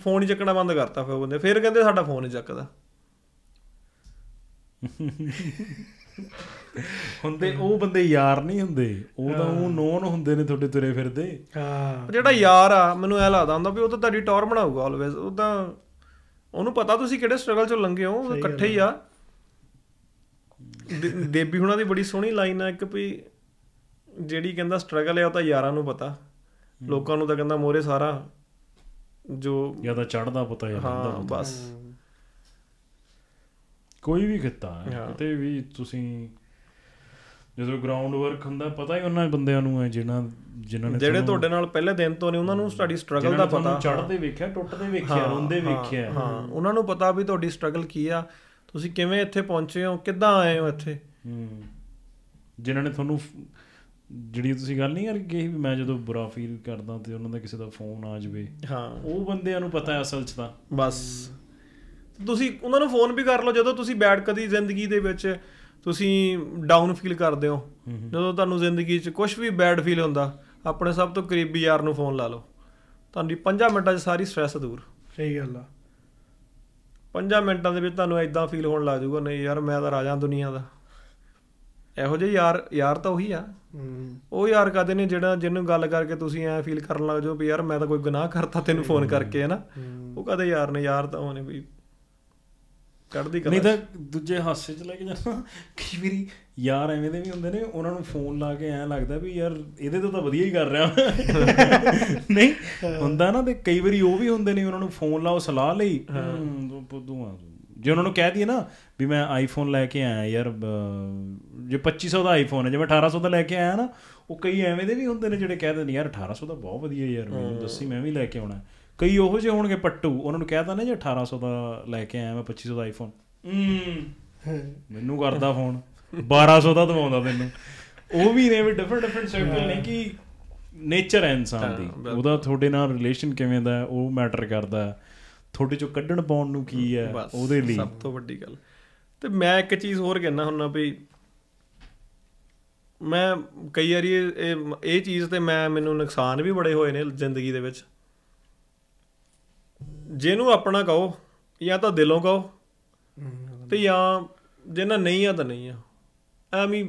B: ਫੋਨ ਹੀ ਚੱਕਣਾ ਬੰਦ ਕਰਤਾ ਫਿਰ ਬੰਦੇ ਫਿਰ ਕਹਿੰਦੇ ਸਾਡਾ ਫੋਨ ਹੀ ਚੱਕਦਾ
A: ਹੁੰਦੇ ਉਹ ਬੰਦੇ ਯਾਰ ਨਹੀਂ ਹੁੰਦੇ ਉਹ ਤਾਂ ਉਹ ਨੋਨ ਹੁੰਦੇ ਨੇ ਤੁਹਾਡੇ ਤੁਰੇ ਫਿਰਦੇ
B: ਹਾਂ ਜਿਹੜਾ ਯਾਰ ਆ ਮੈਨੂੰ ਐ ਲੱਗਦਾ ਹੁੰਦਾ ਵੀ ਉਹ ਤਾਂ ਤੁਹਾਡੀ ਟੌਰ ਬਣਾਊਗਾ ਆਲਵੇਜ਼ ਉਹ ਤਾਂ ਉਹਨੂੰ ਪਤਾ ਤੁਸੀਂ ਕਿਹੜੇ ਸਟਰਗਲ ਚੋਂ ਲੰਘੇ ਹੋ ਇਕੱਠੇ ਹੀ ਆ ਦੇਬੀ ਹੁਣਾਂ ਦੀ ਬੜੀ ਸੋਹਣੀ ਲਾਈਨ ਆ ਇੱਕ ਵੀ ਜਿਹੜੀ ਕਹਿੰਦਾ ਸਟਰਗਲ ਹੈ ਉਹ ਤਾਂ ਯਾਰਾਂ ਨੂੰ ਪਤਾ ਲੋਕਾਂ ਨੂੰ ਤਾਂ ਕਹਿੰਦਾ ਮੋਰੇ ਸਾਰਾ ਜੋ ਜਾਂ ਤਾਂ ਚੜਦਾ ਪਤਾ ਜਾਂ ਹਾਂ ਬਸ
A: ਕੋਈ ਵੀ ਖਿੱਤਾ ਕਿਤੇ ਵੀ ਤੁਸੀਂ ਜਦੋਂ ਗਰਾਊਂਡ ਵਰਕ ਹੁੰਦਾ ਪਤਾ ਹੀ ਉਹਨਾਂ ਬੰਦਿਆਂ ਨੂੰ ਹੈ ਜਿਨ੍ਹਾਂ ਜਿਨ੍ਹਾਂ ਨੇ ਜਿਹੜੇ ਤੁਹਾਡੇ ਨਾਲ ਪਹਿਲੇ
B: ਦਿਨ ਤੋਂ ਨੇ ਉਹਨਾਂ ਨੂੰ ਤੁਹਾਡੀ ਸਟਰਗਲ ਦਾ ਪਤਾ ਚੜਦੇ
A: ਵੇਖਿਆ ਟੁੱਟਦੇ ਵੇਖਿਆ ਰੋਂਦੇ ਵੇਖਿਆ ਹਾਂ
B: ਉਹਨਾਂ ਨੂੰ ਪਤਾ ਵੀ ਤੁਹਾਡੀ ਸਟਰਗਲ ਕੀ ਆ ਤੁਸੀਂ ਕਿਵੇਂ ਇੱਥੇ ਪਹੁੰਚੇ ਹੋ ਕਿੱਦਾਂ ਆਏ ਹੋ ਇੱਥੇ ਹੂੰ ਜਿਨ੍ਹਾਂ ਨੇ ਤੁਹਾਨੂੰ ਜਿਹੜੀ ਤੁਸੀਂ ਗੱਲ ਨਹੀਂ ਕਰਕੇ ਵੀ ਮੈਂ ਜਦੋਂ ਬੁਰਾ ਫੀਲ ਕਰਦਾ ਤੇ ਉਹਨਾਂ ਦਾ ਕਿਸੇ ਦਾ ਫੋਨ ਆ ਜਾਵੇ ਹਾਂ ਉਹ ਬੰਦਿਆਂ ਨੂੰ ਪਤਾ ਹੈ ਅਸਲ 'ਚ ਤਾਂ ਬਸ ਤੁਸੀਂ ਉਹਨਾਂ ਨੂੰ ਫੋਨ ਵੀ ਕਰ ਲਓ ਜਦੋਂ ਤੁਸੀਂ ਬੈਠ ਕਦੀ ਜ਼ਿੰਦਗੀ ਦੇ ਵਿੱਚ ਤੁਸੀਂ ਡਾਊਨ ਫੀਲ ਕਰਦੇ ਹੋ ਜਦੋਂ ਤੁਹਾਨੂੰ ਜ਼ਿੰਦਗੀ 'ਚ ਕੁਝ ਵੀ ਬੈਡ ਫੀਲ ਹੁੰਦਾ ਆਪਣੇ ਸਭ ਤੋਂ ਕਰੀਬੀ ਯਾਰ ਨੂੰ ਫੋਨ ਲਾ ਲਓ ਤੁਹਾਡੀ 5 ਮਿੰਟਾਂ 'ਚ ਸਾਰੀ ਸਟ੍ਰੈਸ ਦੂਰ ਸਹੀ ਗੱਲ ਆ 5 ਮਿੰਟਾਂ ਦੇ ਵਿੱਚ ਤੁਹਾਨੂੰ ਐਦਾਂ ਫੀਲ ਹੋਣ ਲੱਗ ਜਾਊਗਾ ਨਹੀਂ ਯਾਰ ਮੈਂ ਤਾਂ ਰਾਜਾ ਦੁਨੀਆ ਦਾ ਇਹੋ ਜਿਹੇ ਯਾਰ ਯਾਰ ਤਾਂ ਉਹੀ ਆ ਉਹ ਯਾਰ ਕਹਦੇ ਨੇ ਜਿਹੜਾ ਜਿਹਨੂੰ ਗੱਲ ਕਰਕੇ ਤੁਸੀਂ ਐ ਫੀਲ ਕਰਨ ਲੱਗ ਜਾਓ ਵੀ ਯਾਰ ਮੈਂ ਤਾਂ ਕੋਈ ਗੁਨਾਹ ਕਰਤਾ ਤੈਨੂੰ ਫੋਨ ਕਰਕੇ ਹੈ ਨਾ ਉਹ ਕਹਦੇ ਯਾਰ ਨੇ ਯਾਰ ਤਾਂ ਉਹਨੇ ਵੀ ਕੱਢਦੀ ਕਰਦਾ ਨਹੀਂ ਤਾਂ
A: ਦੂਜੇ ਹਾਸੇ ਚ ਲੈ ਕੇ ਜਾਣਾ ਕਸ਼ਮੀਰੀ ਯਾਰ ਐਵੇਂ ਦੇ ਵੀ ਹੁੰਦੇ ਨੇ ਉਹਨਾਂ ਨੂੰ ਫੋਨ ਲਾ ਕੇ ਐਂ ਲੱਗਦਾ ਵੀ ਯਾਰ ਇਹਦੇ ਤੋਂ ਤਾਂ ਵਧੀਆ ਹੀ ਕਰ ਰਿਹਾ ਨਹੀਂ ਹੁੰਦਾ ਨਾ ਤੇ ਕਈ ਵਾਰੀ ਉਹ ਵੀ ਹੁੰਦੇ ਨੇ ਉਹਨਾਂ ਨੂੰ ਫੋਨ ਲਾਓ ਸਲਾਹ ਲਈ ਪੁੱਦੂ ਆ ਜੇ ਉਹਨਾਂ ਨੂੰ ਕਹਿ ਦਈਏ ਨਾ ਵੀ ਮੈਂ ਆਈਫੋਨ ਲੈ ਕੇ ਆਇਆ ਯਾਰ ਜੇ 2500 ਦਾ ਆਈਫੋਨ ਹੈ ਜੇ ਮੈਂ 1800 ਦਾ ਲੈ ਕੇ ਆਇਆ ਨਾ ਉਹ ਕਈ ਐਵੇਂ ਦੇ ਵੀ ਹੁੰਦੇ ਨੇ ਜਿਹੜੇ ਕਹਿ ਦਿੰਦੇ ਯਾਰ 1800 ਦਾ ਬਹੁਤ ਵਧੀਆ ਯਾਰ ਮੈਨੂੰ ਦੱਸੀ ਮੈਂ ਵੀ ਲੈ ਕੇ ਆਉਣਾ ਕਈ ਉਹੋ ਜਿਹੇ ਹੋਣਗੇ ਪੱਟੂ ਉਹਨਾਂ ਨੂੰ ਕਹਿਦਾ ਨਾ ਜੀ 1800 ਦਾ ਲੈ ਕੇ ਆਇਆ ਮੈਂ 2500 ਦਾ ਆਈਫੋਨ ਮੈਨੂੰ ਕਰਦਾ ਫੋਨ 1200 ਦਾ ਦਵਾਉਂਦਾ ਮੈਨੂੰ ਉਹ ਵੀ ਨੇ ਵੀ ਡਿਫਰੈਂਟ ਡਿਫਰੈਂਟ ਸਰਕਲ ਨੇ ਕਿ ਨੇਚਰ ਹੈ ਇਨਸਾਨ ਦੀ ਉਹਦਾ ਤੁਹਾਡੇ ਨਾਲ ਰਿਲੇਸ਼ਨ ਕਿਵੇਂ ਦਾ ਉਹ ਮੈਟਰ ਕਰਦਾ ਤੁਹਾਡੇ ਚੋਂ ਕੱਢਣ ਪਾਉਣ ਨੂੰ ਕੀ ਹੈ ਉਹਦੇ ਲਈ ਸਭ
B: ਤੋਂ ਵੱਡੀ ਗੱਲ ਤੇ ਮੈਂ ਇੱਕ ਚੀਜ਼ ਹੋਰ ਕਹਿਣਾ ਹੁੰਨਾ ਵੀ ਮੈਂ ਕਈ ਵਾਰੀ ਇਹ ਇਹ ਚੀਜ਼ ਤੇ ਮੈਂ ਮੈਨੂੰ ਨੁਕਸਾਨ ਵੀ ਬੜੇ ਹੋਏ ਨੇ ਜ਼ਿੰਦਗੀ ਦੇ ਵਿੱਚ ਜਿਹਨੂੰ ਆਪਣਾ ਕਹੋ ਜਾਂ ਤਾਂ ਦਿਲੋਂ ਕਹੋ ਤੇ ਜਾਂ ਜਿਹਨਾਂ ਨਹੀਂ ਆ ਤਾਂ ਨਹੀਂ ਆ ਐਵੇਂ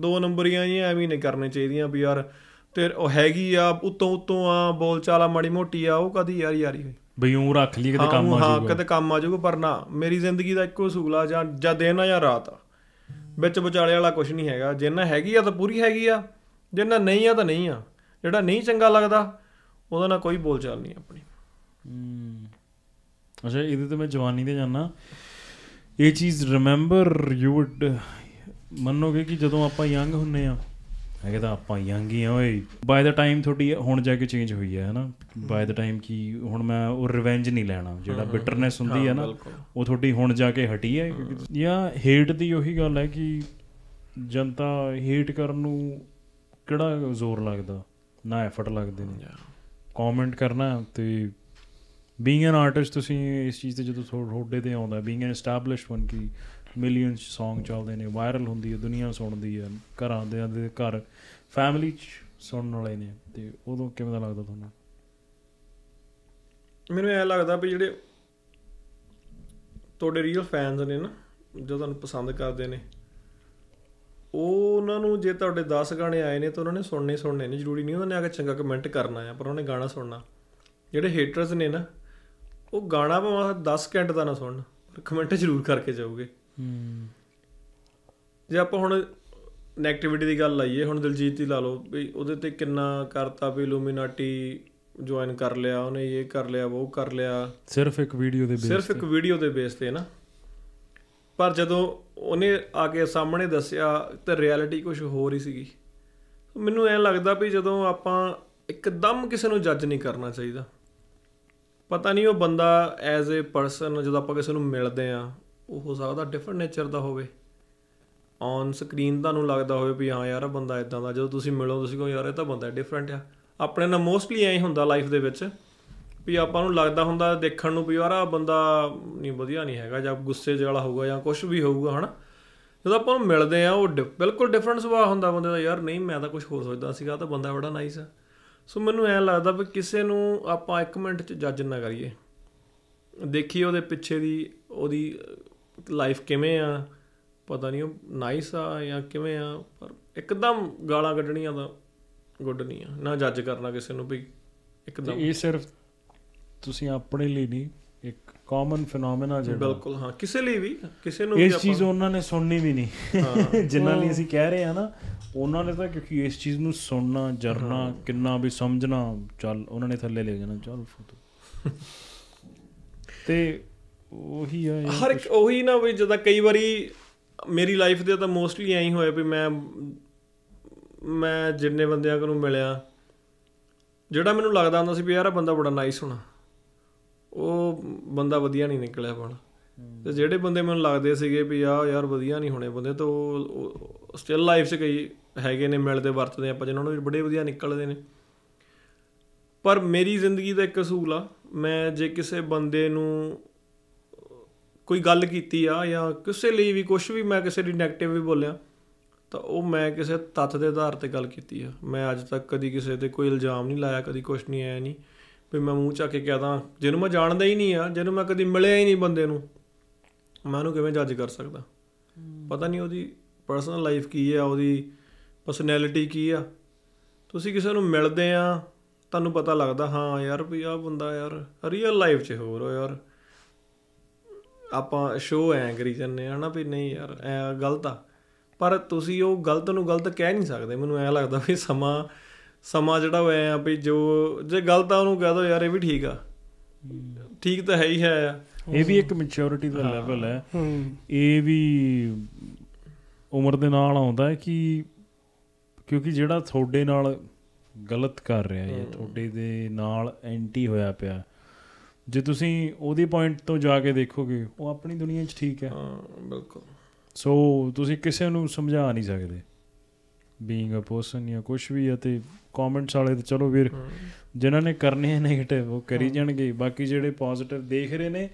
B: ਦੋ ਨੰਬਰੀਆਂ ਜੀ ਐਵੇਂ ਨਹੀਂ ਕਰਨੇ ਚਾਹੀਦੀਆਂ ਵੀ ਯਾਰ ਤੇ ਉਹ ਹੈਗੀ ਆ ਉਤੋਂ ਉਤੋਂ ਆ ਬੋਲਚਾਲਾ ਮਾੜੀ ਮੋਟੀ ਆ ਉਹ ਕਦੀ ਯਾਰ ਯਾਰੀ ਹੋਈ
A: ਬਈ ਉਹ ਰੱਖ ਲਈ ਕਿਤੇ ਕੰਮ ਆ ਜਾਊਗਾ ਹਾਂ ਕਿਤੇ
B: ਕੰਮ ਆ ਜਾਊਗਾ ਪਰ ਨਾ ਮੇਰੀ ਜ਼ਿੰਦਗੀ ਦਾ ਇੱਕੋ ਸੂਲਾ ਜਾਂ ਜਾਂ ਦਿਨ ਆ ਜਾਂ ਰਾਤ ਆ ਵਿੱਚ ਵਿਚਾਲੇ ਵਾਲਾ ਕੁਝ ਨਹੀਂ ਹੈਗਾ ਜਿੰਨਾ ਹੈਗੀ ਆ ਤਾਂ ਪੂਰੀ ਹੈਗੀ ਆ ਜਿੰਨਾ ਨਹੀਂ ਆ ਤਾਂ ਨਹੀਂ ਆ ਜਿਹੜਾ ਨਹੀਂ ਚੰਗਾ ਲੱਗਦਾ ਉਹਦਾ ਨਾ ਕੋਈ ਬੋਲਚਾਲ ਨਹੀਂ ਆਪਣੀ
C: ਅੱਛਾ
A: ਇਹਦੇ ਤੇ ਮੈਂ ਜਵਾਨੀ ਦੇ ਜਾਣਾ ਇਹ ਚੀਜ਼ ਰਿਮੈਂਬਰ ਯੂ ਵੁੱਡ ਮੰਨੋਗੇ ਕਿ ਜਦੋਂ ਆਪਾਂ ਯੰਗ ਹੁੰਨੇ ਆ ਮੈਂ ਕਹਿੰਦਾ ਆਪਾਂ ਯੰਗ ਹੀ ਆ ਓਏ ਬਾਏ ਦਾ ਟਾਈਮ ਤੁਹਾਡੀ ਹੁਣ ਜਾ ਕੇ ਚੇਂਜ ਹੋਈ ਹੈ ਹਨਾ ਬਾਏ ਦਾ ਟਾਈਮ ਕੀ ਹੁਣ ਮੈਂ ਉਹ ਰਿਵੈਂਜ ਨਹੀਂ ਲੈਣਾ ਜਿਹੜਾ ਬਿਟਰਨੈਸ ਹੁੰਦੀ ਹੈ ਨਾ ਉਹ ਤੁਹਾਡੀ ਹੁਣ ਜਾ ਕੇ ਹਟੀ ਹੈ ਜਾਂ ਹੇਟ ਦੀ ਉਹੀ ਗੱਲ ਹੈ ਕਿ ਜਨਤਾ ਹੇਟ ਕਰਨ ਨੂੰ ਕਿਹੜਾ ਜ਼ੋਰ ਲੱਗਦਾ ਨਾ ਐਫਰਟ ਲੱਗਦੇ ਨੇ ਕਮੈਂਟ ਕਰਨਾ ਤੇ ਬੀਇੰਗ ਐਨ ਆਰਟਿਸਟ ਤੁਸੀਂ ਇਸ ਚੀਜ਼ ਤੇ ਜਦੋਂ ਥੋੜੇ ਤੇ ਆਉਂਦਾ ਬੀਇੰਗ ਐਨ ਐਸਟੈਬਲਿਸ਼ਡ ਵਨ ਕੀ ਮਿਲੀਅਨਸ ਸੌਂਗ ਚੱਲਦੇ ਨੇ ਵਾਇਰਲ ਹੁੰਦੀ ਹੈ ਦੁਨੀਆ ਸੁਣਦੀ ਹੈ ਘਰਾਂ ਦੇ ਦੇ ਘਰ ਫੈਮਿਲੀ ਚ ਸੁਣਨ ਵਾਲੇ ਨੇ ਤੇ
B: ਉਦੋਂ ਕਿਵੇਂ ਦਾ ਲੱਗਦਾ ਤੁਹਾਨੂੰ ਮੈਨੂੰ ਇਹ ਲੱਗਦਾ ਵੀ ਜਿਹੜੇ ਤੁਹਾਡੇ ਰੀਅਲ ਫੈਨਸ ਨੇ ਨਾ ਜੋ ਤੁਹਾਨੂੰ ਪਸੰਦ ਕਰਦੇ ਨੇ ਉਹ ਉਹਨਾਂ ਨੂੰ ਜੇ ਤੁਹਾਡੇ 10 ਗਾਣੇ ਆਏ ਨੇ ਤਾਂ ਉਹਨਾਂ ਨੇ ਸੁਣਨੇ ਸੁਣਨੇ ਨੇ ਜ਼ਰੂਰੀ ਨਹੀਂ ਉਹਨਾਂ ਨੇ ਆ ਕੇ ਚੰਗਾ ਕਮੈਂਟ ਕਰਨਾ ਆ ਪਰ ਉਹਨੇ ਗਾਣਾ ਸੁਣਨਾ ਜਿਹੜੇ ਹੇਟਰਸ ਨੇ ਨਾ ਉਹ ਗਾਣਾ ਭਾਵੇਂ 10 ਘੰਟੇ ਦਾ ਨਾ ਸੁਣਨ ਪਰ ਕਮੈਂਟ ਜ਼ਰੂਰ ਕਰਕੇ ਜਾਓਗੇ ਹੂੰ ਜੇ ਆਪਾਂ ਹੁਣ ਨੈਗੇਟਿਵਿਟੀ ਦੀ ਗੱਲ ਲਾਈਏ ਹੁਣ ਦਿਲਜੀਤ ਦੀ ਲਾ ਲਓ ਵੀ ਉਹਦੇ ਤੇ ਕਿੰਨਾ ਕਰਤਾ ਵੀ ਲੂਮੀਨਾਟੀ ਜੁਆਇਨ ਕਰ ਲਿਆ ਉਹਨੇ ਇਹ ਕਰ ਲਿਆ ਉਹ ਕਰ ਲਿਆ
A: ਸਿਰਫ ਇੱਕ ਵੀਡੀਓ ਦੇ ਬੇਸ ਤੇ ਸਿਰਫ ਇੱਕ
B: ਵੀਡੀਓ ਦੇ ਬੇਸ ਤੇ ਨਾ ਪਰ ਜਦੋਂ ਉਹਨੇ ਆ ਕੇ ਸਾਹਮਣੇ ਦੱਸਿਆ ਤਾਂ ਰਿਐਲਿਟੀ ਕੁਝ ਹੋਰ ਹੀ ਸੀਗੀ ਮੈਨੂੰ ਐਂ ਲੱਗਦਾ ਵੀ ਜਦੋਂ ਆਪਾਂ ਇੱਕਦਮ ਕਿਸੇ ਨੂੰ ਜੱਜ ਨਹੀਂ ਕਰਨਾ ਚਾਹੀਦਾ ਪਤਾ ਨਹੀਂ ਉਹ ਬੰਦਾ ਐਜ਼ ਅ ਪਰਸਨ ਜਦੋਂ ਆਪਾਂ ਕਿਸੇ ਨੂੰ ਮਿਲਦੇ ਆ ਉਹ ਹੋ ਸਕਦਾ ਡਿਫਰੈਂਟ ਨੇਚਰ ਦਾ ਹੋਵੇ ਔਨ ਸਕਰੀਨ ਤੁਹਾਨੂੰ ਲੱਗਦਾ ਹੋਵੇ ਵੀ ਹਾਂ ਯਾਰ ਇਹ ਬੰਦਾ ਇਦਾਂ ਦਾ ਜਦੋਂ ਤੁਸੀਂ ਮਿਲੋ ਤੁਸੀਂ ਕਹੋ ਯਾਰ ਇਹ ਤਾਂ ਬੰਦਾ ਡਿਫਰੈਂਟ ਆ ਆਪਣੇ ਨਾਲ ਮੋਸਟਲੀ ਐਂ ਹੁੰਦਾ ਲਾਈਫ ਦੇ ਵਿੱਚ ਵੀ ਆਪਾਂ ਨੂੰ ਲੱਗਦਾ ਹੁੰਦਾ ਦੇਖਣ ਨੂੰ ਵੀ ਯਾਰ ਆ ਬੰਦਾ ਨਹੀਂ ਵਧੀਆ ਨਹੀਂ ਹੈਗਾ ਜਾਂ ਗੁੱਸੇ ਜਿਹਾ ਵਾਲਾ ਹੋਊਗਾ ਜਾਂ ਕੁਝ ਵੀ ਹੋਊਗਾ ਹਨਾ ਜਦੋਂ ਆਪਾਂ ਨੂੰ ਮਿਲਦੇ ਆ ਉਹ ਬਿਲਕੁਲ ਡਿਫਰੈਂਟ ਸੁਭਾਅ ਹੁੰਦਾ ਬੰਦੇ ਦਾ ਯਾਰ ਨਹੀਂ ਮੈਂ ਤਾਂ ਕੁਝ ਹੋਰ ਸੋਚਦਾ ਸੀਗਾ ਤਾਂ ਬੰਦਾ ਬੜਾ ਨਾਈਸ ਆ ਸੋ ਮੈਨੂੰ ਐ ਲੱਗਦਾ ਵੀ ਕਿਸੇ ਨੂੰ ਆਪਾਂ 1 ਮਿੰਟ ਚ ਜੱਜ ਨਾ ਕਰੀਏ ਦੇਖੀ ਉਹਦੇ ਪਿੱਛੇ ਦੀ ਉਹਦੀ ਲਾਈਫ ਕਿਵੇਂ ਆ ਪਤਾ ਨਹੀਂ ਉਹ ਨਾਈਸ ਆ ਜਾਂ ਕਿਵੇਂ ਆ ਪਰ ਇੱਕਦਮ ਗਾਲਾਂ ਕੱਢਣੀਆਂ ਦਾ ਗੁੱਡ ਨਹੀਂ ਆ ਨਾ ਜੱਜ ਕਰਨਾ ਕਿਸੇ ਨੂੰ ਵੀ ਇੱਕਦਮ ਇਹ
A: ਸਿਰਫ ਤੁਸੀਂ ਆਪਣੇ ਲਈ ਨਹੀਂ ਕਾਮਨ ਫੀਨੋਮੈਨਾ ਜਿਹੜਾ ਬਿਲਕੁਲ
B: ਹਾਂ ਕਿਸੇ ਲਈ ਵੀ ਕਿਸੇ ਨੂੰ ਵੀ ਇਸ ਚੀਜ਼
A: ਉਹਨਾਂ ਨੇ ਸੁਣਨੀ ਵੀ ਨਹੀਂ ਜਿੰਨਾਂ ਲਈ ਅਸੀਂ ਕਹਿ ਰਹੇ ਆ ਨਾ ਉਹਨਾਂ ਨੇ ਤਾਂ ਕਿਉਂਕਿ ਇਸ ਚੀਜ਼ ਨੂੰ ਸੁਣਨਾ ਜਰਨਾ ਕਿੰਨਾ ਵੀ ਸਮਝਣਾ ਚੱਲ ਉਹਨਾਂ ਨੇ ਥੱਲੇ ਲੈ ਜਾਣਾ ਚੱਲ ਫੋਟੋ
B: ਤੇ
C: ਉਹੀ ਆ
B: ਹਰ ਇੱਕ ਉਹੀ ਨਾ ਵੀ ਜਦੋਂ ਕਈ ਵਾਰੀ ਮੇਰੀ ਲਾਈਫ ਦੇ ਤਾਂ ਮੋਸਟਲੀ ਐਂ ਹੋਇਆ ਵੀ ਮੈਂ ਮੈਂ ਜਿੰਨੇ ਬੰਦਿਆਂ ਨੂੰ ਮਿਲਿਆ ਜਿਹੜਾ ਮੈਨੂੰ ਲੱਗਦਾ ਹੁੰਦਾ ਸੀ ਵੀ ਯਾਰ ਇਹ ਬੰਦਾ ਬੜਾ ਨਾਈਸ ਹੋਣਾ ਉਹ ਬੰਦਾ ਵਧੀਆ ਨਹੀਂ ਨਿਕਲਿਆ ਬਣ ਤੇ ਜਿਹੜੇ ਬੰਦੇ ਮੈਨੂੰ ਲੱਗਦੇ ਸੀਗੇ ਵੀ ਆ ਯਾਰ ਵਧੀਆ ਨਹੀਂ ਹੋਣੇ ਬੰਦੇ ਤਾਂ ਉਹ ਸਟਿਲ ਲਾਈਫ 'ਚ ਕਈ ਹੈਗੇ ਨੇ ਮਿਲਦੇ ਵਰਤਦੇ ਆਪਾਂ ਜਿਹਨਾਂ ਨੂੰ ਬੜੇ ਵਧੀਆ ਨਿਕਲਦੇ ਨੇ ਪਰ ਮੇਰੀ ਜ਼ਿੰਦਗੀ ਦਾ ਇੱਕ ਅਸੂਲ ਆ ਮੈਂ ਜੇ ਕਿਸੇ ਬੰਦੇ ਨੂੰ ਕੋਈ ਗੱਲ ਕੀਤੀ ਆ ਜਾਂ ਕਿਸੇ ਲਈ ਵੀ ਕੁਝ ਵੀ ਮੈਂ ਕਿਸੇ ਦੀ ਨੈਗੇਟਿਵ ਵੀ ਬੋਲਿਆ ਤਾਂ ਉਹ ਮੈਂ ਕਿਸੇ ਤੱਤ ਦੇ ਆਧਾਰ ਤੇ ਗੱਲ ਕੀਤੀ ਆ ਮੈਂ ਅੱਜ ਤੱਕ ਕਦੀ ਕਿਸੇ ਤੇ ਕੋਈ ਇਲਜ਼ਾਮ ਨਹੀਂ ਲਾਇਆ ਕਦੀ ਕੁਝ ਨਹੀਂ ਆਇਆ ਨਹੀਂ ਵੀ ਮੈਂ ਮੂੰਹ ਚਾ ਕੇ ਕਹਦਾ ਜਿਹਨੂੰ ਮੈਂ ਜਾਣਦਾ ਹੀ ਨਹੀਂ ਆ ਜਿਹਨੂੰ ਮੈਂ ਕਦੀ ਮਿਲਿਆ ਹੀ ਨਹੀਂ ਬੰਦੇ ਨੂੰ ਮੈਂ ਉਹਨੂੰ ਕਿਵੇਂ ਜੱਜ ਕਰ ਸਕਦਾ ਪਤਾ ਨਹੀਂ ਉਹਦੀ ਪਰਸਨਲ ਲਾਈਫ ਕੀ ਆ ਉਹਦੀ ਪਰਸਨੈਲਿਟੀ ਕੀ ਆ ਤੁਸੀਂ ਕਿਸੇ ਨੂੰ ਮਿਲਦੇ ਆ ਤੁਹਾਨੂੰ ਪਤਾ ਲੱਗਦਾ ਹਾਂ ਯਾਰ ਵੀ ਆ ਬੰਦਾ ਯਾਰ ਰੀਅਲ ਲਾਈਫ 'ਚ ਹੋਰ ਯਾਰ ਆਪਾਂ ਸ਼ੋ ਐ ਕਰੀ ਜੰਨੇ ਹਨਾ ਵੀ ਨਹੀਂ ਯਾਰ ਐ ਗਲਤ ਆ ਪਰ ਤੁਸੀਂ ਉਹ ਗਲਤ ਨੂੰ ਗਲਤ ਕਹਿ ਨਹੀਂ ਸਕਦੇ ਮੈਨੂੰ ਐ ਲੱਗਦਾ ਵੀ ਸਮਾਂ ਸਮਾਂ ਜਿਹੜਾ ਹੋਇਆ ਆ ਵੀ ਜੋ ਜੇ ਗਲਤ ਆ ਉਹਨੂੰ ਕਹਿ ਦੋ ਯਾਰ ਇਹ ਵੀ ਠੀਕ ਆ ਠੀਕ ਤਾਂ ਹੈ ਹੀ ਹੈ
A: ਇਹ ਵੀ ਇੱਕ ਮੈਚਿਓਰਿਟੀ ਦਾ ਲੈਵਲ ਹੈ ਇਹ ਵੀ ਉਮਰ ਦੇ ਨਾਲ ਆਉਂਦਾ ਹੈ ਕਿ ਕਿਉਂਕਿ ਜਿਹੜਾ ਤੁਹਾਡੇ ਨਾਲ ਗਲਤ ਕਰ ਰਿਹਾ ਹੈ ਤੁਹਾਡੇ ਦੇ ਨਾਲ ਐਂਟੀ ਹੋਇਆ ਪਿਆ ਜੇ ਤੁਸੀਂ ਉਹਦੀ ਪੁਆਇੰਟ ਤੋਂ ਜਾ ਕੇ ਦੇਖੋਗੇ ਉਹ ਆਪਣੀ ਦੁਨੀਆ 'ਚ ਠੀਕ ਹੈ ਹਾਂ ਬਿਲਕੁਲ ਸੋ ਤੁਸੀਂ ਕਿਸੇ ਨੂੰ ਸਮਝਾ ਨਹੀਂ ਸਕਦੇ ਬੀਇੰਗ ਅ ਪਰਸਨ ਜਾਂ ਕੁਝ ਵੀ ਤੇ ਕਮੈਂਟਸ ਵਾਲੇ ਤੇ ਚਲੋ ਵੀਰ ਜਿਨ੍ਹਾਂ ਨੇ ਕਰਨੇ ਆ 네ਗੇਟਿਵ ਉਹ ਕਰੀ ਜਾਣਗੇ ਬਾਕੀ ਜਿਹੜੇ ਪੋਜ਼ਿਟਿਵ ਦੇਖ ਰਹੇ ਨੇ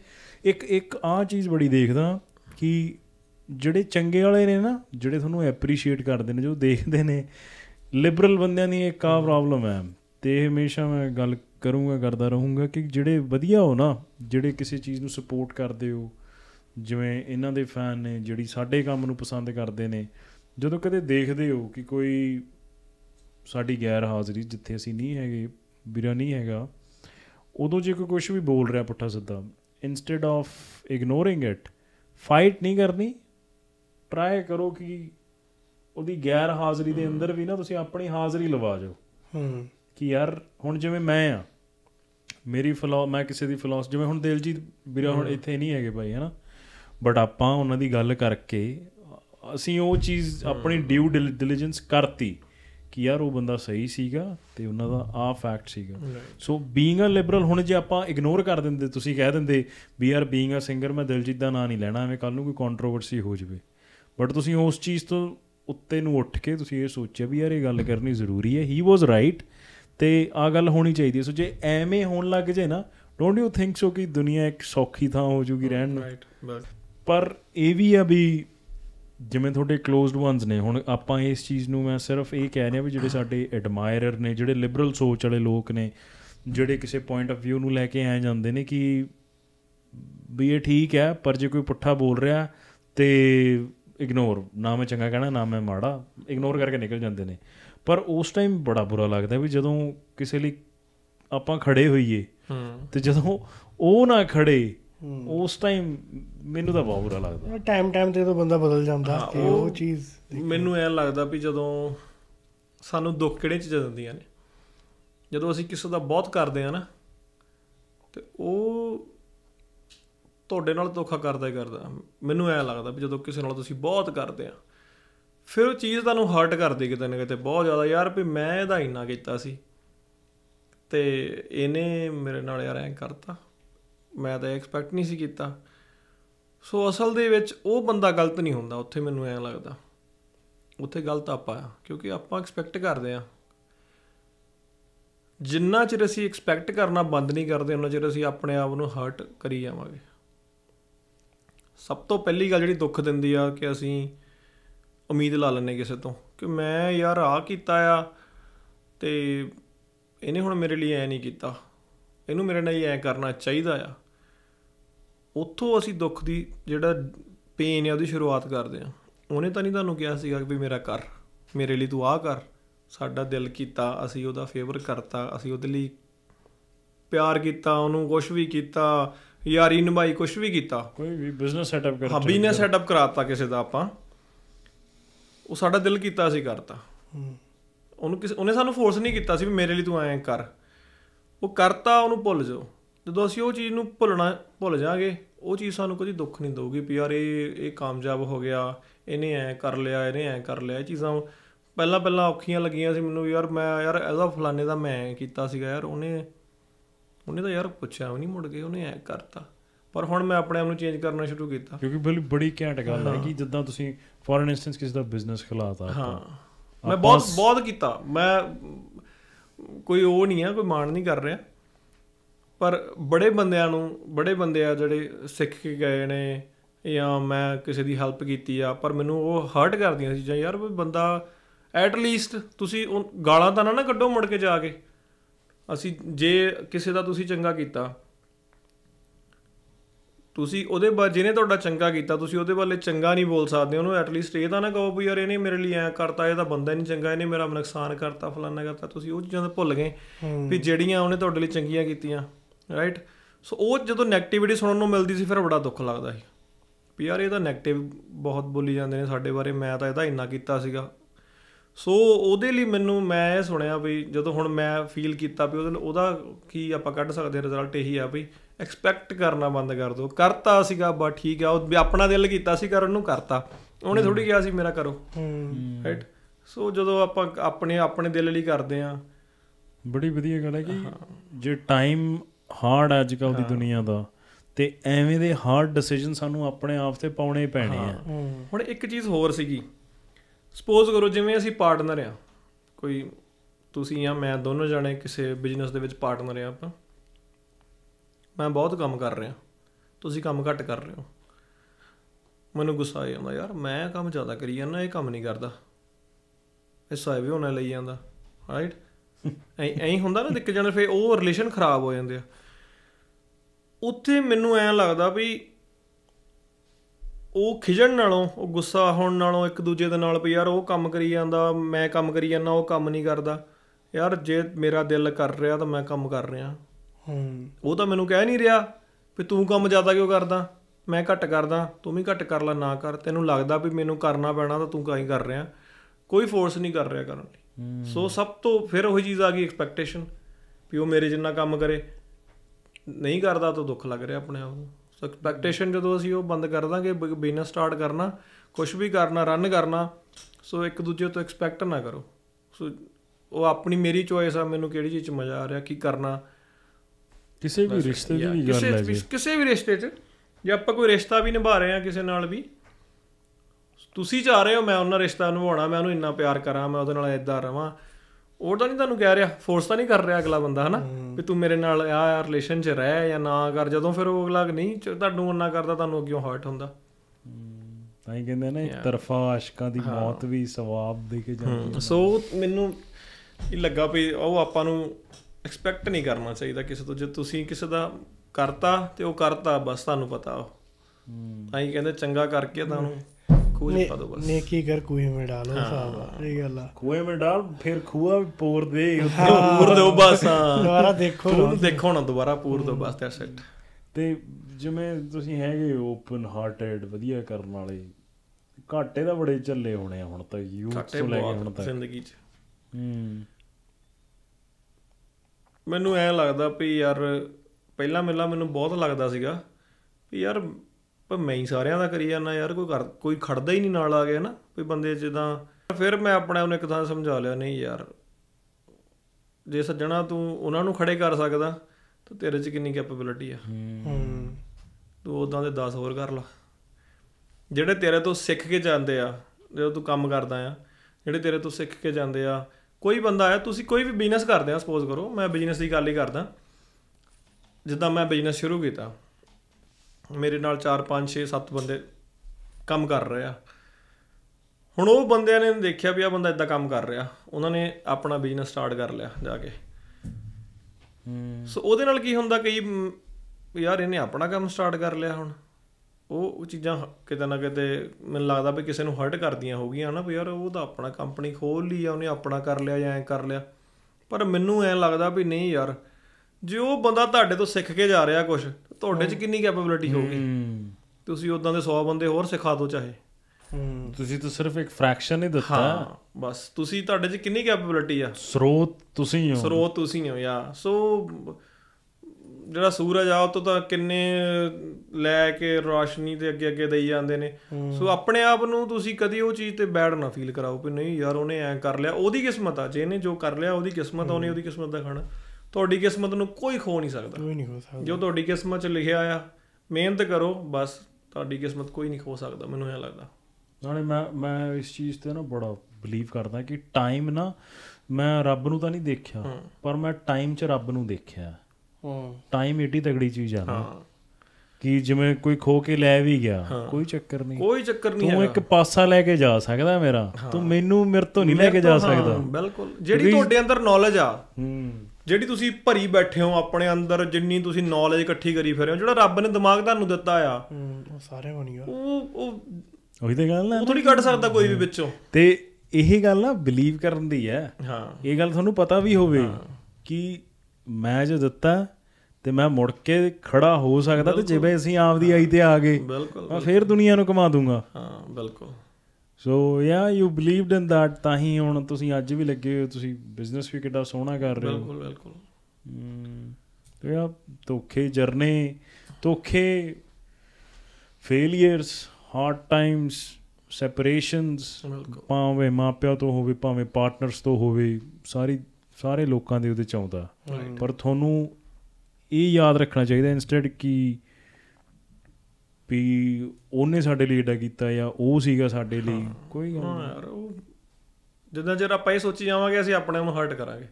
A: ਇੱਕ ਇੱਕ ਆਹ ਚੀਜ਼ ਬੜੀ ਦੇਖਦਾ ਕਿ ਜਿਹੜੇ ਚੰਗੇ ਵਾਲੇ ਨੇ ਨਾ ਜਿਹੜੇ ਤੁਹਾਨੂੰ ਐਪਰੀਸ਼ੀਏਟ ਕਰਦੇ ਨੇ ਜੋ ਦੇਖਦੇ ਨੇ ਲਿਬਰਲ ਬੰਦਿਆਂ ਦੀ ਇੱਕ ਆ ਪ੍ਰੋਬਲਮ ਹੈ ਤੇ ਹਮੇਸ਼ਾ ਮੈਂ ਗੱਲ ਕਰੂੰਗਾ ਕਰਦਾ ਰਹੂੰਗਾ ਕਿ ਜਿਹੜੇ ਵਧੀਆ ਹੋ ਨਾ ਜਿਹੜੇ ਕਿਸੇ ਚੀਜ਼ ਨੂੰ ਸਪੋਰਟ ਕਰਦੇ ਹੋ ਜਿਵੇਂ ਇਹਨਾਂ ਦੇ ਫੈਨ ਨੇ ਜਿਹੜੀ ਸਾਡੇ ਕੰਮ ਨੂੰ ਪਸੰਦ ਕਰਦੇ ਨੇ ਜਦੋਂ ਕਦੇ ਦੇਖਦੇ ਹੋ ਕਿ ਕੋਈ ਸਾਡੀ ਗੈਰ ਹਾਜ਼ਰੀ ਜਿੱਥੇ ਅਸੀਂ ਨਹੀਂ ਹੈਗੇ ਵੀਰਾ ਨਹੀਂ ਹੈਗਾ ਉਦੋਂ ਜੇ ਕੋਈ ਕੁਝ ਵੀ ਬੋਲ ਰਿਹਾ ਪੁੱਠਾ ਸਿੱਧਾ instead of ignoring it fight ਨਹੀਂ ਕਰਨੀ ਟਰਾਈ ਕਰੋ ਕਿ ਉਹਦੀ ਗੈਰ ਹਾਜ਼ਰੀ ਦੇ ਅੰਦਰ ਵੀ ਨਾ ਤੁਸੀਂ ਆਪਣੀ ਹਾਜ਼ਰੀ ਲਵਾ ਜਾਓ ਹੂੰ ਕਿ ਯਾਰ ਹੁਣ ਜਿਵੇਂ ਮੈਂ ਆ ਮੇਰੀ ਫਲੋ ਮੈਂ ਕਿਸੇ ਦੀ ਫਲੋਸ ਜਿਵੇਂ ਹੁਣ ਦਿਲਜੀਤ ਵੀਰਾ ਹੁਣ ਇੱਥੇ ਨਹੀਂ ਹੈਗੇ ਭਾਈ ਹੈਨਾ ਬਟ ਆਪਾਂ ਉਹਨਾਂ ਦੀ ਗੱਲ ਕਰਕੇ ਅਸੀਂ ਉਹ ਚੀਜ਼ ਆਪਣੀ ਡਿਊ ਡਿਲੀਜੈਂਸ ਕਰਤੀ ਕਿ ਯਾਰ ਉਹ ਬੰਦਾ ਸਹੀ ਸੀਗਾ ਤੇ ਉਹਨਾਂ ਦਾ ਆ ਫੈਕਟ ਸੀਗਾ ਸੋ ਬੀਇੰਗ ਅ ਲਿਬਰਲ ਹੁਣ ਜੇ ਆਪਾਂ ਇਗਨੋਰ ਕਰ ਦਿੰਦੇ ਤੁਸੀਂ ਕਹਿ ਦਿੰਦੇ ਵੀ ਆਰ ਬੀਇੰਗ ਅ ਸਿੰਗਰ ਮੈਂ ਦਿਲਜੀਤ ਦਾ ਨਾਂ ਨਹੀਂ ਲੈਣਾ ਐਵੇਂ ਕੱਲ ਨੂੰ ਕੋਈ ਕੰਟਰੋਵਰਸੀ ਹੋ ਜਵੇ ਬਟ ਤੁਸੀਂ ਉਸ ਚੀਜ਼ ਤੋਂ ਉੱਤੇ ਨੂੰ ਉੱਠ ਕੇ ਤੁਸੀਂ ਇਹ ਸੋਚਿਆ ਵੀ ਯਾਰ ਇਹ ਗੱਲ ਕਰਨੀ ਜ਼ਰੂਰੀ ਹੈ ਹੀ ਵਾਸ ਰਾਈਟ ਤੇ ਆ ਗੱਲ ਹੋਣੀ ਚਾਹੀਦੀ ਸੋ ਜੇ ਐਵੇਂ ਹੋਣ ਲੱਗ ਜੇ ਨਾ ਡੋਨਟ ਯੂ ਥਿੰਕ ਸੋ ਕਿ ਦੁਨੀਆ ਇੱਕ ਸੌਖੀ ਥਾਂ ਹੋ ਜੂਗੀ ਰਹਿਣ ਨੂੰ ਪਰ ਇਹ ਵੀ ਆ ਵੀ ਜਿਵੇਂ ਤੁਹਾਡੇ ক্লোਜ਼ਡ ਵਨਸ ਨੇ ਹੁਣ ਆਪਾਂ ਇਸ ਚੀਜ਼ ਨੂੰ ਮੈਂ ਸਿਰਫ ਇਹ ਕਹਿ ਰਿਹਾ ਵੀ ਜਿਹੜੇ ਸਾਡੇ ਐਡਮਾਇਰਰ ਨੇ ਜਿਹੜੇ ਲਿਬਰਲ ਸੋਚ ਵਾਲੇ ਲੋਕ ਨੇ ਜਿਹੜੇ ਕਿਸੇ ਪੁਆਇੰਟ ਆਫ View ਨੂੰ ਲੈ ਕੇ ਆਏ ਜਾਂਦੇ ਨੇ ਕਿ ਵੀ ਇਹ ਠੀਕ ਹੈ ਪਰ ਜੇ ਕੋਈ ਪੁੱਠਾ ਬੋਲ ਰਿਹਾ ਤੇ ਇਗਨੋਰ ਨਾ ਮੈਂ ਚੰਗਾ ਕਹਿਣਾ ਨਾ ਮੈਂ ਮਾੜਾ ਇਗਨੋਰ ਕਰਕੇ ਨਿਕਲ ਜਾਂਦੇ ਨੇ ਪਰ ਉਸ ਟਾਈਮ ਬੜਾ ਬੁਰਾ ਲੱਗਦਾ ਵੀ ਜਦੋਂ ਕਿਸੇ ਲਈ ਆਪਾਂ ਖੜੇ ਹੋਈਏ ਤੇ ਜਦੋਂ ਉਹ ਨਾ ਖੜੇ
B: ਉਸ ਟਾਈਮ ਮੈਨੂੰ ਤਾਂ ਬਹੁਤ ਬੁਰਾ ਲੱਗਦਾ
D: ਟਾਈਮ ਟਾਈਮ ਤੇ ਤਾਂ ਬੰਦਾ ਬਦਲ ਜਾਂਦਾ ਤੇ ਉਹ ਚੀਜ਼
B: ਮੈਨੂੰ ਐ ਲੱਗਦਾ ਵੀ ਜਦੋਂ ਸਾਨੂੰ ਦੁੱਖ ਕਿਹੜੇ ਚ ਜਾਂਦੀਆਂ ਨੇ ਜਦੋਂ ਅਸੀਂ ਕਿਸੇ ਦਾ ਬਹੁਤ ਕਰਦੇ ਆ ਨਾ ਤੇ ਉਹ ਤੁਹਾਡੇ ਨਾਲ ਧੋਖਾ ਕਰਦਾ ਹੀ ਕਰਦਾ ਮੈਨੂੰ ਐ ਲੱਗਦਾ ਵੀ ਜਦੋਂ ਕਿਸੇ ਨਾਲ ਤੁਸੀਂ ਬਹੁਤ ਕਰਦੇ ਆ ਫਿਰ ਉਹ ਚੀਜ਼ ਤੁਹਾਨੂੰ ਹਰਟ ਕਰਦੀ ਕਿਤੇ ਨਾ ਕਿਤੇ ਬਹੁਤ ਜ਼ਿਆਦਾ ਯਾਰ ਵੀ ਮੈਂ ਇਹਦਾ ਇੰਨਾ ਕੀਤਾ ਸੀ ਤੇ ਇਹਨੇ ਮੇਰੇ ਨਾਲ ਯਾਰ ਐਂ ਕਰਤਾ ਮੈਂ ਤਾਂ ਐਕਸਪੈਕਟ ਨਹੀਂ ਸੀ ਕੀਤਾ ਸੋ ਅਸਲ ਦੇ ਵਿੱਚ ਉਹ ਬੰਦਾ ਗਲਤ ਨਹੀਂ ਹੁੰਦਾ ਉੱਥੇ ਮੈਨੂੰ ਐਂ ਲੱਗਦਾ ਉੱਥੇ ਗਲਤ ਆਪਾਂ ਆ ਕਿਉਂਕਿ ਆਪਾਂ ਐਕਸਪੈਕਟ ਕਰਦੇ ਆ ਜਿੰਨਾ ਚਿਰ ਅਸੀਂ ਐਕਸਪੈਕਟ ਕਰਨਾ ਬੰਦ ਨਹੀਂ ਕਰਦੇ ਉਹਨਾਂ ਚਿਰ ਅਸੀਂ ਆਪਣੇ ਆਪ ਨੂੰ ਹਰਟ ਕਰੀ ਜਾਵਾਂਗੇ ਸਭ ਤੋਂ ਪਹਿਲੀ ਗੱਲ ਜਿਹੜੀ ਦੁੱਖ ਦਿੰਦੀ ਆ ਕਿ ਅਸੀਂ ਉਮੀਦ ਲਾ ਲੈਂਦੇ ਕਿਸੇ ਤੋਂ ਕਿ ਮੈਂ ਯਾਰ ਆ ਕੀਤਾ ਆ ਤੇ ਇਹਨੇ ਹੁਣ ਮੇਰੇ ਲਈ ਐ ਨਹੀਂ ਕੀਤਾ ਇਹਨੂੰ ਮੇਰੇ ਨਾਲ ਹੀ ਐ ਕਰਨਾ ਚਾਹੀਦਾ ਆ ਉੱਥੋਂ ਅਸੀਂ ਦੁੱਖ ਦੀ ਜਿਹੜਾ ਪੇਨ ਆ ਉਹਦੀ ਸ਼ੁਰੂਆਤ ਕਰਦੇ ਆ ਉਹਨੇ ਤਾਂ ਨਹੀਂ ਤੁਹਾਨੂੰ ਕਿਹਾ ਸੀਗਾ ਵੀ ਮੇਰਾ ਕਰ ਮੇਰੇ ਲਈ ਤੂੰ ਆ ਕਰ ਸਾਡਾ ਦਿਲ ਕੀਤਾ ਅਸੀਂ ਉਹਦਾ ਫੇਵਰ ਕਰਤਾ ਅਸੀਂ ਉਹਦੇ ਲਈ ਪਿਆਰ ਕੀਤਾ ਉਹਨੂੰ ਕੁਝ ਵੀ ਕੀਤਾ ਯਾਰੀ ਨਿਭਾਈ ਕੁਝ ਵੀ ਕੀਤਾ ਕੋਈ ਵੀ ਬਿਜ਼ਨਸ ਸੈਟਅਪ ਕਰਤਾ ਹਾਂ ਬਿਜ਼ਨਸ ਸੈਟਅਪ ਕਰਾਤਾ ਕਿਸੇ ਦਾ ਆਪਾਂ ਉਹ ਸਾਡਾ ਦਿਲ ਕੀਤਾ ਅਸੀਂ ਕਰਤਾ ਉਹਨੂੰ ਕਿਸ ਉਹਨੇ ਸਾਨੂੰ ਫੋਰਸ ਨਹੀਂ ਕੀਤਾ ਸੀ ਵੀ ਮੇਰੇ ਲਈ ਤੂੰ ਐਂ ਕਰ ਉਹ ਕਰਤਾ ਉਹਨੂੰ ਭੁੱਲ ਜਾਓ ਜਦੋਂ ਅਸੀਂ ਉਹ ਚੀਜ਼ ਨੂੰ ਭੁੱਲਣਾ ਭੁੱਲ ਜਾਾਂਗੇ ਉਹ ਚੀਜ਼ ਸਾਨੂੰ ਕਦੀ ਦੁੱਖ ਨਹੀਂ ਦਊਗੀ ਵੀ ਯਾਰ ਇਹ ਇਹ ਕਾਮਯਾਬ ਹੋ ਗਿਆ ਇਹਨੇ ਐ ਕਰ ਲਿਆ ਇਹਨੇ ਐ ਕਰ ਲਿਆ ਇਹ ਚੀਜ਼ਾਂ ਪਹਿਲਾਂ ਪਹਿਲਾਂ ਔਖੀਆਂ ਲੱਗੀਆਂ ਸੀ ਮੈਨੂੰ ਯਾਰ ਮੈਂ ਯਾਰ ਐਜ਼ਾ ਆ ਫਲਾਣੇ ਦਾ ਮੈਂ ਕੀਤਾ ਸੀਗਾ ਯਾਰ ਉਹਨੇ ਉਹਨੇ ਤਾਂ ਯਾਰ ਪੁੱਛਿਆ ਵੀ ਨਹੀਂ ਮੁੜ ਕੇ ਉਹਨੇ ਐ ਕਰਤਾ ਪਰ ਹੁਣ ਮੈਂ ਆਪਣੇ ਆਪ ਨੂੰ ਚੇਂਜ ਕਰਨਾ ਸ਼ੁਰੂ ਕੀਤਾ ਕਿਉਂਕਿ
A: ਬੜੀ ਬੜੀ ਘੈਂਟ ਗੱਲ ਹੈ ਕਿ ਜਦੋਂ ਤੁਸੀਂ ਫੋਰ ਇਨਸਟੈਂਸ ਕਿਸੇ ਦਾ ਬਿਜ਼ਨਸ ਖਿਲਾਤਾ ਹਾਂ
B: ਮੈਂ ਬਹੁਤ ਬਹੁਤ ਕੀਤਾ ਮੈਂ ਕੋਈ ਉਹ ਨਹੀਂ ਆ ਕੋਈ ਮਾਣ ਨਹੀਂ ਕਰ ਰਿਹਾ ਪਰ ਬੜੇ ਬੰਦਿਆਂ ਨੂੰ ਬੜੇ ਬੰਦੇ ਆ ਜਿਹੜੇ ਸਿੱਖ ਕੇ ਗਏ ਨੇ ਜਾਂ ਮੈਂ ਕਿਸੇ ਦੀ ਹੈਲਪ ਕੀਤੀ ਆ ਪਰ ਮੈਨੂੰ ਉਹ ਹਰਟ ਕਰਦੀਆਂ ਚੀਜ਼ਾਂ ਯਾਰ ਵੀ ਬੰਦਾ ਐਟ ਲੀਸਟ ਤੁਸੀਂ ਉਹ ਗਾਲਾਂ ਤਾਂ ਨਾ ਨਾ ਕੱਢੋ ਮੁੜ ਕੇ ਜਾ ਕੇ ਅਸੀਂ ਜੇ ਕਿਸੇ ਦਾ ਤੁਸੀਂ ਚੰਗਾ ਕੀਤਾ ਤੁਸੀਂ ਉਹਦੇ ਬਾਰੇ ਜਿਹਨੇ ਤੁਹਾਡਾ ਚੰਗਾ ਕੀਤਾ ਤੁਸੀਂ ਉਹਦੇ ਬਾਰੇ ਚੰਗਾ ਨਹੀਂ ਬੋਲ ਸਕਦੇ ਉਹਨੂੰ ਐਟਲੀਸਟ ਇਹ ਤਾਂ ਨਾ ਕਹੋ ਵੀ ਯਾਰ ਇਹਨੇ ਮੇਰੇ ਲਈ ਐ ਕਰਤਾ ਇਹ ਤਾਂ ਬੰਦਾ ਨਹੀਂ ਚੰਗਾ ਇਹਨੇ ਮੇਰਾ ਨੁਕਸਾਨ ਕਰਤਾ ਫਲਾਨਾ ਕਰਤਾ ਤੁਸੀਂ ਉਹ ਚੀਜ਼ਾਂ ਤਾਂ ਭੁੱਲ ਗਏ ਵੀ ਜਿਹੜੀਆਂ ਉਹਨੇ ਤੁਹਾਡੇ ਲਈ ਚੰਗੀਆਂ ਕੀਤੀਆਂ ਰਾਈਟ ਸੋ ਉਹ ਜਦੋਂ 네ਗੇਟਿਵਿਟੀ ਸੁਣਨ ਨੂੰ ਮਿਲਦੀ ਸੀ ਫਿਰ ਬੜਾ ਦੁੱਖ ਲੱਗਦਾ ਸੀ ਵੀ ਯਾਰ ਇਹ ਤਾਂ 네ਗੇਟਿਵ ਬਹੁਤ ਬੋਲੀ ਜਾਂਦੇ ਨੇ ਸਾਡੇ ਬਾਰੇ ਮੈਂ ਤਾਂ ਇਹਦਾ ਇੰਨਾ ਕੀਤਾ ਸੀਗਾ ਸੋ ਉਹਦੇ ਲਈ ਮੈਨੂੰ ਮੈਂ ਇਹ ਸੁਣਿਆ ਵੀ ਜਦੋਂ ਹੁਣ ਮੈਂ ਫੀਲ ਕੀਤਾ ਵੀ ਉਹਦਾ ਕੀ ਆਪਾਂ ਕੱਢ ਸਕਦੇ ਰਿਜ਼ਲਟ ਇਹੀ ਆ ਵੀ ਐਕਸਪੈਕਟ ਕਰਨਾ ਬੰਦ ਕਰ ਦੋ ਕਰਤਾ ਸੀਗਾ ਬਾ ਠੀਕ ਆ ਉਹ ਆਪਣਾ ਦਿਲ ਕੀਤਾ ਸੀ ਕਰਨ ਨੂੰ ਕਰਤਾ ਉਹਨੇ ਥੋੜੀ ਕਿਹਾ ਸੀ ਮੇਰਾ ਕਰੋ ਰਾਈਟ ਸੋ ਜਦੋਂ ਆਪਾਂ ਆਪਣੇ ਆਪਣੇ ਦਿਲ ਲਈ ਕਰਦੇ ਆ ਬੜੀ
A: ਵਧੀਆ ਗੱਲ ਹੈ ਕਿ ਜੇ ਟਾਈਮ ਹਾਰਡ ਅੱਜ ਕੱਲ ਦੀ ਦੁਨੀਆ ਦਾ ਤੇ ਐਵੇਂ ਦੇ ਹਾਰਡ ਡਿਸੀਜਨ ਸਾਨੂੰ ਆਪਣੇ ਆਪ ਤੇ ਪਾਉਣੇ ਪੈਣੇ ਆ
B: ਹੁਣ ਇੱਕ ਚੀਜ਼ ਹੋਰ ਸੀਗੀ ਸਪੋਜ਼ ਕਰੋ ਜਿਵੇਂ ਅਸੀਂ ਪਾਰਟਨਰ ਆ ਕੋਈ ਤੁਸੀਂ ਜਾਂ ਮੈਂ ਦੋਨੋਂ ਜਾਣੇ ਕਿਸੇ ਬਿਜ਼ਨਸ ਦੇ ਵਿੱਚ ਪਾਰਟਨਰ ਆ ਆਪਾਂ ਮੈਂ ਬਹੁਤ ਕੰਮ ਕਰ ਰਿਹਾ ਤੁਸੀਂ ਕੰਮ ਘੱਟ ਕਰ ਰਹੇ ਹੋ ਮੈਨੂੰ ਗੁੱਸਾ ਆ ਜਾਂਦਾ ਯਾਰ ਮੈਂ ਕੰਮ ਜ਼ਿਆਦਾ ਕਰੀ ਜਾਂਦਾ ਇਹ ਕੰਮ ਨਹੀਂ ਕਰਦਾ ਇਹ ਸਾਇਬ ਵੀ ਹੋਣਾ ਲਈ ਜਾਂਦਾ ਰਾਈਟ <laughs> ਐਂ ਐਂ ਹੁੰਦਾ ਨਾ ਦਿੱਕ ਜਾਣਾ ਫੇ ਉਹ ਰਿਲੇਸ਼ਨ ਖਰਾਬ ਹੋ ਜਾਂਦੇ ਆ ਉੱਥੇ ਮੈਨੂੰ ਐਂ ਲੱਗਦਾ ਵੀ ਉਹ ਖਿਜਣ ਨਾਲੋਂ ਉਹ ਗੁੱਸਾ ਹੋਣ ਨਾਲੋਂ ਇੱਕ ਦੂਜੇ ਦੇ ਨਾਲ ਵੀ ਯਾਰ ਉਹ ਕੰਮ ਕਰੀ ਜਾਂਦਾ ਮੈਂ ਕੰਮ ਕਰੀ ਜਾਂਦਾ ਉਹ ਕੰਮ ਨਹੀਂ ਕਰਦਾ ਯਾਰ ਜੇ ਮੇਰਾ ਦਿਲ ਕਰ ਰਿਹਾ ਤਾਂ ਮੈਂ ਕੰਮ ਕਰ ਰਿਹਾ ਹੂੰ ਉਹ ਤਾਂ ਮੈਨੂੰ ਕਹਿ ਨਹੀਂ ਰਿਹਾ ਵੀ ਤੂੰ ਕੰਮ ਜ਼ਿਆਦਾ ਕਿਉਂ ਕਰਦਾ ਮੈਂ ਘੱਟ ਕਰਦਾ ਤੂੰ ਵੀ ਘੱਟ ਕਰ ਲੈ ਨਾ ਕਰ ਤੈਨੂੰ ਲੱਗਦਾ ਵੀ ਮੈਨੂੰ ਕਰਨਾ ਪੈਣਾ ਤਾਂ ਤੂੰ ਕਾਹੀ ਕਰ ਰਿਹਾ ਕੋਈ ਫੋਰਸ ਨਹੀਂ ਕਰ ਰਿਹਾ ਕਰਨ ਲਈ ਸੋ ਸਭ ਤੋਂ ਫਿਰ ਹੀ ਚੀਜ਼ ਆ ਗਈ ਐਕਸਪੈਕਟੇਸ਼ਨ ਵੀ ਉਹ ਮੇਰੇ ਜਿੰਨਾ ਕੰਮ ਕਰੇ ਨਹੀਂ ਕਰਦਾ ਤਾਂ ਦੁੱਖ ਲੱਗ ਰਿਹਾ ਆਪਣੇ ਆਪ ਨੂੰ ਸੋ ਐਕਸਪੈਕਟੇਸ਼ਨ ਜਦੋਂ ਅਸੀਂ ਉਹ ਬੰਦ ਕਰ ਦਾਂਗੇ ਬਿਜ਼ਨਸ ਸਟਾਰਟ ਕਰਨਾ ਕੁਝ ਵੀ ਕਰਨਾ ਰਨ ਕਰਨਾ ਸੋ ਇੱਕ ਦੂਜੇ ਤੋਂ ਐਕਸਪੈਕਟ ਨਾ ਕਰੋ ਸੋ ਉਹ ਆਪਣੀ ਮੇਰੀ ਚੋਇਸ ਆ ਮੈਨੂੰ ਕਿਹੜੀ ਚੀਜ਼ 'ਚ ਮਜ਼ਾ ਆ ਰਿਹਾ ਕੀ ਕਰਨਾ
A: ਕਿਸੇ ਵੀ ਰਿਸ਼ਤੇ ਦੀ ਨਹੀਂ ਗੱਲ ਹੈ ਜੀ
B: ਕਿਸੇ ਵੀ ਰਿਸ਼ਤੇ 'ਚ ਜੇ ਆਪਾਂ ਕੋਈ ਰਿਸ਼ਤਾ ਵੀ ਨਿਭਾ ਰਹੇ ਆ ਕਿਸੇ ਨਾਲ ਵੀ ਤੁਸੀਂ ਚਾਹ ਰਹੇ ਹੋ ਮੈਂ ਉਹਨਾਂ ਰਿਸ਼ਤਾ ਨਿਭਾਉਣਾ ਮੈਂ ਉਹਨੂੰ ਇੰਨਾ ਪਿਆਰ ਕਰਾਂ ਮੈਂ ਉਹਦੇ ਨਾਲ ਇਦਾਂ ਰਵਾਂ ਉਹ ਤਾਂ ਨਹੀਂ ਤੁਹਾਨੂੰ ਕਹਿ ਰਿਹਾ ਫੋਰਸ ਤਾਂ ਨਹੀਂ ਕਰ ਰਿਹਾ ਅਗਲਾ ਬੰਦਾ ਹਨਾ ਵੀ ਤੂੰ ਮੇਰੇ ਨਾਲ ਆ ਰਿਲੇਸ਼ਨ 'ਚ ਰਹਿ ਜਾਂ ਨਾ ਕਰ ਜਦੋਂ ਫਿਰ ਉਹ ਅਗਲਾ ਨਹੀਂ ਤੁਹਾਨੂੰ ਉਹਨਾਂ ਕਰਦਾ ਤੁਹਾਨੂੰ ਅੱਗੇ ਹਰਟ ਹੁੰਦਾ
A: ਤਾਂ ਹੀ ਕਹਿੰਦੇ ਨੇ ਇੱਕ ਤਰਫਾ ਆਸ਼ਕਾਂ ਦੀ ਮੌਤ ਵੀ ਸਵਾਬ ਦੇ ਕੇ ਜਾਂਦੀ ਸੋ
B: ਮੈਨੂੰ ਇਹ ਲੱਗਾ ਵੀ ਉਹ ਆਪਾਂ ਨੂੰ ਐਕਸਪੈਕਟ ਨਹੀਂ ਕਰਨਾ ਚਾਹੀਦਾ ਕਿਸੇ ਤੋਂ ਜੇ ਤੁਸੀਂ ਕਿਸੇ ਦਾ ਕਰਤਾ ਤੇ ਉਹ ਕਰਤਾ ਬਸ ਤੁਹਾਨੂੰ ਪਤਾ ਉਹ ਤਾਂ ਹੀ ਕਹਿੰਦੇ ਚੰਗਾ ਕਰਕੇ ਤੁਹਾਨੂੰ ਖੂਹ ਚ ਪਾ ਦੋ ਬਸ ਨੇਕੀ
D: ਕਰ ਕੂਏ ਮੇ ਡਾਲੋ
B: ਸਾਹਿਬ ਇਹ ਗੱਲ
A: ਆ ਕੂਏ ਮੇ ਡਾਲ ਫਿਰ ਖੂਆ ਪੂਰ ਦੇ ਉੱਤੇ ਪੂਰ ਦੇ ਬਸ ਦੁਬਾਰਾ ਦੇਖੋ ਪੂਰ ਦੇਖੋ ਨਾ ਦੁਬਾਰਾ ਪੂਰ ਦੋ ਬਸ ਤੇ ਇਟ ਤੇ ਜਿਵੇਂ ਤੁਸੀਂ ਹੈਗੇ ਓਪਨ ਹਾਰਟਡ ਵਧੀਆ ਕਰਨ ਵਾਲੇ ਘਾਟੇ ਦਾ ਬੜੇ ਚੱਲੇ ਹੋਣੇ ਹੁਣ ਤਾਂ ਯੂਥ ਤੋਂ ਲੈ ਕੇ ਹੁਣ ਤੱਕ ਜ਼ਿੰਦਗੀ 'ਚ ਹੂੰ
B: ਮੈਨੂੰ ਐ ਲੱਗਦਾ ਵੀ ਯਾਰ ਪਹਿਲਾਂ ਮੇਲਾ ਮੈਨੂੰ ਬਹੁਤ ਲੱਗਦਾ ਸੀਗਾ ਵੀ ਯਾਰ ਪਰ ਮੈਂ ਹੀ ਸਾਰਿਆਂ ਦਾ ਕਰੀ ਜਾਂਦਾ ਯਾਰ ਕੋਈ ਕੋਈ ਖੜਦਾ ਹੀ ਨਹੀਂ ਨਾਲ ਆ ਗਿਆ ਨਾ ਕੋਈ ਬੰਦੇ ਜਿਦਾਂ ਫਿਰ ਮੈਂ ਆਪਣੇ ਉਹਨੂੰ ਇੱਕ ਥਾਂ ਸਮਝਾ ਲਿਆ ਨਹੀਂ ਯਾਰ ਜੇ ਸੱਜਣਾ ਤੂੰ ਉਹਨਾਂ ਨੂੰ ਖੜੇ ਕਰ ਸਕਦਾ ਤਾਂ ਤੇਰੇ 'ਚ ਕਿੰਨੀ ਕੈਪੇਬਿਲਿਟੀ ਆ ਹੂੰ ਤੂੰ ਉਦਾਂ ਦੇ 10 ਹੋਰ ਕਰ ਲਾ ਜਿਹੜੇ ਤੇਰੇ ਤੋਂ ਸਿੱਖ ਕੇ ਜਾਂਦੇ ਆ ਜਦੋਂ ਤੂੰ ਕੰਮ ਕਰਦਾ ਆ ਜਿਹੜੇ ਤੇਰੇ ਤੋਂ ਸਿੱਖ ਕੇ ਜਾਂਦੇ ਆ ਕੋਈ ਬੰਦਾ ਆਇਆ ਤੁਸੀਂ ਕੋਈ ਵੀ ਬਿਜ਼ਨਸ ਕਰਦੇ ਆ ਸਪੋਜ਼ ਕਰੋ ਮੈਂ ਬਿਜ਼ਨਸ ਦੀ ਗੱਲ ਹੀ ਕਰਦਾ ਜਿੱਦਾਂ ਮੈਂ ਬਿਜ਼ਨਸ ਸ਼ੁਰੂ ਕੀਤਾ ਮੇਰੇ ਨਾਲ 4 5 6 7 ਬੰਦੇ ਕੰਮ ਕਰ ਰਹੇ ਆ ਹੁਣ ਉਹ ਬੰਦਿਆਂ ਨੇ ਦੇਖਿਆ ਵੀ ਆ ਬੰਦਾ ਇਦਾਂ ਕੰਮ ਕਰ ਰਿਹਾ ਉਹਨਾਂ ਨੇ ਆਪਣਾ ਬਿਜ਼ਨਸ ਸਟਾਰਟ ਕਰ ਲਿਆ ਜਾ ਕੇ
C: ਹੂੰ
B: ਸੋ ਉਹਦੇ ਨਾਲ ਕੀ ਹੁੰਦਾ ਕਈ ਯਾਰ ਇਹਨੇ ਆਪਣਾ ਕੰਮ ਸਟਾਰਟ ਕਰ ਲਿਆ ਹੁਣ ਉਹ ਉਹ ਚੀਜ਼ਾਂ ਕਿਤੇ ਨਾ ਕਿਤੇ ਮੈਨੂੰ ਲੱਗਦਾ ਵੀ ਕਿਸੇ ਨੂੰ ਹਰਟ ਕਰਦੀਆਂ ਹੋਗੀਆਂ ਨਾ ਵੀ ਯਾਰ ਉਹ ਤਾਂ ਆਪਣਾ ਕੰਪਨੀ ਖੋਲ ਲਈ ਆ ਉਹਨੇ ਆਪਣਾ ਕਰ ਲਿਆ ਜਾਂ ਐ ਕਰ ਲਿਆ ਪਰ ਮੈਨੂੰ ਐ ਲੱਗਦਾ ਵੀ ਨਹੀਂ ਯਾਰ ਜੇ ਉਹ ਬੰਦਾ ਤੁਹਾਡੇ ਤੋਂ ਸਿੱਖ ਕੇ ਜਾ ਰਿਹਾ ਕੁਝ ਤੁਹਾਡੇ 'ਚ ਕਿੰਨੀ ਕੈਪੇਬਿਲਿਟੀ ਹੋਊਗੀ ਤੁਸੀਂ ਉਦਾਂ ਦੇ 100 ਬੰਦੇ ਹੋਰ ਸਿਖਾ ਦਿਓ ਚਾਹੇ ਤੁਸੀਂ ਤਾਂ ਸਿਰਫ ਇੱਕ
A: ਫ੍ਰੈਕਸ਼ਨ ਹੀ ਦਿੱਤਾ ਹਾਂ
B: ਬਸ ਤੁਸੀਂ ਤੁਹਾਡੇ 'ਚ ਕਿੰਨੀ ਕੈਪੇਬਿਲਿਟੀ ਆ
A: ਸਰੋਤ ਤੁਸੀਂ ਹੋ ਸਰੋਤ
B: ਤੁਸੀਂ ਹੋ ਯਾ ਸੋ ਜਿਹੜਾ ਸੂਰਜ ਆ ਉਹ ਤੋਂ ਤਾਂ ਕਿੰਨੇ ਲੈ ਕੇ ਰੋਸ਼ਨੀ ਦੇ ਅੱਗੇ ਅੱਗੇ ਦਈ ਜਾਂਦੇ ਨੇ ਸੋ ਆਪਣੇ ਆਪ ਨੂੰ ਤੁਸੀਂ ਕਦੀ ਉਹ ਚੀਜ਼ ਤੇ ਬੈਡ ਨਾ ਫੀਲ ਕਰਾਓ ਕਿ ਨਹੀਂ ਯਾਰ ਉਹਨੇ ਐ ਕਰ ਲਿਆ ਉਹਦੀ ਕਿਸਮਤ ਆ ਜੇ ਇਹਨੇ ਜੋ ਕਰ ਲਿਆ ਉਹਦੀ ਕਿਸਮਤ ਆ ਉਹਨੇ ਉਹਦੀ ਕਿਸਮਤ ਦਾ ਖਾਣਾ ਤੁਹਾਡੀ ਕਿਸਮਤ ਨੂੰ ਕੋਈ ਖੋ ਨਹੀਂ ਸਕਦਾ ਕੋਈ ਨਹੀਂ ਖੋ ਸਕਦਾ ਜੋ ਤੁਹਾਡੀ ਕਿਸਮਤ 'ਚ ਲਿਖਿਆ ਆ ਮਿਹਨਤ ਕਰੋ ਬਸ ਤੁਹਾਡੀ ਕਿਸਮਤ ਕੋਈ ਨਹੀਂ ਖੋ ਸਕਦਾ ਮੈਨੂੰ ਇਹ ਲੱਗਦਾ
A: ਨਾਲੇ ਮੈਂ ਮੈਂ ਇਸ ਚੀਜ਼ ਤੇ ਨਾ ਬੜਾ ਬਲੀਵ ਕਰਦਾ ਕਿ ਟਾਈਮ ਨਾ ਮੈਂ ਰੱਬ ਨੂੰ ਤਾਂ ਨਹੀਂ ਦੇਖਿਆ ਪਰ ਮੈਂ ਟਾਈਮ 'ਚ ਰੱਬ ਨੂੰ ਦੇਖਿਆ ਹਾਂ ਟਾਈਮ ਏਡੀ ਤਗੜੀ ਚੀਜ਼ ਆ ਨਾ ਕਿ ਜਿਵੇਂ ਕੋਈ ਖੋ ਕੇ ਲੈ ਵੀ ਗਿਆ ਕੋਈ ਚੱਕਰ ਨਹੀਂ ਕੋਈ ਚੱਕਰ ਨਹੀਂ ਤੂੰ ਇੱਕ ਪਾਸਾ ਲੈ ਕੇ ਜਾ ਸਕਦਾ ਮੇਰਾ ਤੂੰ ਮੈਨੂੰ ਮੇਰੇ ਤੋਂ ਨਹੀਂ ਲੈ ਕੇ ਜਾ ਸਕਦਾ ਬਿਲਕੁਲ ਜਿਹੜੀ
B: ਤੁਹਾਡੇ ਅੰਦਰ ਨੌਲੇਜ ਆ ਹੂੰ ਜਿਹੜੀ ਤੁਸੀਂ ਭਰੀ ਬੈਠੇ ਹੋ ਆਪਣੇ ਅੰਦਰ ਜਿੰਨੀ ਤੁਸੀਂ ਨੌਲੇਜ ਇਕੱਠੀ ਕਰੀ ਫਿਰ ਰਹੇ ਹੋ ਜਿਹੜਾ ਰੱਬ ਨੇ ਦਿਮਾਗ ਤੁਹਾਨੂੰ ਦਿੱਤਾ ਆ
D: ਹੂੰ ਸਾਰੇ ਬਣੀਗਾ ਉਹ ਉਹ ਉਹੀ ਤੇ ਗੱਲ
B: ਨਾ ਉਹ ਥੋੜੀ ਕੱਢ ਸਕਦਾ ਕੋਈ ਵੀ ਵਿੱਚੋਂ ਤੇ
A: ਇਹ ਗੱਲ ਨਾ ਬਲੀਵ ਕਰਨ ਦੀ ਹੈ ਹਾਂ ਇਹ ਗੱਲ ਤੁਹਾਨੂੰ ਪਤਾ ਵੀ ਹੋਵੇ ਕਿ ਮੈਂ ਜੋ ਦਿੱਤਾ ਤੇ ਮੈਂ ਮੁੜ ਕੇ ਖੜਾ ਹੋ ਸਕਦਾ ਤੇ ਜਿਵੇਂ ਅਸੀਂ ਆਪਦੀ ਆਈ ਤੇ ਆ ਗਏ ਮੈਂ ਫੇਰ ਦੁਨੀਆ ਨੂੰ ਕਮਾ ਦੂੰਗਾ
B: ਹਾਂ ਬਿਲਕੁਲ
A: ਸੋ ਯਾ ਯੂ ਬਲੀਵਡ ਇਨ ਦੈਟ ਤਾਂ ਹੀ ਹੁਣ ਤੁਸੀਂ ਅੱਜ ਵੀ ਲੱਗੇ ਹੋ ਤੁਸੀਂ ਬਿਜ਼ਨਸ ਵੀ ਕਿੱਡਾ ਸੋਹਣਾ ਕਰ ਰਹੇ ਹੋ ਬਿਲਕੁਲ ਬਿਲਕੁਲ ਤੇ ਆ ਧੋਖੇ ਜਰਨੇ ਧੋਖੇ ਫੇਲਿਅਰਸ ਹਾਰਡ ਟਾਈਮਸ ਸੈਪਰੇਸ਼ਨਸ ਭਾਵੇਂ ਮਾਪਿਆਂ ਤੋਂ ਹੋਵੇ ਭਾਵੇਂ ਪਾਰਟਨਰਸ ਤੋਂ ਹੋਵੇ ਸਾਰੀ ਸਾਰੇ ਲੋਕਾਂ ਦੇ ਉਹਦੇ ਚ ਆਉਂਦਾ ਪਰ ਤੁਹਾਨੂੰ ਇਹ ਯਾਦ ਰੱਖਣਾ ਚਾਹੀਦਾ ਇਨਸਟੈਡ ਕਿ ਵੀ ਉਹਨੇ ਸਾਡੇ ਲਈ ਏਡਾ ਕੀਤਾ ਜਾਂ ਉਹ ਸੀਗਾ ਸਾਡੇ ਲਈ
B: ਕੋਈ ਗੱਲ ਨਹੀਂ ਯਾਰ ਉਹ ਜਦੋਂ ਜੇ ਆਪਾਂ ਇਹ ਸੋਚੀ ਜਾਵਾਂਗੇ ਅਸੀਂ ਆਪਣੇ ਨੂੰ ਹਰਟ ਕਰਾਂਗੇ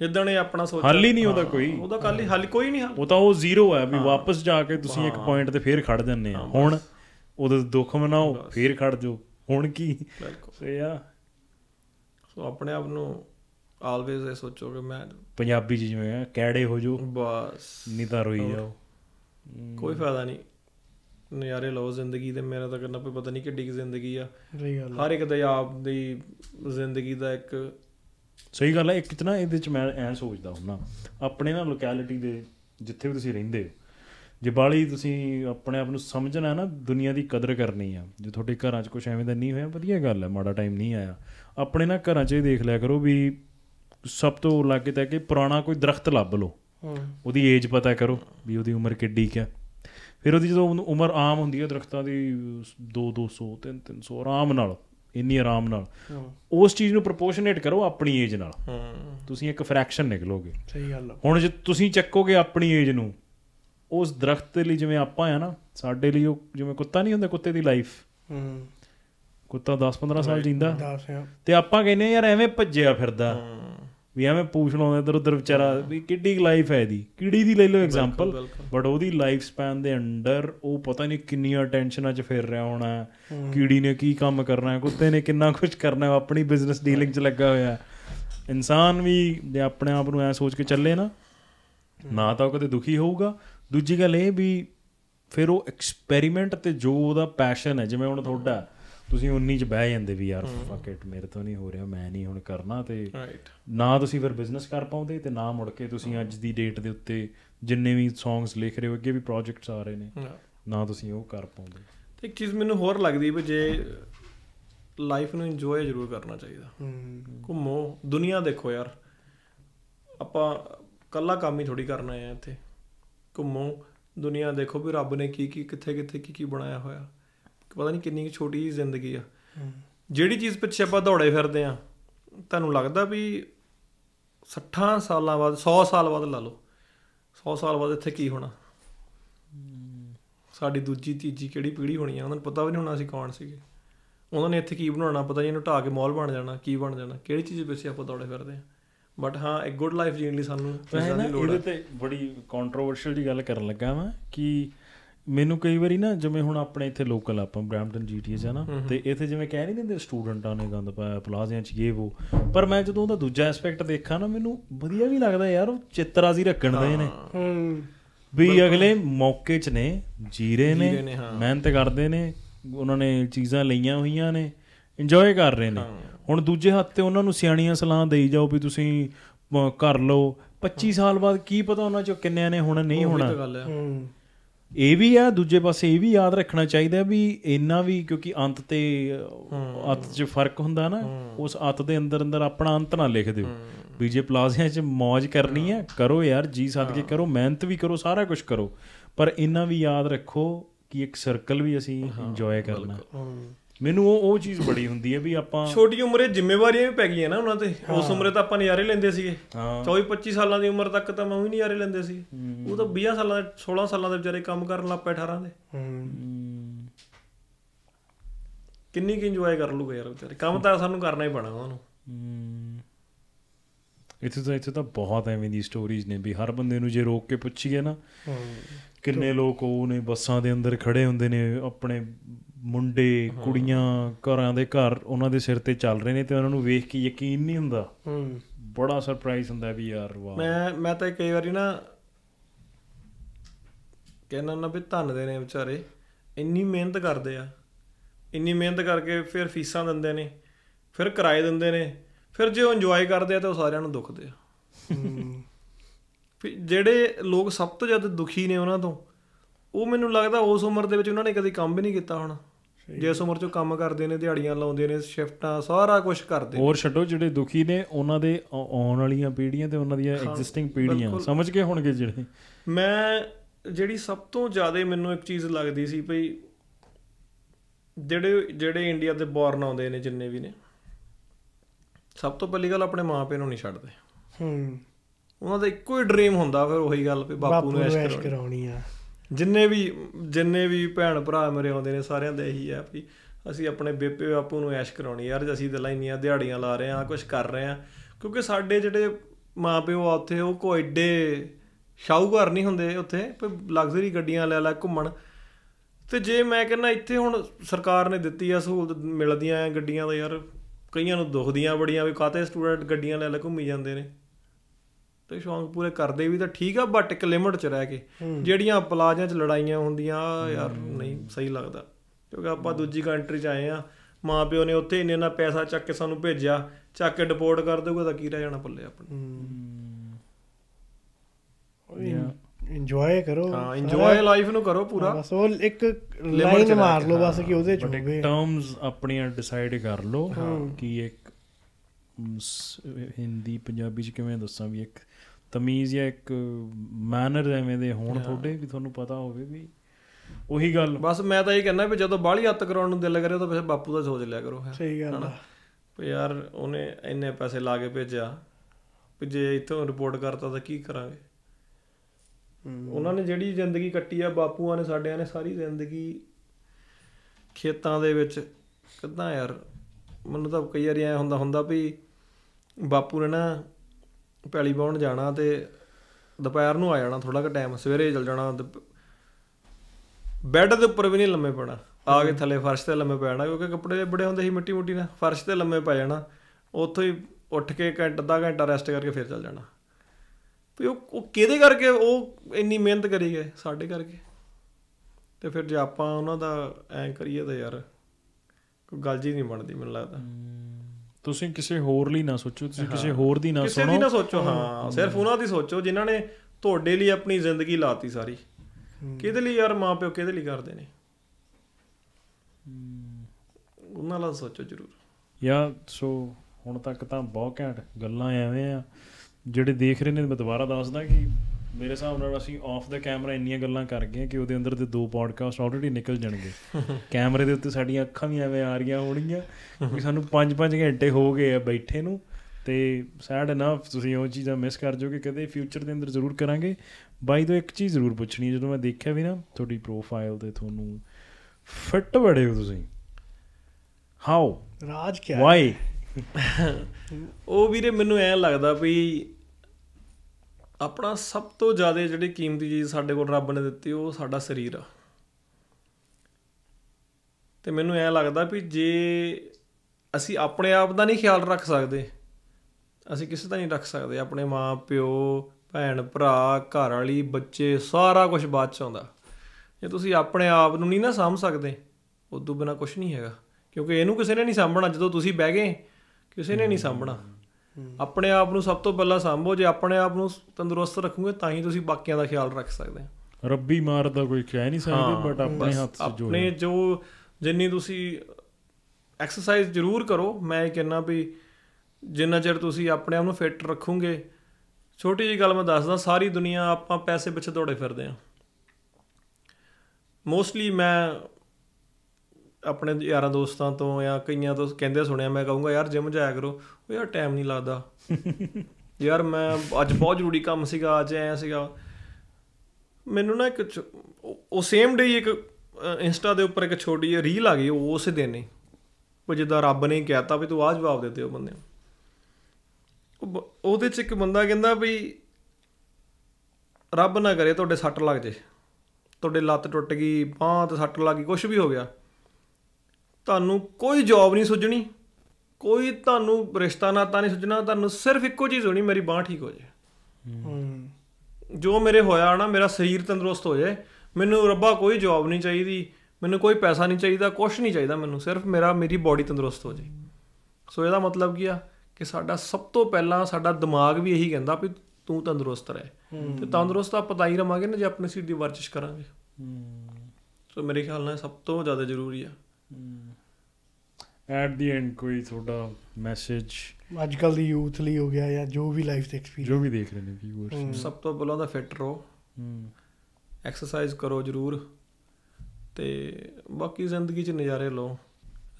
B: ਜਦੋਂ ਇਹ ਆਪਣਾ ਸੋਚ ਹੱਲ ਹੀ ਨਹੀਂ ਉਹਦਾ ਕੋਈ ਉਹਦਾ ਕੱਲ ਹੀ ਹੱਲ ਕੋਈ ਨਹੀਂ ਹੱਲ
A: ਉਹ ਤਾਂ ਉਹ ਜ਼ੀਰੋ ਹੈ ਵੀ ਵਾਪਸ ਜਾ ਕੇ ਤੁਸੀਂ ਇੱਕ ਪੁਆਇੰਟ ਤੇ ਫੇਰ ਖੜ ਜੰਨੇ ਆ ਹੁਣ ਉਹਦੇ ਦੁੱਖ ਮਨਾਓ ਫੇਰ ਖੜ ਜੋ ਹੁਣ ਕੀ ਸੋ
B: ਯਾ ਸੋ ਆਪਣੇ ਆਪ ਨੂੰ ਆਲਵੇਜ਼ ਇਹ ਸੋਚੋ ਕਿ ਮੈਂ
A: ਪੰਜਾਬੀ ਜਿਵੇਂ ਆ ਕਿਹੜੇ ਹੋ ਜੋ ਬਸ ਨਹੀਂ ਤਾਂ ਰੋਈ ਜਾਓ
B: ਕੋਈ ਫਾਇਦਾ ਨਹੀਂ ਨਜ਼ਾਰੇ ਲਓ ਜ਼ਿੰਦਗੀ ਦੇ ਮੇਰਾ ਤਾਂ ਕਰਨਾ ਕੋਈ ਪਤਾ ਨਹੀਂ ਕਿੱਡੀ ਕਿ ਜ਼ਿੰਦਗੀ ਆ ਸਹੀ ਗੱਲ ਹਰ ਇੱਕ ਦਾ ਆਪ ਦੀ ਜ਼ਿੰਦਗੀ ਦਾ ਇੱਕ
A: ਸਹੀ ਗੱਲ ਹੈ ਇੱਕ ਕਿਤਨਾ ਇਹਦੇ ਚ ਮੈਂ ਐਂ ਸੋਚਦਾ ਹੁੰਨਾ ਆਪਣੇ ਨਾਲ ਲੋਕੈਲਿਟੀ ਦੇ ਜਿੱਥੇ ਵੀ ਤੁਸੀਂ ਰਹਿੰਦੇ ਹੋ ਜੇ ਬਾਲੀ ਤੁਸੀਂ ਆਪਣੇ ਆਪ ਨੂੰ ਸਮਝਣਾ ਹੈ ਨਾ ਦੁਨੀਆ ਦੀ ਕਦਰ ਕਰਨੀ ਆ ਜੇ ਤੁਹਾਡੇ ਘਰਾਂ 'ਚ ਕੁਝ ਐਵੇਂ ਦਾ ਨਹੀਂ ਹੋਇਆ ਵਧੀਆ ਗੱਲ ਹੈ ਮਾੜਾ ਟਾਈਮ ਨਹੀਂ ਆਇਆ ਆਪਣੇ ਨਾ ਘਰਾਂ 'ਚ ਇਹ ਦੇਖ ਲਿਆ ਕਰੋ ਵੀ ਸਭ ਤੋਂ ਲਾਗੇ ਕਿ ਪੁਰਾਣਾ ਕੋਈ ਦਰਖਤ ਲੱਭ ਲਓ ਉਹਦੀ ਏਜ ਪਤਾ ਕਰੋ ਵੀ ਉਹਦੀ ਉਮਰ ਕਿੱਡੀ ਕਿਆ ਫਿਰ ਉਹਦੀ ਜਦੋਂ ਉਮਰ ਆਮ ਹੁੰਦੀ ਹੈ ਦਰਖਤਾਂ ਦੀ 2 200 3 300 ਆਰਾਮ ਨਾਲ ਇੰਨੀ ਆਰਾਮ ਨਾਲ ਉਸ ਚੀਜ਼ ਨੂੰ ਪ੍ਰੋਪੋਰਸ਼ਨੇਟ ਕਰੋ ਆਪਣੀ ਏਜ ਨਾਲ ਤੁਸੀਂ ਇੱਕ ਫ੍ਰੈਕਸ਼ਨ ਨਿਕਲੋਗੇ ਸਹੀ ਗੱਲ ਹੁਣ ਜੇ ਤੁਸੀਂ ਚੱਕੋਗੇ ਆਪਣੀ ਏਜ ਨੂੰ ਉਸ ਦਰਖਤ ਦੇ ਲਈ ਜਿਵੇਂ ਆਪਾਂ ਆ ਨਾ ਸਾਡੇ ਲਈ ਉਹ ਜਿਵੇਂ ਕੁੱਤਾ ਨਹੀਂ ਹੁੰਦਾ ਕੁੱਤੇ ਦੀ ਲਾਈਫ ਕੁੱਤਾ 10 15 ਸਾਲ ਜਿੰਦਾ ਤੇ ਆਪਾਂ ਕਹਿੰਦੇ ਯਾਰ ਐਵੇਂ ਭੱਜਿਆ ਫਿਰਦਾ ਵੀ ਐਵੇਂ ਪੂਛ ਲਾਉਂਦੇ ਇਧਰ ਉਧਰ ਵਿਚਾਰਾ ਵੀ ਕਿੱਡੀ ਲਾਈਫ ਹੈ ਇਹਦੀ ਕਿੱਡੀ ਦੀ ਲੈ ਲਓ ਐਗਜ਼ਾਮਪਲ ਬਟ ਉਹਦੀ ਲਾਈਫ ਸਪੈਨ ਦੇ ਅੰਡਰ ਉਹ ਪਤਾ ਨਹੀਂ ਕਿੰਨੀਆਂ ਟੈਨਸ਼ਨਾਂ 'ਚ ਫੇਰ ਰਿਹਾ ਹੋਣਾ ਕੀੜੀ ਨੇ ਕੀ ਕੰਮ ਕਰਨਾ ਹੈ ਕੁੱਤੇ ਨੇ ਕਿੰਨਾ ਕੁਝ ਕਰਨਾ ਹੈ ਆਪਣੀ ਬਿਜ਼ਨਸ ਡੀਲਿੰਗ 'ਚ ਲੱਗਾ ਹੋਇਆ ਇਨਸਾਨ ਵੀ ਜੇ ਆਪਣੇ ਆਪ ਨੂੰ ਐ ਸੋਚ ਕੇ ਚੱਲੇ ਨਾ ਨਾ ਤਾਂ ਉਹ ਕਦੇ ਦੁਖੀ ਹੋਊਗਾ ਦੂਜੀ ਗੱਲ ਇਹ ਵੀ ਫਿਰ ਉਹ ਐਕਸਪੈਰੀਮੈਂਟ ਤੇ ਜੋ ਉਹਦਾ ਪੈਸ਼ਨ ਹੈ ਜਿਵੇਂ ਹੁਣ ਤੁਹਾਡਾ ਤੁਸੀਂ 19 ਚ ਬਹਿ ਜਾਂਦੇ ਵੀ ਯਾਰ ਫੱਕ ਇਟ ਮੇਰੇ ਤੋਂ ਨਹੀਂ ਹੋ ਰਿਹਾ ਮੈਂ ਨਹੀਂ ਹੁਣ ਕਰਨਾ ਤੇ ਨਾ ਤੁਸੀਂ ਫਿਰ ਬਿਜ਼ਨਸ ਕਰ ਪਾਉਂਦੇ ਤੇ ਨਾ ਮੁੜ ਕੇ ਤੁਸੀਂ ਅੱਜ ਦੀ ਡੇਟ ਦੇ ਉੱਤੇ ਜਿੰਨੇ ਵੀ ਸੌਂਗਸ ਲਿਖ ਰਹੇ ਹੋ ਅੱਗੇ ਵੀ ਪ੍ਰੋਜੈਕਟਸ ਆ ਰਹੇ ਨੇ ਨਾ ਤੁਸੀਂ ਉਹ ਕਰ ਪਾਉਂਦੇ
B: ਤੇ ਇੱਕ ਚੀਜ਼ ਮੈਨੂੰ ਹੋਰ ਲੱਗਦੀ ਵੀ ਜੇ ਲਾਈਫ ਨੂੰ ਇੰਜੋਏ ਜ਼ਰੂਰ ਕਰਨਾ ਚਾਹੀਦਾ ਘੁੰਮੋ ਦੁਨੀਆ ਦੇਖੋ ਯਾਰ ਆਪਾਂ ਕੱਲਾ ਕੰਮ ਹੀ ਥੋੜੀ ਕਰਨਾ ਹੈ ਇੱਥੇ ਘੁੰਮੋ ਦੁਨੀਆ ਦੇਖੋ ਵੀ ਰੱਬ ਨੇ ਕੀ ਕੀ ਕਿੱਥੇ ਕਿੱਥੇ ਕੀ ਕੀ ਬਣਾਇਆ ਹੋਇਆ ਪਤਾ ਨਹੀਂ ਕਿੰਨੀ ਛੋਟੀ ਜੀ ਜ਼ਿੰਦਗੀ ਆ ਜਿਹੜੀ ਚੀਜ਼ ਪਿੱਛੇ ਆਪਾਂ ਦੌੜੇ ਫਿਰਦੇ ਆ ਤੁਹਾਨੂੰ ਲੱਗਦਾ ਵੀ 60 ਸਾਲਾਂ ਬਾਅਦ 100 ਸਾਲ ਬਾਅਦ ਲਾ ਲਓ 100 ਸਾਲ ਬਾਅਦ ਇੱਥੇ ਕੀ ਹੋਣਾ ਸਾਡੀ ਦੂਜੀ ਤੀਜੀ ਕਿਹੜੀ ਪੀੜ੍ਹੀ ਹੋਣੀ ਆ ਉਹਨਾਂ ਨੂੰ ਪਤਾ ਵੀ ਨਹੀਂ ਹੋਣਾ ਅਸੀਂ ਕੌਣ ਸੀਗੇ ਉਹਨਾਂ ਨੇ ਇੱਥੇ ਕੀ ਬਣਾਉਣਾ ਪਤਾ ਨਹੀਂ ਇਹਨੂੰ ਢਾ ਕੇ ਮਾਲ ਬਣ ਜਾਣਾ ਕੀ ਬਣ ਜਾਣਾ ਕਿਹੜੀ ਚੀਜ਼ ਪਿੱਛੇ ਆਪਾਂ ਦੌੜੇ ਫਿਰਦੇ ਆ ਬਟ ਹਾਂ ਇੱਕ ਗੁੱਡ ਲਾਈਫ ਜੀਣ ਲਈ ਸਾਨੂੰ ਇਹਦੇ ਤੇ
A: ਬੜੀ ਕੰਟਰੋਵਰਸ਼ੀਅਲ ਜੀ ਗੱਲ ਕਰਨ ਲੱਗਾ ਵਾਂ ਕਿ ਮੈਨੂੰ ਕਈ ਵਾਰੀ ਨਾ ਜਿਵੇਂ ਹੁਣ ਆਪਣੇ ਇੱਥੇ ਲੋਕਲ ਆਪਾਂ ਬ੍ਰੈਂਪਟਨ ਜੀਟੀਐਸ 'ਚ ਨਾ ਤੇ ਇੱਥੇ ਜਿਵੇਂ ਕਹਿ ਨਹੀਂ ਦਿੰਦੇ ਸਟੂਡੈਂਟਾਂ ਨੇ ਗੰਦ ਪਾਇਆ ਪਲਾਜ਼ਿਆਂ 'ਚ ਇਹ ਉਹ ਪਰ ਮੈਂ ਜਦੋਂ ਉਹਦਾ ਦੂਜਾ ਐਸਪੈਕਟ ਦੇਖਾਂ ਨਾ ਮੈਨੂੰ ਵਧੀਆ ਵੀ ਲੱਗਦਾ ਯਾਰ ਉਹ ਚਿੱਤਰਾਜ਼ੀ ਰੱਖਣ ਦੇ ਨੇ ਵੀ ਅਗਲੇ ਮੌਕੇ 'ਚ ਨੇ ਜੀਰੇ ਨੇ ਮਿਹਨਤ ਕਰਦੇ ਨੇ ਉਹਨਾਂ ਨੇ ਚੀਜ਼ਾਂ ਲਈਆਂ ਹੋਈਆਂ ਨੇ ਇੰਜੋਏ ਕਰ ਰਹੇ ਨੇ ਹੁਣ ਦੂਜੇ ਹੱਥ ਤੇ ਉਹਨਾਂ ਨੂੰ ਸਿਆਣੀਆਂ ਸਲਾਹਾਂ ਦੇਈ ਜਾਓ ਵੀ ਤੁਸੀਂ ਕਰ ਲਓ 25 ਸਾਲ ਬਾਅਦ ਕੀ ਪਤਾ ਉਹਨਾਂ ਚੋਂ ਕਿੰਨਿਆਂ ਨੇ ਹੁਣ ਨਹੀਂ ਹੋਣਾ ਹੂੰ ਇਹ ਵੀ ਆ ਦੂਜੇ ਪਾਸੇ ਇਹ ਵੀ ਯਾਦ ਰੱਖਣਾ ਚਾਹੀਦਾ ਵੀ ਇੰਨਾ ਵੀ ਕਿਉਂਕਿ ਅੰਤ ਤੇ ਅੰਤ 'ਚ ਫਰਕ ਹੁੰਦਾ ਨਾ ਉਸ ਅੰਤ ਦੇ ਅੰਦਰ ਅੰਦਰ ਆਪਣਾ ਅੰਤ ਨਾ ਲਿਖ ਦਿਓ ਵੀ ਜੇ ਪਲਾਜ਼ਿਆਂ 'ਚ ਮौज ਕਰਨੀ ਆ ਕਰੋ ਯਾਰ ਜੀ ਸੱਦ ਕੇ ਕਰੋ ਮਿਹਨਤ ਵੀ ਕਰੋ ਸਾਰਾ ਕੁਝ ਕਰੋ ਪਰ ਇੰਨਾ ਵੀ ਯਾਦ ਰੱਖੋ ਕਿ ਇੱਕ ਸਰਕਲ ਵੀ ਅਸੀਂ ਇੰਜੋਏ ਕਰਨਾ ਮੈਨੂੰ ਉਹ ਉਹ ਚੀਜ਼ ਬੜੀ ਹੁੰਦੀ ਹੈ ਵੀ ਆਪਾਂ ਛੋਟੀ
B: ਉਮਰੇ ਜ਼ਿੰਮੇਵਾਰੀਆਂ ਵੀ ਪੈ ਗਈਆਂ ਨਾ ਉਹਨਾਂ ਤੇ ਉਸ ਉਮਰੇ ਤਾਂ ਆਪਾਂ ਨਿਆਰੇ ਲੈਂਦੇ ਸੀਗੇ 24 25 ਸਾਲਾਂ ਦੀ ਉਮਰ ਤੱਕ ਤਾਂ ਮੈਂ ਵੀ ਨਿਆਰੇ ਲੈਂਦੇ ਸੀ ਉਹ ਤਾਂ 20 ਸਾਲਾਂ ਦੇ 16 ਸਾਲਾਂ ਦੇ ਵਿਚਾਰੇ ਕੰਮ ਕਰਨ ਲੱਪੇ 18 ਦੇ ਹੂੰ ਕਿੰਨੀ ਕਿ ਇੰਜੋਏ ਕਰ ਲੂਗਾ ਯਾਰ ਵਿਚਾਰੇ ਕੰਮ ਤਾਂ ਸਾਨੂੰ ਕਰਨਾ ਹੀ ਪੈਣਾ ਉਹਨੂੰ
A: ਇਥੇ ਤਾਂ ਇਥੇ ਤਾਂ ਬਹੁਤ ਐਵੇਂ ਦੀ ਸਟੋਰੀਜ਼ ਨੇ ਵੀ ਹਰ ਬੰਦੇ ਨੂੰ ਜੇ ਰੋਕ ਕੇ ਪੁੱਛੀਏ ਨਾ ਕਿੰਨੇ ਲੋਕ ਉਹ ਨੇ ਬੱਸਾਂ ਦੇ ਅੰਦਰ ਖੜੇ ਹੁੰਦੇ ਨੇ ਆਪਣੇ ਮੁੰਡੇ ਕੁੜੀਆਂ ਘਰਾਂ ਦੇ ਘਰ ਉਹਨਾਂ ਦੇ ਸਿਰ ਤੇ ਚੱਲ ਰਹੇ ਨੇ ਤੇ ਉਹਨਾਂ ਨੂੰ ਵੇਖ ਕੇ ਯਕੀਨ ਨਹੀਂ ਹੁੰਦਾ ਹੂੰ ਬੜਾ ਸਰਪ੍ਰਾਈਜ਼ ਹੁੰਦਾ ਵੀ ਯਾਰ ਵਾਹ ਮੈਂ
B: ਮੈਂ ਤਾਂ ਕਈ ਵਾਰੀ ਨਾ ਕਹਿੰਦਾ ਨਾ ਵੀ ਧੰਨ ਦੇ ਨੇ ਵਿਚਾਰੇ ਇੰਨੀ ਮਿਹਨਤ ਕਰਦੇ ਆ ਇੰਨੀ ਮਿਹਨਤ ਕਰਕੇ ਫਿਰ ਫੀਸਾਂ ਦਿੰਦੇ ਨੇ ਫਿਰ ਕਿਰਾਏ ਦਿੰਦੇ ਨੇ ਫਿਰ ਜੇ ਉਹ ਇੰਜੋਏ ਕਰਦੇ ਆ ਤਾਂ ਉਹ ਸਾਰਿਆਂ ਨੂੰ ਦੇ ਆ ਫਿਰ ਜਿਹੜੇ ਲੋਕ ਸਭ ਤੋਂ ਜ਼ਿਆਦਾ ਦੁਖੀ ਨੇ ਉਹਨਾਂ ਤੋਂ ਉਹ ਮੈਨੂੰ ਲੱਗਦਾ ਉਸ ਉਮਰ ਦੇ ਵਿੱਚ ਉਹਨਾਂ ਨੇ ਕਦੀ ਕੰਮ ਵੀ ਨਹੀਂ ਕੀਤਾ ਹੋਣਾ ਉਸ ਉਮਰ 'ਚ ਕੰਮ ਕਰਦੇ ਨੇ ਦਿਹਾੜੀਆਂ ਲਾਉਂਦੇ ਨੇ ਸ਼ਿਫਟਾਂ ਸਾਰਾ ਕੁਝ ਕਰਦੇ ਹੋਰ
A: ਛੱਡੋ ਜਿਹੜੇ ਦੁਖੀ ਨੇ ਉਹਨਾਂ ਦੇ ਆਉਣ ਵਾਲੀਆਂ ਪੀੜ੍ਹੀਆਂ ਤੇ ਉਹਨਾਂ ਦੀਆਂ ਐਗਜ਼ਿਸਟਿੰਗ ਪੀੜ੍ਹੀਆਂ ਸਮਝ ਕੇ ਹੋਣਗੇ ਜਿਹੜੇ
B: ਮੈਂ ਜਿਹੜੀ ਸਭ ਤੋਂ ਜ਼ਿਆਦਾ ਮੈਨੂੰ ਇੱਕ ਚੀਜ਼ ਲੱਗਦੀ ਸੀ ਭਈ ਜਿਹੜੇ ਜਿਹੜੇ ਇੰਡੀਆ ਦੇ ਬੌਰਨ ਆਉਂਦੇ ਨੇ ਜਿੰਨੇ ਵੀ ਨੇ ਸਭ ਤੋਂ ਪਹਿਲੀ ਗੱਲ ਆਪਣੇ ਮਾਪੇ ਨੂੰ ਨਹੀਂ ਛੱਡਦੇ ਹੂੰ ਉਹਨਾਂ ਦਾ ਇੱਕੋ ਹੀ ਡ੍ਰੀਮ ਹੁੰਦਾ ਫਿਰ ਉਹੀ ਗੱਲ ਵੀ ਬਾਪੂ ਨੂੰ ਐਸ਼ ਕਰਾਉਣੀ ਆ ਜਿੰਨੇ ਵੀ ਜਿੰਨੇ ਵੀ ਭੈਣ ਭਰਾ ਮੇਰੇ ਆਉਂਦੇ ਨੇ ਸਾਰਿਆਂ ਦਾ ਇਹੀ ਆ ਵੀ ਅਸੀਂ ਆਪਣੇ ਬੇਪੇ ਆਪੂ ਨੂੰ ਐਸ਼ ਕਰਾਉਣੀ ਯਾਰ ਅਸੀਂ ਦਿਲਾਂ ਇੰਨੀਆਂ ਦਿਹਾੜੀਆਂ ਲਾ ਰਹੇ ਆ ਕੁਝ ਕਰ ਰਹੇ ਆ ਕਿਉਂਕਿ ਸਾਡੇ ਜਿਹੜੇ ਮਾਪਿਓ ਆ ਉੱਥੇ ਉਹ ਕੋਈ ਐਡੇ ਸ਼ਾਹੂਕਾਰ ਨਹੀਂ ਹੁੰਦੇ ਉੱਥੇ ਲਗਜ਼ਰੀ ਗੱਡੀਆਂ ਲੈ ਲੈ ਘੁੰਮਣ ਤੇ ਜੇ ਮੈਂ ਕਹਿੰਦਾ ਇੱਥੇ ਹੁਣ ਸਰਕਾਰ ਨੇ ਦਿੱਤੀ ਆ ਸਹੂਲਤ ਮਿਲਦੀਆਂ ਆ ਗੱਡੀਆਂ ਦਾ ਯਾਰ ਕਈਆਂ ਨੂੰ ਦੁਖਦੀਆਂ ਬੜੀਆਂ ਵੀ ਕਾਤੇ ਸਟੂਡੈਂਟ ਗੱਡੀਆਂ ਲੈ ਲੈ ਘੁੰਮੀ ਜਾਂਦੇ ਨੇ ਤੇ ਸ਼ੌਂਕ ਪੂਰੇ ਕਰਦੇ ਵੀ ਤਾਂ ਠੀਕ ਆ ਬਟ ਇੱਕ ਲਿਮਟ 'ਚ ਰਹਿ ਕੇ ਜਿਹੜੀਆਂ ਪਲਾਜ਼ਾਂ 'ਚ ਲੜਾਈਆਂ ਹੁੰਦੀਆਂ ਯਾਰ ਨਹੀਂ ਸਹੀ ਲੱਗਦਾ ਕਿਉਂਕਿ ਆਪਾਂ ਦੂਜੀ ਕੰਟਰੀ 'ਚ ਆਏ ਆ ਮਾਪਿਓ ਨੇ ਉੱਥੇ ਇੰਨੇ ਨਾ ਪੈਸਾ ਚੱਕ ਕੇ ਸਾਨੂੰ ਭੇਜਿਆ ਚੱਕ ਕੇ ਡਿਪੋਰਟ ਕਰ ਦੋਗੇ ਤਾਂ ਕੀ ਰਹਿ ਜਾਣਾ ਪੱਲੇ ਆਪਣੇ
D: ਇੰਜੋਏ ਕਰੋ ਹਾਂ ਇੰਜੋਏ ਲਾਈਫ
B: ਨੂੰ ਕਰੋ ਪੂਰਾ
D: ਬਸ ਉਹ ਇੱਕ ਲਾਈਨ ਮਾਰ ਲਓ ਬਸ ਕਿ ਉਹਦੇ ਚੋਂ
A: ਟਰਮਸ ਆਪਣੀਆਂ ਡਿਸਾਈਡ ਕਰ ਲਓ ਕਿ ਇੱਕ ਹਿੰਦੀ ਪੰਜਾਬੀ ਚ ਕਿਵੇਂ ਦੱਸਾਂ ਵੀ ਇੱਕ ਤਮੀਜ਼ ਜਾਂ ਇੱਕ
B: ਮੈਨਰ ਐਵੇਂ ਦੇ ਹੋਣ ਤੁਹਾਡੇ ਵੀ ਤੁਹਾਨੂੰ ਪਤਾ ਹੋਵੇ ਵੀ ਉਹੀ ਗੱਲ ਬਸ ਮੈਂ ਤਾਂ ਇਹ ਕਹਿੰਦਾ ਵੀ ਜਦੋਂ ਬਾਹਲੀ ਹੱਤ ਕਰਾਉਣ ਨੂੰ ਦਿਲ ਕਰੇ ਤਾਂ ਫਿਰ ਬਾਪੂ ਦਾ ਸੋਚ ਲਿਆ ਕਰੋ ਸਹੀ ਗੱਲ ਹੈ ਵੀ ਯਾਰ ਉਹਨੇ ਇੰਨੇ ਪੈਸੇ ਲਾ ਕੇ ਭੇਜਿਆ ਵੀ ਜੇ ਇਥੋਂ ਰਿਪੋਰਟ ਕਰਤਾ ਤਾਂ ਕੀ ਕਰਾਂਗੇ ਉਹਨਾਂ ਨੇ ਜਿਹੜੀ ਜ਼ਿੰਦਗੀ ਕੱਟੀ ਆ ਬਾਪੂਆਂ ਨੇ ਸਾਡਿਆਂ ਨੇ ਸਾਰੀ ਜ਼ਿੰਦਗੀ ਖੇਤਾਂ ਦੇ ਵਿੱਚ ਕਿਦਾਂ ਯਾਰ ਮੈਨੂੰ ਤਾਂ ਕਈ ਵਾਰੀ ਐ ਹੁੰਦਾ ਹੁੰਦਾ ਵੀ ਬਾਪੂ ਨੇ ਨਾ ਪੈਲੀ ਬਾਉਣ ਜਾਣਾ ਤੇ ਦੁਪਹਿਰ ਨੂੰ ਆ ਜਾਣਾ ਥੋੜਾ ਜਿਹਾ ਟਾਈਮ ਸਵੇਰੇ ਚਲ ਜਾਣਾ ਬੈੱਡ ਦੇ ਉੱਪਰ ਵੀ ਨਹੀਂ ਲੰਮੇ ਪੈਣਾ ਆ ਕੇ ਥੱਲੇ ਫਰਸ਼ ਤੇ ਲੰਮੇ ਪੈਣਾ ਕਿਉਂਕਿ ਕੱਪੜੇ ਬੜੇ ਹੁੰਦੇ ਸੀ ਮਿੱਟੀ ਮੁੱਟੀ ਨਾ ਫਰਸ਼ ਤੇ ਲੰਮੇ ਪੈ ਜਾਣਾ ਉੱਥੋਂ ਹੀ ਉੱਠ ਕੇ ਘੰਟਾ ਦਾ ਘੰਟਾ ਰੈਸਟ ਕਰਕੇ ਫਿਰ ਚੱਲ ਜਾਣਾ ਵੀ ਉਹ ਉਹ ਕਿਹਦੇ ਕਰਕੇ ਉਹ ਇੰਨੀ ਮਿਹਨਤ ਕਰੀ ਗਏ ਸਾਡੇ ਕਰਕੇ ਤੇ ਫਿਰ ਜੇ ਆਪਾਂ ਉਹਨਾਂ ਦਾ ਐਂ ਕਰੀਏ ਤਾਂ ਯਾਰ ਕੋਈ ਗੱਲ ਜੀ ਨਹੀਂ ਬਣਦੀ ਮੈਨੂੰ ਲੱਗਦਾ
A: ਤੁਸੀਂ ਕਿਸੇ ਹੋਰ ਲਈ ਨਾ ਸੋਚੋ ਤੁਸੀਂ ਕਿਸੇ ਹੋਰ ਦੀ ਨਾ ਸੁਣੋ ਕਿਸੇ ਦੀ ਨਾ ਸੋਚੋ ਹਾਂ ਸਿਰਫ
B: ਉਹਨਾਂ ਦੀ ਸੋਚੋ ਜਿਨ੍ਹਾਂ ਨੇ ਤੁਹਾਡੇ ਲਈ ਆਪਣੀ ਜ਼ਿੰਦਗੀ ਲਾਤੀ ਸਾਰੀ ਕਿਹਦੇ ਲਈ ਯਾਰ ਮਾਪਿਓ ਕਿਹਦੇ ਲਈ ਕਰਦੇ ਨੇ ਉਹਨਾਂ ਨਾਲ ਸੋਚੋ ਜ਼ਰੂਰ
A: ਯਾ ਸੋ ਹੁਣ ਤੱਕ ਤਾਂ ਬਹੁਤ ਘੈਂਟ ਗੱਲਾਂ ਐਵੇਂ ਆ ਜਿਹੜੇ ਦੇਖ ਰਹੇ ਨੇ ਮੈਂ ਦੁਬਾਰਾ ਦੱਸਦਾ ਕਿ ਮੇਰੇ ਹਿਸਾਬ ਨਾਲ ਅਸੀਂ ਆਫ ਦਾ ਕੈਮਰਾ ਇੰਨੀਆਂ ਗੱਲਾਂ ਕਰ ਗਏ ਕਿ ਉਹਦੇ ਅੰਦਰ ਦੇ ਦੋ ਪੋਡਕਾਸਟ ਆਲਰੇਡੀ ਨਿਕਲ ਜਾਣਗੇ <laughs> ਕੈਮਰੇ ਦੇ ਉੱਤੇ ਸਾਡੀਆਂ ਅੱਖਾਂ ਵੀ ਐਵੇਂ ਆ ਰਹੀਆਂ ਹੋਣਗੀਆਂ ਕਿ ਸਾਨੂੰ 5-5 ਘੰਟੇ ਹੋ ਗਏ ਆ ਬੈਠੇ ਨੂੰ ਤੇ ਸੈਡ ਇਨਫ ਤੁਸੀਂ ਉਹ ਚੀਜ਼ਾਂ ਮਿਸ ਕਰ ਜਾਓਗੇ ਕਦੇ ਫਿਊਚਰ ਦੇ ਅੰਦਰ ਜ਼ਰੂਰ ਕਰਾਂਗੇ ਬਾਈ ਦੋ ਇੱਕ ਚੀਜ਼ ਜ਼ਰੂਰ ਪੁੱਛਣੀ ਜਦੋਂ ਮੈਂ ਦੇਖਿਆ ਵੀ ਨਾ ਤੁਹਾਡੀ ਪ੍ਰੋਫਾਈਲ ਤੇ ਤੁਹਾਨੂੰ ਫਿੱਟ ਬੜੇ ਹੋ ਤੁਸੀਂ ਹਾਊ ਰਾਜ ਕੀ ਵਾਈ <laughs>
B: ਉਹ ਵੀਰੇ ਮੈਨੂੰ ਐ ਲੱਗਦਾ ਵੀ ਆਪਣਾ ਸਭ ਤੋਂ ਜ਼ਿਆਦਾ ਜਿਹੜੀ ਕੀਮਤੀ ਚੀਜ਼ ਸਾਡੇ ਕੋਲ ਰੱਬ ਨੇ ਦਿੱਤੀ ਉਹ ਸਾਡਾ ਸਰੀਰ ਆ ਤੇ ਮੈਨੂੰ ਐ ਲੱਗਦਾ ਵੀ ਜੇ ਅਸੀਂ ਆਪਣੇ ਆਪ ਦਾ ਨਹੀਂ ਖਿਆਲ ਰੱਖ ਸਕਦੇ ਅਸੀਂ ਕਿਸੇ ਦਾ ਨਹੀਂ ਰੱਖ ਸਕਦੇ ਆਪਣੇ ਮਾਂ ਪਿਓ ਭੈਣ ਭਰਾ ਘਰ ਵਾਲੀ ਬੱਚੇ ਸਾਰਾ ਕੁਝ ਬਾਅਦ ਚ ਆਉਂਦਾ ਜੇ ਤੁਸੀਂ ਆਪਣੇ ਆਪ ਨੂੰ ਨਹੀਂ ਨਾ ਸਮਝ ਸਕਦੇ ਉਦੋਂ ਬਿਨਾ ਕੁਝ ਨਹੀਂ ਹੈਗਾ ਕਿਉਂਕਿ ਇਹਨੂੰ ਕਿਸੇ ਨੇ ਨਹੀਂ ਸਾਂਭਣਾ ਜਦੋਂ ਤੁਸੀਂ ਬਹਿ ਗਏ ਕਿਸੇ ਨੇ ਨਹੀਂ ਸਾਂਭਣਾ ਆਪਣੇ ਆਪ ਨੂੰ ਸਭ ਤੋਂ ਪਹਿਲਾਂ ਸੰਭੋ ਜੇ ਆਪਣੇ ਆਪ ਨੂੰ ਤੰਦਰੁਸਤ ਰੱਖੋਗੇ ਤਾਂ ਹੀ ਤੁਸੀਂ ਬਾਕੀਆਂ ਦਾ ਖਿਆਲ ਰੱਖ ਸਕਦੇ
A: ਹੋ ਰੱਬੀ ਮਾਰ ਦਾ ਕੋਈ ਕਹਿ ਨਹੀਂ ਸਕਦਾ ਬਟ ਆਪਣੇ ਹੱਥ ਚ ਜੋ ਆਪਣੇ
B: ਜੋ ਜਿੰਨੀ ਤੁਸੀਂ ਐਕਸਰਸਾਈਜ਼ ਜ਼ਰੂਰ ਕਰੋ ਮੈਂ ਇਹ ਕਹਿੰਨਾ ਵੀ ਜਿੰਨਾ ਚਿਰ ਤੁਸੀਂ ਆਪਣੇ ਆਪ ਨੂੰ ਫਿੱਟ ਰੱਖੋਗੇ ਛੋਟੀ ਜੀ ਗੱਲ ਮੈਂ ਦੱਸਦਾ ਸਾਰੀ ਦੁਨੀਆ ਆਪਾਂ ਪੈਸੇ ਪਿੱਛੇ ਦੌੜੇ ਫਿਰਦੇ ਆ ਮੋਸਟਲੀ ਮੈਂ ਆਪਣੇ ਯਾਰਾਂ ਦੋਸਤਾਂ ਤੋਂ ਜਾਂ ਕਈਆਂ ਤੋਂ ਕਹਿੰਦੇ ਸੁਣਿਆ ਮੈਂ ਕਹੂੰਗਾ ਯਾਰ ਜਿਮ ਜਾਇਆ ਕਰੋ ਉਹ ਯਾਰ ਟਾਈਮ ਨਹੀਂ ਲੱਗਦਾ <laughs> ਯਾਰ ਮੈਂ ਅੱਜ ਬਹੁਤ ਜ਼ਰੂਰੀ ਕੰਮ ਸੀਗਾ ਅੱਜ ਆਇਆ ਸੀਗਾ ਮੈਨੂੰ ਨਾ ਇੱਕ ਉਹ ਸੇਮ ਡੇ ਇੱਕ ਇੰਸਟਾ ਦੇ ਉੱਪਰ ਇੱਕ ਛੋਟੀ ਜਿਹੀ ਰੀਲ ਆ ਗਈ ਉਸ ਉਸੇ ਦਿਨ ਹੀ ਉਹ ਜਿੱਦਾਂ ਰੱਬ ਨੇ ਕਹਿਤਾ ਵੀ ਤੂੰ ਆ ਜਵਾਬ ਦੇ ਉਹ ਬੰਦੇ ਉਹਦੇ ਚ ਇੱਕ ਬੰਦਾ ਕਹਿੰਦਾ ਵੀ ਰੱਬ ਨਾ ਕਰੇ ਤੁਹਾਡੇ ਸੱਟ ਲੱਗ ਜੇ ਤੁਹਾਡੇ ਲੱਤ ਟੁੱਟ ਗਈ ਬਾਹ ਤੇ ਸੱਟ ਲੱਗ ਗਈ ਕੁਝ ਵੀ ਹੋ ਗਿਆ ਤੁਹਾਨੂੰ ਕੋਈ ਜੌਬ ਨਹੀਂ ਸੁਝਣੀ ਕੋਈ ਤੁਹਾਨੂੰ ਰਿਸ਼ਤਾ ਨਾਤਾ ਨਹੀਂ ਸੁਝਣਾ ਤੁਹਾਨੂੰ ਸਿਰਫ ਇੱਕੋ ਚੀਜ਼ ਹੋਣੀ ਮੇਰੀ ਬਾਹ ਠੀਕ ਹੋ
C: ਜਾਏ
B: ਜੋ ਮੇਰੇ ਹੋਇਆ ਨਾ ਮੇਰਾ ਸਰੀਰ ਤੰਦਰੁਸਤ ਹੋ ਜਾਏ ਮੈਨੂੰ ਰੱਬਾ ਕੋਈ ਜੌਬ ਨਹੀਂ ਚਾਹੀਦੀ ਮੈਨੂੰ ਕੋਈ ਪੈਸਾ ਨਹੀਂ ਚਾਹੀਦਾ ਕੁਝ ਨਹੀਂ ਚਾਹੀਦਾ ਮੈਨੂੰ ਸਿਰਫ ਮੇਰਾ ਮੇਰੀ ਬਾਡੀ ਤੰਦਰੁਸਤ ਹੋ ਜਾਏ ਸੋ ਇਹਦਾ ਮਤਲਬ ਕੀ ਆ ਕਿ ਸਾਡਾ ਸਭ ਤੋਂ ਪਹਿਲਾਂ ਸਾਡਾ ਦਿਮਾਗ ਵੀ ਇਹੀ ਕਹਿੰਦਾ ਵੀ ਤੂੰ ਤੰਦਰੁਸਤ
C: ਰਹਿ
B: ਤੇ ਤੰਦਰੁਸਤ ਆ ਪਤਾ ਹੀ ਰਵਾਂਗੇ ਨਾ ਜੇ ਆਪਣੇ ਸਰੀਰ ਦੀ ਵਰਜਿਸ਼ ਕਰਾਂਗੇ ਸੋ ਮੇਰੇ ਖਿਆਲ ਨਾਲ ਸਭ ਤੋਂ ਜ਼ਿਆਦਾ ਜ਼ਰੂਰੀ ਆ
A: ਐਟ ਦੀ ਐਂਡ ਕੋਈ ਤੁਹਾਡਾ ਮੈਸੇਜ
D: ਅੱਜ ਕੱਲ ਦੀ ਯੂਥ ਲਈ ਹੋ ਗਿਆ ਜਾਂ ਜੋ ਵੀ ਲਾਈਫ ਦੇ ਐਕਸਪੀਰੀਅੰਸ ਜੋ ਵੀ ਦੇਖ ਰਹੇ ਨੇ ਵੀਅਰਸ ਸਭ
B: ਤੋਂ ਪਹਿਲਾਂ ਤਾਂ ਫਿਟ ਰਹੋ ਐਕਸਰਸਾਈਜ਼ ਕਰੋ ਜ਼ਰੂਰ ਤੇ ਬਾਕੀ ਜ਼ਿੰਦਗੀ 'ਚ ਨਜ਼ਾਰੇ ਲਓ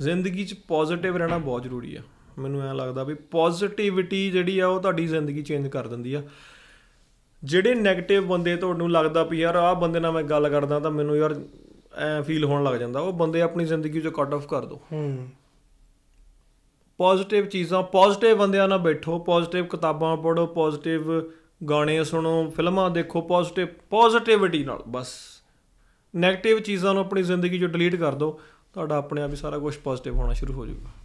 B: ਜ਼ਿੰਦਗੀ 'ਚ ਪੋਜ਼ਿਟਿਵ ਰਹਿਣਾ ਬਹੁਤ ਜ਼ਰੂਰੀ ਆ ਮੈਨੂੰ ਐਂ ਲੱਗਦਾ ਵੀ ਪੋਜ਼ਿਟਿਵਿਟੀ ਜਿਹੜੀ ਆ ਉਹ ਤੁਹਾਡੀ ਜ਼ਿੰਦਗੀ ਚੇਂਜ ਕਰ ਦਿੰਦੀ ਆ ਜਿਹੜੇ 네ਗੇਟਿਵ ਬੰਦੇ ਤੁਹਾਨੂੰ ਲੱਗਦਾ ਵੀ ਯਾਰ ਆਹ ਬੰਦੇ ਨਾਲ ਮੈਂ ਗੱਲ ਕਰਦਾ ਤਾਂ ਮੈਨੂੰ ਯਾਰ ਐ ਫੀਲ ਹੋਣ ਲੱਗ ਜਾਂਦਾ ਉਹ ਬੰਦੇ ਆਪਣੀ ਜ਼ਿੰਦਗੀ ਚੋਂ ਕੱਟ ਆਫ ਕਰ ਦੋ ਹੂੰ ਪੋਜ਼ਿਟਿਵ ਚੀਜ਼ਾਂ ਪੋਜ਼ਿਟਿਵ ਬੰਦਿਆਂ ਨਾਲ ਬੈਠੋ ਪੋਜ਼ਿਟਿਵ ਕਿਤਾਬਾਂ ਪੜ੍ਹੋ ਪੋਜ਼ਿਟਿਵ ਗਾਣੇ ਸੁਣੋ ਫਿਲਮਾਂ ਦੇਖੋ ਪੋਜ਼ਿਟਿਵ ਪੋਜ਼ਿਟਿਵਿਟੀ ਨਾਲ ਬਸ 네ਗੇਟਿਵ ਚੀਜ਼ਾਂ ਨੂੰ ਆਪਣੀ ਜ਼ਿੰਦਗੀ ਚੋਂ ਡਿਲੀਟ ਕਰ ਦਿਓ ਤੁਹਾਡਾ ਆਪਣੇ ਆਪ ਹੀ ਸਾਰਾ ਕੁਝ ਪੋਜ਼ਿਟਿਵ ਹੋਣਾ ਸ਼ੁਰੂ ਹੋ ਜਾਊਗਾ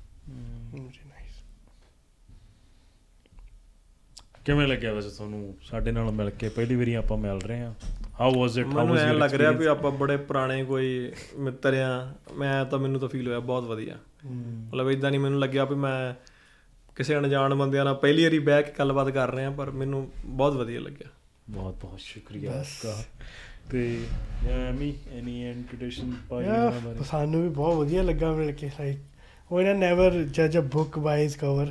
B: ਕਿਵੇਂ ਲੱਗਿਆ ਵੈਸੇ ਤੁਹਾਨੂੰ ਸਾਡੇ ਨਾਲ
A: ਮਿਲ ਕੇ ਪਹਿਲੀ ਵਾਰੀ ਆਪਾਂ ਮਿਲ ਰਹੇ ਹਾਂ how was it how was ਲੱਗ ਰਿਹਾ
B: ਵੀ ਆਪਾਂ ਬੜੇ ਪੁਰਾਣੇ ਕੋਈ ਮਿੱਤਰ ਆ ਮੈਂ ਤਾਂ ਮੈਨੂੰ ਤਾਂ ਫੀਲ ਹੋਇਆ ਬਹੁਤ ਵਧੀਆ ਮਤਲਬ ਇਦਾਂ ਨਹੀਂ ਮੈਨੂੰ ਲੱਗਿਆ ਵੀ ਮੈਂ ਕਿਸੇ ਅਣਜਾਣ ਬੰਦਿਆਂ ਨਾਲ ਪਹਿਲੀ ਵਾਰੀ ਬੈਠ ਕੇ ਗੱਲਬਾਤ ਕਰ ਰਹੇ ਹਾਂ ਪਰ ਮੈਨੂੰ ਬਹੁਤ ਵਧੀਆ ਲੱਗਿਆ
A: ਬਹੁਤ ਬਹੁਤ ਸ਼ੁਕਰੀਆ ਆਪਕਾ ਤੇ ਐਮੀ ਐਨੀ ਐਂਡ
D: ਪਾਇਆ ਬਾਰੇ ਸਾਨੂੰ ਵੀ ਬਹੁਤ ਵਧੀਆ ਲੱਗਾ ਮਿਲ ਕੇ ਲਾਈਕ ਉਹ ਇਹਨਾਂ ਨੈਵਰ ਜਜ ਅ ਬੁੱਕ ਬਾਈ ਇਸ ਕਵਰ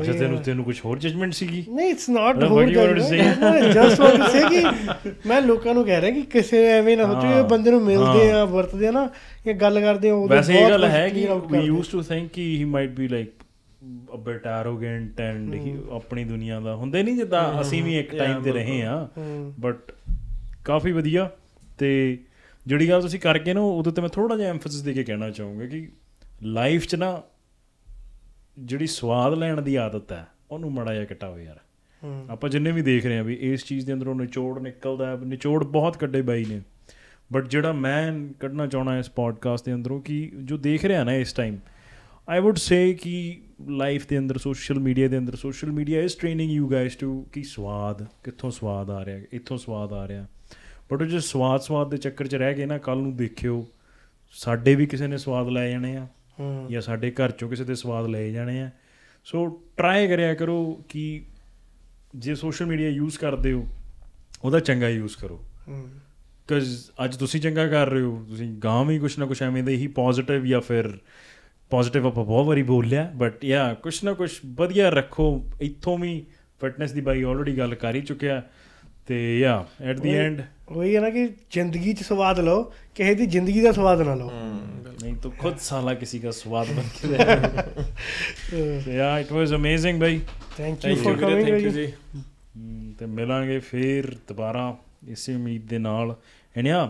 D: ਅੱਛਾ ਤੈਨੂੰ
A: ਤੈਨੂੰ ਕੁਝ ਹੋਰ ਜਜਮੈਂਟ ਸੀਗੀ ਨਹੀਂ ਇਟਸ ਨਾਟ ਹੋਰ judgement just want to say ਕਿ
D: ਮੈਂ ਲੋਕਾਂ ਨੂੰ ਕਹਿ ਰਿਹਾ ਕਿ ਕਿਸੇ ਐਵੇਂ ਨਾ ਹੋ ਤੂੰ ਬੰਦੇ ਨੂੰ ਮਿਲਦੇ ਆ ਵਰਤਦੇ ਆ ਨਾ ਇਹ ਗੱਲ ਕਰਦੇ ਆ ਉਹ ਵੈਸੇ ਇਹ ਗੱਲ ਹੈ ਕਿ ਵੀ
A: ਯੂਸਡ ਟੂ ਥਿੰਕ ਕਿ he might be like a bit arrogant and he ਆਪਣੀ ਦੁਨੀਆ ਦਾ ਹੁੰਦੇ ਨਹੀਂ ਜਿੱਦਾਂ ਅਸੀਂ ਵੀ ਇੱਕ ਟਾਈਮ ਤੇ ਰਹੇ ਆ ਬਟ ਕਾਫੀ ਵਧੀਆ ਤੇ ਜਿਹੜੀ ਗੱਲ ਤੁਸੀਂ ਕਰਕੇ ਨਾ ਉਹਦੇ ਤੇ ਮੈਂ ਥੋੜਾ ਜਿਹਾ ਐਮਫਸਿਸ ਦੇ ਕੇ ਕਹਿਣਾ ਚਾਹੂੰਗਾ ਕਿ ਲਾਈਫ 'ਚ ਨਾ ਜਿਹੜੀ ਸਵਾਦ ਲੈਣ ਦੀ ਆਦਤ ਹੈ ਉਹਨੂੰ ਮੜਾ ਜਾ ਘਟਾਓ ਯਾਰ ਆਪਾਂ ਜਿੰਨੇ ਵੀ ਦੇਖ ਰਹੇ ਆ ਵੀ ਇਸ ਚੀਜ਼ ਦੇ ਅੰਦਰੋਂ ਨਿਚੋੜ ਨਿਕਲਦਾ ਹੈ ਨਿਚੋੜ ਬਹੁਤ ਕੱਡੇ ਬਾਈ ਨੇ ਬਟ ਜਿਹੜਾ ਮੈਂ ਕੱਢਣਾ ਚਾਹਣਾ ਇਸ ਪੋਡਕਾਸਟ ਦੇ ਅੰਦਰੋਂ ਕਿ ਜੋ ਦੇਖ ਰਿਹਾ ਨਾ ਇਸ ਟਾਈਮ ਆਈ ਊਡ ਸੇ ਕਿ ਲਾਈਫ ਦੇ ਅੰਦਰ ਸੋਸ਼ਲ ਮੀਡੀਆ ਦੇ ਅੰਦਰ social media is training you guys to ਕਿ ਸਵਾਦ ਕਿੱਥੋਂ ਸਵਾਦ ਆ ਰਿਹਾ ਇੱਥੋਂ ਸਵਾਦ ਆ ਰਿਹਾ ਬਟ ਉਹ ਜੇ ਸਵਾਦ ਸਵਾਦ ਦੇ ਚੱਕਰ 'ਚ ਰਹਿ ਗਏ ਨਾ ਕੱਲ ਨੂੰ ਦੇਖਿਓ ਸਾਡੇ ਵੀ ਕਿਸੇ ਨੇ ਸਵਾਦ ਲੈ ਜਾਣੇ ਆ ਜਾਂ ਸਾਡੇ ਘਰ ਚੋਂ ਕਿਸੇ ਦੇ ਸਵਾਦ ਲਏ ਜਾਣੇ ਆ ਸੋ ਟਰਾਈ ਕਰਿਆ ਕਰੋ ਕਿ ਜੇ ਸੋਸ਼ਲ ਮੀਡੀਆ ਯੂਜ਼ ਕਰਦੇ ਹੋ ਉਹਦਾ ਚੰਗਾ ਯੂਜ਼ ਕਰੋ ਕਿਉਂਕਿ ਅੱਜ ਤੁਸੀਂ ਚੰਗਾ ਕਰ ਰਹੇ ਹੋ ਤੁਸੀਂ ਗਾਂ ਵੀ ਕੁਛ ਨਾ ਕੁਛ ਐਵੇਂ ਦਾ ਹੀ ਪੋਜ਼ਿਟਿਵ ਜਾਂ ਫਿਰ ਪੋਜ਼ਿਟਿਵ ਆਪਾਂ ਬਹੁਤ ਵਾਰੀ ਬੋਲਿਆ ਬਟ ਯਾ ਕੁਛ ਨਾ ਕੁਛ ਵਧੀਆ ਰੱਖੋ ਇੱਥੋਂ ਵੀ ਫਿਟਨੈਸ ਦੀ ਬਾਈ ਆਲਰੇਡੀ ਗੱਲ ਕਰ ਹੀ ਚੁੱਕਿਆ ਤੇ ਯਾ ਐਟ ਦੀ ਐਂਡ
D: ਉਹੀ ਹੈ ਨਾ ਕਿ ਜ਼ਿੰਦਗੀ 'ਚ ਸਵਾਦ ਲਓ ਕਿਸੇ ਦੀ ਜ਼ਿੰਦਗੀ ਦਾ ਸਵਾਦ ਨਾ ਲਓ
A: ਨਹੀਂ ਤਾਂ ਖੁਦ ਸਾਲਾ ਕਿਸੇ ਦਾ ਸਵਾਦ ਬਣ ਕੇ ਰਹਿ ਯਾ ਇਟ ਵਾਸ ਅਮੇਜ਼ਿੰਗ ਭਾਈ thank you for coming thank you ji ਤੇ ਮਿਲਾਂਗੇ ਫੇਰ ਦੁਬਾਰਾ ਇਸੇ ਉਮੀਦ ਦੇ ਨਾਲ ਐਨਿਆ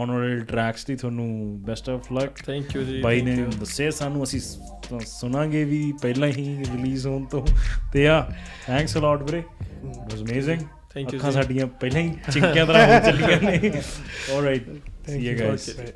A: ਆਨਰਲ ਟਰੈਕਸ ਦੀ ਤੁਹਾਨੂੰ best of luck thank you ji ਬਾਈ ਨੇ ਦੱਸੇ ਸਾਨੂੰ ਅਸੀਂ ਸੁਣਾਂਗੇ ਵੀ ਪਹਿਲਾਂ ਹੀ ਰਿਲੀਜ਼ ਹੋਣ ਤੋਂ ਤੇ ਆ ਥੈਂਕਸ ਅ ਲੋਟ ਵੀਰੇ it was amazing thank you ਅੱਖਾਂ ਸਾਡੀਆਂ ਪਹਿਲਾਂ ਹੀ ਚਿੰਕਿਆਂ ਤਰ੍ਹਾਂ ਹੋ ਚੱਲੀਆਂ ਨੇ ਆਲਰਾਈਟ ਸੀ ਯੂ ਗਾਇਸ